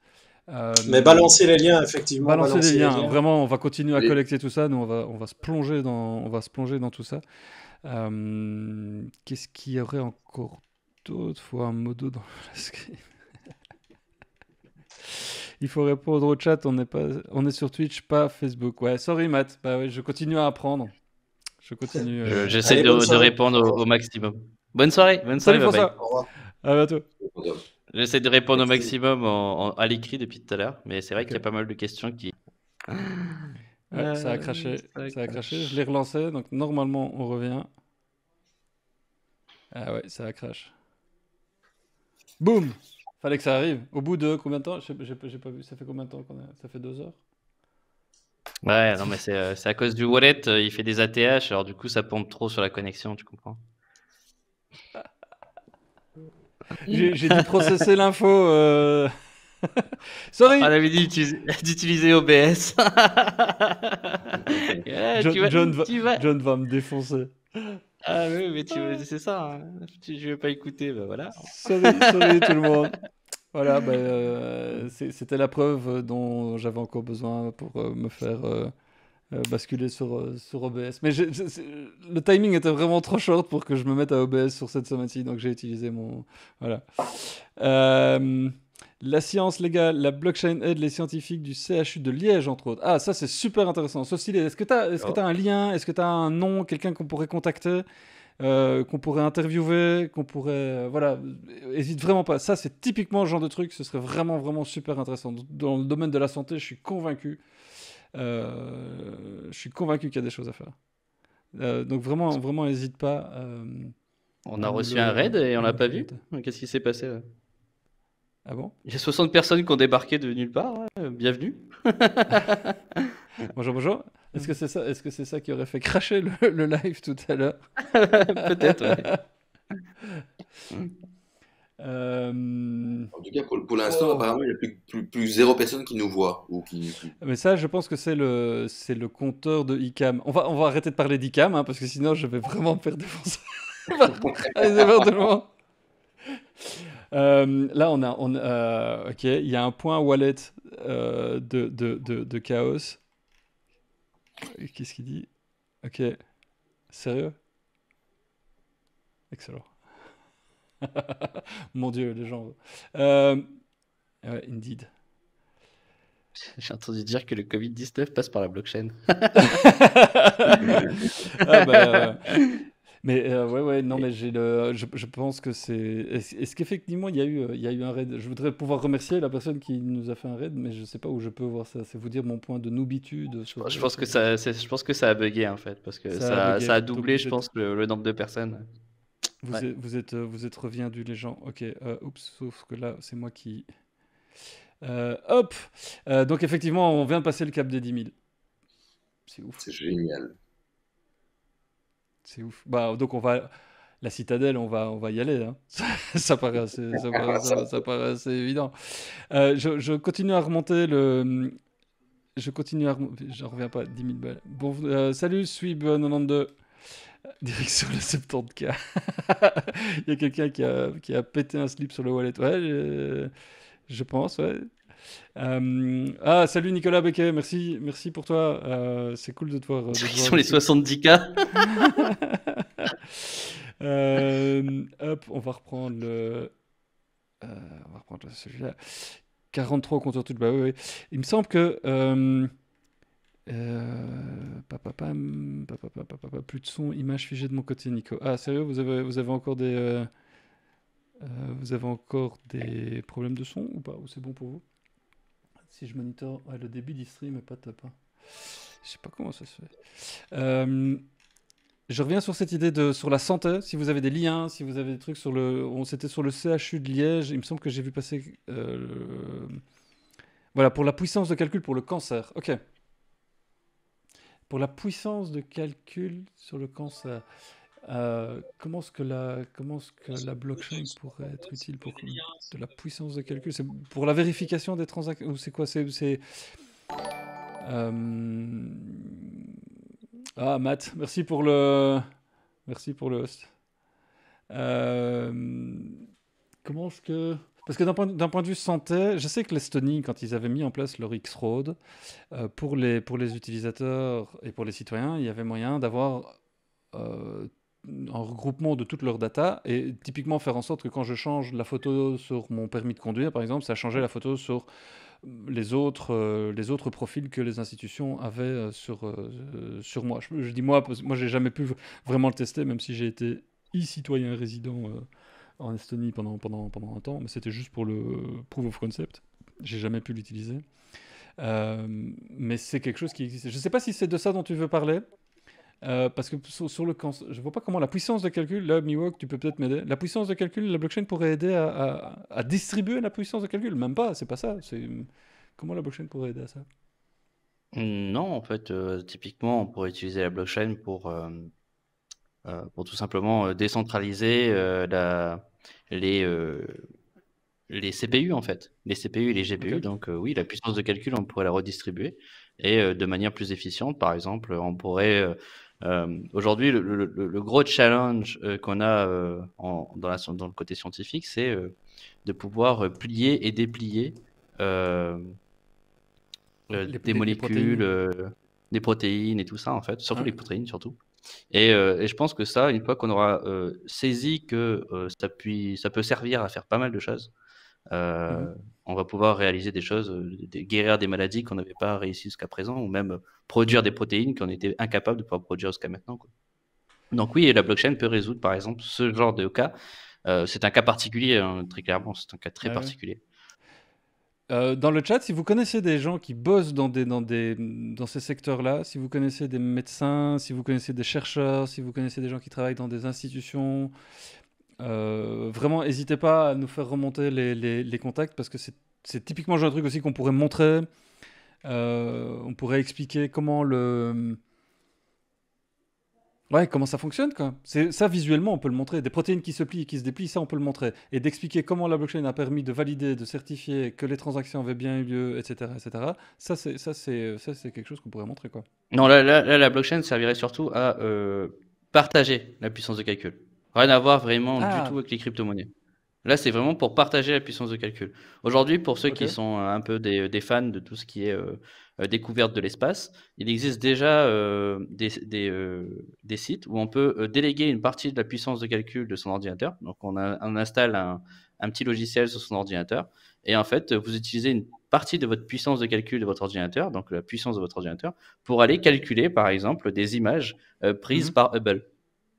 mais balancer les liens, effectivement. Balancer, les, liens. Vraiment, on va continuer à collecter tout ça. Nous, on va, on va se plonger dans, on va se plonger dans tout ça. Qu'est-ce qu'il y aurait encore *laughs* Il faut répondre au chat, on est, pas, on est sur Twitch, pas Facebook. Ouais, sorry Matt, bah je continue à apprendre. Je continue. Euh, j'essaie de, répondre au, maximum. Bonne soirée, bonne soirée, Salut, bientôt. J'essaie de répondre au maximum à l'écrit depuis tout à l'heure, mais c'est vrai qu'il y a pas mal de questions qui. ça a craché, euh, a craché. Je l'ai relancé, donc normalement on revient. Ah ouais, ça a craché. Boum Fallait que ça arrive. Au bout de combien de temps J'ai pas vu. Ça fait combien de temps qu'on a... Ça fait deux heures Ouais, non, mais c'est euh, à cause du wallet. Euh, il fait des ATH, alors du coup, ça pompe trop sur la connexion, tu comprends J'ai dû processer l'info. Euh. *laughs* Sorry. On avait dit d'utiliser OBS. *laughs* *laughs* John va me défoncer. Ah oui, mais tu c'est ça. Je hein. vais pas écouter, ben voilà. Salut, tout le *laughs* monde. Voilà, bah, euh, c'était la preuve dont j'avais encore besoin pour euh, me faire euh, basculer sur, sur OBS. Mais le timing était vraiment trop short pour que je me mette à OBS sur cette semaine-ci, donc j'ai utilisé mon... Voilà. La science légale, la blockchain aide les scientifiques du CHU de Liège, entre autres. Ah, ça, c'est super intéressant. Ceci, est-ce que tu as, as, un lien Est-ce que tu as un nom Quelqu'un qu'on pourrait contacter euh, qu'on pourrait interviewer, qu'on pourrait... Euh, voilà, hésite vraiment pas. Ça, c'est typiquement le genre de truc, ce serait vraiment, vraiment super intéressant. Dans le domaine de la santé, je suis convaincu. Euh, je suis convaincu qu'il y a des choses à faire. donc vraiment, vraiment, n'hésite pas. on a reçu un raid et on l'a pas vu. Qu'est-ce qui s'est passé là ah bon Il y a 60 personnes qui ont débarqué de nulle part. Euh, bienvenue. *laughs* bonjour, bonjour. Est-ce que c'est ça, est-ce que c'est ça qui aurait fait cracher le, live tout à l'heure *laughs* Peut-être. *laughs* Euh, en tout cas, pour, l'instant, apparemment, il n'y a plus, zéro personne qui nous voit. Ou qui... Mais ça, je pense que c'est le, le compteur de ICAM. On va, on va arrêter de parler d'ICAM, hein, parce que sinon, je vais vraiment perdre des Allez, c'est euh, là, on a, on, euh, ok, il y a un point wallet euh, de, chaos. Qu'est-ce qu'il dit Ok, sérieux Excellent. *laughs* Mon Dieu, les gens. indeed. J'ai entendu dire que le Covid-19 passe par la blockchain. *laughs* ah bah, mais euh, ouais, ouais, non, mais j'ai le, je, pense que c'est. Est-ce, qu'effectivement il y a eu, il y a eu un raid Je voudrais pouvoir remercier la personne qui nous a fait un raid, mais je sais pas où je peux voir ça. C'est vous dire mon point de noobitude. Je, pense que ça, je pense que ça a bugué en fait, parce que ça, a, doublé, je pense, le, nombre de personnes. Vous, êtes, vous, êtes, vous reviendu, les gens. Ok, euh, oups, sauf que là, c'est moi qui. Euh, hop euh, Donc, effectivement, on vient de passer le cap des 10 000. C'est ouf. C'est génial. C'est ouf. Bah, donc on va la citadelle, on va, on va y aller. Hein. *laughs* Ça, paraît assez, ça, *laughs* ça, paraît évident. Euh, je, continue à remonter le. Je continue à remonter. n'en reviens pas, 10 000 balles. Bon, euh, salut salut, suib 92 Direction le 70K. *laughs* Il y a quelqu'un qui a, qui a pété un slip sur le wallet. Ouais, je, je pense, ouais. Euh, ah, salut Nicolas Becquet, merci, merci pour toi. Euh, c'est cool de te voir. sont les 70K. *laughs* Euh, hop, on va reprendre le. on va reprendre celui-là. 43 compteur tout. Bah oui, Il me semble que. papa papa plus de son, image figée de mon côté, Nico. Ah, sérieux, vous avez, vous avez encore des. vous avez encore des problèmes de son ou pas Ou c'est bon pour vous si je monitor. le du stream est pas top. Je hein. Je sais pas comment ça se fait. Euh, je reviens sur cette idée de sur la santé. Si vous avez des liens, si vous avez des trucs sur le, on c'était sur le CHU de Liège. Il me semble que j'ai vu passer. Euh, voilà pour la puissance de calcul pour le cancer. Ok. Pour la puissance de calcul sur le cancer. Euh, comment est-ce que la, comment ce que la blockchain pourrait être utile pour de la puissance de calcul C'est pour la vérification des transactions ou c'est quoi C'est, c'est euh, ah Matt, merci pour le, merci pour le host. Euh, comment est-ce que parce que d'un point, de vue santé, je sais que l'Estonie, quand ils avaient mis en place leur X-Road, pour, les, pour les utilisateurs et pour les citoyens, il y avait moyen d'avoir un regroupement de toutes leurs data et typiquement faire en sorte que quand je change la photo sur mon permis de conduire, par exemple, ça changeait la photo sur euh, les autres, euh, les autres profils que les institutions avaient euh, sur, sur moi. Je, dis moi, moi j'ai jamais pu vraiment le tester, même si j'ai été e-citoyen résident en Estonie pendant, pendant, pendant un temps, mais c'était juste pour le proof of concept. J'ai jamais pu l'utiliser. mais c'est quelque chose qui existe. Je ne sais pas si c'est de ça dont tu veux parler. Euh, parce que sur, le je vois pas comment la puissance de calcul, là, Miwok, tu peux peut-être m'aider. La puissance de calcul, la blockchain pourrait aider à, distribuer la puissance de calcul. Même pas, c'est pas ça. Comment la blockchain pourrait aider à ça Non, en fait, euh, typiquement, on pourrait utiliser la blockchain pour, euh, pour tout simplement décentraliser la, les, les CPU, en fait. Les CPU et les GPU. Donc, oui, la puissance de calcul, on pourrait la redistribuer. Et de manière plus efficiente, par exemple, on pourrait euh, aujourd'hui, le, gros challenge euh, qu'on a euh, dans, dans, le côté scientifique, c'est de pouvoir plier et déplier les, des molécules, protéines. des protéines et tout ça, en fait, surtout les protéines, surtout. Et, je pense que ça, une fois qu'on aura saisi que ça peut servir à faire pas mal de choses, euh, mhm. On va pouvoir réaliser des choses, euh, guérir des maladies qu'on n'avait pas réussi jusqu'à présent, ou même euh, produire des protéines qu'on était incapable de pouvoir produire jusqu'à maintenant. Donc oui, la blockchain peut résoudre, par exemple, ce genre de cas. c'est un cas particulier, hein, très clairement, c'est un cas très ah particulier. dans le chat, si vous connaissez des gens qui bossent dans, des, dans, des, dans ces secteurs-là, si vous connaissez des médecins, si vous connaissez des chercheurs, si vous connaissez des gens qui travaillent dans des institutions, euh, vraiment, n'hésitez pas à nous faire remonter les, contacts parce que c'est typiquement un truc aussi qu'on pourrait montrer. Euh, on pourrait expliquer comment le. Ouais, comment ça fonctionne quoi. Ça visuellement, on peut le montrer. Des protéines qui se plient et qui se déplient, ça on peut le montrer. Et d'expliquer comment la blockchain a permis de valider, de certifier que les transactions avaient bien eu lieu, etc. etc. Ça, c'est ça, c'est quelque chose qu'on pourrait montrer quoi. Non, là, la blockchain servirait surtout à euh, partager la puissance de calcul. Rien à voir vraiment du ah. tout avec les crypto-monnaies. Là, c'est vraiment pour partager la puissance de calcul. Aujourd'hui, pour ceux qui sont un peu des, fans de tout ce qui est euh, euh, découverte de l'espace, il existe déjà euh, des, sites où on peut déléguer une partie de la puissance de calcul de son ordinateur. Donc, on, installe un, petit logiciel sur son ordinateur. Et en fait, vous utilisez une partie de votre puissance de calcul de votre ordinateur, donc la puissance de votre ordinateur, pour aller calculer, par exemple, des images prises mmh. par Hubble.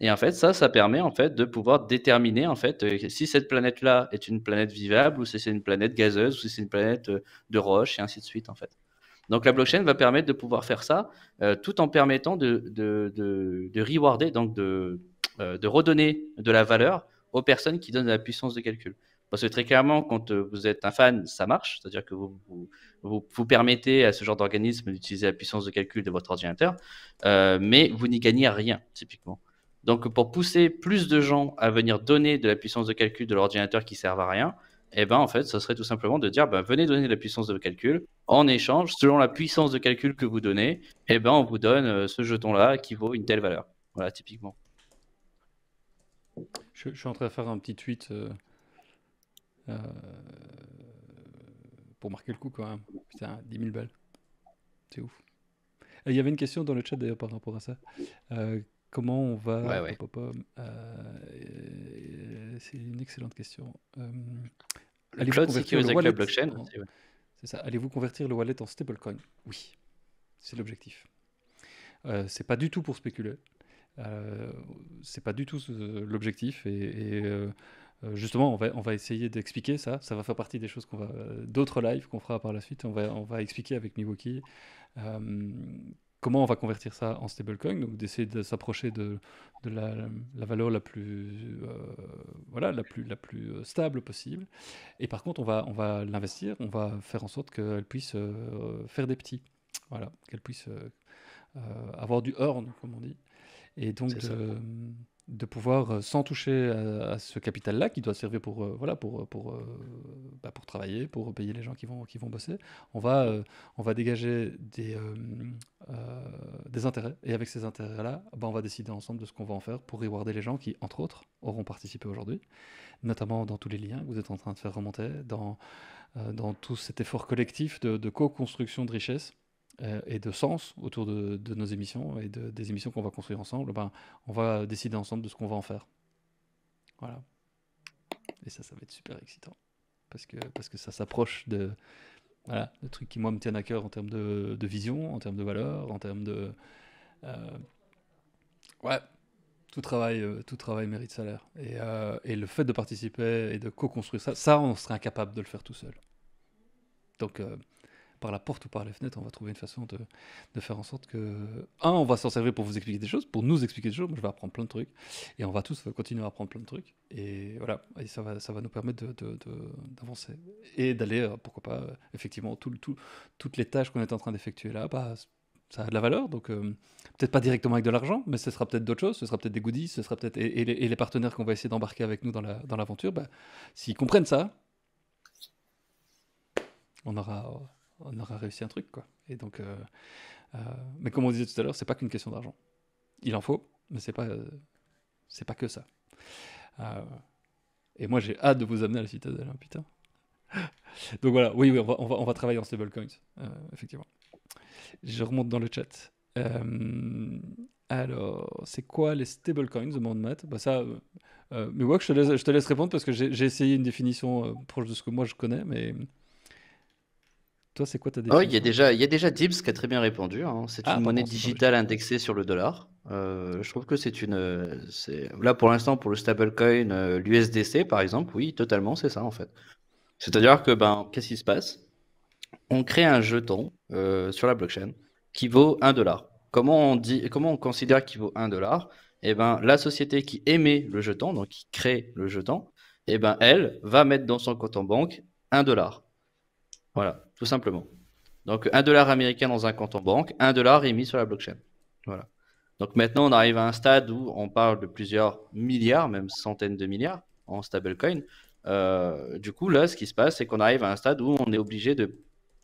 Et en fait, ça, ça permet en fait de pouvoir déterminer en fait euh, si cette planète-là est une planète vivable ou si c'est une planète gazeuse ou si c'est une planète euh, de roche et ainsi de suite en fait. Donc la blockchain va permettre de pouvoir faire ça euh, tout en permettant de, rewarder, donc de, redonner de la valeur aux personnes qui donnent de la puissance de calcul. Parce que très clairement, quand vous êtes un fan, ça marche, c'est-à-dire que vous vous, permettez à ce genre d'organisme d'utiliser la puissance de calcul de votre ordinateur, mais vous n'y gagnez rien typiquement. Donc, pour pousser plus de gens à venir donner de la puissance de calcul de l'ordinateur qui sert à rien, eh ben, en fait, ce serait tout simplement de dire, ben, venez donner de la puissance de calcul. En échange, selon la puissance de calcul que vous donnez, eh ben, on vous donne euh, ce jeton-là qui vaut une telle valeur. Voilà, typiquement. Je, suis en train de faire un petit tweet euh, euh, pour marquer le coup quand même. Putain, 10 000 balles. C'est ouf. Il y avait une question dans le chat d'ailleurs par rapport à ça. Comment on va. Euh, euh, c'est une excellente question. Euh, blockchain C'est ça. Allez-vous convertir le wallet en stablecoin Oui. C'est l'objectif. c'est pas du tout pour spéculer. c'est pas du tout l'objectif. Et. justement, on va, essayer d'expliquer ça. Ça va faire partie des choses qu'on va, d'autres lives qu'on fera par la suite. On va, expliquer avec Miwoki comment on va convertir ça en stablecoin, donc d'essayer de s'approcher de, la, valeur la plus, euh, voilà, la plus, la plus euh, stable possible. Et par contre, on va, on va l'investir, on va faire en sorte qu'elle puisse euh, faire des petits, voilà, qu'elle puisse avoir du horn comme on dit. Et donc, de pouvoir, euh, sans toucher à, ce capital-là, qui doit servir pour, euh, voilà, pour, euh, pour, bah, pour travailler, pour payer les gens qui vont, qui vont bosser, on va, on va dégager des, des intérêts. Et avec ces intérêts-là, bah, on va décider ensemble de ce qu'on va en faire pour rewarder les gens qui, entre autres, auront participé aujourd'hui, notamment dans tous les liens que vous êtes en train de faire remonter, dans, dans tout cet effort collectif de, de co-construction de richesses, euh, et de sens autour de, nos émissions et des émissions qu'on va construire ensemble, ben, on va décider ensemble de ce qu'on va en faire. Voilà. Et ça, ça va être super excitant. Parce que, parce que ça s'approche de, voilà, de trucs qui, moi, me tiennent à cœur en termes de, vision, en termes de valeur, en termes de. Euh, ouais, tout travail, euh, tout travail mérite salaire. Et, et, le fait de participer et de co-construire ça, ça, on serait incapable de le faire tout seul. Donc, par la porte ou par les fenêtres, on va trouver une façon de, faire en sorte que, un, on va s'en servir pour vous expliquer des choses, pour nous expliquer des choses. Moi, je vais apprendre plein de trucs et on va tous continuer à apprendre plein de trucs. Et voilà, ça, va, nous permettre d'avancer et d'aller, euh, pourquoi pas, euh, effectivement, tout, tout, toutes les tâches qu'on est en train d'effectuer là, bah, ça a de la valeur. Donc, euh, peut-être pas directement avec de l'argent, mais ce sera peut-être d'autres choses, ce sera peut-être des goodies, ce sera peut-être. Et, les partenaires qu'on va essayer d'embarquer avec nous dans l'aventure, bah, s'ils comprennent ça, on aura, on aura réussi un truc, quoi. Et donc, euh, euh, mais comme on disait tout à l'heure, c'est pas qu'une question d'argent. Il en faut, mais c'est pas, euh, c'est pas que ça. et moi, j'ai hâte de vous amener à la citadelle, hein, putain. *laughs* donc voilà, oui, oui on, va, on, va, travailler en stablecoins, effectivement. Je remonte dans le chat. alors, c'est quoi les stablecoins demande Matt. Bah ça, mais ouais, je te, laisse, je te laisse répondre parce que j'ai essayé une définition proche de ce que moi je connais, mais toi, c'est quoi ta définition ah oh, il, y a déjà, il y a déjà DIBS qui a très bien répondu. Hein. C'est ah, une monnaie digitale indexée sur le dollar. Euh, je trouve que c'est une. Là, pour l'instant, pour le stablecoin, euh, l'USDC, par exemple, oui, totalement, c'est ça, en fait. C'est-à-dire que, ben, qu'est-ce qui se passe On crée un jeton euh, sur la blockchain qui vaut 1 dollar. Comment on, dit, comment on considère qu'il vaut 1 dollar eh ben, la société qui émet le jeton, donc qui crée le jeton, eh ben, elle va mettre dans son compte en banque 1 dollar. Voilà tout simplement. Donc, un dollar américain dans un compte en banque, un dollar est mis sur la blockchain. Voilà. Donc maintenant, on arrive à un stade où on parle de plusieurs milliards, même centaines de milliards en stablecoin. Euh, du coup, là, ce qui se passe, c'est qu'on arrive à un stade où on est obligé de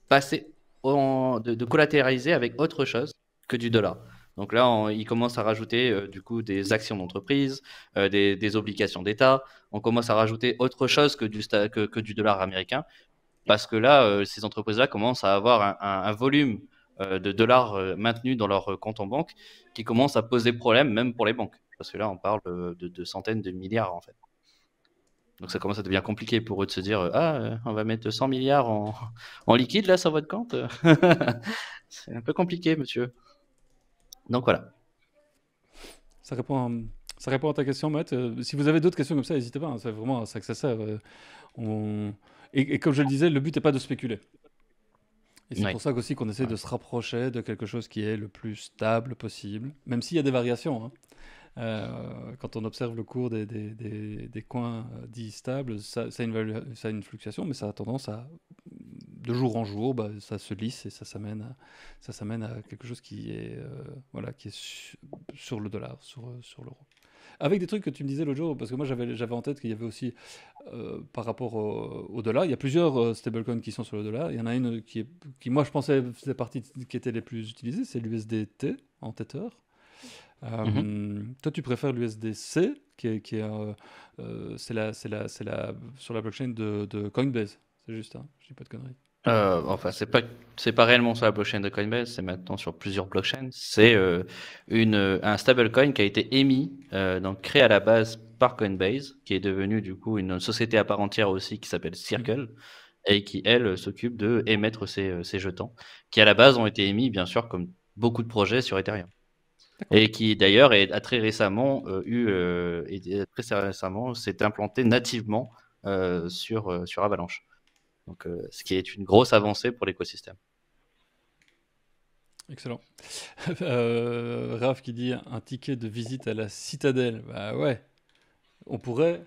passer, de, collatéraliser avec autre chose que du dollar. Donc là, il commence à rajouter euh, du coup des actions d'entreprise, euh, des, obligations d'État. On commence à rajouter autre chose que du dollar américain parce que là, euh, ces entreprises-là commencent à avoir un, volume euh, de dollars euh, maintenus dans leur compte en banque qui commence à poser problème même pour les banques. Parce que là, on parle de, centaines de milliards en fait. Donc ça commence à devenir compliqué pour eux de se dire Ah, on va mettre 100 milliards *laughs* en, liquide là sur votre compte. *laughs* c'est un peu compliqué, monsieur. Donc voilà. Ça répond, ça répond à ta question, Matt. si vous avez d'autres questions comme ça, n'hésitez pas. c'est hein. vraiment, ça que ça on et, comme je le disais, le but n'est pas de spéculer. Et c'est pour ça aussi qu'on essaie de se rapprocher de quelque chose qui est le plus stable possible, même s'il y a des variations. Hein. Euh, quand on observe le cours des, des, coins dits stables, ça, a une, ça, une fluctuation, mais ça a tendance à, de jour en jour, bah, ça se lisse et ça s'amène à, ça s'amène à quelque chose qui est, euh, voilà, qui est sur le dollar, sur, sur l'euro avec des trucs que tu me disais l'autre jour, parce que moi j'avais, j'avais en tête qu'il y avait aussi euh, par rapport au, delà. il y a plusieurs euh, stablecoins qui sont sur le delà. il y en a une qui, est, qui moi je pensais la partie qui était les plus utilisées, c'est l'USDT en tête euh, mhm. Toi, tu préfères l'USDC, qui est, qui est, c'est la, c'est la, c'est la, sur la blockchain de, Coinbase. C'est juste, je hein, je dis pas de conneries. Euh, enfin, c'est pas c'est pas réellement sur la blockchain de Coinbase, c'est maintenant sur plusieurs blockchains. C'est euh, une un stablecoin qui a été émis euh, donc créé à la base par Coinbase, qui est devenu du coup une société à part entière aussi qui s'appelle Circle et qui elle s'occupe de émettre ces, ces jetons qui à la base ont été émis bien sûr comme beaucoup de projets sur Ethereum et qui d'ailleurs a très récemment eu et très récemment s'est implanté nativement sur sur Avalanche. Euh, ce qui est une grosse avancée pour l'écosystème. Excellent. *laughs* Euh, Raph qui dit un ticket de visite à la citadelle. Bah ouais. On pourrait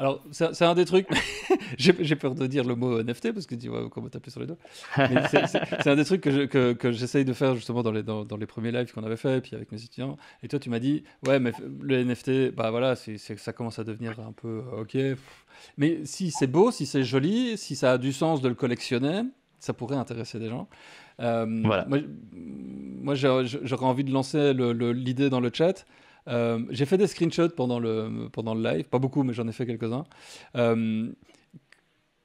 alors, c'est un des trucs, *laughs* j'ai peur de dire le mot NFT parce que tu vois comment taper sur les doigts. C'est un des trucs que j'essaye de faire justement dans les, premiers lives qu'on avait fait, puis avec mes étudiants. Et toi, tu m'as dit, ouais, mais le NFT, bah voilà, ça commence à devenir un peu euh, ok. Mais si c'est beau, si c'est joli, si ça a du sens de le collectionner, ça pourrait intéresser des gens. Euh, voilà. moi j'aurais envie de lancer l'idée dans le chat. Euh, j'ai fait des screenshots pendant le, pendant le live, pas beaucoup, mais j'en ai fait quelques-uns. Euh,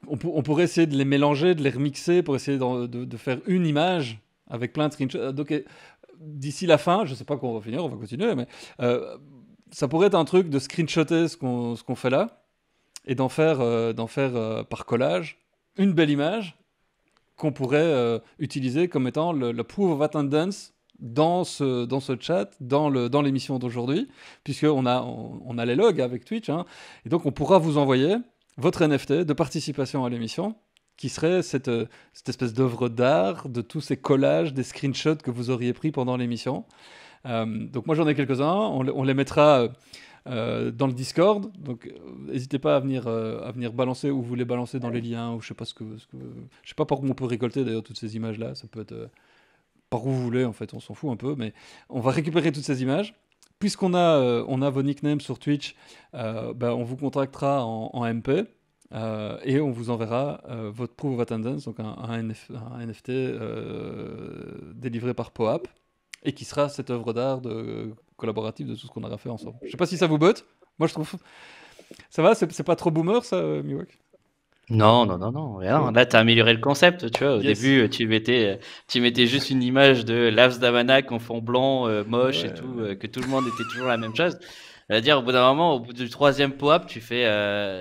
on, pourrait essayer de les mélanger, de les remixer pour essayer de, faire une image avec plein de screenshots. Euh, donc, d'ici la fin, je sais pas quand on va finir, on va continuer, mais ça pourrait être un truc de screenshotter ce qu'on fait là et d'en faire, d'en faire par collage une belle image qu'on pourrait utiliser comme étant le, le proof of attendance dans ce, dans ce chat, dans l'émission dans d'aujourd'hui, puisqu'on a, on, a les logs avec Twitch. Hein. et donc, on pourra vous envoyer votre NFT de participation à l'émission, qui serait cette, euh, cette espèce d'œuvre d'art, de tous ces collages, des screenshots que vous auriez pris pendant l'émission. Euh, donc, moi, j'en ai quelques-uns. On, les mettra. Euh, dans le Discord. Donc, n'hésitez pas à venir, à venir balancer ou vous les balancer dans les liens ou je sais pas que, ce je sais pas par où on peut récolter d'ailleurs toutes ces images là. Ça peut être où vous voulez, en fait, on s'en fout un peu, mais on va récupérer toutes ces images. Puisqu'on a, euh, on a vos nicknames sur Twitch, euh, ben, on vous contactera en, MP. Euh, et on vous enverra votre proof of attendance, donc un, NFT délivré par POAP, et qui sera cette œuvre d'art collaborative de tout ce qu'on aura fait ensemble. Je sais pas si ça vous botte. Moi, je trouve. Ça va C'est pas trop boomer, ça, Miwok non, non, non, non, Là, tu as amélioré le concept, tu vois. Au début, euh, tu mettais, euh, tu mettais juste une image de l'Avs Damanak en fond blanc, euh, moche et tout, que tout le monde était toujours la même chose. à dire au bout d'un moment, au bout du troisième pop tu fais,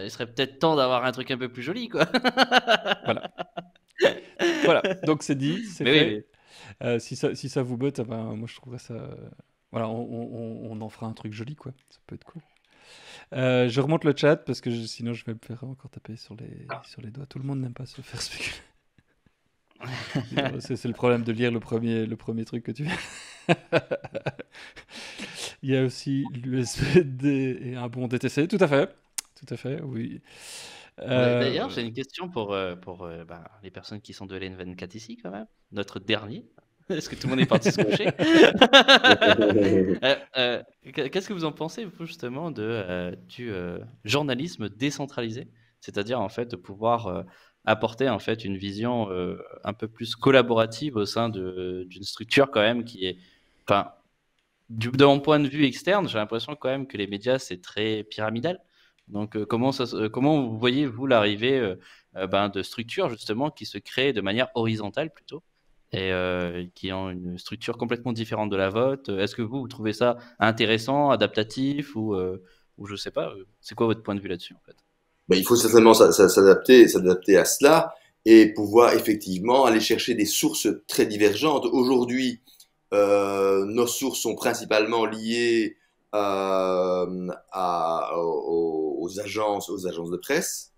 il serait peut-être temps d'avoir un truc un peu plus joli, quoi. *laughs* voilà. voilà. Donc, c'est dit, c'est fait. si, ça, si ça vous botte, eh ben, moi, je trouverais ça... Voilà, on, on en fera un truc joli, quoi. Ça peut être cool. Euh, je remonte le chat parce que sinon je vais me faire encore taper sur les, ah. sur les doigts. Tout le monde n'aime pas se faire spéculer. *laughs* c'est le problème de lire le premier, le premier truc que tu fais. *laughs* Il y a aussi l'USBD et un bon DTC, tout à fait. Tout à fait, oui. Euh, d'ailleurs, j'ai une question pour, euh, pour bah, les personnes qui sont de l'N24 ici, quand même. Notre dernier, *laughs* Est-ce que tout le monde est parti se coucher *laughs* euh, euh, Qu'est-ce que vous en pensez, vous, justement, de, euh, du journalisme décentralisé C'est-à-dire, en fait, de pouvoir apporter en fait, une vision un peu plus collaborative au sein d'une structure, quand même, qui est. Enfin, du, de mon point de vue externe, j'ai l'impression, quand même, que les médias, c'est très pyramidal. Donc, comment, ça, comment voyez-vous l'arrivée ben, de structures justement qui se créent de manière horizontale plutôt et euh, qui ont une structure complètement différente de la vote. Est-ce que vous, trouvez ça intéressant, adaptatif ou, euh, ou je ne sais pas euh, C'est quoi votre point de vue là-dessus en fait ben, Il faut certainement s'adapter s'adapter à cela et pouvoir effectivement aller chercher des sources très divergentes. Aujourd'hui, nos sources sont principalement liées aux, agences, aux agences de presse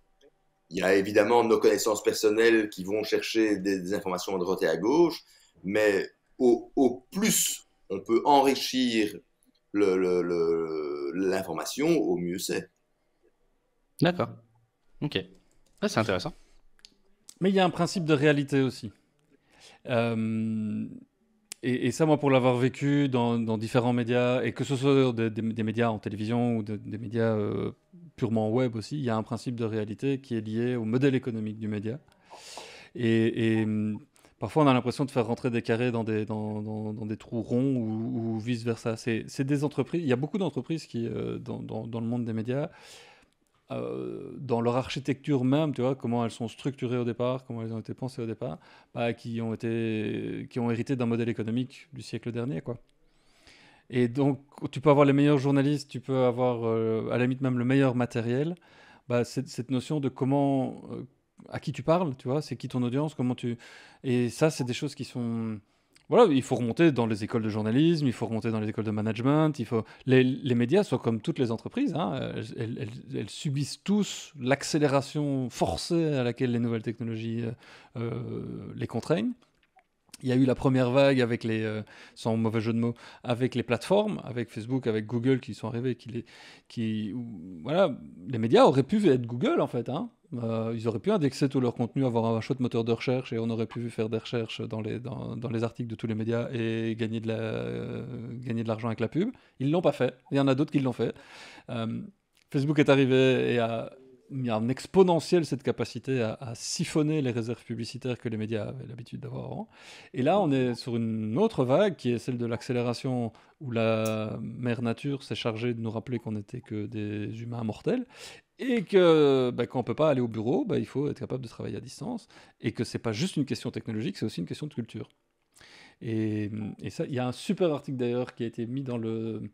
il y a évidemment nos connaissances personnelles qui vont chercher des, informations à droite et à gauche, mais au, plus on peut enrichir l'information, le, au mieux c'est. D'accord. Ok. Ah, c'est intéressant. Mais il y a un principe de réalité aussi. Euh, et, ça, moi, pour l'avoir vécu dans, différents médias, et que ce soit des, médias en télévision ou des médias euh, purement web aussi, il y a un principe de réalité qui est lié au modèle économique du média. Et, mm, parfois, on a l'impression de faire rentrer des carrés dans des, dans, des trous ronds ou, vice-versa. C'est des entreprises, il y a beaucoup d'entreprises qui, euh, dans, le monde des médias, euh, dans leur architecture même, tu vois, comment elles sont structurées au départ, comment elles ont été pensées au départ, bah, qui, ont été, qui ont hérité d'un modèle économique du siècle dernier, quoi. Et donc, tu peux avoir les meilleurs journalistes, tu peux avoir, euh, à la limite, même le meilleur matériel. Bah, cette notion de comment, euh, à qui tu parles, tu vois, c'est qui ton audience, comment tu... Et ça, c'est des choses qui sont voilà, il faut remonter dans les écoles de journalisme, il faut remonter dans les écoles de management, il faut... les, médias sont comme toutes les entreprises, hein, elles, subissent tous l'accélération forcée à laquelle les nouvelles technologies euh, euh, les contraignent il y a eu la première vague avec les, euh, sans mauvais jeu de mots, avec les plateformes, avec Facebook, avec Google qui sont arrivés, qui les, qui, voilà, les médias auraient pu être Google en fait, hein. euh, ils auraient pu indexer tout leur contenu, avoir un chouette moteur de recherche et on aurait pu faire des recherches dans les, dans, dans les articles de tous les médias et gagner de, la, euh, gagner de l'argent avec la pub. Ils l'ont pas fait. Il y en a d'autres qui l'ont fait. Facebook est arrivé et a a en exponentiel cette capacité à, siphonner les réserves publicitaires que les médias avaient l'habitude d'avoir Et là, on est sur une autre vague qui est celle de l'accélération où la mère nature s'est chargée de nous rappeler qu'on n'était que des humains mortels et que ne bah, quand on peut pas aller au bureau, bah, il faut être capable de travailler à distance et que c'est pas juste une question technologique, c'est aussi une question de culture. et ça, il y a un super article d'ailleurs qui a été mis dans le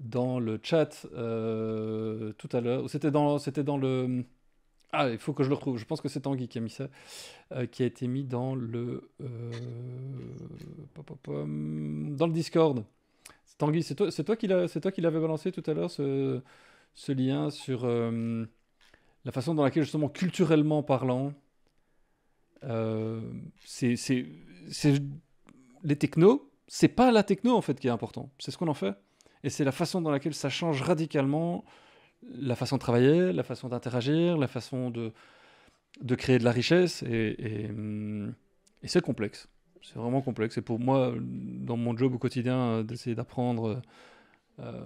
dans le chat euh, tout à l'heure. C'était dans, c'était dans le. Ah, il faut que je le retrouve. Je pense que c'est Tanguy qui a mis ça, euh, qui a été mis dans le euh, dans le Discord. Tanguy, c'est toi, c'est toi qui c'est toi qui l'avais balancé tout à l'heure ce, ce, lien sur la façon dans laquelle justement culturellement parlant, c'est, c'est les technos. C'est pas la techno en fait qui est important. C'est ce qu'on en fait. Et c'est la façon dans laquelle ça change radicalement la façon de travailler, la façon d'interagir, la façon de, de créer de la richesse. Et, c'est complexe. C'est vraiment complexe. Et pour moi, dans mon job au quotidien, euh, d'essayer d'apprendre euh,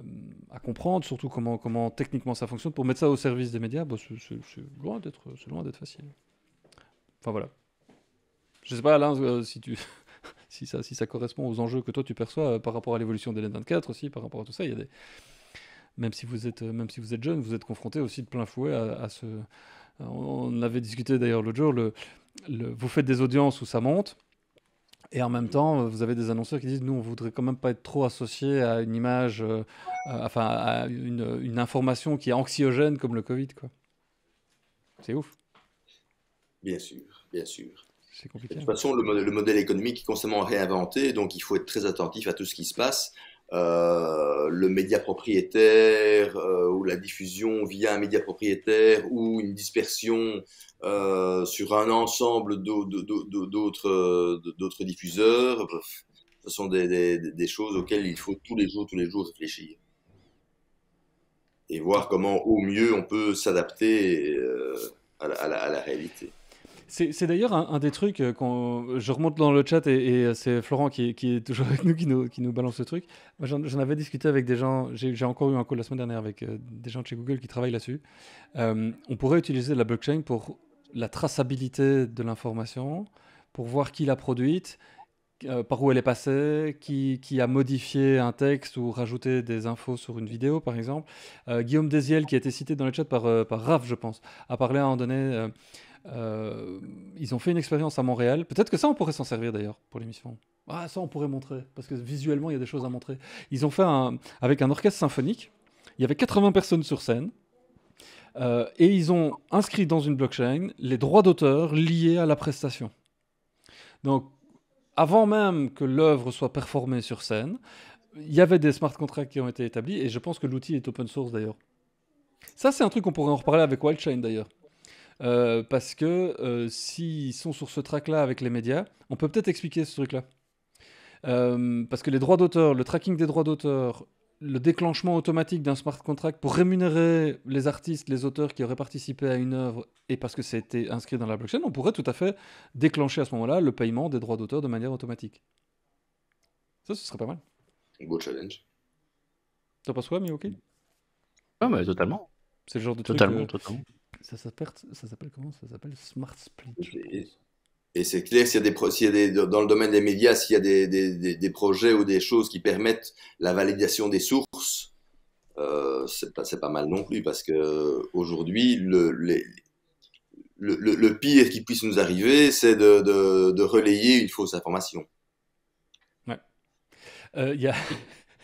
à comprendre, surtout comment, comment techniquement ça fonctionne, pour mettre ça au service des médias, bah, c'est loin d'être facile. Enfin voilà. Je sais pas, Alain, euh, si tu *laughs* *laughs* si, ça, si ça correspond aux enjeux que toi tu perçois euh, par rapport à l'évolution des LN24 aussi, par rapport à tout ça, il même, si vous êtes, euh, même si vous êtes jeune, vous êtes confronté aussi de plein fouet à, ce... On avait discuté d'ailleurs l'autre jour, le, vous faites des audiences où ça monte, et en même temps, vous avez des annonceurs qui disent nous, on voudrait quand même pas être trop associé à une image, euh, enfin à une, information qui est anxiogène comme le Covid, C'est ouf. Bien sûr, bien sûr. De toute façon, le, modèle, économique est constamment réinventé, donc il faut être très attentif à tout ce qui se passe. Euh, le média propriétaire euh, ou la diffusion via un média propriétaire ou une dispersion euh, sur un ensemble d'autres diffuseurs, ce sont des, choses auxquelles il faut tous les jours, tous les jours réfléchir. Et voir comment au mieux on peut s'adapter à, à la réalité. C'est d'ailleurs un, des trucs, euh, quand je remonte dans le chat et, euh, c'est Florent qui, est toujours avec nous qui nous, qui nous balance ce truc. j'en avais discuté avec des gens, j'ai encore eu un call la semaine dernière avec euh, des gens de chez Google qui travaillent là-dessus. on pourrait utiliser la blockchain pour la traçabilité de l'information, pour voir qui l'a produite, par où elle est passée, qui, qui, a modifié un texte ou rajouté des infos sur une vidéo, par exemple. Guillaume Désiel, qui a été cité dans le chat par, par Raph, je pense, a parlé à un moment donné euh, ils ont fait une expérience à Montréal. Peut-être que ça, on pourrait s'en servir d'ailleurs pour l'émission. Ah, ça, on pourrait montrer, parce que visuellement, il y a des choses à montrer. Ils ont fait un, avec un orchestre symphonique, il y avait 80 personnes sur scène, euh, et ils ont inscrit dans une blockchain les droits d'auteur liés à la prestation. Donc, avant même que l'œuvre soit performée sur scène, il y avait des smart contracts qui ont été établis, et je pense que l'outil est open source d'ailleurs. Ça, c'est un truc qu'on pourrait en reparler avec Wildchain d'ailleurs. Euh, parce que euh, s'ils sont sur ce track-là avec les médias, on peut peut-être expliquer ce truc-là. Euh, parce que les droits d'auteur, le tracking des droits d'auteur, le déclenchement automatique d'un smart contract pour rémunérer les artistes, les auteurs qui auraient participé à une œuvre, et parce que c'était inscrit dans la blockchain, on pourrait tout à fait déclencher à ce moment-là le paiement des droits d'auteur de manière automatique. Ça, ce serait pas mal. Beau challenge. T'en penses quoi, ok. Ah, mais totalement. C'est le genre de truc. Totalement, totalement ça s'appelle, ça s'appelle comment Ça s'appelle Smart Split. Et, c'est clair, s'il y a des, dans le domaine des médias, s'il y a des, des, projets ou des choses qui permettent la validation des sources, euh, c'est, pas, c'est pas mal non plus, parce que aujourd'hui, le, le, le, pire qui puisse nous arriver, c'est de, de, relayer une fausse information. Ouais. Euh, il y a.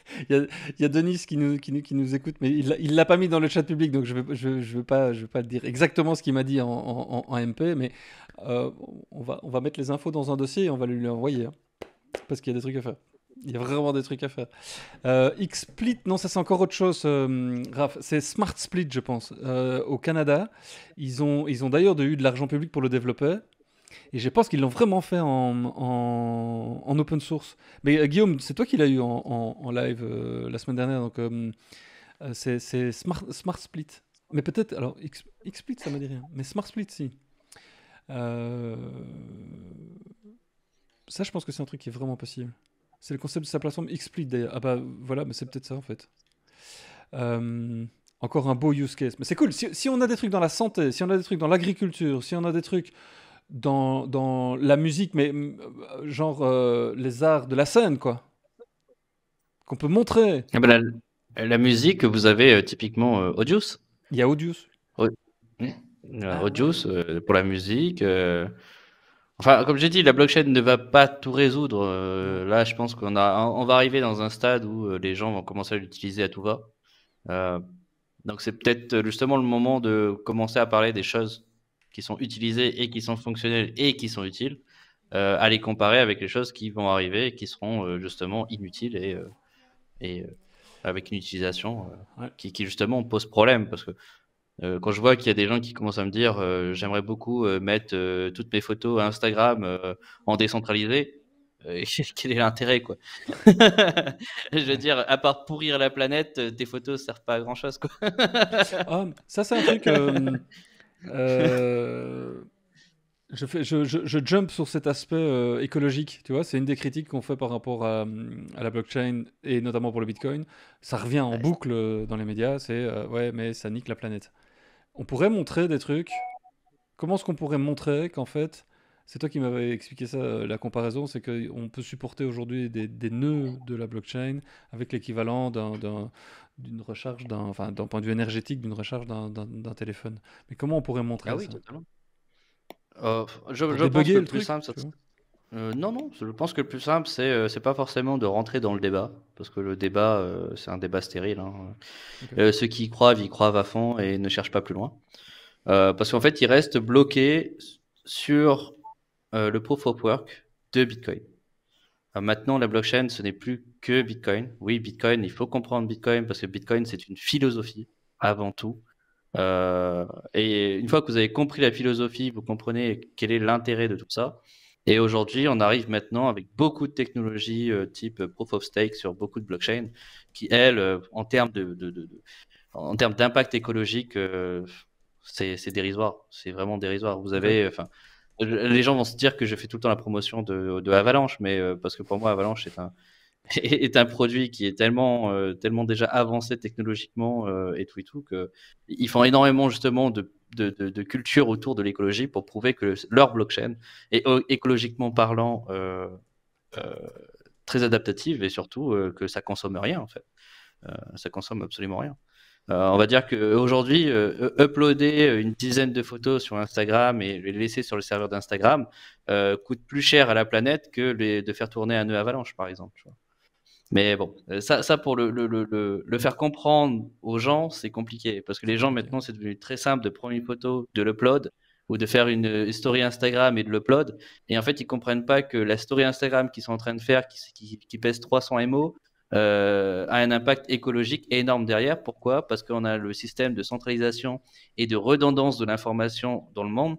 *laughs* il, y a, Denis qui nous, qui, nous, qui nous écoute, mais il ne l'a pas mis dans le chat public, donc je ne vais, je, je, veux pas, je veux pas dire exactement ce qu'il m'a dit en, en, en, MP, mais euh, on, va, on va mettre les infos dans un dossier et on va lui envoyer, hein, parce qu'il y a des trucs à faire. Il y a vraiment des trucs à faire. Euh, XSplit, non, ça c'est encore autre chose, euh, Raph. C'est Smart Split, je pense, euh, au Canada. Ils ont, ils ont d'ailleurs eu de l'argent public pour le développer. Et je pense qu'ils l'ont vraiment fait en, en, open source. Mais euh, Guillaume, c'est toi qui l'as eu en, en live euh, la semaine dernière, donc euh, c'est Smart, Smart Split. Mais peut-être, alors XSplit, ça ne me dit rien, mais Smart Split, si. Ça, je pense que c'est un truc qui est vraiment possible. C'est le concept de sa plateforme XSplit d'ailleurs. Ah bah voilà, mais c'est peut-être ça en fait. encore un beau use case. Mais c'est cool. Si, si on a des trucs dans la santé, si on a des trucs dans l'agriculture, si on a des trucs dans, la musique, mais euh, genre euh, les arts de la scène, quoi. Qu'on peut montrer. Ah, bah, la, musique, vous avez euh, typiquement Audius. Il y a Audius. Audius hmm. ah, pour la musique. Enfin, comme j'ai dit, la blockchain ne va pas tout résoudre. là, je pense qu'on a, on va arriver dans un stade où les gens vont commencer à l'utiliser à tout va. donc, c'est peut-être justement le moment de commencer à parler des choses qui sont utilisés et qui sont fonctionnels et qui sont utiles, euh, à les comparer avec les choses qui vont arriver et qui seront euh, justement inutiles et, euh, et avec une utilisation qui, justement pose problème. Parce que quand je vois qu'il y a des gens qui commencent à me dire j'aimerais beaucoup mettre toutes mes photos à Instagram en décentralisé, *laughs* quel est l'intérêt quoi *laughs* Je veux dire, à part pourrir la planète, tes photos servent pas à grand chose quoi. Ah, ça c'est un truc. *laughs* Euh, je, fais, je, je, je, jump sur cet aspect euh, écologique, tu vois, c'est une des critiques qu'on fait par rapport à, la blockchain et notamment pour le Bitcoin. Ça revient en boucle euh, dans les médias, c'est ouais, mais ça nique la planète. On pourrait montrer des trucs. Comment est-ce qu'on pourrait montrer qu'en fait, c'est toi qui m'avais expliqué ça, la comparaison, c'est qu'on peut supporter aujourd'hui des, des, nœuds de la blockchain avec l'équivalent d'un d'une recharge d'un, d'un point de vue énergétique d'une recharge d'un, téléphone. Mais comment on pourrait montrer ah oui, ça totalement. Euh, je, pense que le, plus simple, euh, non, non, je pense que le plus simple, c'est euh, c'est pas forcément de rentrer dans le débat, parce que le débat, c'est un débat stérile. Hein. ceux qui croient croivent, y croient à fond et ne cherchent pas plus loin. parce qu'en fait, ils restent bloqués sur le proof of work de Bitcoin. maintenant, la blockchain, ce n'est plus que Bitcoin. Oui, Bitcoin, il faut comprendre Bitcoin parce que Bitcoin, c'est une philosophie avant tout. Euh, et une fois que vous avez compris la philosophie, vous comprenez quel est l'intérêt de tout ça. Et aujourd'hui, on arrive maintenant avec beaucoup de technologies euh, type proof of stake sur beaucoup de blockchains qui, elles, euh, en termes de, de, en termes d'impact écologique, c'est dérisoire. C'est vraiment dérisoire. Vous avez, enfin, les gens vont se dire que je fais tout le temps la promotion de, Avalanche, mais parce que pour moi, Avalanche c'est un, *laughs* est un produit qui est tellement, euh, tellement déjà avancé technologiquement euh, et tout et tout que font énormément justement de, culture autour de l'écologie pour prouver que leur blockchain est euh, écologiquement parlant très adaptative et surtout que ça consomme rien en fait. ça consomme absolument rien. on va dire qu'aujourd'hui, uploader une dizaine de photos sur Instagram et les laisser sur le serveur d'Instagram coûte plus cher à la planète que de faire tourner un nœud avalanche, par exemple. Mais bon, euh, ça, pour le, le, faire comprendre aux gens, c'est compliqué. Parce que les gens, maintenant, c'est devenu très simple de prendre une photo, de l'upload, ou de faire une story Instagram et de l'upload. Et en fait, ils comprennent pas que la story Instagram qu'ils sont en train de faire, qui, pèse 300 MO, euh, a un impact écologique énorme derrière. Pourquoi Parce qu'on a le système de centralisation et de redondance de l'information dans le monde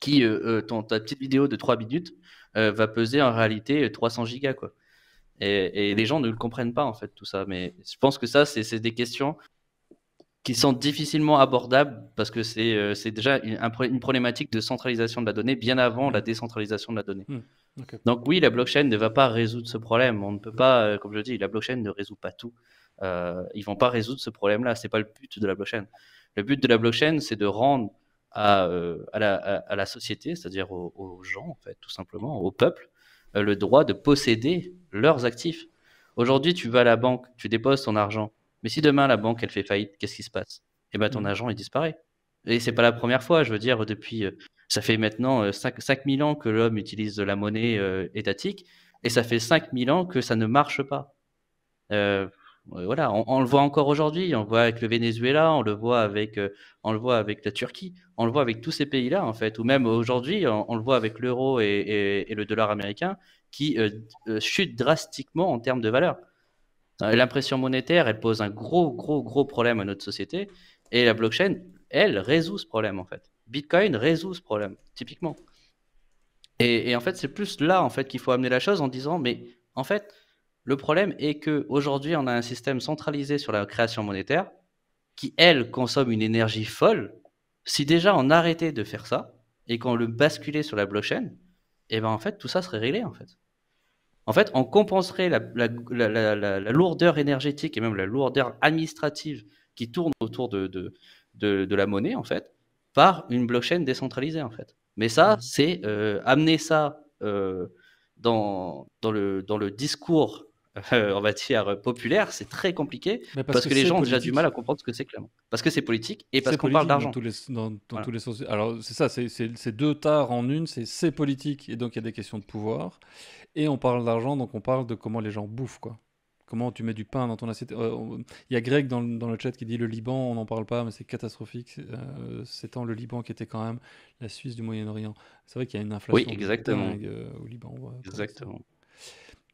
qui, euh, ta petite vidéo de 3 minutes, va peser en réalité 300 gigas. Quoi. Et, les gens ne le comprennent pas, en fait, tout ça. Mais je pense que ça, c'est des questions qui sont difficilement abordables parce que c'est euh, déjà une, problématique de centralisation de la donnée bien avant la décentralisation de la donnée. Hmm. Donc oui, la blockchain ne va pas résoudre ce problème. On ne peut pas, euh, comme je dis, la blockchain ne résout pas tout. Euh, ils vont pas résoudre ce problème-là. C'est pas le but de la blockchain. Le but de la blockchain, c'est de rendre à, euh, à, la, société, c'est-à-dire aux, aux, gens, en fait, tout simplement, au peuple, euh, le droit de posséder leurs actifs. Aujourd'hui, tu vas à la banque, tu déposes ton argent. Mais si demain la banque elle fait faillite, qu'est-ce qui se passe Eh ben ton mm. argent il disparaît. Et c'est pas la première fois, je veux dire, depuis euh, ça fait maintenant 5, euh, 5000 ans que l'homme utilise de la monnaie étatique et ça fait 5000 ans que ça ne marche pas voilà, on, le voit encore aujourd'hui, on le voit avec le Venezuela, on le voit avec, euh, on le voit avec la Turquie, on le voit avec tous ces pays-là en fait, ou même aujourd'hui, on, le voit avec l'euro et, le dollar américain qui euh, euh, chutent drastiquement en termes de valeur. L'impression monétaire, elle pose un gros, gros, gros problème à notre société, et la blockchain, elle résout ce problème en fait. Bitcoin résout ce problème typiquement. Et, et en fait, c'est plus là en fait qu'il faut amener la chose en disant, mais en fait, le problème est qu'aujourd'hui, on a un système centralisé sur la création monétaire qui, elle, consomme une énergie folle. Si déjà on arrêtait de faire ça et qu'on le basculait sur la blockchain, eh ben en fait, tout ça serait réglé, en fait. En fait, on compenserait la, lourdeur énergétique et même la lourdeur administrative qui tourne autour de, de, la monnaie, en fait, par une blockchain décentralisée, en fait. Mais ça, mmh. c'est euh, amener ça euh, dans, le, dans le discours euh, on va dire, euh, populaire, c'est très compliqué parce, que, les gens ont déjà du mal à comprendre ce que c'est clairement. Parce que c'est politique et parce qu'on parle d'argent. Dans, tous les, sens. Alors, c'est ça, c'est deux tares en une, c'est politique et donc il y a des questions de pouvoir. Et on parle d'argent, donc on parle de comment les gens bouffent, quoi. Comment tu mets du pain dans ton assiette euh, Il y a Greg dans, le chat qui dit le Liban, on n'en parle pas, mais c'est catastrophique. c'est euh, tant le Liban qui était quand même la Suisse du Moyen-Orient. C'est vrai qu'il y a une inflation exactement. au Liban. exactement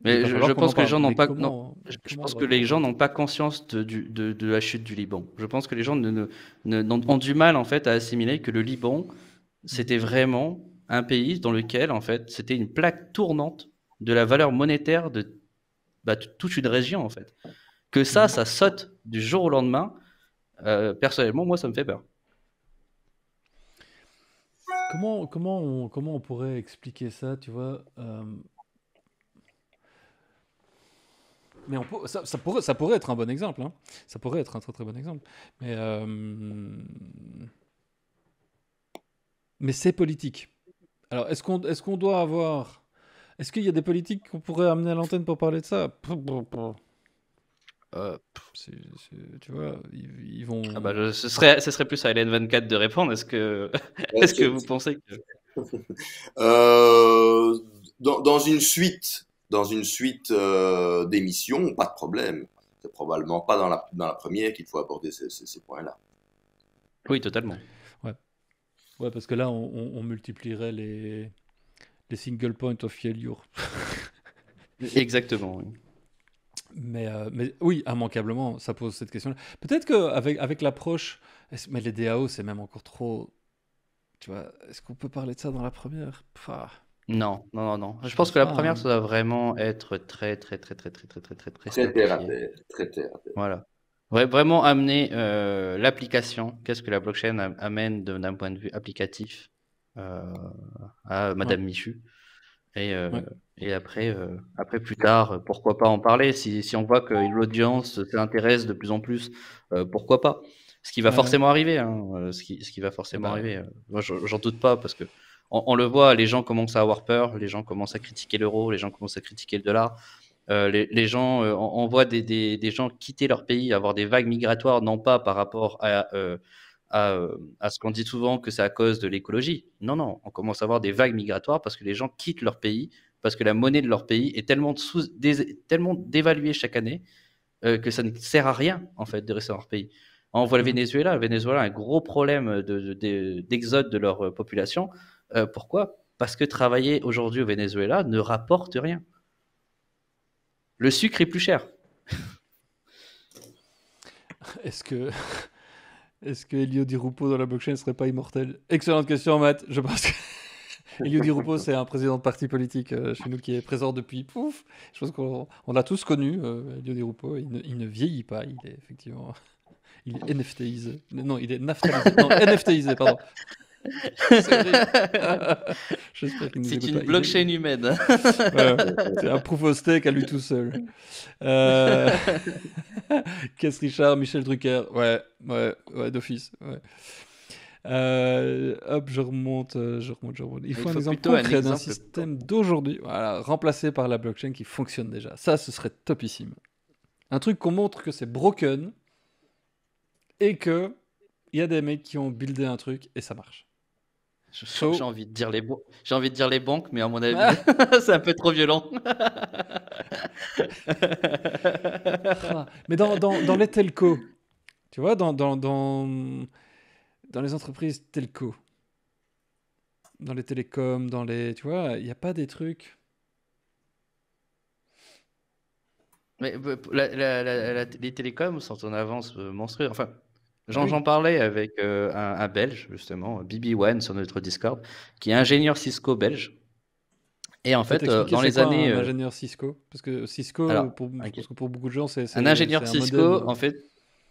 je, pense que les gens n'ont pas, euh, pense que les gens n'ont pas conscience de, la chute du Liban. Je pense que les gens ne, ont du mal en fait à assimiler que le Liban c'était vraiment un pays dans lequel en fait c'était une plaque tournante de la valeur monétaire de, bah, toute une région en fait. Que ça, mm-hmm. ça saute du jour au lendemain. Euh, personnellement, moi, ça me fait peur. Comment, comment, on, comment on pourrait expliquer ça, tu vois euh, Mais ça, pourrait, ça pourrait être un bon exemple. Hein. Ça pourrait être un très très bon exemple. Mais, euh, Mais c'est politique. Alors, est-ce qu'on est qu'on doit avoir. Est-ce qu'il y a des politiques qu'on pourrait amener à l'antenne pour parler de ça euh, tu vois, ils, vont. Ah bah, ce, serait, ce serait plus à LN24 de répondre. Est-ce que, est-ce que vous pensez que. *laughs* Euh, dans, dans, une suite dans une suite euh, d'émissions, pas de problème. C'est probablement pas dans la, dans la première qu'il faut aborder ces, points-là. Oui, totalement. Ouais. ouais, parce que là, on, multiplierait les, les single points of failure. *laughs* Exactement. Mais, euh, mais, oui, immanquablement, ça pose cette question-là. Peut-être qu'avec avec, l'approche, mais les DAO, c'est même encore trop. Tu vois, est-ce qu'on peut parler de ça dans la première non, non, non, non. Je pense que la ah. première, ça doit vraiment être très, très, très, très, très, très, très, très, très Très très à terre, très très Voilà. très vraiment amener euh, l'application. Qu'est-ce que la blockchain amène d'un point de vue applicatif euh, à Madame Michu. Et, euh, après, après, plus tard, pourquoi pas en parler si, on voit que l'audience s'intéresse de plus en plus, pourquoi pas Ce qui va forcément arriver, hein, ce, qui, ce qui va forcément eh ben, arriver. Moi, j'en doute pas parce que on, le voit, les gens commencent à avoir peur, les gens commencent à critiquer l'euro, les gens commencent à critiquer le dollar. Euh, les, gens, euh, on, voit des, gens quitter leur pays, avoir des vagues migratoires, non pas par rapport euh, à, ce qu'on dit souvent que c'est à cause de l'écologie. Non, non, on commence à avoir des vagues migratoires parce que les gens quittent leur pays, parce que la monnaie de leur pays est tellement, tellement dévaluée chaque année que ça ne sert à rien en fait de rester dans leur pays. On voit le mmh. Venezuela, le Venezuela a un gros problème d'exode de leur population. Euh, pourquoi Parce que travailler aujourd'hui au Venezuela ne rapporte rien. Le sucre est plus cher. *laughs* Est-ce que *laughs* est-ce que Elio Di Rupo dans la blockchain ne serait pas immortel Excellente question, Matt. Je pense que *laughs* Elio c'est un président de parti politique euh, chez nous qui est présent depuis. Pouf Je pense qu'on l'a tous connu. Euh, Elio il ne, vieillit pas. Il est effectivement. Il est NFTisé. Non, il est NFTisé, pardon. C'est *laughs* une blockchain humaine. c'est un proof of stake à lui tout seul. Euh... *laughs* Qu'est-ce Richard, Michel Drucker Ouais, ouais, ouais, d'office. Euh, hop, je remonte, euh, je remonte, je remonte. Il faut, un exemple concret d'un système d'aujourd'hui, remplacé par la blockchain qui fonctionne déjà. Ça, ce serait topissime. Un truc qu'on montre que c'est broken et que il y a des mecs qui ont buildé un truc et ça marche. J'ai envie de dire les banques, mais à mon avis, ah. *laughs* c'est un peu trop violent. Ah, mais dans, les telcos, tu vois, dans, les entreprises telcos, dans les télécoms, dans les, tu vois, il n'y a pas des trucs. Mais euh, les télécoms sont en avance euh, monstrueuse. Enfin, J'en parlais avec euh, un, Belge, justement, Bibi Wen, sur notre Discord, qui est ingénieur Cisco belge. Et en fait, euh, dans les années. Un euh, ingénieur Cisco Parce que Cisco, pour, pour beaucoup de gens, c'est. Un ingénieur Cisco, en fait.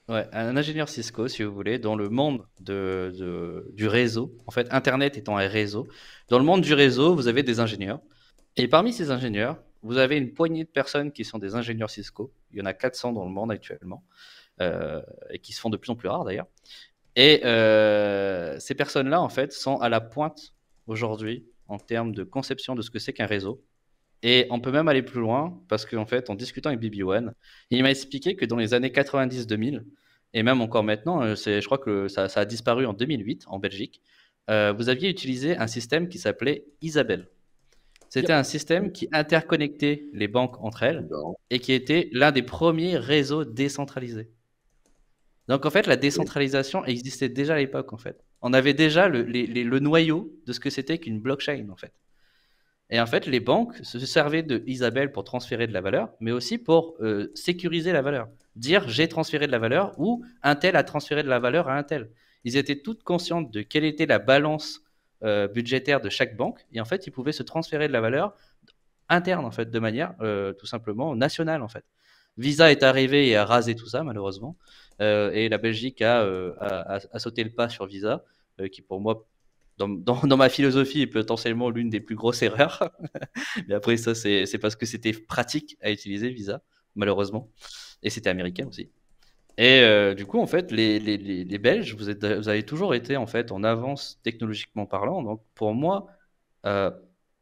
Ouais, un ingénieur Cisco, si vous voulez, dans le monde du réseau, en fait, Internet étant un réseau, dans le monde du réseau, vous avez des ingénieurs. Et parmi ces ingénieurs, vous avez une poignée de personnes qui sont des ingénieurs Cisco. Il y en a 400 dans le monde actuellement. Euh, et qui se font de plus en plus rares d'ailleurs. Et euh, ces personnes-là, en fait, sont à la pointe aujourd'hui en termes de conception de ce que c'est qu'un réseau. Et on peut même aller plus loin, parce qu'en fait, en discutant avec BB1, il m'a expliqué que dans les années 90-2000, et même encore maintenant, euh, je crois que ça, a disparu en 2008 en Belgique, vous aviez utilisé un système qui s'appelait Isabelle. C'était un système qui interconnectait les banques entre elles et qui était l'un des premiers réseaux décentralisés. Donc en fait, la décentralisation existait déjà à l'époque en fait. On avait déjà le, noyau de ce que c'était qu'une blockchain en fait. Et en fait, les banques se servaient de Isabelle pour transférer de la valeur, mais aussi pour euh, sécuriser la valeur. Dire j'ai transféré de la valeur ou un tel a transféré de la valeur à un tel. Ils étaient toutes conscientes de quelle était la balance euh, budgétaire de chaque banque et en fait, ils pouvaient se transférer de la valeur interne en fait, de manière euh, tout simplement nationale en fait. Visa est arrivé et a rasé tout ça, malheureusement. Euh, et la Belgique euh, a, sauté le pas sur Visa, euh, qui pour moi, *laughs* dans, ma philosophie, est potentiellement l'une des plus grosses erreurs. *laughs* Mais après, ça, c'est parce que c'était pratique à utiliser Visa, malheureusement. Et c'était américain aussi. Et du coup, en fait, les, Belges, vous, vous, avez toujours été en fait en avance technologiquement parlant. Donc, pour moi,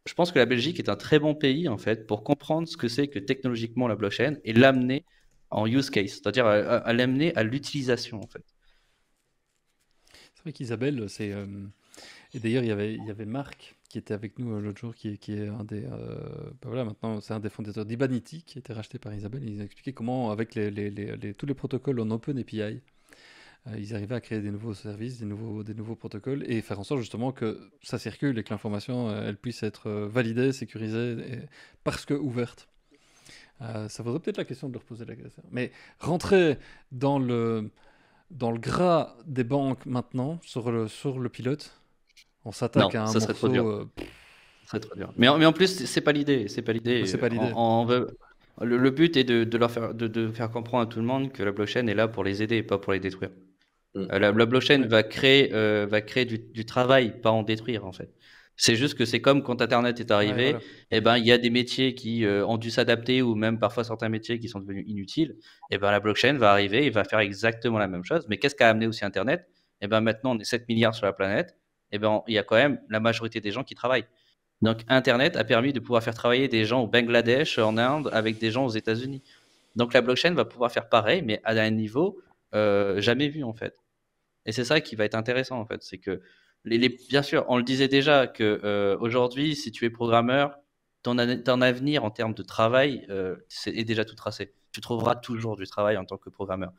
je pense que la Belgique est un très bon pays en fait pour comprendre ce que c'est que technologiquement la blockchain et l'amener en use case, c'est-à-dire euh, euh, à, l'amener à l'utilisation en fait. C'est vrai qu'Isabelle, c'est euh, et d'ailleurs il y avait il y avait Marc qui était avec nous l'autre jour, qui est, qui est un des bah voilà maintenant c'est un des fondateurs d'Ibanity qui a été racheté par Isabelle. Ils ont expliqué comment avec les, tous les protocoles en Open API euh, ils arrivaient à créer des nouveaux services, des nouveaux, des nouveaux protocoles et faire en sorte justement que ça circule et que l'information euh, elle puisse être euh, validée, sécurisée parce que ouverte. ça vaudrait peut-être la question de leur poser la question. Mais rentrer dans le, dans le gras des banques maintenant, sur le, sur le pilote, on s'attaque à un ça Serait trop dur. dur. Mais, en, mais en plus, c'est pas l'idée. C'est pas l'idée. le, but est de, de leur faire, de, de, faire comprendre à tout le monde que la blockchain est là pour les aider et pas pour les détruire. Mm. Euh, la, blockchain va créer, euh, va créer du, travail, pas en détruire en fait. C'est juste que c'est comme quand Internet est arrivé, et eh ben il y a des métiers qui euh, ont dû s'adapter ou même parfois certains métiers qui sont devenus inutiles. Et eh ben la blockchain va arriver et va faire exactement la même chose. Mais qu'est-ce qu'a amené aussi Internet Et eh ben maintenant on est 7 milliards sur la planète. Et ben il y a quand même la majorité des gens qui travaillent. Donc Internet a permis de pouvoir faire travailler des gens au Bangladesh, en Inde, avec des gens aux États-Unis. Donc la blockchain va pouvoir faire pareil, mais à un niveau jamais vu en fait. Et c'est ça qui va être intéressant en fait, c'est que les, bien sûr, on le disait déjà que euh, aujourd'hui, si tu es programmeur, ton, avenir en termes de travail euh, est, déjà tout tracé. Tu trouveras toujours du travail en tant que programmeur.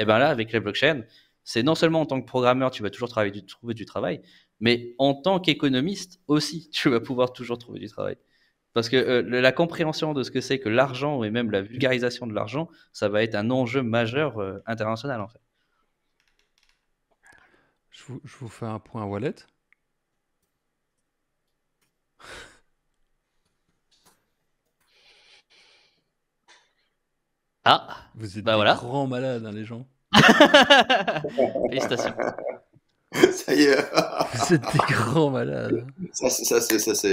Et bien là, avec les blockchains, c'est non seulement en tant que programmeur, tu vas toujours travailler du, trouver du travail, mais en tant qu'économiste aussi, *laughs* tu vas pouvoir toujours trouver du travail. Parce que euh, la compréhension de ce que c'est que l'argent et même la vulgarisation de l'argent, ça va être un enjeu majeur international en fait. Je vous, fais un point wallet. Ah, vous êtes bah des voilà. grands malades, hein, les gens. *laughs* Félicitations. Ça y est. vous êtes des grands malades. Hein. Ça, c'est, ça, c'est, ça,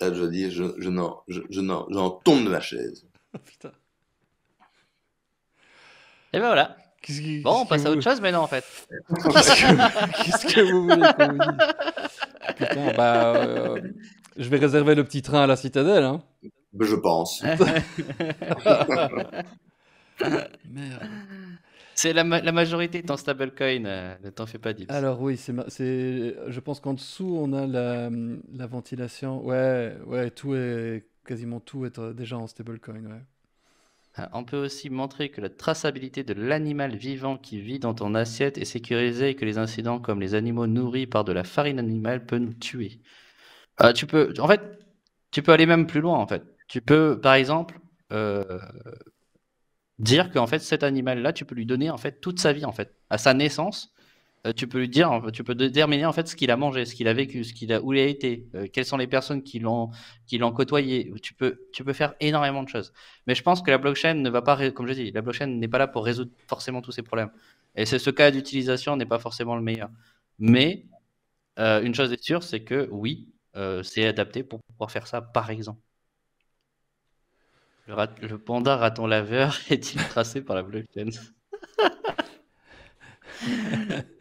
Là, je dis, je, je je, je j'en tombe de ma chaise. *laughs* putain. Et ben voilà bon, on passe à autre chose non, en fait. *laughs* Qu'est-ce que, vous voulez qu'on dise Putain, bah, euh, je vais réserver le petit train à la citadelle. Hein. Ben, je pense. *laughs* Merde. C'est la, la, majorité est en stablecoin, euh, ne t'en fais pas dit. Alors oui, c'est, je pense qu'en dessous on a la, la, ventilation. Ouais, ouais, tout est quasiment tout est euh, déjà en stablecoin. Ouais on peut aussi montrer que la traçabilité de l'animal vivant qui vit dans ton assiette est sécurisée et que les incidents comme les animaux nourris par de la farine animale peuvent nous tuer. Euh, tu peux, en fait, tu peux aller même plus loin. En fait, tu peux, par exemple, euh, dire que fait cet animal-là, tu peux lui donner en fait toute sa vie en fait. À sa naissance, euh, tu peux lui dire, tu peux déterminer en fait ce qu'il a mangé, ce qu'il a vécu, ce qu'il a, où il a été, euh, quelles sont les personnes qui l'ont, qui l'ont côtoyé. Tu peux, tu peux faire énormément de choses. Mais je pense que la blockchain ne va pas, comme je dis, la blockchain n'est pas là pour résoudre forcément tous ces problèmes. Et c'est ce cas d'utilisation n'est pas forcément le meilleur. Mais euh, une chose est sûre, c'est que oui, c'est adapté pour pouvoir faire ça, par exemple. Le, le panda raton laveur *laughs* est-il tracé par la blockchain *laughs*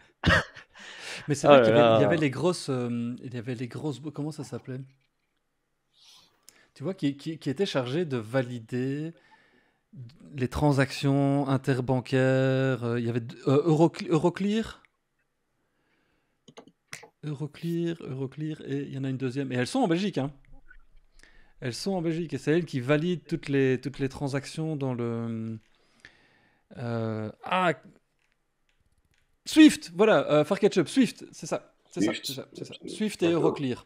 Mais c'est oh vrai qu'il y, avait les grosses. Euh, il y avait les grosses. Comment ça s'appelait Tu vois, qui, qui, qui étaient chargées de valider les transactions interbancaires. Euh, il y avait euh, Euroclear, Euroclear Euroclear, et il y en a une deuxième. Et elles sont en Belgique. Hein. Elles sont en Belgique. Et c'est elles qui valident toutes les, toutes les transactions dans le. ah Swift, voilà, euh, Swift, c'est ça. C'est ça, c'est ça, ça, Swift et Euroclear.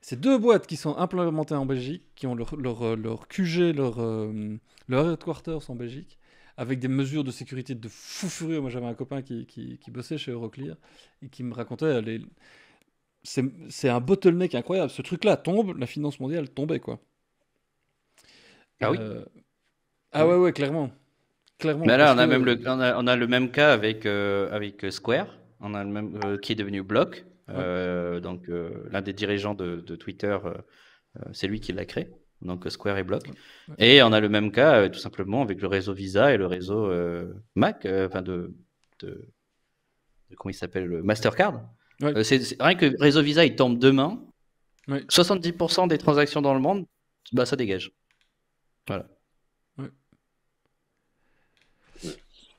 Ces deux boîtes qui sont implémentées en Belgique, qui ont leur, leur, euh, leur QG, euh, leur, headquarters en Belgique, avec des mesures de sécurité de fou furieux. Moi, j'avais un copain qui, bossait chez Euroclear et qui me racontait c'est un bottleneck incroyable. Ce truc-là tombe, la finance mondiale tombait, quoi. Ah oui euh, ah, ah ouais, ouais, clairement là, on a, même le, on a, le même cas avec, euh, avec Square, on a même, euh, qui est devenu Block. Euh, donc, l'un des dirigeants de, Twitter, c'est lui qui l'a créé. Donc, Square et Block. Et on a le même cas, tout simplement, avec le réseau Visa et le réseau Mac, enfin, de, de, Comment il s'appelle Mastercard. rien que réseau Visa, il tombe demain. 70% des transactions dans le monde, bah, ça dégage. Voilà.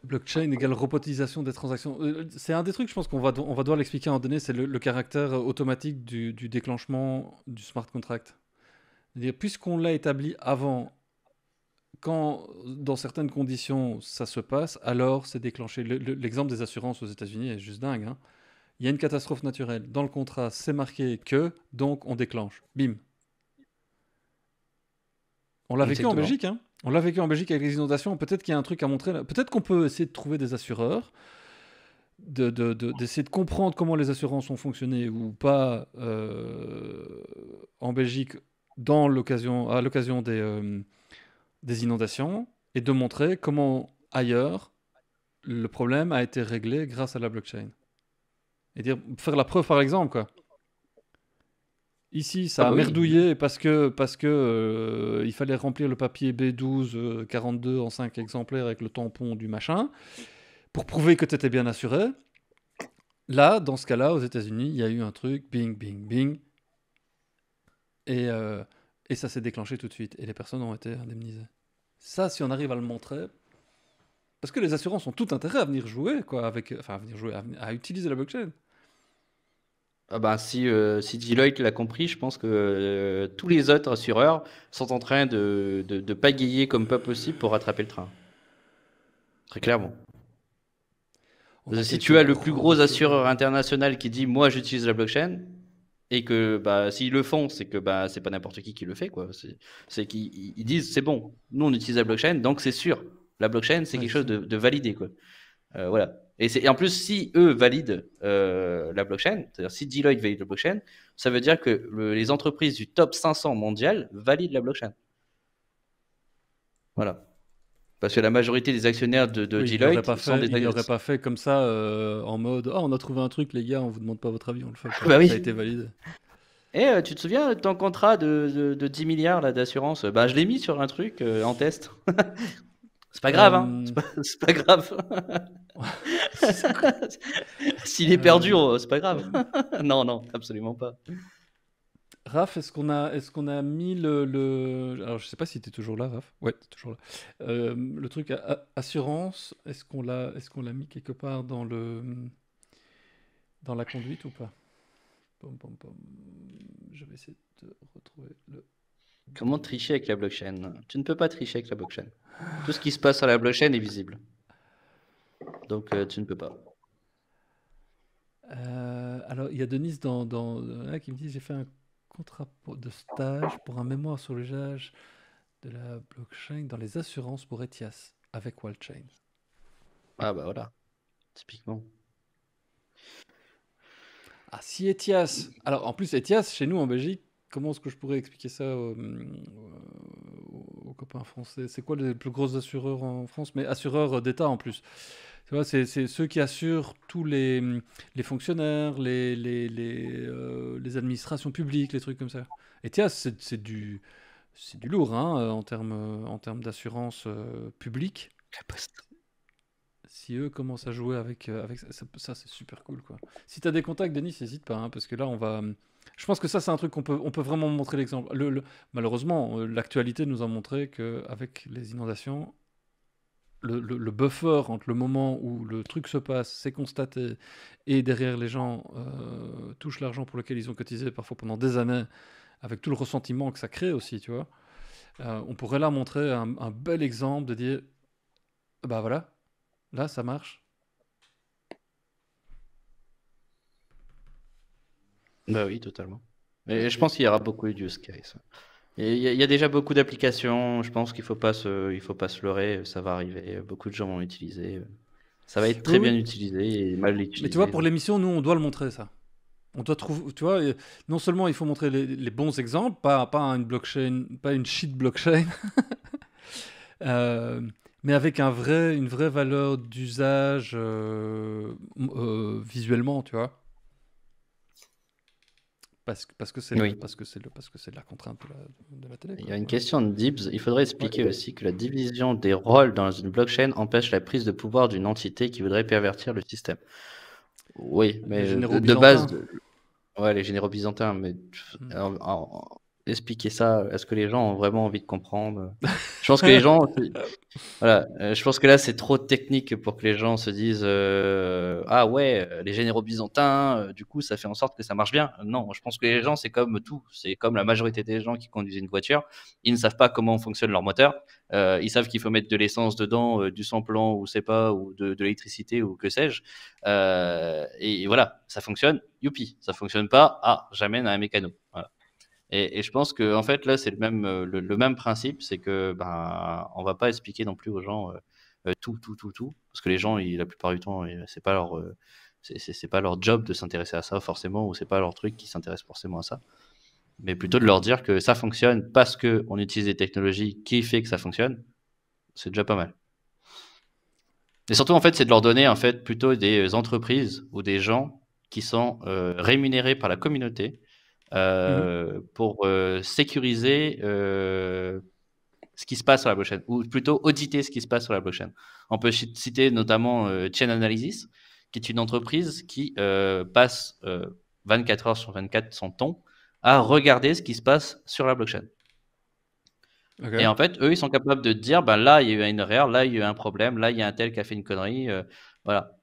Blockchain égale robotisation des transactions. Euh, c'est un des trucs, je pense qu'on va, on va devoir l'expliquer à un moment donné, c'est le, caractère euh, automatique du, déclenchement du smart contract. Puisqu'on l'a établi avant, quand dans certaines conditions ça se passe, alors c'est déclenché. L'exemple des assurances aux États-Unis est juste dingue. Hein. Il y a une catastrophe naturelle. Dans le contrat, c'est marqué que, donc on déclenche. Bim. On l'a vécu en Belgique, hein on l'a vécu en Belgique avec les inondations. Peut-être qu'il y a un truc à montrer. Peut-être qu'on peut essayer de trouver des assureurs, d'essayer de, de, comprendre comment les assurances ont fonctionné ou pas euh, en Belgique dans à l'occasion des, euh, des inondations et de montrer comment ailleurs le problème a été réglé grâce à la blockchain. Et dire, faire la preuve par exemple, quoi. Ici, ça ah a bah merdouillé parce que, parce que euh, il fallait remplir le papier B12 42 euh, en 5 exemplaires avec le tampon du machin pour prouver que tu étais bien assuré. Là, dans ce cas-là, aux États-Unis, il y a eu un truc, bing, bing, bing. Et, euh, et ça s'est déclenché tout de suite. Et les personnes ont été indemnisées. Ça, si on arrive à le montrer, parce que les assurances ont tout intérêt à venir jouer, quoi, avec, enfin, à venir jouer, à utiliser la blockchain. Ah bah, si, euh, si Deloitte l'a compris, je pense que euh, tous les autres assureurs sont en train de, de, pagayer comme pas possible pour rattraper le train. Très clairement. Si tu as le plus gros assureur international qui dit moi j'utilise la blockchain et que bah, s'ils le font, c'est que bah, c'est pas n'importe qui qui le fait. quoi. C'est qu'ils disent c'est bon, nous on utilise la blockchain donc c'est sûr. La blockchain c'est quelque chose de, de validé. quoi. Euh, voilà. Et, en plus, si eux valident euh, la blockchain, c'est-à-dire si Deloitte valide la blockchain, ça veut dire que les entreprises du top 500 mondial valident la blockchain. Voilà. Parce que la majorité des actionnaires de, Deloitte pas n'auraient pas fait comme ça euh, en mode Oh, on a trouvé un truc, les gars, on vous demande pas votre avis, on le fait. Ah bah ça a été validé. Et euh, tu te souviens de ton contrat de, 10 milliards d'assurance Bah, je l'ai mis sur un truc en test. *laughs* C'est pas grave, hein. Euh, *laughs* c'est pas, grave. *laughs* S'il est perdu, euh, oh, c'est pas grave. Euh. *laughs* non, non, absolument pas. Raph, est-ce qu'on a, est qu'on a mis le, Alors, je sais pas si tu es toujours là, Raph. Ouais, toujours là. le truc assurance, est-ce qu'on l'a est qu'on mis quelque part dans, le, dans la conduite ou pas Je vais essayer de retrouver le Comment tricher avec la blockchain Tu ne peux pas tricher avec la blockchain. Tout ce qui se passe sur la blockchain est visible. Donc euh, tu ne peux pas. Euh, alors il y a Denise dans, dans, qui me dit j'ai fait un contrat de stage pour un mémoire sur l'usage de la blockchain dans les assurances pour Etias avec Wildchain. Ah bah voilà, typiquement. Ah si Etias, alors en plus Etias chez nous en Belgique comment est-ce que je pourrais expliquer ça euh, aux, copains français C'est quoi les plus gros assureurs en France Mais assureurs d'État en plus. C'est, ceux qui assurent tous les, les fonctionnaires, les, les, les, euh, administrations publiques, les trucs comme ça. Et tiens, c'est, du, du lourd hein, en termes en d'assurance euh, publique. La poste si eux commencent à jouer avec, euh, avec ça, c'est super cool. Quoi. Si tu as des contacts, Denis, n'hésite pas, hein, parce que là, on va. Euh, je pense que ça, c'est un truc qu'on peut, on peut vraiment montrer l'exemple. Le, Malheureusement, euh, l'actualité nous a montré qu'avec les inondations, le, le, buffer entre le moment où le truc se passe, c'est constaté, et derrière les gens touchent l'argent pour lequel ils ont cotisé parfois pendant des années, avec tout le ressentiment que ça crée aussi, tu vois. on pourrait là montrer un, un, bel exemple de dire, bah voilà, Là, ça marche Bah oui, totalement. Et je pense qu'il y aura beaucoup de use case. Il y, a déjà beaucoup d'applications. Je pense qu'il faut pas se, il faut pas se leurrer. Ça va arriver. Beaucoup de gens vont l'utiliser. Ça va être très bien utilisé mal utilisé. Mais tu vois, pour l'émission, nous, on doit le montrer ça. On doit trouver, tu vois, non seulement il faut montrer les, bons exemples, pas, pas une blockchain, pas une shit blockchain. *laughs* euh, mais avec un vrai, une vraie valeur d'usage euh, euh, visuellement, tu vois. Parce, que c'est parce que c'est parce que c'est la contrainte de la, de télé. Il y a une question de Dibs. Il faudrait expliquer aussi que la division des rôles dans une blockchain empêche la prise de pouvoir d'une entité qui voudrait pervertir le système. Oui, mais de, base, Oui, ouais, les généraux byzantins, mais hmm expliquer ça Est-ce que les gens ont vraiment envie de comprendre Je pense que les gens, *laughs* voilà, euh, je pense que là c'est trop technique pour que les gens se disent euh, ah ouais, euh, les généraux byzantins, du coup ça fait en sorte que ça marche bien. Non, je pense que les gens c'est comme tout, c'est comme la majorité des gens qui conduisent une voiture, ils ne savent pas comment fonctionne leur moteur, ils savent qu'il faut mettre de l'essence dedans, du sans-plan ou c'est pas ou de, l'électricité ou que sais-je. et voilà, ça fonctionne, youpi. Ça fonctionne pas, ah j'amène à un mécano. Voilà. Et, je pense que en fait là c'est le même euh, le, même principe, c'est que ben on va pas expliquer non plus aux gens euh, euh, tout tout tout tout parce que les gens la plupart du temps c'est pas leur c'est pas leur job de s'intéresser à ça forcément ou c'est pas leur truc qui s'intéresse forcément à ça. Mais plutôt de leur dire que ça fonctionne parce que on utilise des technologies qui fait que ça fonctionne, c'est déjà pas mal. Et surtout en fait c'est de leur donner en fait plutôt des entreprises ou des gens qui sont rémunérés par la communauté Mmh euh, pour euh, sécuriser euh, ce qui se passe sur la blockchain, ou plutôt auditer ce qui se passe sur la blockchain. On peut citer notamment Chain Analysis, qui est une entreprise qui passe 24 heures sur 24 son temps à regarder ce qui se passe sur la blockchain. Et en fait, eux, ils sont capables de dire, ben là, il y a eu une erreur, là, il y a un problème, là, il y a un tel qui a fait une connerie,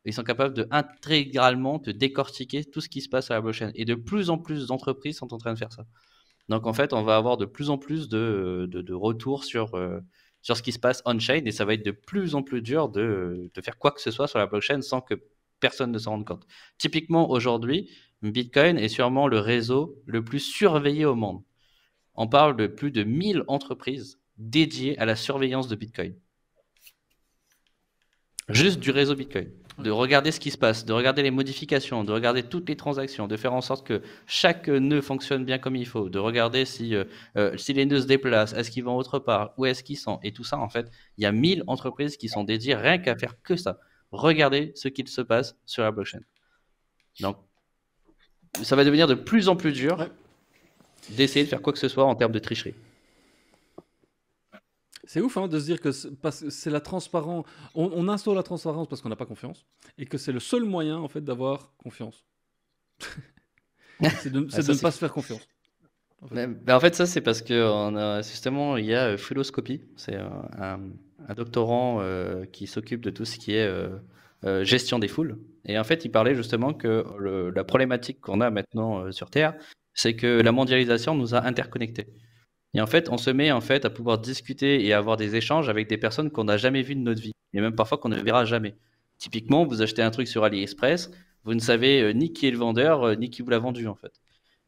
ils sont capables de intégralement te décortiquer tout ce qui se passe sur la blockchain. Et de plus en plus d'entreprises sont en train de faire ça. Donc en fait, on va avoir de plus en plus de, de, retours sur, euh, sur ce qui se passe on-chain et ça va être de plus en plus dur de, de faire quoi que ce soit sur la blockchain sans que personne ne s'en rende compte. Typiquement, aujourd'hui, Bitcoin est sûrement le réseau le plus surveillé au monde. On parle de plus de 1000 entreprises dédiées à la surveillance de Bitcoin juste du réseau Bitcoin, de regarder ce qui se passe, de regarder les modifications, de regarder toutes les transactions, de faire en sorte que chaque nœud fonctionne bien comme il faut, de regarder si, euh, euh, si les nœuds se déplacent, est-ce qu'ils vont autre part, où est-ce qu'ils sont, et tout ça, en fait, il y a 1000 entreprises qui sont dédiées rien qu'à faire que ça. Regarder ce qu'il se passe sur la blockchain. Donc, ça va devenir de plus en plus dur d'essayer de faire quoi que ce soit en termes de tricherie. C'est ouf hein, de se dire que c'est la transparence. On, instaure la transparence parce qu'on n'a pas confiance et que c'est le seul moyen en fait d'avoir confiance. c'est de, *laughs* ne pas se faire confiance. Bah, en fait, ça c'est parce que on justement il y a Philoscopie, euh, c'est euh, un, doctorant euh, qui s'occupe de tout ce qui est gestion des foules. Et en fait il parlait justement que la problématique qu'on a maintenant sur Terre, c'est que la mondialisation nous a interconnectés. Et en fait, on se met en fait à pouvoir discuter et avoir des échanges avec des personnes qu'on n'a jamais vues de notre vie, et même parfois qu'on ne verra jamais. Typiquement, vous achetez un truc sur AliExpress, vous ne savez euh, ni qui est le vendeur, euh, ni qui vous l'a vendu en fait.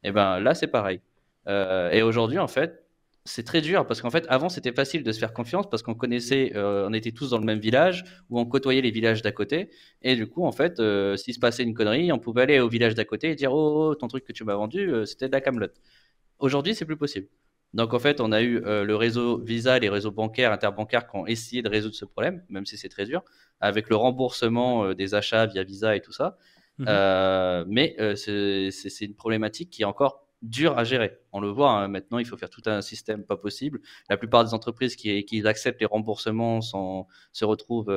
Et eh ben là, c'est pareil. Euh, et aujourd'hui, en fait, c'est très dur parce qu'en fait, avant, c'était facile de se faire confiance parce qu'on connaissait, on était tous dans le même village ou on côtoyait les villages d'à côté. Et du coup, en fait, s'il se passait une connerie, on pouvait aller au village d'à côté et dire Oh, oh ton truc que tu m'as vendu, c'était de la camelote. Aujourd'hui, c'est plus possible. Donc en fait, on a eu euh, le réseau Visa, les réseaux bancaires, interbancaires qui ont essayé de résoudre ce problème, même si c'est très dur, avec le remboursement euh, des achats via Visa et tout ça. Mhm. Euh, mais c'est une problématique qui est encore dure à gérer. On le voit hein, maintenant, il faut faire tout un système pas possible. La plupart des entreprises qui, acceptent les remboursements se, retrouvent,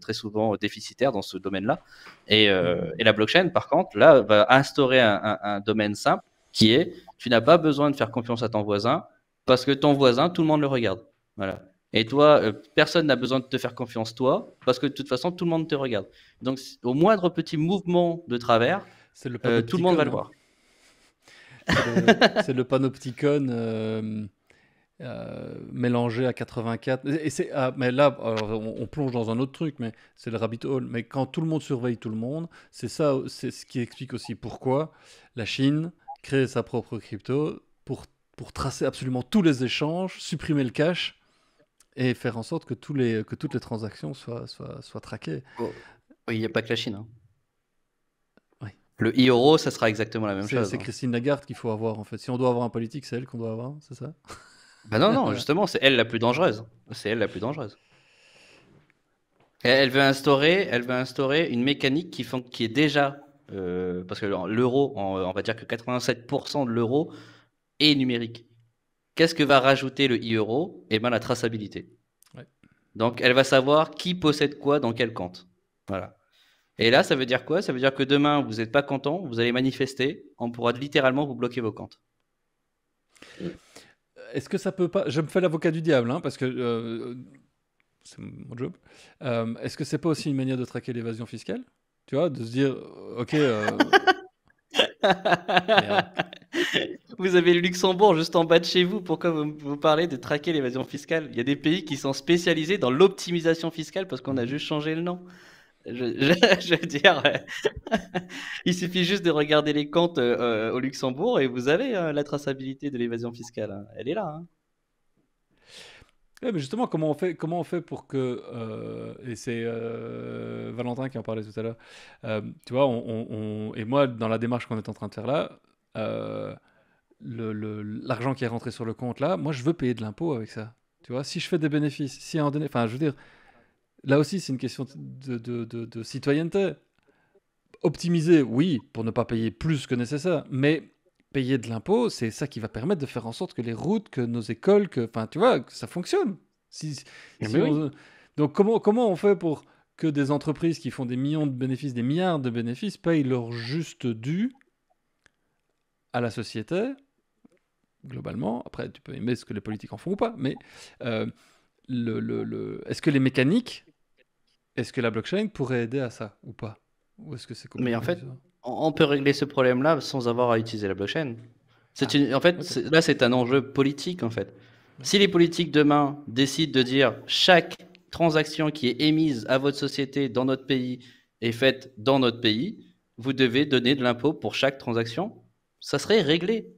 très souvent déficitaires dans ce domaine-là. Et, mhm. la blockchain, par contre, là, va instaurer un domaine simple qui est tu n'as pas besoin de faire confiance à ton voisin parce que ton voisin, tout le monde le regarde. Voilà. Et toi, euh, personne n'a besoin de te faire confiance, toi, parce que de toute façon, tout le monde te regarde. Donc, au moindre petit mouvement de travers, euh, tout le monde va le hein. voir. C'est le, panopticon euh, mélangé à 84. Ah, mais là, on, on, plonge dans un autre truc, mais c'est le rabbit hole. Mais quand tout le monde surveille tout le monde, c'est ça, c'est ce qui explique aussi pourquoi la Chine créer sa propre crypto pour, pour tracer absolument tous les échanges, supprimer le cash et faire en sorte que, tous les, que toutes les transactions soient, soient, soient traquées. Oh, il n'y a pas que la Chine. Hein. Le euro ça sera exactement la même chose. C'est hein. Christine Lagarde qu'il faut avoir en fait. Si on doit avoir un politique, c'est elle qu'on doit avoir, hein, c'est ça *laughs* Bah non, non, justement, c'est elle la plus dangereuse. C'est elle la plus dangereuse. veut instaurer, elle veut instaurer une mécanique qui, font, qui est déjà euh, parce que l'euro, on va dire que 87% de l'euro est numérique. Qu'est-ce que va rajouter le e-euro Eh bien, la traçabilité. Donc, elle va savoir qui possède quoi dans quel compte. Voilà. Et là, ça veut dire quoi Ça veut dire que demain, vous n'êtes pas content, vous allez manifester, on pourra littéralement vous bloquer vos comptes. Euh, est-ce que ça peut pas. Je me fais l'avocat du diable, hein, parce que. Euh, c'est mon job. Est-ce que c'est pas aussi une manière de traquer l'évasion fiscale tu vois, de se dire, euh, ok. Euh, *laughs* vous avez le Luxembourg juste en bas de chez vous. Pourquoi vous, parlez de traquer l'évasion fiscale Il y a des pays qui sont spécialisés dans l'optimisation fiscale parce qu'on a mm. juste changé le nom. Je, *laughs* veux dire, *laughs* il suffit juste de regarder les comptes euh, au Luxembourg et vous avez la traçabilité de l'évasion fiscale. Hein. Elle est là. Hein. Ouais, mais justement, comment on fait, comment on fait pour que, euh, et c'est euh, Valentin qui en parlait tout à l'heure, euh, tu vois, on, et moi, dans la démarche qu'on est en train de faire là, l'argent qui est rentré sur le compte là, moi, je veux payer de l'impôt avec ça. Tu vois, si je fais des bénéfices, si un donné, enfin, je veux dire, là aussi, c'est une question de citoyenneté. Optimiser, oui, pour ne pas payer plus que nécessaire, mais payer de l'impôt, c'est ça qui va permettre de faire en sorte que les routes, que nos écoles, que, enfin, tu vois, ça fonctionne. Si, eh ben Donc, comment, comment on fait pour que des entreprises qui font des millions de bénéfices, des milliards de bénéfices, payent leur juste dû à la société, globalement. Après, tu peux aimer ce que les politiques en font ou pas, mais euh, est-ce que les mécaniques, est-ce que la blockchain pourrait aider à ça ou pas Ou est-ce que c'est Mais en fait, on peut régler ce problème-là sans avoir à utiliser la blockchain. C'est en fait, ah, là, c'est un enjeu politique, en fait. Si les politiques demain décident de dire chaque transaction qui est émise à votre société dans notre pays est faite dans notre pays, vous devez donner de l'impôt pour chaque transaction, ça serait réglé.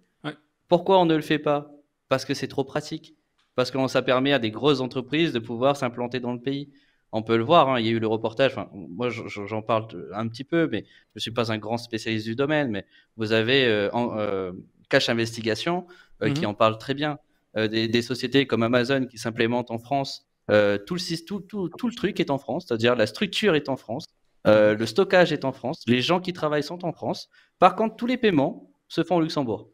Pourquoi on ne le fait pas Parce que c'est trop pratique. Parce que ça permet à des grosses entreprises de pouvoir s'implanter dans le pays on peut le voir, hein, il y a eu le reportage, moi j'en parle un petit peu, mais je ne suis pas un grand spécialiste du domaine, mais vous avez euh, euh, Cash Investigation euh, mm-hmm. qui en parle très bien, des, sociétés comme Amazon qui s'implémentent en France, tout le, tout, le, truc est en France, c'est-à-dire la structure est en France, le stockage est en France, les gens qui travaillent sont en France, par contre tous les paiements se font au Luxembourg.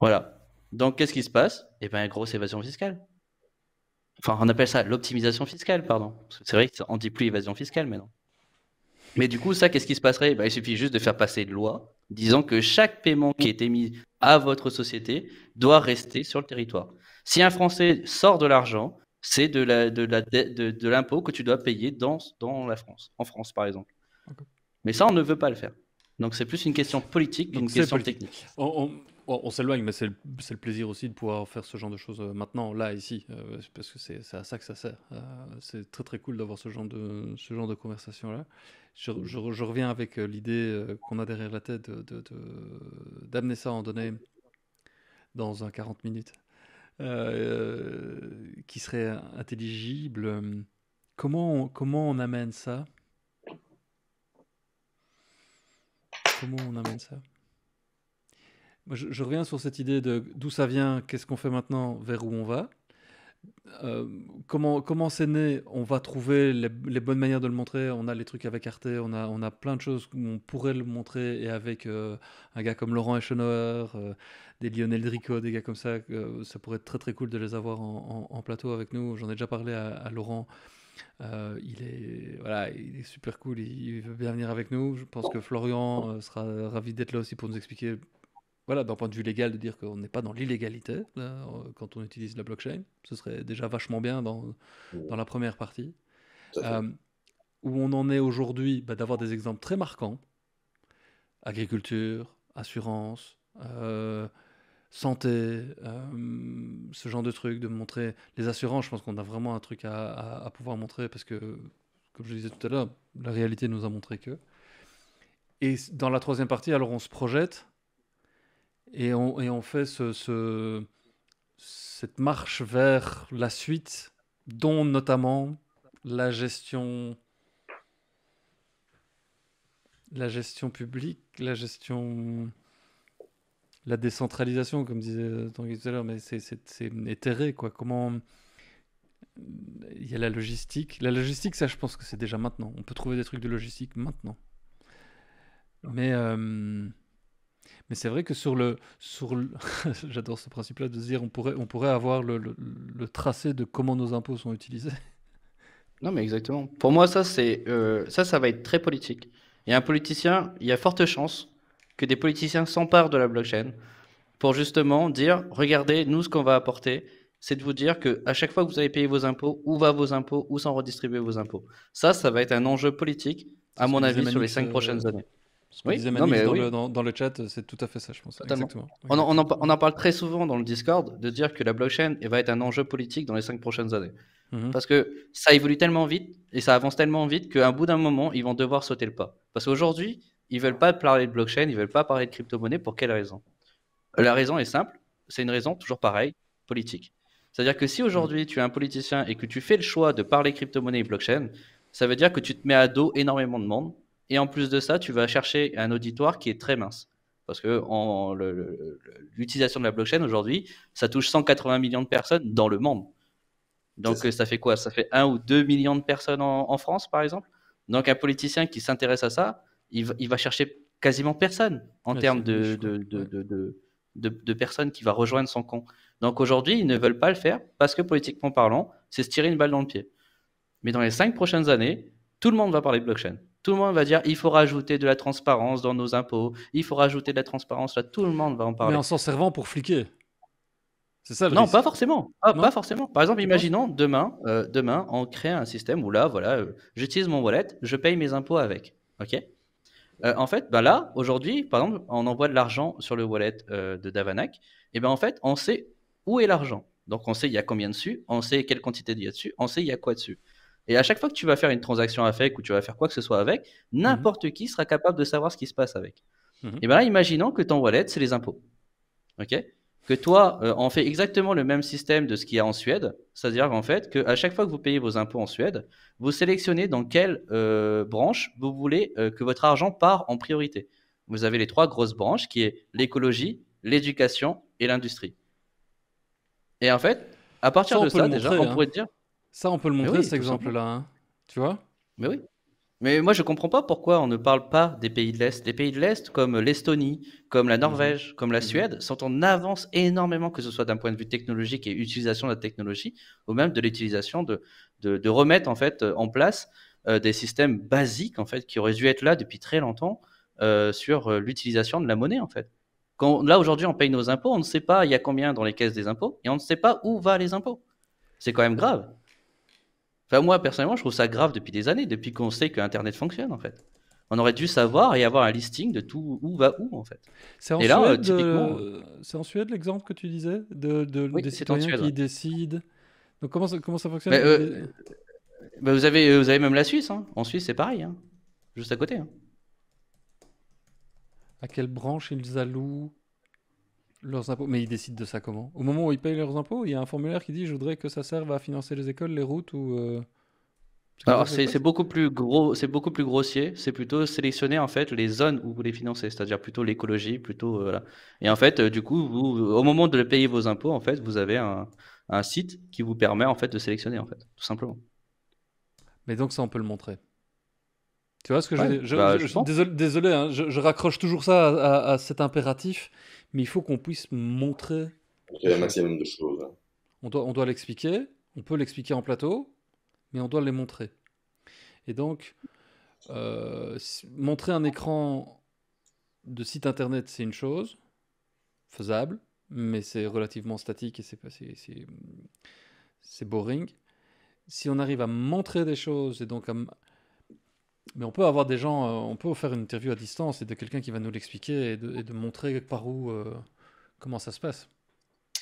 Voilà. Donc qu'est-ce qui se passe Eh bien, grosse évasion fiscale. Enfin, on appelle ça l'optimisation fiscale, pardon. C'est vrai qu'on dit plus évasion fiscale maintenant. Mais du coup, ça, qu'est-ce qui se passerait bah, Il suffit juste de faire passer une loi disant que chaque paiement qui est émis à votre société doit rester sur le territoire. Si un Français sort de l'argent, c'est de l'impôt la, de de, que tu dois payer dans, la France, en France par exemple. Mais ça, on ne veut pas le faire. Donc c'est plus une question politique qu'une question technique on, s'éloigne, mais c'est le, plaisir aussi de pouvoir faire ce genre de choses euh, maintenant, là, ici, euh, parce que c'est à ça que ça sert. Euh, c'est très très cool d'avoir ce genre de, ce genre de conversation-là. Je, mm. reviens avec l'idée qu'on a derrière la tête d'amener de, d'amener ça en données dans un 40 minutes, qui serait intelligible. Comment comment on amène ça Comment on amène ça je, reviens sur cette idée de d'où ça vient, qu'est-ce qu'on fait maintenant, vers où on va. Euh, comment comment c'est né On va trouver les, bonnes manières de le montrer. On a les trucs avec Arte, on a, on a plein de choses où on pourrait le montrer. Et avec euh, un gars comme Laurent Eschenauer, euh, des Lionel Drico, des gars comme ça, ça pourrait être très très cool de les avoir en, plateau avec nous. J'en ai déjà parlé à, Laurent. il, est, voilà, il est super cool, il, veut bien venir avec nous. Je pense que Florian sera ravi d'être là aussi pour nous expliquer voilà, d'un point de vue légal, de dire qu'on n'est pas dans l'illégalité euh, quand on utilise la blockchain. Ce serait déjà vachement bien dans, mmh. dans la première partie. Euh, où on en est aujourd'hui, bah, d'avoir des exemples très marquants agriculture, assurance, euh, santé, ce genre de trucs, de montrer les assurances. Je pense qu'on a vraiment un truc à, à, à pouvoir montrer parce que, comme je disais tout à l'heure, la réalité nous a montré que. Et dans la troisième partie, alors on se projette et on, fait ce, cette marche vers la suite, dont notamment la gestion, la gestion publique, la gestion, la décentralisation, comme disait Tanguy tout à l'heure, mais c'est éthéré, quoi. Comment il y a la logistique. La logistique, ça, je pense que c'est déjà maintenant. On peut trouver des trucs de logistique maintenant. Mais euh, mais c'est vrai que sur le. Sur *laughs* J'adore ce principe-là de se dire on pourrait, on pourrait avoir le, le, tracé de comment nos impôts sont utilisés. *laughs* Non, mais exactement. Pour moi, ça, c'est, euh, ça, ça va être très politique. Et un politicien, il y a forte chance que des politiciens s'emparent de la blockchain pour justement dire regardez, nous, ce qu'on va apporter, c'est de vous dire que à chaque fois que vous avez payé vos impôts, où va vos impôts, où sont redistribués vos impôts. Ça, ça va être un enjeu politique, à mon avis, sur les cinq euh, prochaines années oui, dans, le, chat, c'est tout à fait ça, je pense. Exactement. On, en, parle très souvent dans le Discord de dire que la blockchain va être un enjeu politique dans les cinq prochaines années. Mhm. Parce que ça évolue tellement vite et ça avance tellement vite qu'à un bout d'un moment, ils vont devoir sauter le pas. Parce qu'aujourd'hui, ils veulent pas parler de blockchain, ils veulent pas parler de crypto-monnaie. Pour quelle raison La raison est simple, c'est une raison toujours pareille, politique. C'est-à-dire que si aujourd'hui tu es un politicien et que tu fais le choix de parler crypto-monnaie et blockchain, ça veut dire que tu te mets à dos énormément de monde et en plus de ça, tu vas chercher un auditoire qui est très mince. Parce que l'utilisation de la blockchain aujourd'hui, ça touche 180 millions de personnes dans le monde. Donc ça. fait quoi Ça fait 1 ou 2 millions de personnes en, France, par exemple. Donc un politicien qui s'intéresse à ça, il va, chercher quasiment personne en termes de, de, personnes qui va rejoindre son camp. Donc aujourd'hui, ils ne veulent pas le faire parce que politiquement parlant, c'est se tirer une balle dans le pied. Mais dans les 5 prochaines années, tout le monde va parler de blockchain. Tout le monde va dire il faut rajouter de la transparence dans nos impôts, il faut rajouter de la transparence là, tout le monde va en parler. Mais en s'en servant pour fliquer. C'est ça Non, pas forcément. Ah, pas forcément. Par exemple, imaginons demain, euh, demain, on crée un système où là, voilà, euh, j'utilise mon wallet, je paye mes impôts avec. Ok. Euh, en fait, bah là, aujourd'hui, par exemple, on envoie de l'argent sur le wallet de Davanak. Et eh ben en fait, on sait où est l'argent. Donc on sait il y a combien dessus, on sait quelle quantité il y a dessus, on sait il y a quoi dessus. Et à chaque fois que tu vas faire une transaction avec ou tu vas faire quoi que ce soit avec, mhm. n'importe qui sera capable de savoir ce qui se passe avec. Mhm. Et eh bien là, imaginons que ton wallet, c'est les impôts. OK Que toi, euh, on fait exactement le même système de ce qu'il y a en Suède. C'est-à-dire en fait, que à chaque fois que vous payez vos impôts en Suède, vous sélectionnez dans quelle euh, branche vous voulez euh, que votre argent part en priorité. Vous avez les trois grosses branches qui est l'écologie, l'éducation et l'industrie. Et en fait, à partir de ça, déjà, on hein. pourrait dire ça, on peut le montrer, cet exemple-là. Hein. Tu vois Mais oui. Mais moi, je comprends pas pourquoi on ne parle pas des pays de l'Est. des pays de l'Est, comme l'Estonie, comme la Norvège, mhm. comme la mhm. Suède, sont en avance énormément, que ce soit d'un point de vue technologique et utilisation de la technologie, ou même de l'utilisation de, de, remettre en fait euh, en place euh, des systèmes basiques en fait qui auraient dû être là depuis très longtemps euh, sur l'utilisation de la monnaie en fait. Quand, là aujourd'hui, on paye nos impôts, on ne sait pas il y a combien dans les caisses des impôts et on ne sait pas où vont les impôts. C'est quand même grave moi, personnellement, je trouve ça grave depuis des années, depuis qu'on sait que Internet fonctionne, en fait. On aurait dû savoir et avoir un listing de tout où va où, en fait. C'est en, euh, Suède l'exemple que tu disais de, de des citoyens qui décident. Donc, comment ça, comment ça fonctionne euh, bah, vous, avez, vous avez même la Suisse. Hein. En Suisse, c'est pareil. Hein. Juste à côté. Hein. À quelle branche ils allouent leurs impôts, mais ils décident de ça comment Au moment où ils payent leurs impôts, il y a un formulaire qui dit je voudrais que ça serve à financer les écoles, les routes ou. Euh, Alors c'est beaucoup plus gros, c'est beaucoup plus grossier. C'est plutôt sélectionner en fait les zones où vous les financer, c'est-à-dire plutôt l'écologie, plutôt euh, Et en fait, euh, du coup, au moment de payer vos impôts, en fait, vous avez un, un, site qui vous permet en fait de sélectionner en fait, tout simplement. Mais donc ça, on peut le montrer. Tu vois ce que je, je, dire bah, Désolé, hein. je, raccroche toujours ça à, cet impératif, mais il faut qu'on puisse montrer. Il maximum de choses. Hein. On doit, on doit l'expliquer, on peut l'expliquer en plateau, mais on doit les montrer. Et donc, euh, montrer un écran de site internet, c'est une chose faisable, mais c'est relativement statique et c'est c'est boring. Si on arrive à montrer des choses et donc à, mais on peut avoir des gens, euh, on peut faire une interview à distance et de quelqu'un qui va nous l'expliquer et de, montrer par où, euh, comment ça se passe.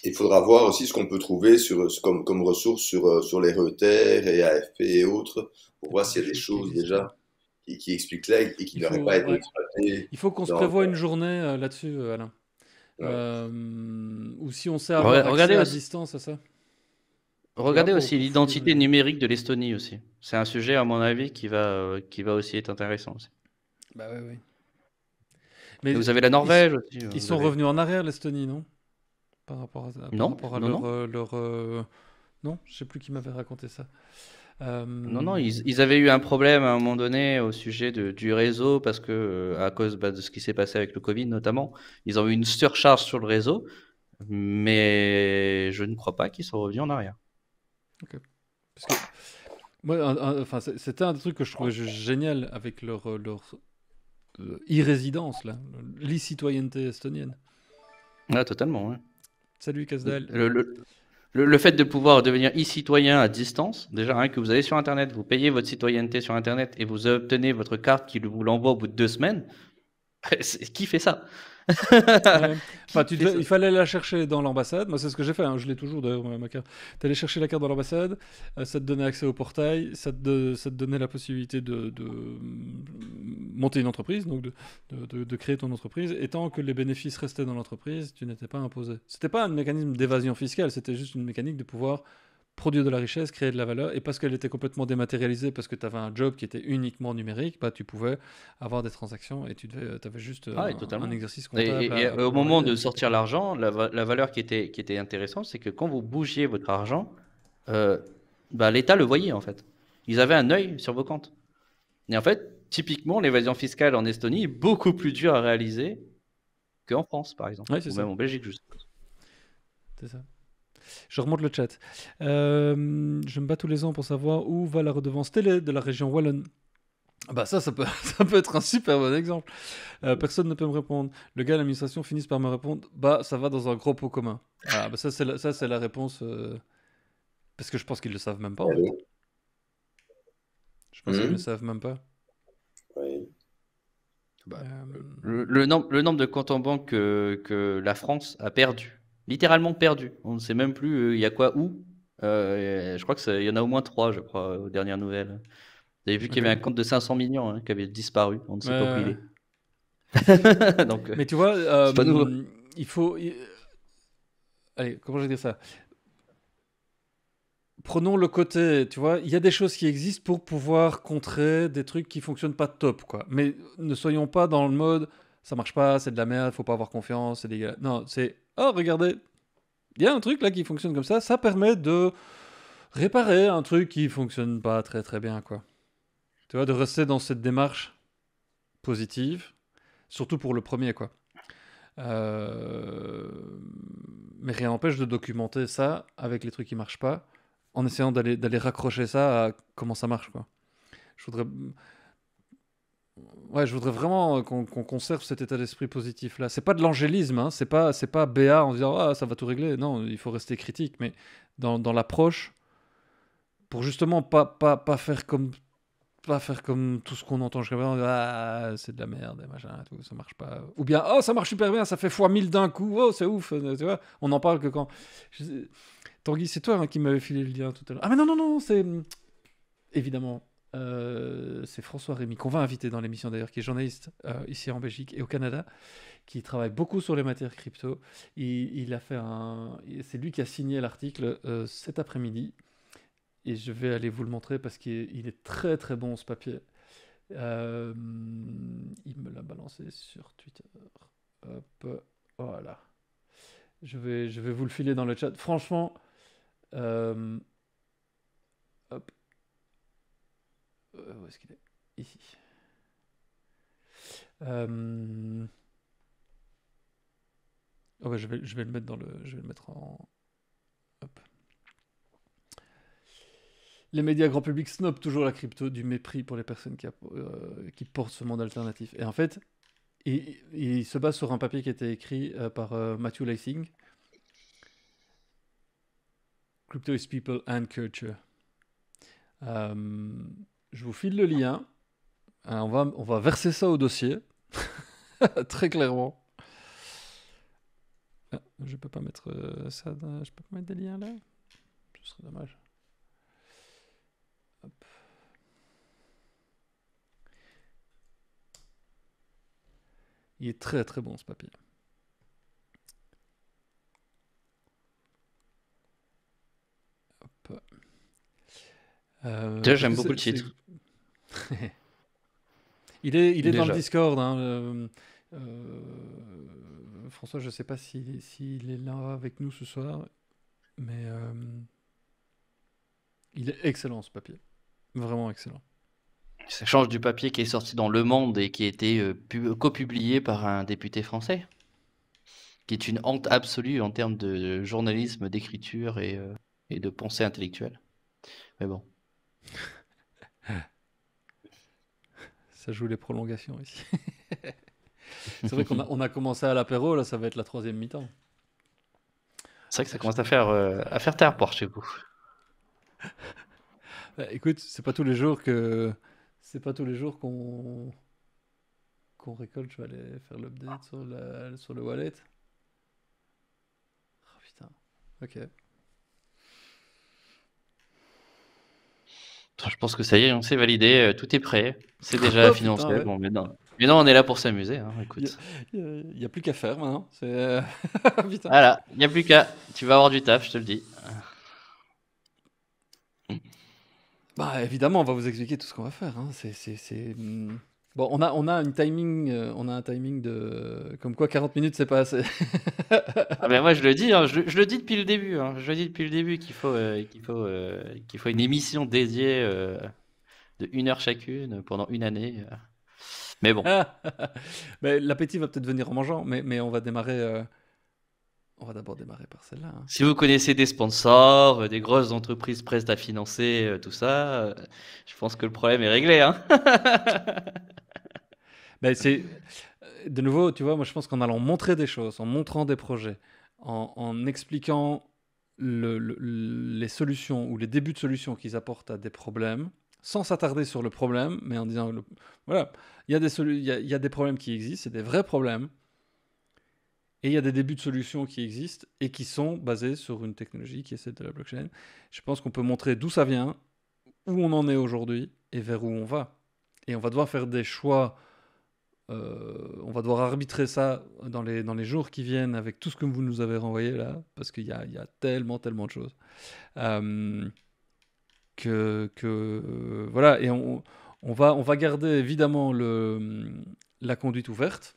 Il faudra voir aussi ce qu'on peut trouver sur, comme, comme ressources sur, euh, sur les Reuters et AFP et autres pour voir s'il y a des choses déjà qui, expliquent là et qui n'auraient pas été exploitées. Il faut qu'on se prévoie une journée là-dessus, Alain. ou si on sait à, regardez, à distance à ça. Regardez aussi l'identité numérique de l'Estonie aussi. C'est un sujet, à mon avis, qui va, euh, aussi être intéressant. Bah mais vous avez la Norvège ils, aussi. Ils euh, sont revenus en arrière, l'Estonie, non à, non, non, leur. Non, euh, je ne sais plus qui m'avait raconté ça. Non, non, ils, avaient eu un problème à un moment donné au sujet du réseau parce que, à cause bah, de ce qui s'est passé avec le Covid notamment, ils ont eu une surcharge sur le réseau, mais je ne crois pas qu'ils soient revenus en arrière que, moi, enfin, c'était un des trucs que je trouvais génial avec leur, euh, leur euh, résidence là, l'e-citoyenneté estonienne. Ah, totalement, Salut, Casdal. Le, le, le, fait de pouvoir devenir e-citoyen à distance, déjà, rien hein, que vous allez sur Internet, vous payez votre citoyenneté sur Internet et vous obtenez votre carte qui vous l'envoie au bout de deux semaines, *laughs* qui fait ça *laughs* il fallait la chercher dans l'ambassade. Moi, c'est ce que j'ai fait. Hein. Je l'ai toujours d'ailleurs, ma carte. Tu allais chercher la carte dans l'ambassade. Euh, ça te donnait accès au portail. Ça te, donnait la possibilité de, mm, monter une entreprise, donc de, de, créer ton entreprise. Et tant que les bénéfices restaient dans l'entreprise, tu n'étais pas imposé. C'était pas un mécanisme d'évasion fiscale. C'était juste une mécanique de pouvoir produire de la richesse, créer de la valeur, et parce qu'elle était complètement dématérialisée, parce que tu avais un job qui était uniquement numérique, bah, tu pouvais avoir des transactions et tu avais juste ah un, exercice comptable. Et, au moment de sortir l'argent, la, valeur qui était, intéressante, c'est que quand vous bougiez votre argent, euh, bah, l'État le voyait en fait. Ils avaient un œil sur vos comptes. Et en fait, typiquement, l'évasion fiscale en Estonie est beaucoup plus dure à réaliser qu'en France, par exemple, ou même en Belgique, juste. C'est ça. Je remonte le chat. Euh, je me bats tous les ans pour savoir où va la redevance télé de la région Wallonne. Bah ça, ça peut, *laughs* ça peut être un super bon exemple. Euh, personne ne peut me répondre. Le gars de l'administration finit par me répondre, bah ça va dans un gros pot commun. Ah, bah ça c'est la, la réponse. Euh, parce que je pense qu'ils le savent même pas. Ah je pense mmh. le savent même pas. Bah, le, nombre, le nombre de comptes en banque que la France a perdu littéralement perdu. On ne sait même plus euh, il y a quoi où. Euh, je crois qu'il y en a au moins trois, je crois, aux dernières nouvelles. Vous avez vu qu'il y avait un compte de 500 millions hein, qui avait disparu. On ne sait pas où il est. *laughs* *laughs* Donc, euh, mais tu vois, il faut. Allez, comment je vais dire ça Prenons le côté, tu vois, il y a des choses qui existent pour pouvoir contrer des trucs qui fonctionnent pas top, quoi. Mais ne soyons pas dans le mode ça marche pas, c'est de la merde, faut pas avoir confiance, c'est dégueulasse. Non, c'est oh regardez, il y a un truc là qui fonctionne comme ça, ça permet de réparer un truc qui fonctionne pas très très bien quoi. Tu vois, de rester dans cette démarche positive, surtout pour le premier quoi. Euh, mais rien n'empêche de documenter ça avec les trucs qui marchent pas, en essayant d'aller raccrocher ça à comment ça marche quoi. Je voudrais Ouais, je voudrais vraiment euh, qu'on conserve cet état d'esprit positif là. C'est pas de l'angélisme, hein, c'est pas c'est pas BA en disant ah ça va tout régler. Non, il faut rester critique, mais dans, dans l'approche pour justement pas, pas, pas faire comme pas faire comme tout ce qu'on entend jusqu'à ah, c'est de la merde, machin, ça marche pas. Ou bien, oh, ça marche super bien, ça fait fois 1000 d'un coup, oh, c'est ouf, euh, tu vois, on en parle que quand. Tanguy, c'est toi hein, qui m'avais filé le lien tout à l'heure. Ah, mais non, non, non, c'est. Évidemment, euh, c'est François Rémy, qu'on va inviter dans l'émission d'ailleurs, qui est journaliste euh, ici en Belgique et au Canada, qui travaille beaucoup sur les matières crypto. Il, a fait un, c'est lui qui a signé l'article euh, cet après-midi, et je vais aller vous le montrer parce qu'il est très très bon ce papier. il me l'a balancé sur Twitter. Hop, voilà. Je vais, je vais vous le filer dans le chat. Franchement, hop. Euh, où est-ce qu'il est, Ici. Euh, je, vais, le mettre dans le. Je vais le mettre en. Les médias grand public snobent toujours la crypto du mépris pour les personnes qui, euh, qui portent ce monde alternatif. Et en fait, il, se base sur un papier qui a été écrit par Matthew Lysing. Crypto is people and culture. Je vous file le lien. Euh, on va, on va verser ça au dossier. *laughs* Très clairement. Ah, je peux pas mettre euh, ça. Je peux pas mettre des liens là. Ce serait dommage. Il est très très bon ce papier. Euh, j'aime beaucoup le titre. *laughs* il est, il est dans le Discord. Hein, euh, François, je ne sais pas s'il est là avec nous ce soir, mais euh, il est excellent ce papier. Vraiment excellent. Ça change du papier qui est sorti dans Le Monde et qui a été euh, copublié par un député français, qui est une honte absolue en termes de journalisme, d'écriture et, et de pensée intellectuelle. Mais bon. *laughs* Ça joue les prolongations ici. *laughs* c'est vrai qu'on a, on a, commencé à l'apéro, là ça va être la troisième mi-temps. C'est vrai que ça commence à faire, euh, à faire tard pour chez vous. *laughs* Bah, écoute, c'est pas tous les jours que c'est pas tous les jours qu'on qu'on récolte. Je vais aller faire l'update sur, sur le wallet. Oh putain. Ok. Je pense que ça y est, on s'est validé, euh, tout est prêt, c'est déjà *laughs* oh, financé. mais, non. on est là pour s'amuser. Hein, il n'y a, plus qu'à faire maintenant. Euh, *laughs* voilà, il n'y a plus qu'à. Tu vas avoir du taf, je te le dis. Bah évidemment, on va vous expliquer tout ce qu'on va faire. Hein. C'est, hmm. Bon, on a, on a, une timing, euh, on a un timing de. Comme quoi 40 minutes, c'est pas assez. *laughs* ah moi, je le dis, hein, je, le dis depuis le début. Hein. je le dis depuis le début qu'il faut, euh, qu'il faut, euh, qu'il faut une émission dédiée de une heure chacune pendant une année. Mais bon. *laughs* mais l'appétit va peut-être venir en mangeant, mais, mais on va démarrer. On va d'abord démarrer par celle-là. Hein. Si vous connaissez des sponsors, des grosses entreprises prêtes à financer, tout ça, je pense que le problème est réglé. *laughs* c'est euh, de nouveau, tu vois, moi je pense qu'en allant montrer des choses, en montrant des projets, en, expliquant le, les solutions ou les débuts de solutions qu'ils apportent à des problèmes, sans s'attarder sur le problème, mais en disant, voilà, il y, y a des problèmes qui existent, c'est des vrais problèmes, et il y a des débuts de solutions qui existent et qui sont basés sur une technologie qui est celle de la blockchain. Je pense qu'on peut montrer d'où ça vient, où on en est aujourd'hui et vers où on va. Et on va devoir faire des choix euh, on va devoir arbitrer ça dans les, dans les jours qui viennent avec tout ce que vous nous avez renvoyé là, parce qu'il y a, y tellement, tellement de choses. Euh, que, que, euh, voilà, et on, va, on va garder évidemment le, la conduite ouverte.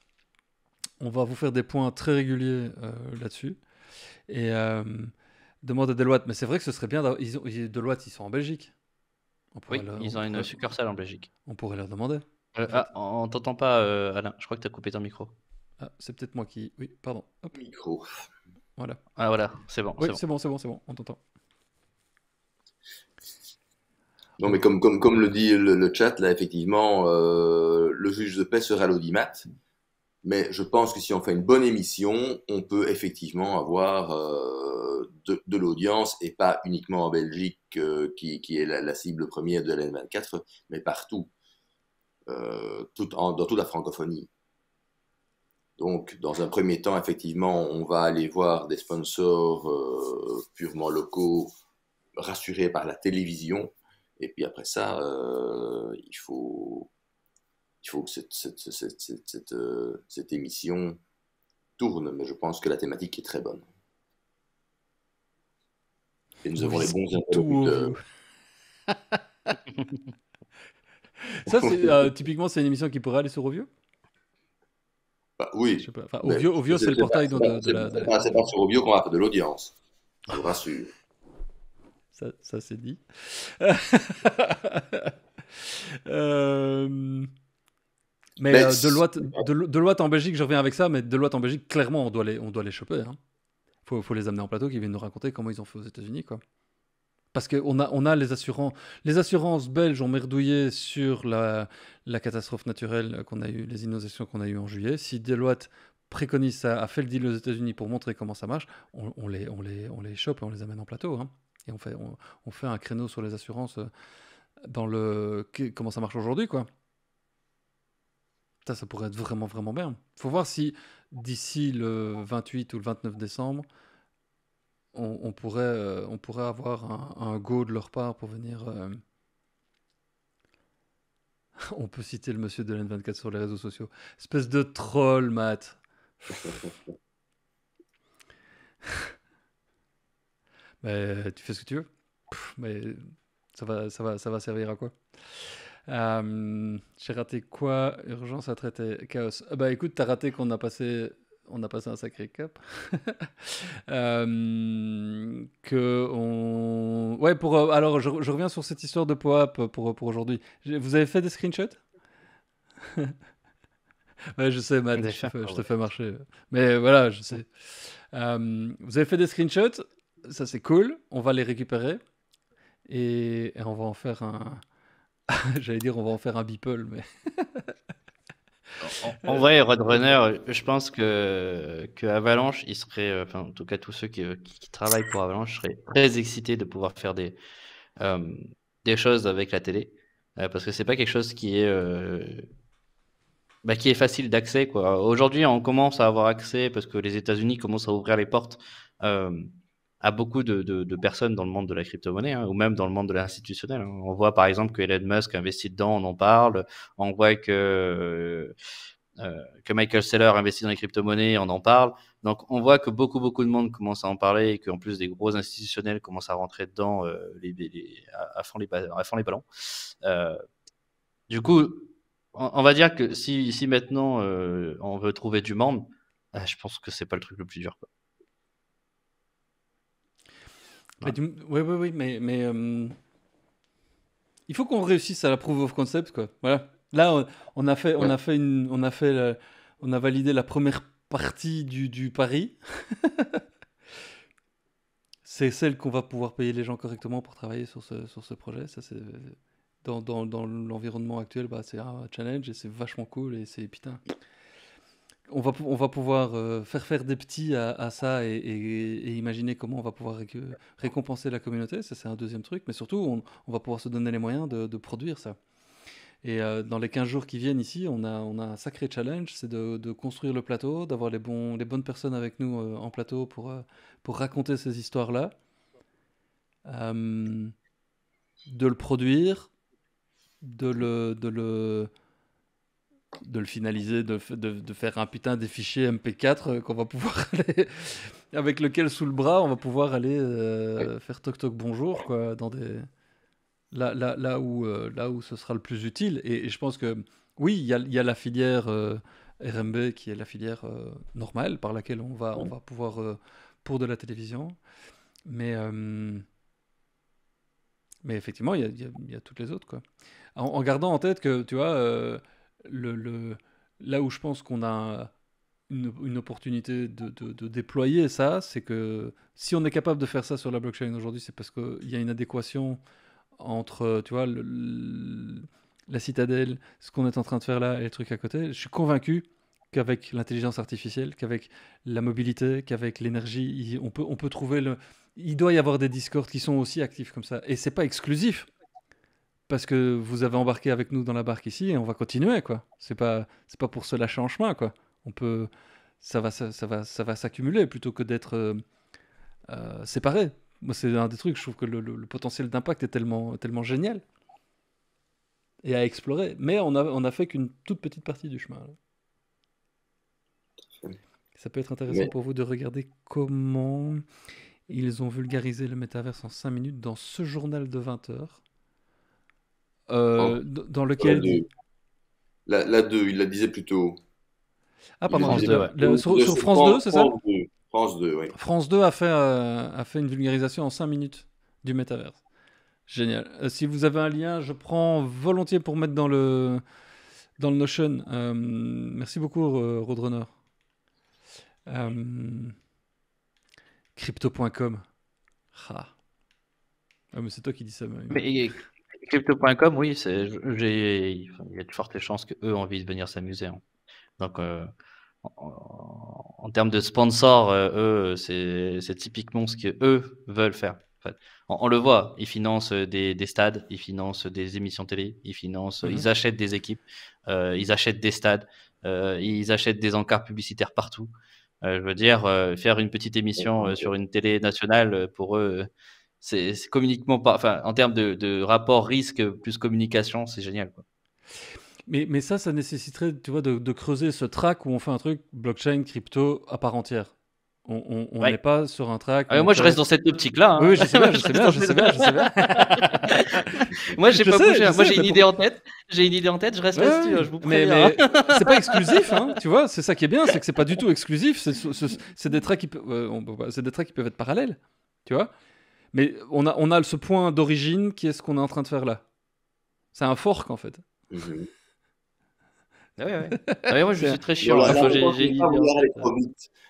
On va vous faire des points très réguliers là-dessus. Et demander à Deloitte, mais c'est vrai que ce serait bien. Ils ont, Deloitte, ils sont en Belgique. oui, ils ont une succursale en Belgique. On pourrait leur demander. Euh, ah, on t'entend pas, euh, Alain. Je crois que tu as coupé ton micro. Ah, c'est peut-être moi qui. Oui, pardon. Micro. Voilà. Ah, voilà, c'est bon. c'est bon, c'est bon, c'est bon, on t'entend. Non, mais comme, comme, comme le dit le, chat, là, effectivement, euh, le juge de paix sera l'audimat. Mais je pense que si on fait une bonne émission, on peut effectivement avoir de, l'audience, et pas uniquement en Belgique, qui, est la, cible première de l'N24, mais partout. Euh, tout en, dans toute la francophonie. Donc, dans un premier temps, effectivement, on va aller voir des sponsors euh, purement locaux, rassurés par la télévision. Et puis après ça, euh, il, faut, il faut que cette, émission tourne. Mais je pense que la thématique est très bonne. Et nous avons les bons interlocuteurs. *laughs* Ça, c'est, *laughs* euh, typiquement, c'est une émission qui pourrait aller sur Ovio bah, Oui. Enfin, au c'est le portail de, de, la. C'est pas, sur Ovio qu'on va faire de l'audience, je vous rassure. Ça, ça c'est dit. *laughs* euh. Mais euh, de Deloitte en Belgique, je reviens avec ça, mais de Deloitte en Belgique, clairement, on doit les, on doit les choper. Il hein. faut, faut, les amener en plateau, qu'ils viennent nous raconter comment ils ont fait aux États-Unis. quoi parce qu'on a, on a les assurances. Les assurances belges ont merdouillé sur la, la catastrophe naturelle qu'on a eu, les inondations qu'on a eues en juillet. Si Deloitte préconise ça, a fait le deal aux États-Unis pour montrer comment ça marche, on, on, les, on, les, on les chope et on les amène en plateau. Hein. Et on fait, on, fait un créneau sur les assurances euh, dans le. comment ça marche aujourd'hui, quoi. Ça, ça pourrait être vraiment, vraiment bien. Il Faut voir si d'ici le 28 ou le 29 décembre, on, pourrait, euh, on pourrait avoir un, go de leur part pour venir. Euh, *laughs* on peut citer le monsieur de l'N24 sur les réseaux sociaux. Espèce de troll, Matt. *laughs* mais tu fais ce que tu veux. Mais ça va, ça va, ça va servir à quoi euh, J'ai raté quoi Urgence à traiter. Chaos. Ah bah écoute, t'as raté qu'on a passé on a passé un sacré cap. *laughs* Euh, que on... Ouais, pour, euh, alors je, reviens sur cette histoire de POAP pour, aujourd'hui. Vous avez fait des screenshots *laughs* je sais, je, te fais marcher. Mais voilà, je sais. Euh, vous avez fait des screenshots, ça c'est cool, on va les récupérer et, on va en faire un. *laughs* J'allais dire, on va en faire un beeple, mais. En, vrai, Roadrunner, je pense que, Avalanche, il serait, euh, en tout cas, tous ceux qui, travaillent pour Avalanche seraient très excités de pouvoir faire des, euh, choses avec la télé. Euh, parce que c'est pas quelque chose qui est, bah, qui est facile d'accès. Aujourd'hui, on commence à avoir accès parce que les États-Unis commencent à ouvrir les portes à beaucoup de, personnes dans le monde de la crypto-monnaie hein, ou même dans le monde de l'institutionnel. Hein. On voit par exemple que Elon Musk investit dedans, on en parle. On voit que, euh, euh, que Michael Saylor investit dans les crypto-monnaies, on en parle. Donc on voit que beaucoup, beaucoup de monde commence à en parler et qu'en plus des gros institutionnels commencent à rentrer dedans euh, les, à, fond les, les ballons. du coup, on, va dire que si, si maintenant on veut trouver du monde, ah, je pense que c'est pas le truc le plus dur. Oui, oui, oui, mais, mais euh, il faut qu'on réussisse à la proof of concept, quoi. Voilà. Là, on, a fait, on a fait une, on a fait, on a validé la première partie du, du pari. *laughs* c'est celle qu'on va pouvoir payer les gens correctement pour travailler sur ce, sur ce projet. Ça, c'est dans, dans, dans l'environnement actuel, bah, c'est un challenge et c'est vachement cool et c'est putain on va, on va pouvoir euh, faire faire des petits à, ça et, imaginer comment on va pouvoir récompenser la communauté. c'est un deuxième truc. Mais surtout, on, va pouvoir se donner les moyens de, produire ça. Et euh, dans les 15 jours qui viennent ici, on a, on a un sacré challenge, c'est de, construire le plateau, d'avoir les, les bonnes personnes avec nous euh, en plateau pour, pour raconter ces histoires-là, de le produire, de le de le finaliser, de, de, de, faire un putain des fichiers MP4 euh, qu'on va pouvoir *laughs* aller, avec lequel sous le bras on va pouvoir aller euh, faire toc toc bonjour quoi dans des là là où euh, là où ce sera le plus utile et, je pense que oui il y, y a, la filière RMB qui est la filière normale par laquelle on va on va pouvoir pour de la télévision mais mais effectivement il y, y, a toutes les autres quoi en gardant en tête que tu vois le, là où je pense qu'on a une, opportunité de, déployer ça, c'est que si on est capable de faire ça sur la blockchain aujourd'hui, c'est parce qu'il y a une adéquation entre, tu vois, la citadelle, ce qu'on est en train de faire là et les trucs à côté. Je suis convaincu qu'avec l'intelligence artificielle, qu'avec la mobilité, qu'avec l'énergie, on peut, on peut trouver le... Il doit y avoir des discords qui sont aussi actifs comme ça. Et c'est pas exclusif parce que vous avez embarqué avec nous dans la barque ici et on va continuer quoi. C'est pas c'est pas pour se lâcher en chemin quoi. On peut ça va ça, va ça va s'accumuler plutôt que d'être euh, euh, séparé Moi c'est un des trucs je trouve que le, potentiel d'impact est tellement tellement génial et à explorer. Mais on a on a fait qu'une toute petite partie du chemin. Ça peut être intéressant pour vous de regarder comment ils ont vulgarisé le métavers en 5 minutes dans ce journal de 20 heures. Euh, oh. dans lequel. La 2, il la disait plutôt. Ah, pardon, France 2, sur, France 2, c'est ça France 2, oui. France 2 a fait, euh, a fait une vulgarisation en 5 minutes du métaverse. Génial. Euh, si vous avez un lien, je prends volontiers pour mettre dans le, dans le Notion. merci beaucoup, Roadrunner. Crypto.com. Ah, mais c'est toi qui dis ça. mais Crypto.com, oui, j'ai, il y a de fortes chances qu'eux ont envie de venir s'amuser. Hein. Donc, euh, en, termes de sponsors, euh, eux, c'est, typiquement ce qu'eux veulent faire. on, le voit, ils financent des, des, stades, ils financent des émissions télé, ils financent, mmh ils achètent des équipes, euh, ils achètent des stades, ils achètent des encarts publicitaires partout. je veux dire, faire une petite émission sur une télé nationale pour eux c'est communiquement pas, enfin, en termes de, rapport risque plus communication, c'est génial. Mais, mais, ça, ça nécessiterait, tu vois, de, creuser ce track où on fait un truc blockchain, crypto à part entière. On n'est pas sur un track. Ah moi, je reste dans cette optique-là. Hein. Oui, je sais bien, je *laughs* sais je sais bien, *laughs* moi, j'ai pas bougé. Hein. Moi, j'ai une idée en tête. J'ai une idée en tête. Je reste là hein, Je vous préviens. Mais, c'est pas exclusif, *laughs* tu vois. C'est ça qui est bien, c'est que c'est pas du tout exclusif. C'est des tracks qui, c'est des tracks euh, qui peuvent être parallèles, tu vois. Mais on a, on a ce point d'origine qui est ce qu'on est en train de faire là. C'est un fork en fait. Oui, mhm. ah oui, ah moi je *laughs* suis très chiant. Hein. Hein.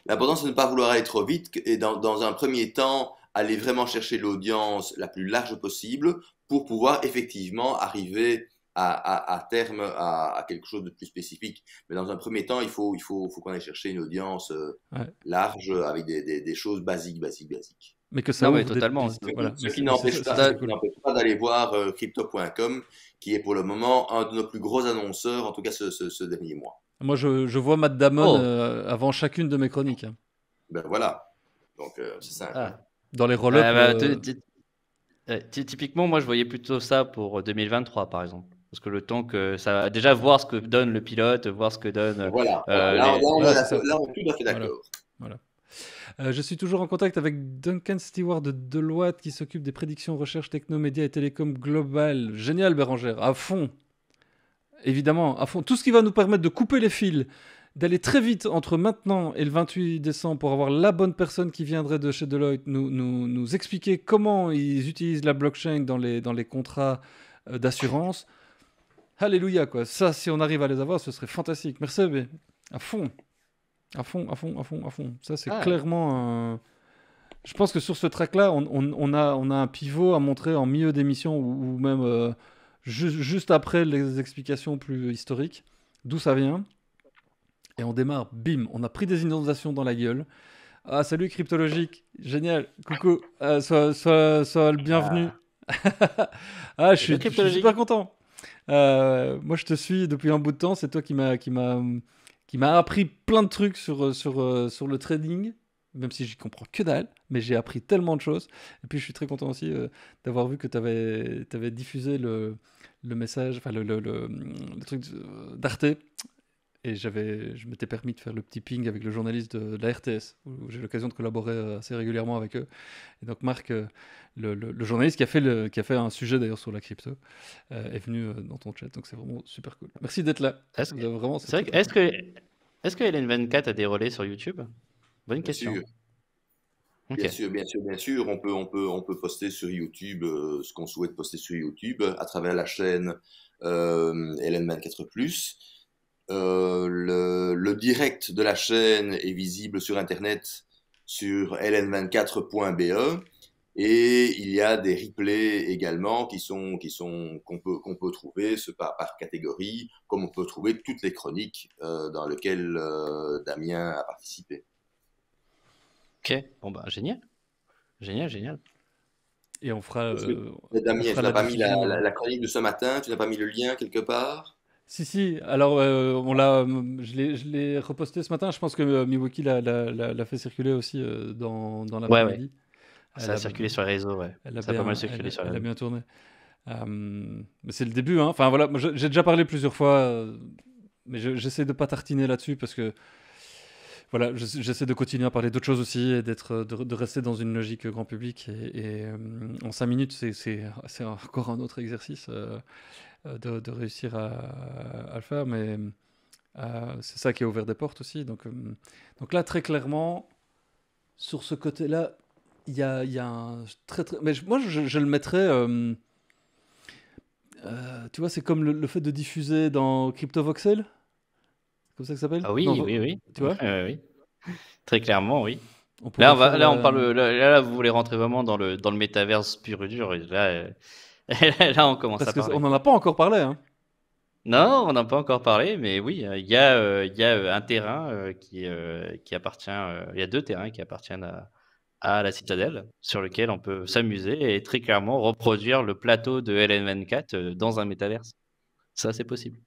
L'important c'est de ne pas vouloir aller trop vite et dans, dans un premier temps aller vraiment chercher l'audience la plus large possible pour pouvoir effectivement arriver à, à, terme à, quelque chose de plus spécifique. Mais dans un premier temps, il faut, il faut, faut qu'on aille chercher une audience euh, large avec des, des, des choses basiques, basiques, basiques mais que ça totalement. Ce qui n'empêche pas, d'aller voir euh, crypto.com, qui est pour le moment un de nos plus gros annonceurs, en tout cas ce, dernier mois. Moi, je, vois Matt Damon oh. euh, avant chacune de mes chroniques. Hein. Ben voilà. Donc, euh, c'est ça ah, Dans les roll ah, bah, eh, Typiquement, moi, je voyais plutôt ça pour 2023, par exemple. Parce que le temps que ça. Déjà, voir ce que donne le pilote, voir ce que donne. Voilà. Là, on, est tout fait d'accord. voilà. voilà. Euh, je suis toujours en contact avec Duncan Stewart de Deloitte qui s'occupe des prédictions, recherche, technomédia et télécom global. Génial, Bérangère, à fond. Évidemment, à fond. Tout ce qui va nous permettre de couper les fils, d'aller très vite entre maintenant et le 28 décembre pour avoir la bonne personne qui viendrait de chez Deloitte nous, nous, expliquer comment ils utilisent la blockchain dans les, dans les contrats euh, d'assurance. Alléluia, quoi. Ça, si on arrive à les avoir, ce serait fantastique. Merci, mais à fond. À fond, à fond, à fond, à fond. Ça, c'est ah. clairement. Je pense que sur ce track-là, on, a, on a un pivot à montrer en milieu d'émission ou, même euh, juste après les explications plus historiques, d'où ça vient. Et on démarre, bim, on a pris des inondations dans la gueule. Ah, salut Cryptologique, génial, coucou, euh, sois, sois, le bienvenu. Ah, *laughs* ah je, suis, super content. Euh, moi, je te suis depuis un bout de temps, c'est toi qui m'as qui m'a appris plein de trucs sur, euh, sur, euh, sur le trading, même si j'y comprends que dalle, mais j'ai appris tellement de choses. Et puis je suis très content aussi euh, d'avoir vu que tu avais, avais, diffusé le, le message, enfin le, le, le, truc d'Arte et j'avais, je m'étais permis de faire le petit ping avec le journaliste de, la RTS, où j'ai l'occasion de collaborer euh, assez régulièrement avec eux. Et donc Marc, euh, le, journaliste qui a fait, qui a fait un sujet d'ailleurs sur la crypto, euh, est venu dans ton chat. Donc c'est vraiment super cool. Merci d'être là. Est-ce que, est-ce que, est-ce que LN24 a des relais sur YouTube Bonne question. Bien sûr, bien sûr, bien sûr. On peut, on peut, on peut poster sur YouTube ce qu'on souhaite poster sur YouTube à travers la chaîne Hélène LN24+. Euh, le, direct de la chaîne est visible sur Internet sur ln24.be e. et il y a des replays également qui sont qui sont qu'on peut qu'on peut trouver ce, par, par, catégorie comme on peut trouver toutes les chroniques euh, dans lesquelles euh, Damien a participé. Ok bon bah génial génial génial et on fera. Damien tu n'as pas mis la chronique de ce matin tu n'as pas mis le lien quelque part si, si. Alors, euh, on euh, je l'ai reposté ce matin. Je pense que Miwoki euh, Miwaki l'a fait circuler aussi dans, dans la ouais, Ça a, circulé sur les réseaux, ouais. Elle a ça a pas mal circulé sur Elle a bien tourné. mais c'est le début. Hein. Enfin, voilà, j'ai déjà parlé plusieurs fois, mais j'essaie de de pas tartiner là-dessus parce que voilà, j'essaie de continuer à parler d'autres choses aussi et d'être, de, rester dans une logique grand public. Et, euh, en cinq minutes, c'est, encore un autre exercice euh, euh, de, réussir à, le faire, mais c'est ça qui a ouvert des portes aussi. Donc, donc là, très clairement, sur ce côté-là, il y a, un très, Mais moi, je, le mettrais. tu vois, c'est comme le, le, fait de diffuser dans CryptoVoxel comme ça que ça s'appelle Ah oui, oui, oui. Tu vois *laughs* oui. Très clairement, oui. là, on va, là, on parle, euh, là, vous voulez rentrer vraiment dans le, dans le métaverse pur et dur. là, euh, *laughs* là, on commence à parler. On n'en a pas encore parlé. Hein. Non, on n'en a pas encore parlé, mais oui, euh, il y a, il y a un terrain qui, qui appartient, il y a deux terrains qui appartiennent à, à la citadelle, sur lequel on peut s'amuser et très clairement reproduire le plateau de LN24 dans un métaverse. Ça, c'est possible.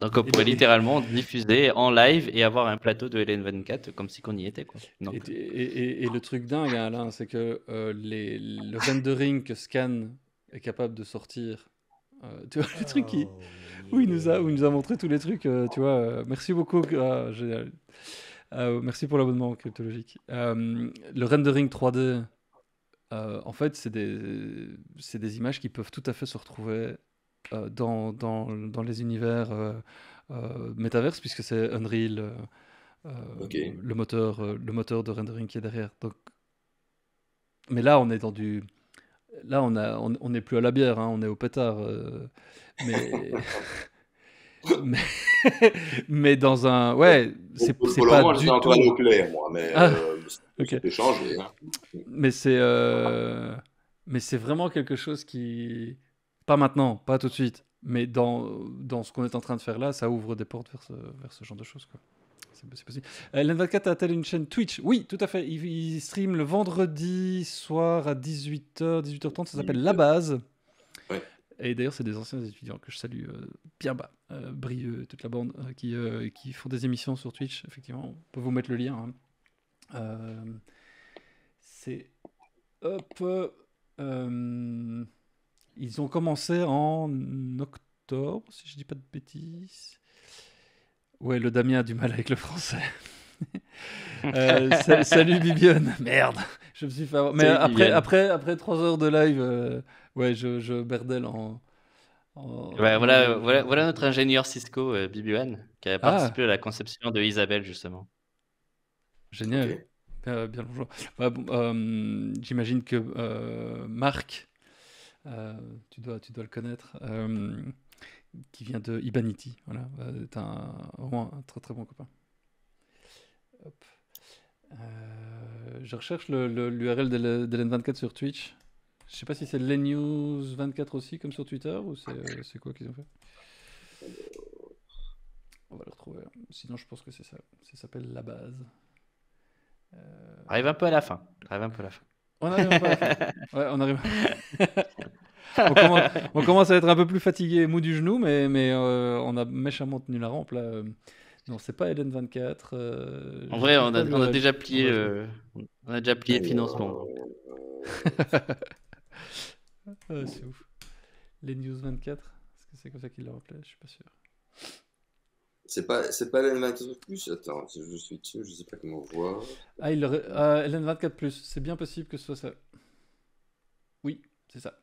Donc on pourrait littéralement diffuser en live et avoir un plateau de LN24 comme si qu'on y était. Quoi. Et, le truc dingue, hein, Alain, c'est que euh, le rendering que Scan est capable de sortir, euh, tu vois, le truc qui, où, il nous a, où nous a montré tous les trucs, euh, tu vois, merci beaucoup. Ah, ah, merci pour l'abonnement cryptologique. le rendering 3D, en fait, c'est des, des images qui peuvent tout à fait se retrouver euh, dans, dans, dans, les univers euh, euh, Metaverse, puisque c'est Unreal, le, moteur, le moteur de rendering qui est derrière. Donc... Mais là, on est dans du. Là, on n'est on, est plus à la bière, hein, on est au pétard. *laughs* mais. mais, dans un ouais c'est pas du tout nucléaire moi mais ah, hein. mais c'est mais c'est vraiment quelque chose qui pas maintenant, pas tout de suite. Mais dans, dans ce qu'on est en train de faire là, ça ouvre des portes vers ce, vers ce genre de choses. Quoi. C'est possible. Euh, LN24 a-t-elle une chaîne Twitch Oui, tout à fait. Il, stream le vendredi soir à 18h, 18h30. Ça s'appelle La Base. Ouais. Et d'ailleurs, c'est des anciens étudiants que je salue euh, bien bas. Euh, Brieux, toute la bande, euh, qui, qui font des émissions sur Twitch. Effectivement, on peut vous mettre le lien. Hein. c'est. Hop. Ils ont commencé en octobre, si je dis pas de bêtises. Ouais, le Damien a du mal avec le français. *laughs* Euh, salut Bibione, merde, je me suis fait Mais après, après, après heures de live, euh, ouais, je, je en. voilà, voilà, notre ingénieur Cisco, euh, qui a ah. participé à la conception de Isabelle, justement. Génial. Euh, bien bonjour. Bah, j'imagine que Marc euh, tu, dois, tu dois le connaître, euh, qui vient de Ibanity. Voilà, c'est euh, un, un très très bon copain. je recherche l'URL le, de 24 sur Twitch. Je sais pas si c'est l'News24 aussi, comme sur Twitter, ou c'est quoi qu'ils ont fait On va le retrouver. Sinon, je pense que c'est ça. Ça s'appelle La Base. Euh... Arrive un peu à la fin. Arrive un peu à la fin. On arrive *laughs* on arrive. *laughs* on, commence, à être un peu plus fatigué, mou du genou, mais, mais euh, on a méchamment tenu la rampe là. Non, c'est pas Eden 24. Euh, en vrai, on a, déjà plié, on a déjà plié financement. *laughs* c'est ouf. Les News 24, est-ce que c'est comme ça qu'il le Je suis pas sûr. C'est pas, c'est pas l'N24 Plus Attends, je suis dessus, je sais pas comment voir. Ah, il, euh, l'N24 Plus, c'est bien possible que ce soit ça. Oui, c'est ça.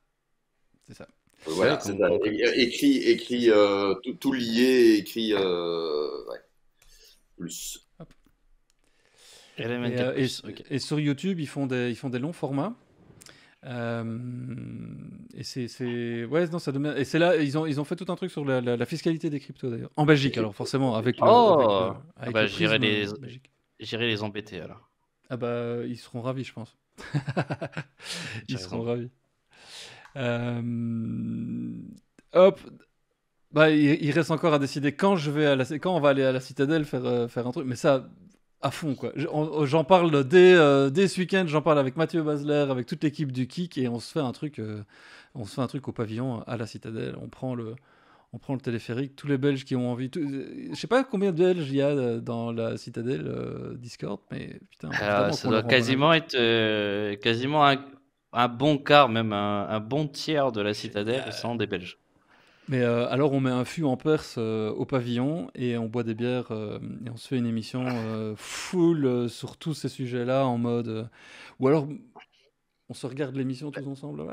C'est ça. Euh, voilà, c'est Écrit, écrit euh, tout, tout, lié, écrit euh, ouais. plus. Et, et, et, et, sur YouTube, ils font des, ils font des longs formats. Euh, et c'est, ouais, non, Et c'est là, ils ont, ils ont fait tout un truc sur la, fiscalité des cryptos d'ailleurs. En Belgique, alors forcément, avec. Le, oh ah bah, j'irai les, les embêter alors. Ah bah, ils seront ravis, je pense. *laughs* ils seront ravis. Euh, hop. Bah, il, reste encore à décider quand je vais à la, quand on va aller à la citadelle faire euh, faire un truc. Mais ça, à fond quoi. J'en parle euh, dès, ce week-end, j'en parle avec Mathieu Basler, avec toute l'équipe du Kick et on se fait un truc, euh, on se fait un truc au pavillon à la Citadelle. On prend le, on prend le téléphérique. Tous les Belges qui ont envie, je sais pas combien de Belges il y a euh, dans la Citadelle Discord, mais putain. Ah, ça doit quasiment être quasiment un, un, bon quart, même un, un, bon tiers de la Citadelle sont des Belges. Mais euh, alors, on met un fût en Perse euh, au pavillon et on boit des bières euh, et on se fait une émission full sur tous ces sujets-là en mode. ou alors, on se regarde l'émission tous ensemble.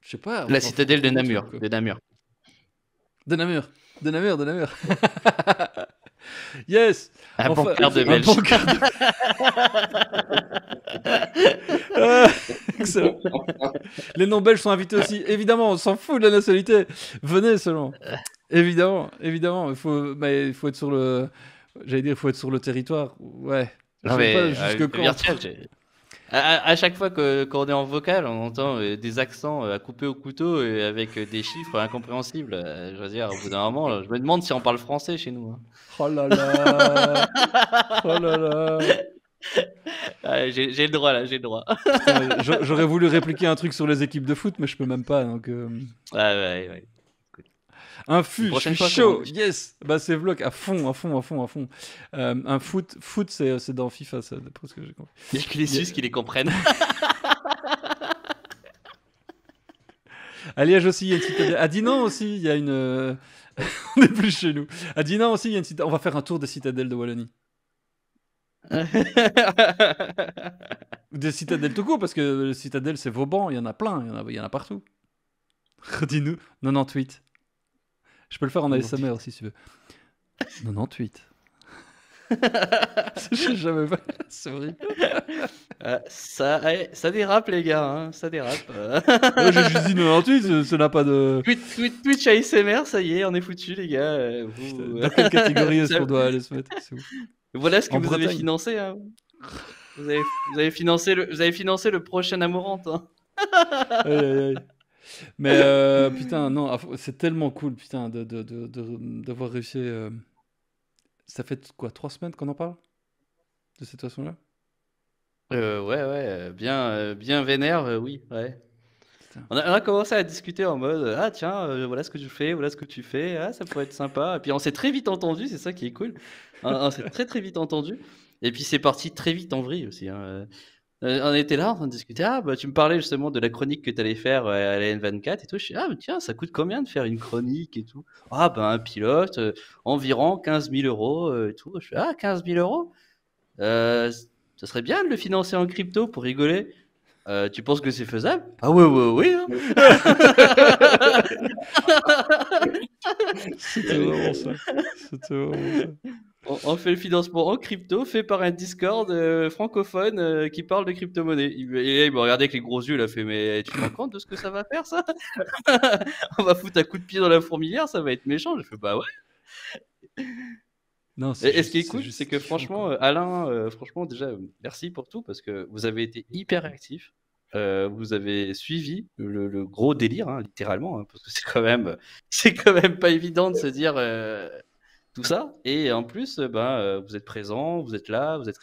Je sais pas. La citadelle de Namur. De Namur. De Namur. De Namur. De *laughs* Namur. Yes Un bon cœur de Belge. bon de... *laughs* excellent. Les non-belges sont invités aussi. Évidemment, on s'en fout de la nationalité. Venez seulement. Évidemment, évidemment. Il faut, mais, faut être sur le... J'allais dire, il faut être sur le territoire. Ouais. Non, mais, pas, euh, jusque quand à, chaque fois que est en vocal, on entend euh, des accents euh, à couper au couteau et avec euh, des chiffres incompréhensibles. Je veux dire, au bout d'un moment, je me demande si on parle français chez nous. Hein. Oh là là *laughs* Oh là là ah, j'ai le droit là, j'ai le droit. J'aurais voulu répliquer un truc sur les équipes de foot, mais je peux même pas. Donc, ah, ouais, ouais. Un fût je chaud, yes Bah c'est vlog, à fond, à fond, à fond, à fond. Euh, un foot, foot c'est euh, dans FIFA, c'est d'après ce que j'ai compris. Il a que les Suisses qui les comprennent. À *laughs* Liège aussi, il y a une citadelle. À Dinan aussi, il y a une. Euh, *laughs* on n'est plus chez nous. À Dinan aussi, il y a une citadelle. On va faire un tour des citadelles de Wallonie. *laughs* des citadelles tout court, parce que les citadelles, c'est Vauban, il y en a plein, il y en a, il y en a partout. dis nous 98. Je peux le faire en ASMR si tu veux. 98. *laughs* J'ai jamais pas la euh, ça, ça dérape, les gars, hein, ça dérape. Moi *laughs* J'ai juste dit 98, ça n'a pas de. Twitch, ASMR, ça y est, on est foutu, les gars. Euh, vous... Euh. Dans quelle catégorie est-ce qu'on doit *laughs* aller se mettre Voilà ce que hein. vous avez financé. Vous, avez, financé le, prochain Amorante. Hein. aïe, aïe, aïe. Mais euh, putain, non, c'est tellement cool, putain, d'avoir de, de, réussi. Euh, ça fait quoi, trois semaines qu'on en parle De cette façon-là euh, Ouais, ouais, bien, bien vénère, oui, ouais. On a, commencé à discuter en mode ah tiens voilà ce que tu fais voilà ce que tu fais ah ça pourrait être sympa et puis on s'est très vite entendu c'est ça qui est cool on, s'est très très vite entendu et puis c'est parti très vite en vrille aussi hein. Euh, on était là, on discutait. Ah, bah, tu me parlais justement de la chronique que tu allais faire euh, à la N24 et tout. Je suis, ah, tiens, ça coûte combien de faire une chronique et tout Ah, bah, un pilote, euh, environ 15 000 euros et tout. Je ah, 15 000 euros euh, Ça serait bien de le financer en crypto pour rigoler. Euh, tu penses que c'est faisable Ah ouais ouais oui. Hein. *laughs* *laughs* C'était ça. On, fait le financement en crypto fait par un Discord euh, francophone euh, qui parle de crypto-monnaie. Il, il, il m'a regardé avec les gros yeux, il a fait Mais tu te rends compte de ce que ça va faire, ça *laughs* On va foutre un coup de pied dans la fourmilière, ça va être méchant. Je fait Bah ouais et, ce qui est cool, c'est que franchement, euh, Alain, euh, franchement, déjà, euh, merci pour tout parce que vous avez été hyper actif. vous avez suivi le, gros délire, hein, littéralement, hein, parce que c'est quand même, *laughs* c'est quand même pas évident de se dire tout ça. Et en plus, ben, vous êtes présent, vous êtes là, vous êtes,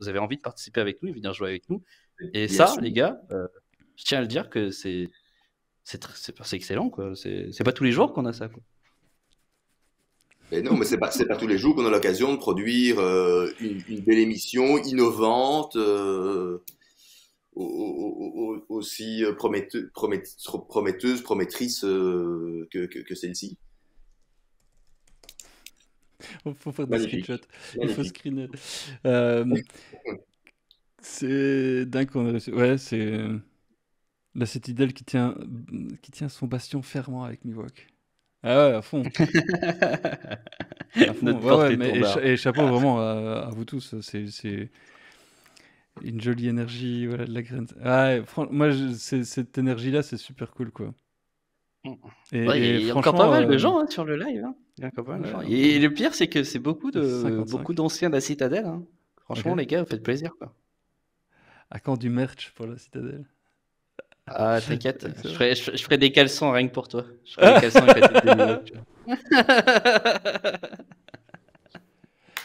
vous avez envie de participer avec nous, de venir jouer avec nous. Et ça, les gars, je tiens à le dire que c'est, excellent, quoi. C'est, pas tous les jours qu'on a ça, quoi. Mais non, mais c'est pas, pas tous les jours qu'on a l'occasion de produire euh, une, belle émission innovante, euh, aussi euh, prometteuse, prometteuse promettrice que, celle-ci. Il faut faire des screenshots. Il faut screener. c'est dingue qu'on Ouais, c'est. la cette qui tient, qui tient son bastion fermement avec Miwok. Ah ouais, à fond. *laughs* ouais, mais et, chapeau *laughs* vraiment à, vous tous. C'est une jolie énergie, voilà, de la graine. Ouais, moi, cette énergie-là, c'est super cool, quoi. il y a encore pas mal de gens sur le live. Il y a pas mal, gens. Et le pire, c'est que c'est beaucoup de beaucoup d'anciens de la Citadelle. Hein. Franchement, les gars, vous faites plaisir, quoi. À quand du merch pour la Citadelle ah, t'inquiète, *laughs* je ferai, des caleçons rien que pour toi. Je des caleçons *laughs*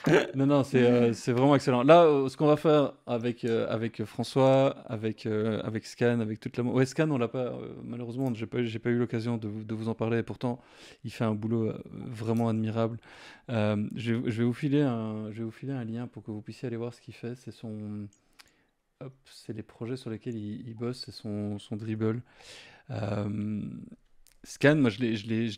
*laughs* non, non, euh, c'est vraiment excellent. Là, euh, ce qu'on va faire avec, euh, avec François, avec, avec Scan, avec toute la. Ouais, Scan, on l'a pas. malheureusement, j'ai pas, pas eu l'occasion de, de, vous en parler. pourtant, il fait un boulot vraiment admirable. Je, je, vais vous filer un, je vais vous filer un lien pour que vous puissiez aller voir ce qu'il fait. C'est son c'est les projets sur lesquels il, bosse, c'est son, son, dribble. Euh, Scan, moi je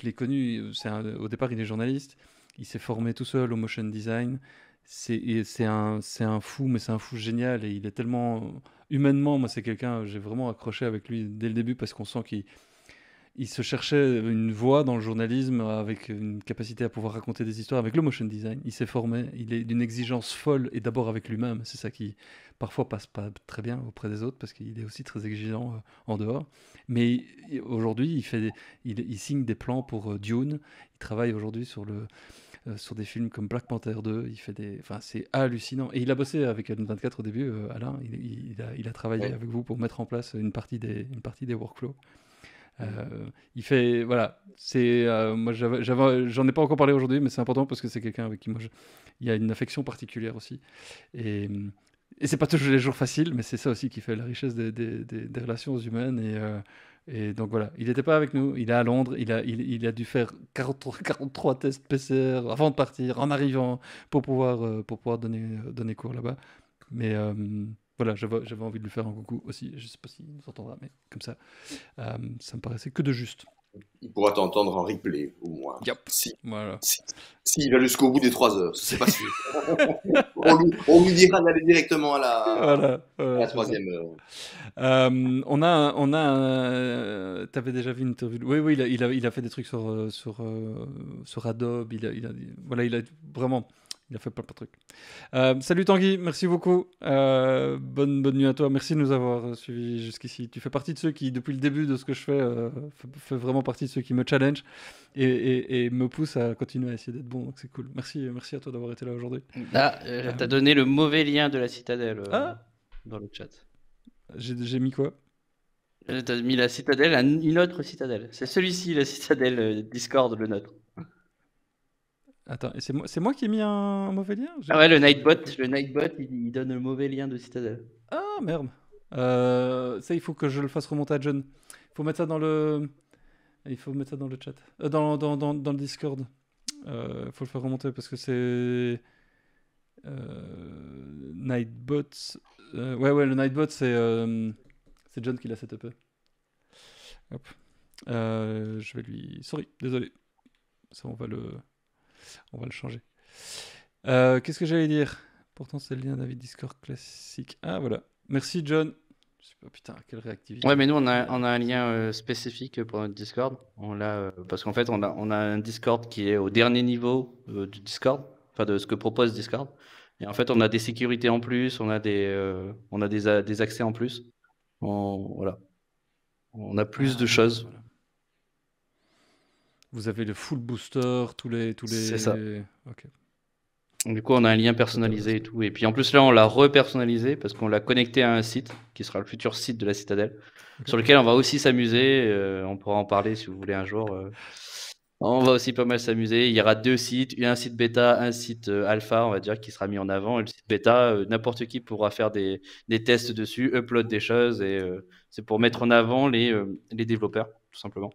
l'ai connu, c'est au départ il est journaliste, il s'est formé tout seul au motion design, c'est un, un fou, mais c'est un fou génial, et il est tellement, humainement, moi c'est quelqu'un, j'ai vraiment accroché avec lui dès le début, parce qu'on sent qu'il il se cherchait une voie dans le journalisme avec une capacité à pouvoir raconter des histoires avec le motion design. Il s'est formé, il est d'une exigence folle et d'abord avec lui-même. C'est ça qui, parfois passe pas très bien auprès des autres parce qu'il est aussi très exigeant euh, en dehors. Mais aujourd'hui, il, fait il, signe des plans pour euh, Dune. Il travaille aujourd'hui sur le euh, sur des films comme Black Panther 2, il fait des, c'est hallucinant. Et il a bossé avec N24 au début, Alain. Il, a, il a, travaillé avec vous pour mettre en place une partie des, une partie des workflows. il fait voilà, c'est moi j'en ai pas encore parlé aujourd'hui, mais c'est important parce que c'est quelqu'un avec qui moi il y a une affection particulière aussi. Et hum, et c'est pas toujours les jours faciles, mais c'est ça aussi qui fait la richesse des, des, des, relations humaines. Et, euh, et, donc voilà, il n'était pas avec nous, il est à Londres, il a, il, il a dû faire 43, tests PCR avant de partir, en arrivant, pour pouvoir, euh, pour pouvoir donner, donner cours là-bas. Mais euh, voilà, j'avais envie de lui faire un coucou aussi. Je sais pas s'il si nous entendra, mais comme ça, ça me paraissait que de juste il pourra t'entendre en replay, au moins. Si, voilà. si, il va jusqu'au bout des 3 heures, c'est pas sûr. *laughs* on, lui, dira d'aller directement à la, voilà, troisième heure. Euh, on a, on a, euh, t'avais déjà vu une interview. Oui, oui, il a, il a, fait des trucs sur, euh, sur, sur Adobe. Il a, il a, voilà, il a vraiment il a fait plein, de trucs. Euh, salut Tanguy, merci beaucoup. Euh, bonne, bonne nuit à toi. Merci de nous avoir euh, suivis jusqu'ici. Tu fais partie de ceux qui, depuis le début de ce que je fais, fais vraiment partie de ceux qui me challenge et, me poussent à continuer à essayer d'être bon. Donc c'est cool. Merci, merci à toi d'avoir été là aujourd'hui. Ah, t'as donné le mauvais lien de la citadelle ah dans le chat. J'ai mis quoi T'as mis la citadelle, une autre citadelle. C'est celui-ci, la citadelle Discord, le nôtre. Attends, c'est moi, moi, qui ai mis un, mauvais lien Ah ouais, le Nightbot, le Nightbot, il, donne le mauvais lien de Citadel. Ah merde. Euh, ça, il faut que je le fasse remonter à John. Il faut mettre ça dans le, il faut mettre ça dans le chat, euh, dans, dans, dans, le Discord. Il euh, faut le faire remonter parce que c'est Nightbot. ouais, ouais, le Nightbot, c'est c'est John qui l'a setupé. Hop. je vais lui. Sorry, désolé. Ça, on va le. On va le changer. Euh, qu'est-ce que j'allais dire Pourtant, c'est le lien David Discord classique. Ah, voilà. Merci, John. Je sais pas, putain, quelle réactivité. Ouais, mais nous, on a, un lien euh, spécifique pour notre Discord. On l'a, euh, parce qu'en fait, on a, un Discord qui est au dernier niveau du Discord, enfin de ce que propose Discord. Et en fait, on a des sécurités en plus, on a des, on a des, accès en plus. On, voilà. On a plus ah, de choses. Voilà. Vous avez le full booster, tous les. Tous les... C'est ça. Du coup, on a un lien personnalisé et tout. Et puis en plus, là, on l'a repersonnalisé parce qu'on l'a connecté à un site qui sera le futur site de la citadelle, sur lequel on va aussi s'amuser. Euh, on pourra en parler si vous voulez un jour. Euh, on va aussi pas mal s'amuser. Il y aura deux sites, un site bêta, un site euh, alpha, on va dire, qui sera mis en avant. Et le site bêta, n'importe qui pourra faire des, tests dessus, upload des choses. Et c'est pour mettre en avant les développeurs, tout simplement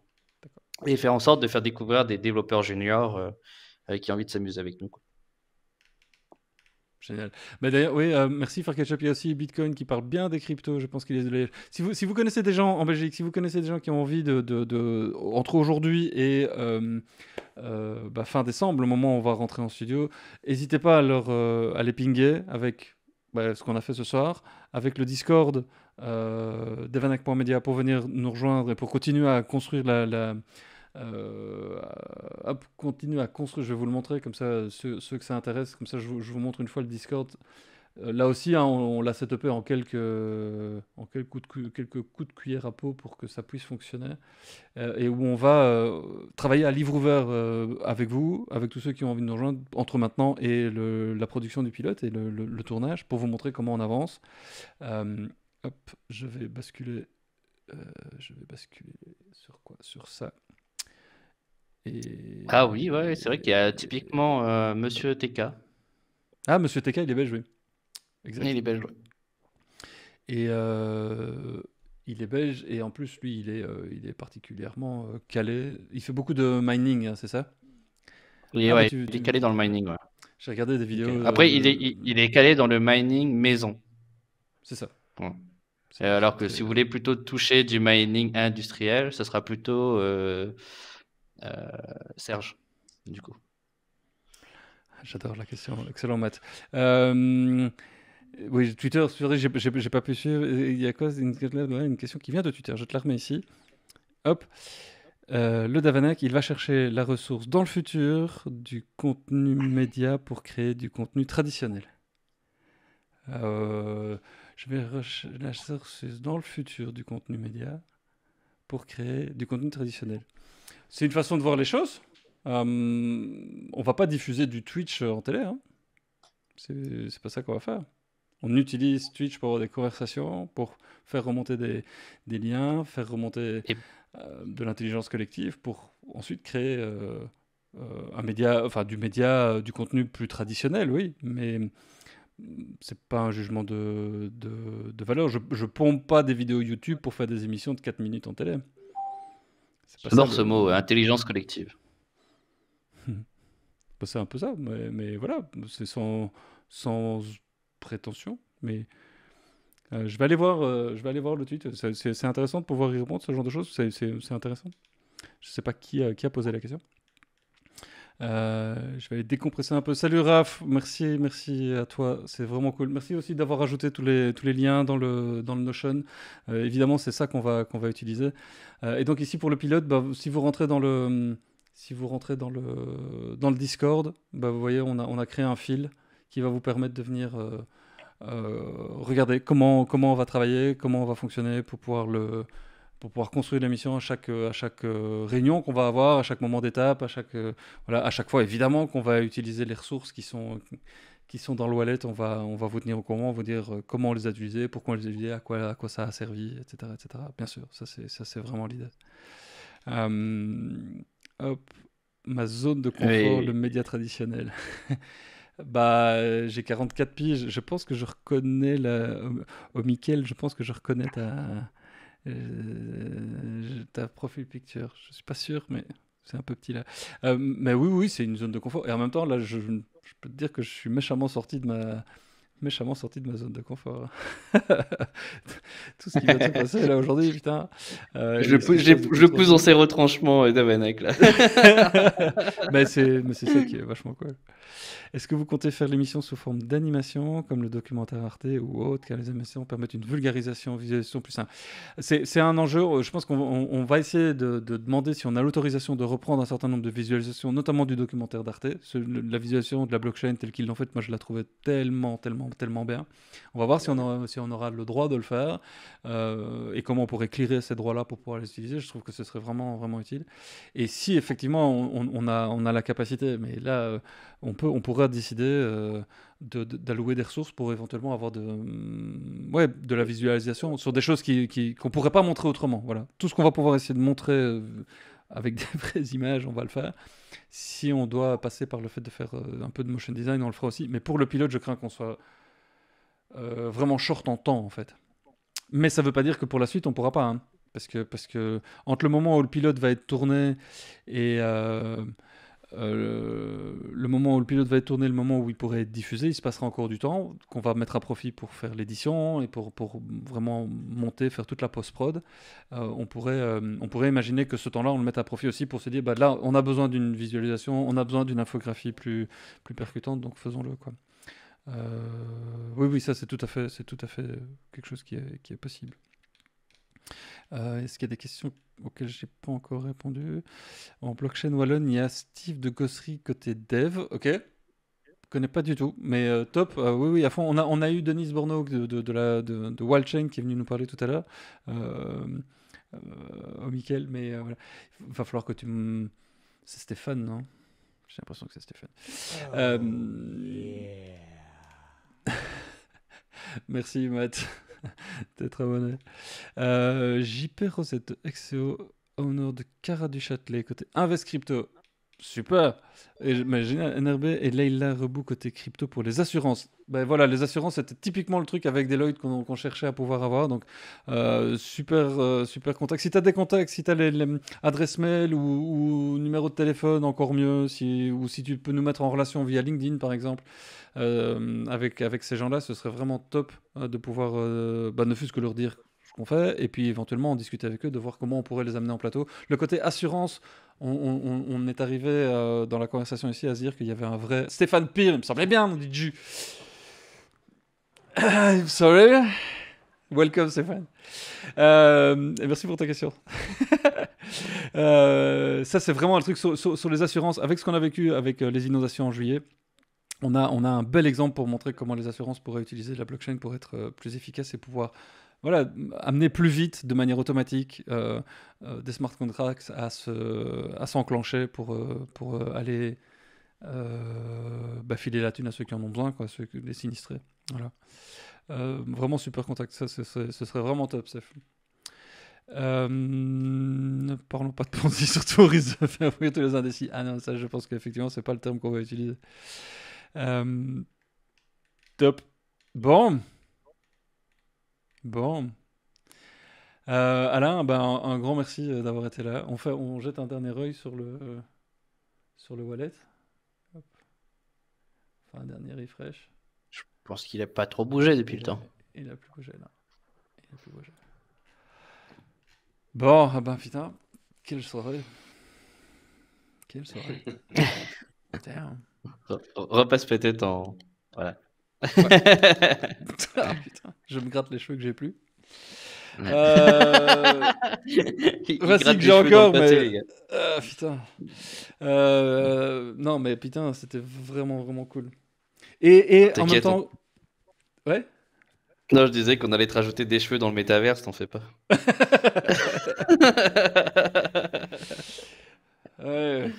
et faire en sorte de faire découvrir des développeurs juniors euh, euh, qui ont envie de s'amuser avec nous. Quoi. Génial. Bah, d'ailleurs, oui, euh, merci Farkechap, Il y a aussi Bitcoin qui parle bien des cryptos. Je pense qu'il est. Si vous, si vous connaissez des gens en Belgique, si vous connaissez des gens qui ont envie de. de, entre aujourd'hui et bah, fin décembre, le moment où on va rentrer en studio, n'hésitez pas à, leur, à les pinguer avec bah, ce qu'on a fait ce soir, avec le Discord d'Evanac.media pour venir nous rejoindre et pour continuer à construire la, la euh, continue à construire, je vais vous le montrer, comme ça, ceux, que ça intéresse, comme ça, je vous, montre une fois le Discord. Euh, là aussi, hein, on, l'a setupé en quelques, en quelques coups, de quelques cuillère à peau pour que ça puisse fonctionner. Euh, et où on va euh, travailler à livre ouvert avec vous, avec tous ceux qui ont envie de nous rejoindre, entre maintenant et la production du pilote et le, tournage, pour vous montrer comment on avance. hop, je vais basculer. je vais basculer sur quoi Sur ça. Ah oui, ouais, c'est vrai qu'il y a typiquement euh, Monsieur TK. Ah, Monsieur TK, il est belge, oui. Exactement. Il est belge, oui. Et euh, il est belge, et en plus, lui, il est, euh, il est particulièrement calé. Il fait beaucoup de mining, hein, c'est ça Oui, ah, ouais, il est calé dans le mining, J'ai regardé des vidéos. Après, il, est, il, est calé dans le mining maison. C'est ça. Alors que si vous voulez plutôt toucher du mining industriel, ce sera plutôt euh, Serge, du coup J'adore la question, excellent Matt. Euh, oui, Twitter, j'ai pas pu suivre. Il y a cause une, question qui vient de Twitter. Je te la remets ici. Hop. Euh, le Davanak, il va chercher la ressource dans le futur du contenu média pour créer du contenu traditionnel. je vais rechercher la ressource dans le futur du contenu média pour créer du contenu traditionnel. C'est une façon de voir les choses. Euh, on va pas diffuser du Twitch euh, en télé. Hein. C'est pas ça qu'on va faire. On utilise Twitch pour avoir des conversations, pour faire remonter des, liens, faire remonter euh, de l'intelligence collective, pour ensuite créer euh, un média, enfin du média, du contenu plus traditionnel, oui. Mais mm, c'est pas un jugement de, valeur. Je, je pompe pas des vidéos YouTube pour faire des émissions de 4 minutes en télé. J'adore ce mot, intelligence collective. c'est un peu ça, mais, voilà, c'est sans, sans, prétention. Mais euh, je, vais aller voir, euh, je vais aller voir le tweet. C'est intéressant de pouvoir y répondre, ce genre de choses. C'est intéressant. Je ne sais pas qui a posé la question. Euh, je vais décompresser un peu. Salut Raph, merci, merci à toi, c'est vraiment cool. Merci aussi d'avoir ajouté tous les, tous les liens dans le, dans le Notion. Euh, évidemment, c'est ça qu'on va, va utiliser. Euh, et donc ici pour le pilote, bah, si vous rentrez dans le, si vous rentrez dans le, dans le Discord, bah, vous voyez, on a, on a créé un fil qui va vous permettre de venir regarder comment, comment on va travailler, comment on va fonctionner pour pouvoir le, pour pouvoir construire mission à chaque, euh, à chaque euh, réunion qu'on va avoir, à chaque moment d'étape, à chaque, euh, voilà, à chaque fois, évidemment, qu'on va utiliser les ressources qui sont, qui sont dans le wallet. On va, on va vous tenir au courant, vous dire comment on les a utilisées, pourquoi on les a utilisées, à quoi, à quoi ça a servi, etc. etc. Bien sûr, ça c'est vraiment l'idée. hop, ma zone de confort, le média traditionnel. *laughs* Bah, j'ai 44 piges. Je pense que je reconnais la. Au oh, je pense que je reconnais ta, euh, ta profil picture, je suis pas sûr, mais c'est un peu petit là. Euh, mais oui, oui, c'est une zone de confort. Et en même temps, là, je, je peux te dire que je suis méchamment sorti de ma méchamment sorti de ma zone de confort. *laughs* Tout ce qui va se passer là aujourd'hui, putain. Euh, je, pousse dans ces retranchements et euh, avec là. *laughs* Bah, mais c'est ça qui est vachement cool. Est-ce que vous comptez faire l'émission sous forme d'animation, comme le documentaire Arte ou autre, car les émissions permettent une vulgarisation, visualisation plus simple C'est un enjeu. Euh, je pense qu'on va essayer de, de, demander si on a l'autorisation de reprendre un certain nombre de visualisations, notamment du documentaire d'Arte. La visualisation de la blockchain telle qu'ils l'ont faite, moi je la trouvais tellement, tellement tellement bien. On va voir si on, aura, si on aura le droit de le faire euh, et comment on pourrait clearer ces droits-là pour pouvoir les utiliser. Je trouve que ce serait vraiment, vraiment utile. Et si effectivement on, a, on a la capacité, mais là, euh, on, peut, on décider euh, d'allouer des ressources pour éventuellement avoir de, mm, de la visualisation sur des choses qu'on ne pourrait pas montrer autrement. Voilà. Tout ce qu'on va pouvoir essayer de montrer. avec *laughs* des vraies images, on va le faire. Si on doit passer par le fait de faire un peu de motion design, on le fera aussi. Mais pour le pilote, je crains qu'on soit euh, vraiment short en temps, en fait. Mais ça ne veut pas dire que pour la suite, on ne pourra pas. Hein, parce, que, parce que entre le moment où le pilote va être tourné et euh, euh, le moment où le pilote va être tourné, le moment où il pourrait être diffusé, il se passera encore du temps qu'on va mettre à profit pour faire l'édition et pour, pour vraiment monter, faire toute la post-prod. on, pourrait, on pourrait imaginer que ce temps-là, on le mette à profit aussi pour se dire, bah, là, on a besoin d'une visualisation, on a besoin d'une infographie plus, plus percutante, donc faisons-le. quoi. Euh, oui, oui, ça c'est tout à fait, tout à fait quelque chose qui est, possible. Euh, est-ce qu'il y a des questions auxquelles je n'ai pas encore répondu En blockchain Wallon, il y a Steve de Gosserie côté dev. Ok. Je connais pas du tout, mais euh, top. oui, oui, à fond. On a, on a eu Denise Borno de, de, Wildchain qui est venu nous parler tout à l'heure. oh Michael, mais voilà. Il va falloir que tu C'est Stéphane, non J'ai l'impression que c'est Stéphane. Oh, *laughs* Merci Matt d'être *laughs* abonné. Euh, JP Rosette, Exeo, Honor de Cara du Châtelet, côté Invest Crypto. Super. Et Imagine NRB et Leila Rebou côté crypto pour les assurances. Ben voilà, les assurances, c'était typiquement le truc avec Deloitte qu'on cherchait à pouvoir avoir. Donc, euh, super, euh, super contact. Si tu as des contacts, si tu as les, adresses mail ou, numéro de téléphone, encore mieux. Si, ou si tu peux nous mettre en relation via LinkedIn, par exemple, euh, avec, avec ces gens-là, ce serait vraiment top de pouvoir, ben, ne fût-ce que leur dire ce qu'on fait, et puis éventuellement en discuter avec eux, de voir comment on pourrait les amener en plateau. Le côté assurance, on, est arrivé euh, dans la conversation ici à dire qu'il y avait un vrai Stéphane Pire, il me semblait bien, on dit Ju. *coughs* il Welcome Stéphane. Euh, merci pour ta question. *laughs* Euh, ça c'est vraiment un truc sur, les assurances. Avec ce qu'on a vécu avec les inondations en juillet, on a, on a un bel exemple pour montrer comment les assurances pourraient utiliser la blockchain pour être plus efficaces et pouvoir voilà, amener plus vite, de manière automatique, euh, euh, des smart contracts à, se, à s'enclencher pour, euh, pour aller bah, filer la thune à ceux qui en ont besoin, quoi, ceux, qui les sinistrés. Voilà. vraiment super contact, ça, ce serait, vraiment top, Seth. ne parlons pas de Ponzi, *laughs* surtout au risque de faire tous les indécis. Ah non, ça, je pense qu'effectivement, c'est pas le terme qu'on va utiliser. top. Bon, Bon. Euh, Alain, ben, un, grand merci euh, d'avoir été là. On, fait, on jette un dernier œil sur le, euh, sur le wallet. Enfin, un dernier refresh. Je pense qu'il n'a pas trop bougé depuis le temps. Il n'a plus bougé, là. Il a plus bougé. Bon, ah ben putain, quelle soirée. Quelle soirée. *laughs* repasse peut-être en. Voilà. *laughs* Oh, je me gratte les cheveux que j'ai plus. Euh... *laughs* que j'ai encore, mais. Ah, putain. Euh, non, mais putain, c'était vraiment, vraiment cool. Et, en même temps. Ouais? Non, je disais qu'on allait te rajouter des cheveux dans le métaverse, t'en fais pas. *laughs* ouais.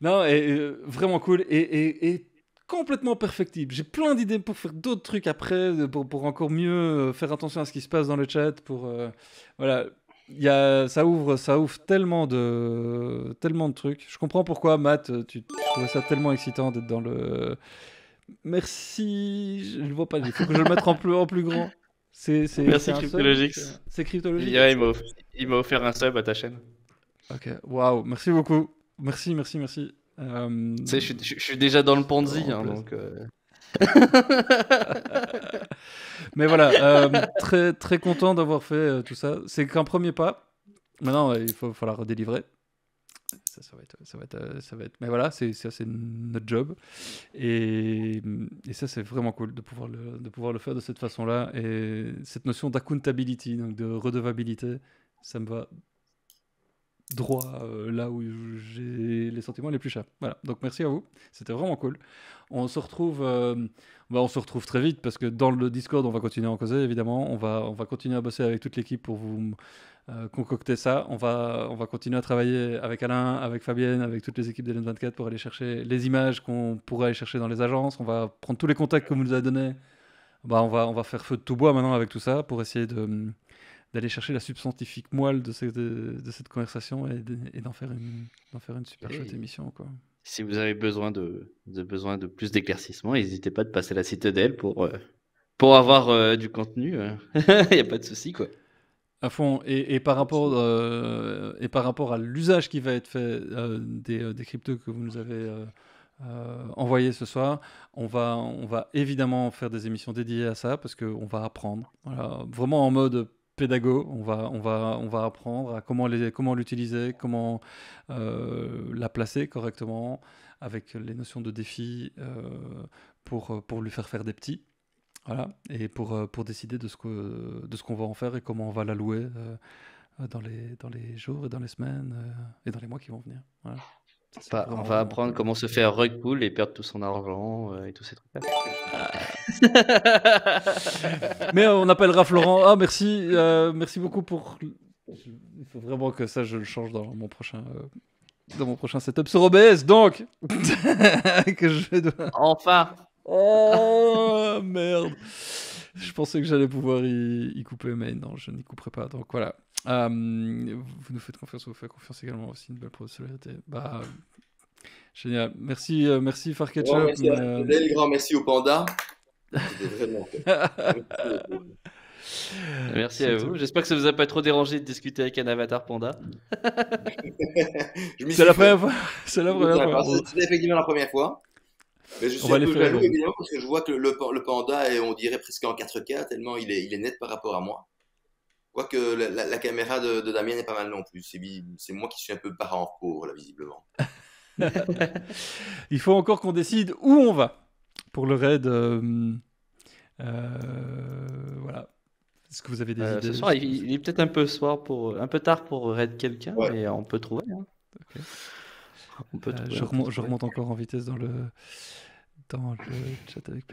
Non, et, vraiment cool. Et, et, et complètement perfectible. J'ai plein d'idées pour faire d'autres trucs après, pour, pour, encore mieux euh, faire attention à ce qui se passe dans le chat. Pour euh, voilà, y a, ça ouvre, ça ouvre tellement de tellement de trucs. Je comprends pourquoi Matt, euh, tu trouves ça tellement excitant d'être dans le. Merci. Je ne vois pas. Il faut que je le mette en plus en plus grand. C'est Merci Cryptologix. C'est Cryptologix. il m'a offert un sub à ta chaîne. Ok. Waouh. Merci beaucoup. Merci, merci, merci. Euh, je, suis déjà dans le Ponzi, hein, donc. Euh. *laughs* Mais voilà, euh, très très content d'avoir fait tout ça. C'est qu'un premier pas. Maintenant, il faut falloir redélivrer Ça, ça, va être, ça, va être, ça, va être, Mais voilà, c'est ça, c'est notre job. Et, ça, c'est vraiment cool de pouvoir le, de pouvoir le faire de cette façon-là. Et cette notion d'accountability, donc de redevabilité, ça me va droit euh, là où j'ai les sentiments les plus chers. Voilà. Donc merci à vous. C'était vraiment cool. On se retrouve, euh, bah, on se retrouve très vite parce que dans le Discord, on va continuer à en causer évidemment. On va, on va continuer à bosser avec toute l'équipe pour vous euh, concocter ça. On va, on va continuer à travailler avec Alain, avec Fabienne, avec toutes les équipes d'Hélène 24 pour aller chercher les images qu'on pourrait aller chercher dans les agences. On va prendre tous les contacts que vous nous avez donnés. Bah, on va, on va faire feu de tout bois maintenant avec tout ça pour essayer de d'aller chercher la substantifique moelle de cette, de cette conversation et d'en faire une, d'en faire une super chouette émission. Quoi. Si vous avez besoin de, de besoin de plus d'éclaircissement, n'hésitez pas de passer à la citadelle pour, euh, pour avoir euh, du contenu. Hein. *laughs* Il n'y a pas de souci. quoi. À fond. Et, par, rapport, euh, et par rapport à l'usage qui va être fait des, des, cryptos que vous nous avez. Euh, envoyé ce soir. On va, on va évidemment faire des émissions dédiées à ça parce qu'on va apprendre. Voilà, vraiment en mode pédago. On va, on va, on va apprendre à comment l'utiliser, comment, comment euh, la placer correctement, avec les notions de défi euh, pour, pour lui faire faire des petits. Voilà, et pour, euh, décider de ce que ce qu'on va en faire et comment on va la louer dans, les, dans les jours et dans les semaines et dans les mois qui vont venir. Voilà on va apprendre comment se faire rug et perdre tout son argent euh, et tous ces trucs-là. Ah. *laughs* Mais on appellera Florent. Ah, merci, euh, merci beaucoup pour. Il faut vraiment que ça, je le change dans mon prochain. Euh, dans mon prochain setup sur OBS, donc *laughs* que je dois... Enfin. Oh merde. Je pensais que j'allais pouvoir y, y couper, mais non, je n'y couperai pas. Donc voilà. Euh, vous nous faites confiance, vous faites confiance également aussi pour la solidarité. Bah, euh, génial. Merci, euh, merci Farketchup. Bon, merci euh, grand merci au panda. *laughs* merci à vous. J'espère que ça ne vous a pas trop dérangé de discuter avec un avatar panda. *laughs* C'est la première fois. C'est effectivement la première fois. je on va un peu jaloux, évidemment, parce que je vois que le, panda, est, on dirait presque en 4K, tellement il est net par rapport à moi. Quoique la, la, la caméra de, Damien est pas mal non plus. C'est moi qui suis un peu en pauvre, là, visiblement. *laughs* Il faut encore qu'on décide où on va pour le raid. Euh, euh, voilà. Est-ce que vous avez des euh, idées Ce soir, il, est peut-être un peu soir pour, un peu tard pour raid quelqu'un, mais on peut trouver. Hein. On peut trouver je remonte encore en vitesse dans le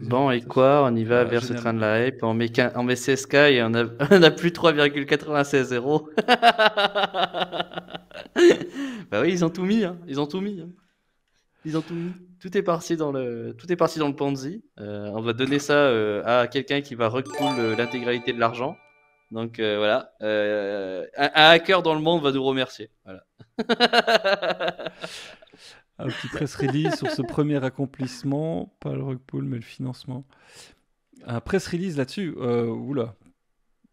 Bon, et quoi On y va vers ce train de la hype. On met, on met CSK et on a, *laughs* plus 3,96 euros. *laughs* bah oui, ils ont tout mis. Hein. Ils ont tout mis. Hein. Ils ont tout mis. Tout est parti dans le, tout est parti dans le Ponzi. Euh, on va donner ça euh, à quelqu'un qui va recouler l'intégralité de l'argent. Donc euh, voilà, un, hacker dans le monde va nous remercier. Voilà. *laughs* un petit press release sur ce premier accomplissement, pas le rug mais le financement. Un press release là-dessus, euh, oula.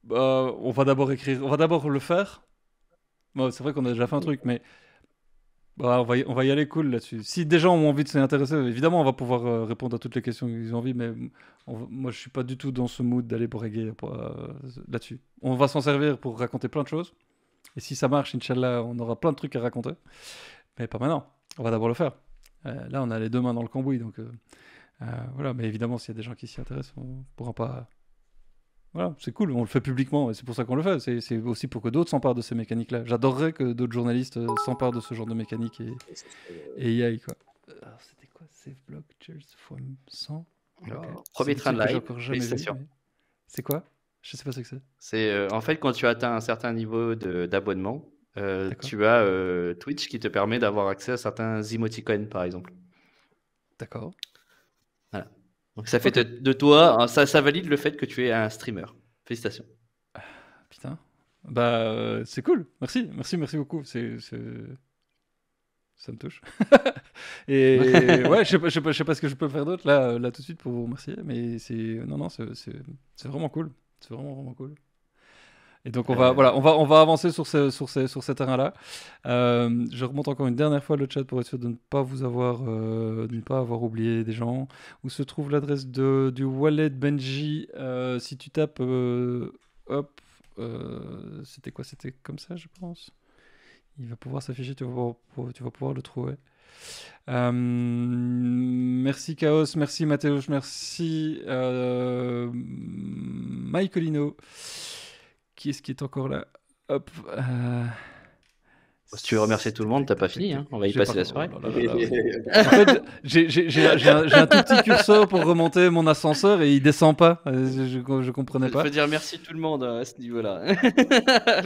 Bah, on va d'abord écrire, on va d'abord le faire. c'est vrai qu'on a déjà fait un truc, mais bah, on, va y, aller cool là-dessus. Si des gens ont envie de s'y intéresser, évidemment, on va pouvoir euh, répondre à toutes les questions qu'ils ont envie, mais moi, je suis pas du tout dans ce mood d'aller pour régler euh, là-dessus. On va s'en servir pour raconter plein de choses. Et si ça marche, Inch'Allah, on aura plein de trucs à raconter. Mais pas maintenant on va d'abord le faire. Euh, là, on a les deux mains dans le cambouis, donc euh, euh, voilà. Mais évidemment, s'il y a des gens qui s'y intéressent, on pourra pas. Voilà, c'est cool, on le fait publiquement, et c'est pour ça qu'on le fait. C'est aussi pour que d'autres s'emparent de ces mécaniques-là. J'adorerais que d'autres journalistes s'emparent de ce genre de mécanique et, y aillent, quoi. C'était quoi Save 100 Premier train live, C'est quoi Je ne sais pas ce que c'est. C'est en fait quand tu atteins un certain niveau d'abonnement, euh, tu as euh, Twitch qui te permet d'avoir accès à certains emoticons, par exemple. D'accord. Voilà. Donc ça fait de, toi, hein, ça, ça, valide le fait que tu es un streamer. Félicitations. Ah, putain. Bah, euh, c'est cool. Merci, merci, merci beaucoup. C'est, Ça me touche. *laughs* Et *laughs* ouais, je sais, pas, je sais, pas, ce que je peux faire d'autre là, là tout de suite pour vous remercier, mais c'est. Non, non, c'est, vraiment cool. C'est vraiment, vraiment cool. Et donc on euh, va, voilà, on va, on va avancer sur ce sur sur terrain là euh, je remonte encore une dernière fois le chat pour être sûr de ne pas vous avoir, euh, de ne pas avoir oublié des gens. Où se trouve l'adresse de, du wallet Benji Si tu tapes, hop, c'était quoi C'était comme ça, je pense. Il va pouvoir s'afficher, tu vas pouvoir, tu vas pouvoir le trouver. merci Chaos, merci Mathéo merci euh, Michaelino. Qui est-ce qui est encore là Hop. Euh, si tu veux remercier tout le monde, t'as pas fini, hein on va y passer la soirée. j'ai un, tout petit curseur pour remonter mon ascenseur et il descend pas. Euh, je, je, comprenais pas. Je veux dire merci tout le monde euh, à ce niveau-là. *laughs*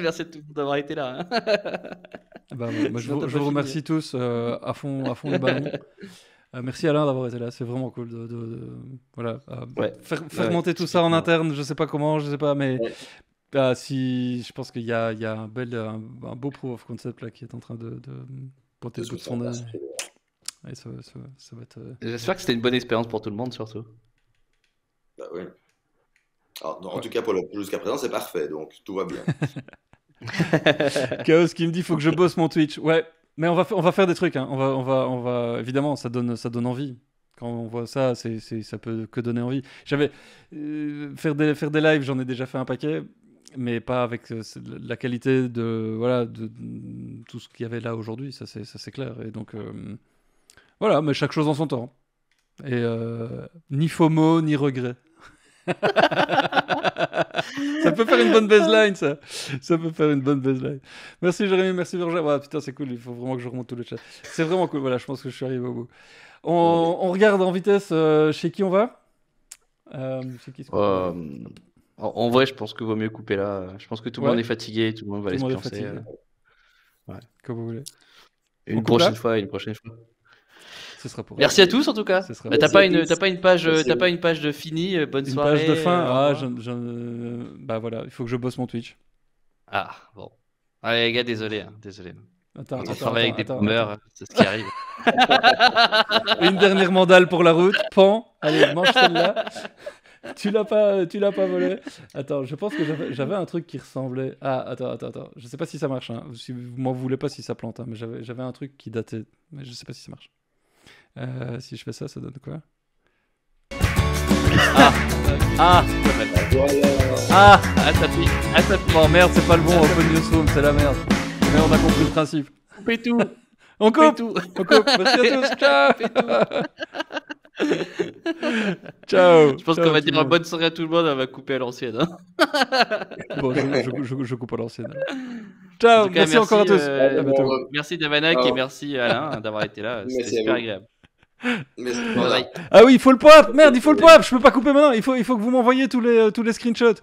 merci tout d'avoir été là. Hein. Ah bah, je, vous, remercie tous à fond, à fond le ballon. merci Alain d'avoir été là, c'est vraiment cool de, de, voilà tout ça en interne. Je sais pas comment, je sais pas, mais ah, si, je pense qu'il y a, un, bel, euh, un, beau proof of concept là qui est en train de, porter le bout de son nez. ça, va être... Euh, J'espère que c'était une bonne expérience pour tout le monde surtout. Bah oui. Ah, en tout cas, pour jusqu'à présent, c'est parfait, donc tout va bien. *laughs* *laughs* Chaos qui me dit faut que je bosse mon Twitch. Ouais, mais on va, on va faire des trucs. Hein. On va, on va, on va, évidemment, ça donne, ça donne envie. Quand on voit ça, c'est, ça peut que donner envie. J'avais euh, faire des, faire des lives, j'en ai déjà fait un paquet mais pas avec euh, la qualité de, voilà, de, tout ce qu'il y avait là aujourd'hui, ça c'est clair. Et donc, euh, voilà, mais chaque chose en son temps. Et euh, ni faux FOMO, ni regret. *laughs* ça peut faire une bonne baseline, ça. Ça peut faire une bonne baseline. Merci Jérémy, merci Virginie. putain, c'est cool, il faut vraiment que je remonte tout le chat. C'est vraiment cool, voilà, je pense que je suis arrivé au bout. On, regarde en vitesse chez qui on va euh, qui, en, vrai, je pense que vaut mieux couper là. Je pense que tout le monde est fatigué, tout le monde va aller se planter. Ouais. Comme vous voulez. Une prochaine fois, une prochaine fois. Ce sera pour Merci à tous en tout cas. Bah, t'as pas une t'as pas une page euh, t'as pas une page de fini. Euh, bonne une soirée. Une page de fin. Euh, ah, je, bah voilà, il faut que je bosse mon Twitch. Ah bon. Allez les gars, désolé, hein, désolé. Attends, On travaille avec des boomers, c'est ce qui arrive. *laughs* une dernière mandale pour la route. Pan. Allez, mange celle-là. *laughs* tu l'as pas, tu l'as pas volé. Attends, je pense que j'avais un truc qui ressemblait. Ah, attends, attends, attends. Je sais pas si ça marche. Hein. Si vous m'en voulez pas si ça plante, hein, mais j'avais un truc qui datait. Mais je sais pas si ça marche. Euh, si je fais ça, ça donne quoi ah. Ah. ah Ah Ah oh, merde, c'est pas le bon Open Newsroom, c'est la merde. Mais on a compris le principe. Coupez tout On coupe On coupe Merci à tous Ciao Ciao. Je pense qu'on va dire bonne soirée à tout le monde. On va couper à l'ancienne. Hein. bon, je, coupe à l'ancienne. Ciao. merci, encore à tous. Euh, merci Damanak et merci Alain hein, d'avoir été là. C'était super agréable. Ah oui, il faut le pop. Merde, il faut le pop. Je peux pas couper maintenant. Il faut, il faut que vous m'envoyez tous les, tous les screenshots.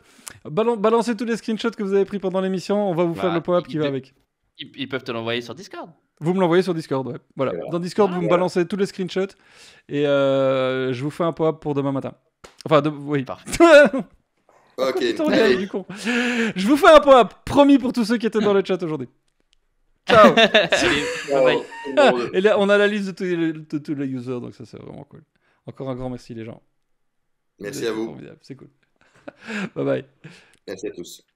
balancez tous les screenshots que vous avez pris pendant l'émission. On va vous bah, faire le pop qui va avec. ils peuvent te l'envoyer sur Discord. Vous me l'envoyez sur Discord, ouais. Voilà. Dans Discord, vous me ah, balancez tous les screenshots et euh, je vous fais un pop pour demain matin. Enfin, de... oui. *laughs* ok. Je vous fais un pop, promis pour tous ceux qui étaient dans le chat aujourd'hui. Ciao. *laughs* *laughs* et là, on a la liste de tous, les, de tous les users, donc ça c'est vraiment cool. Encore un grand merci les gens. Merci à vous. C'est cool. bye bye. Merci à tous.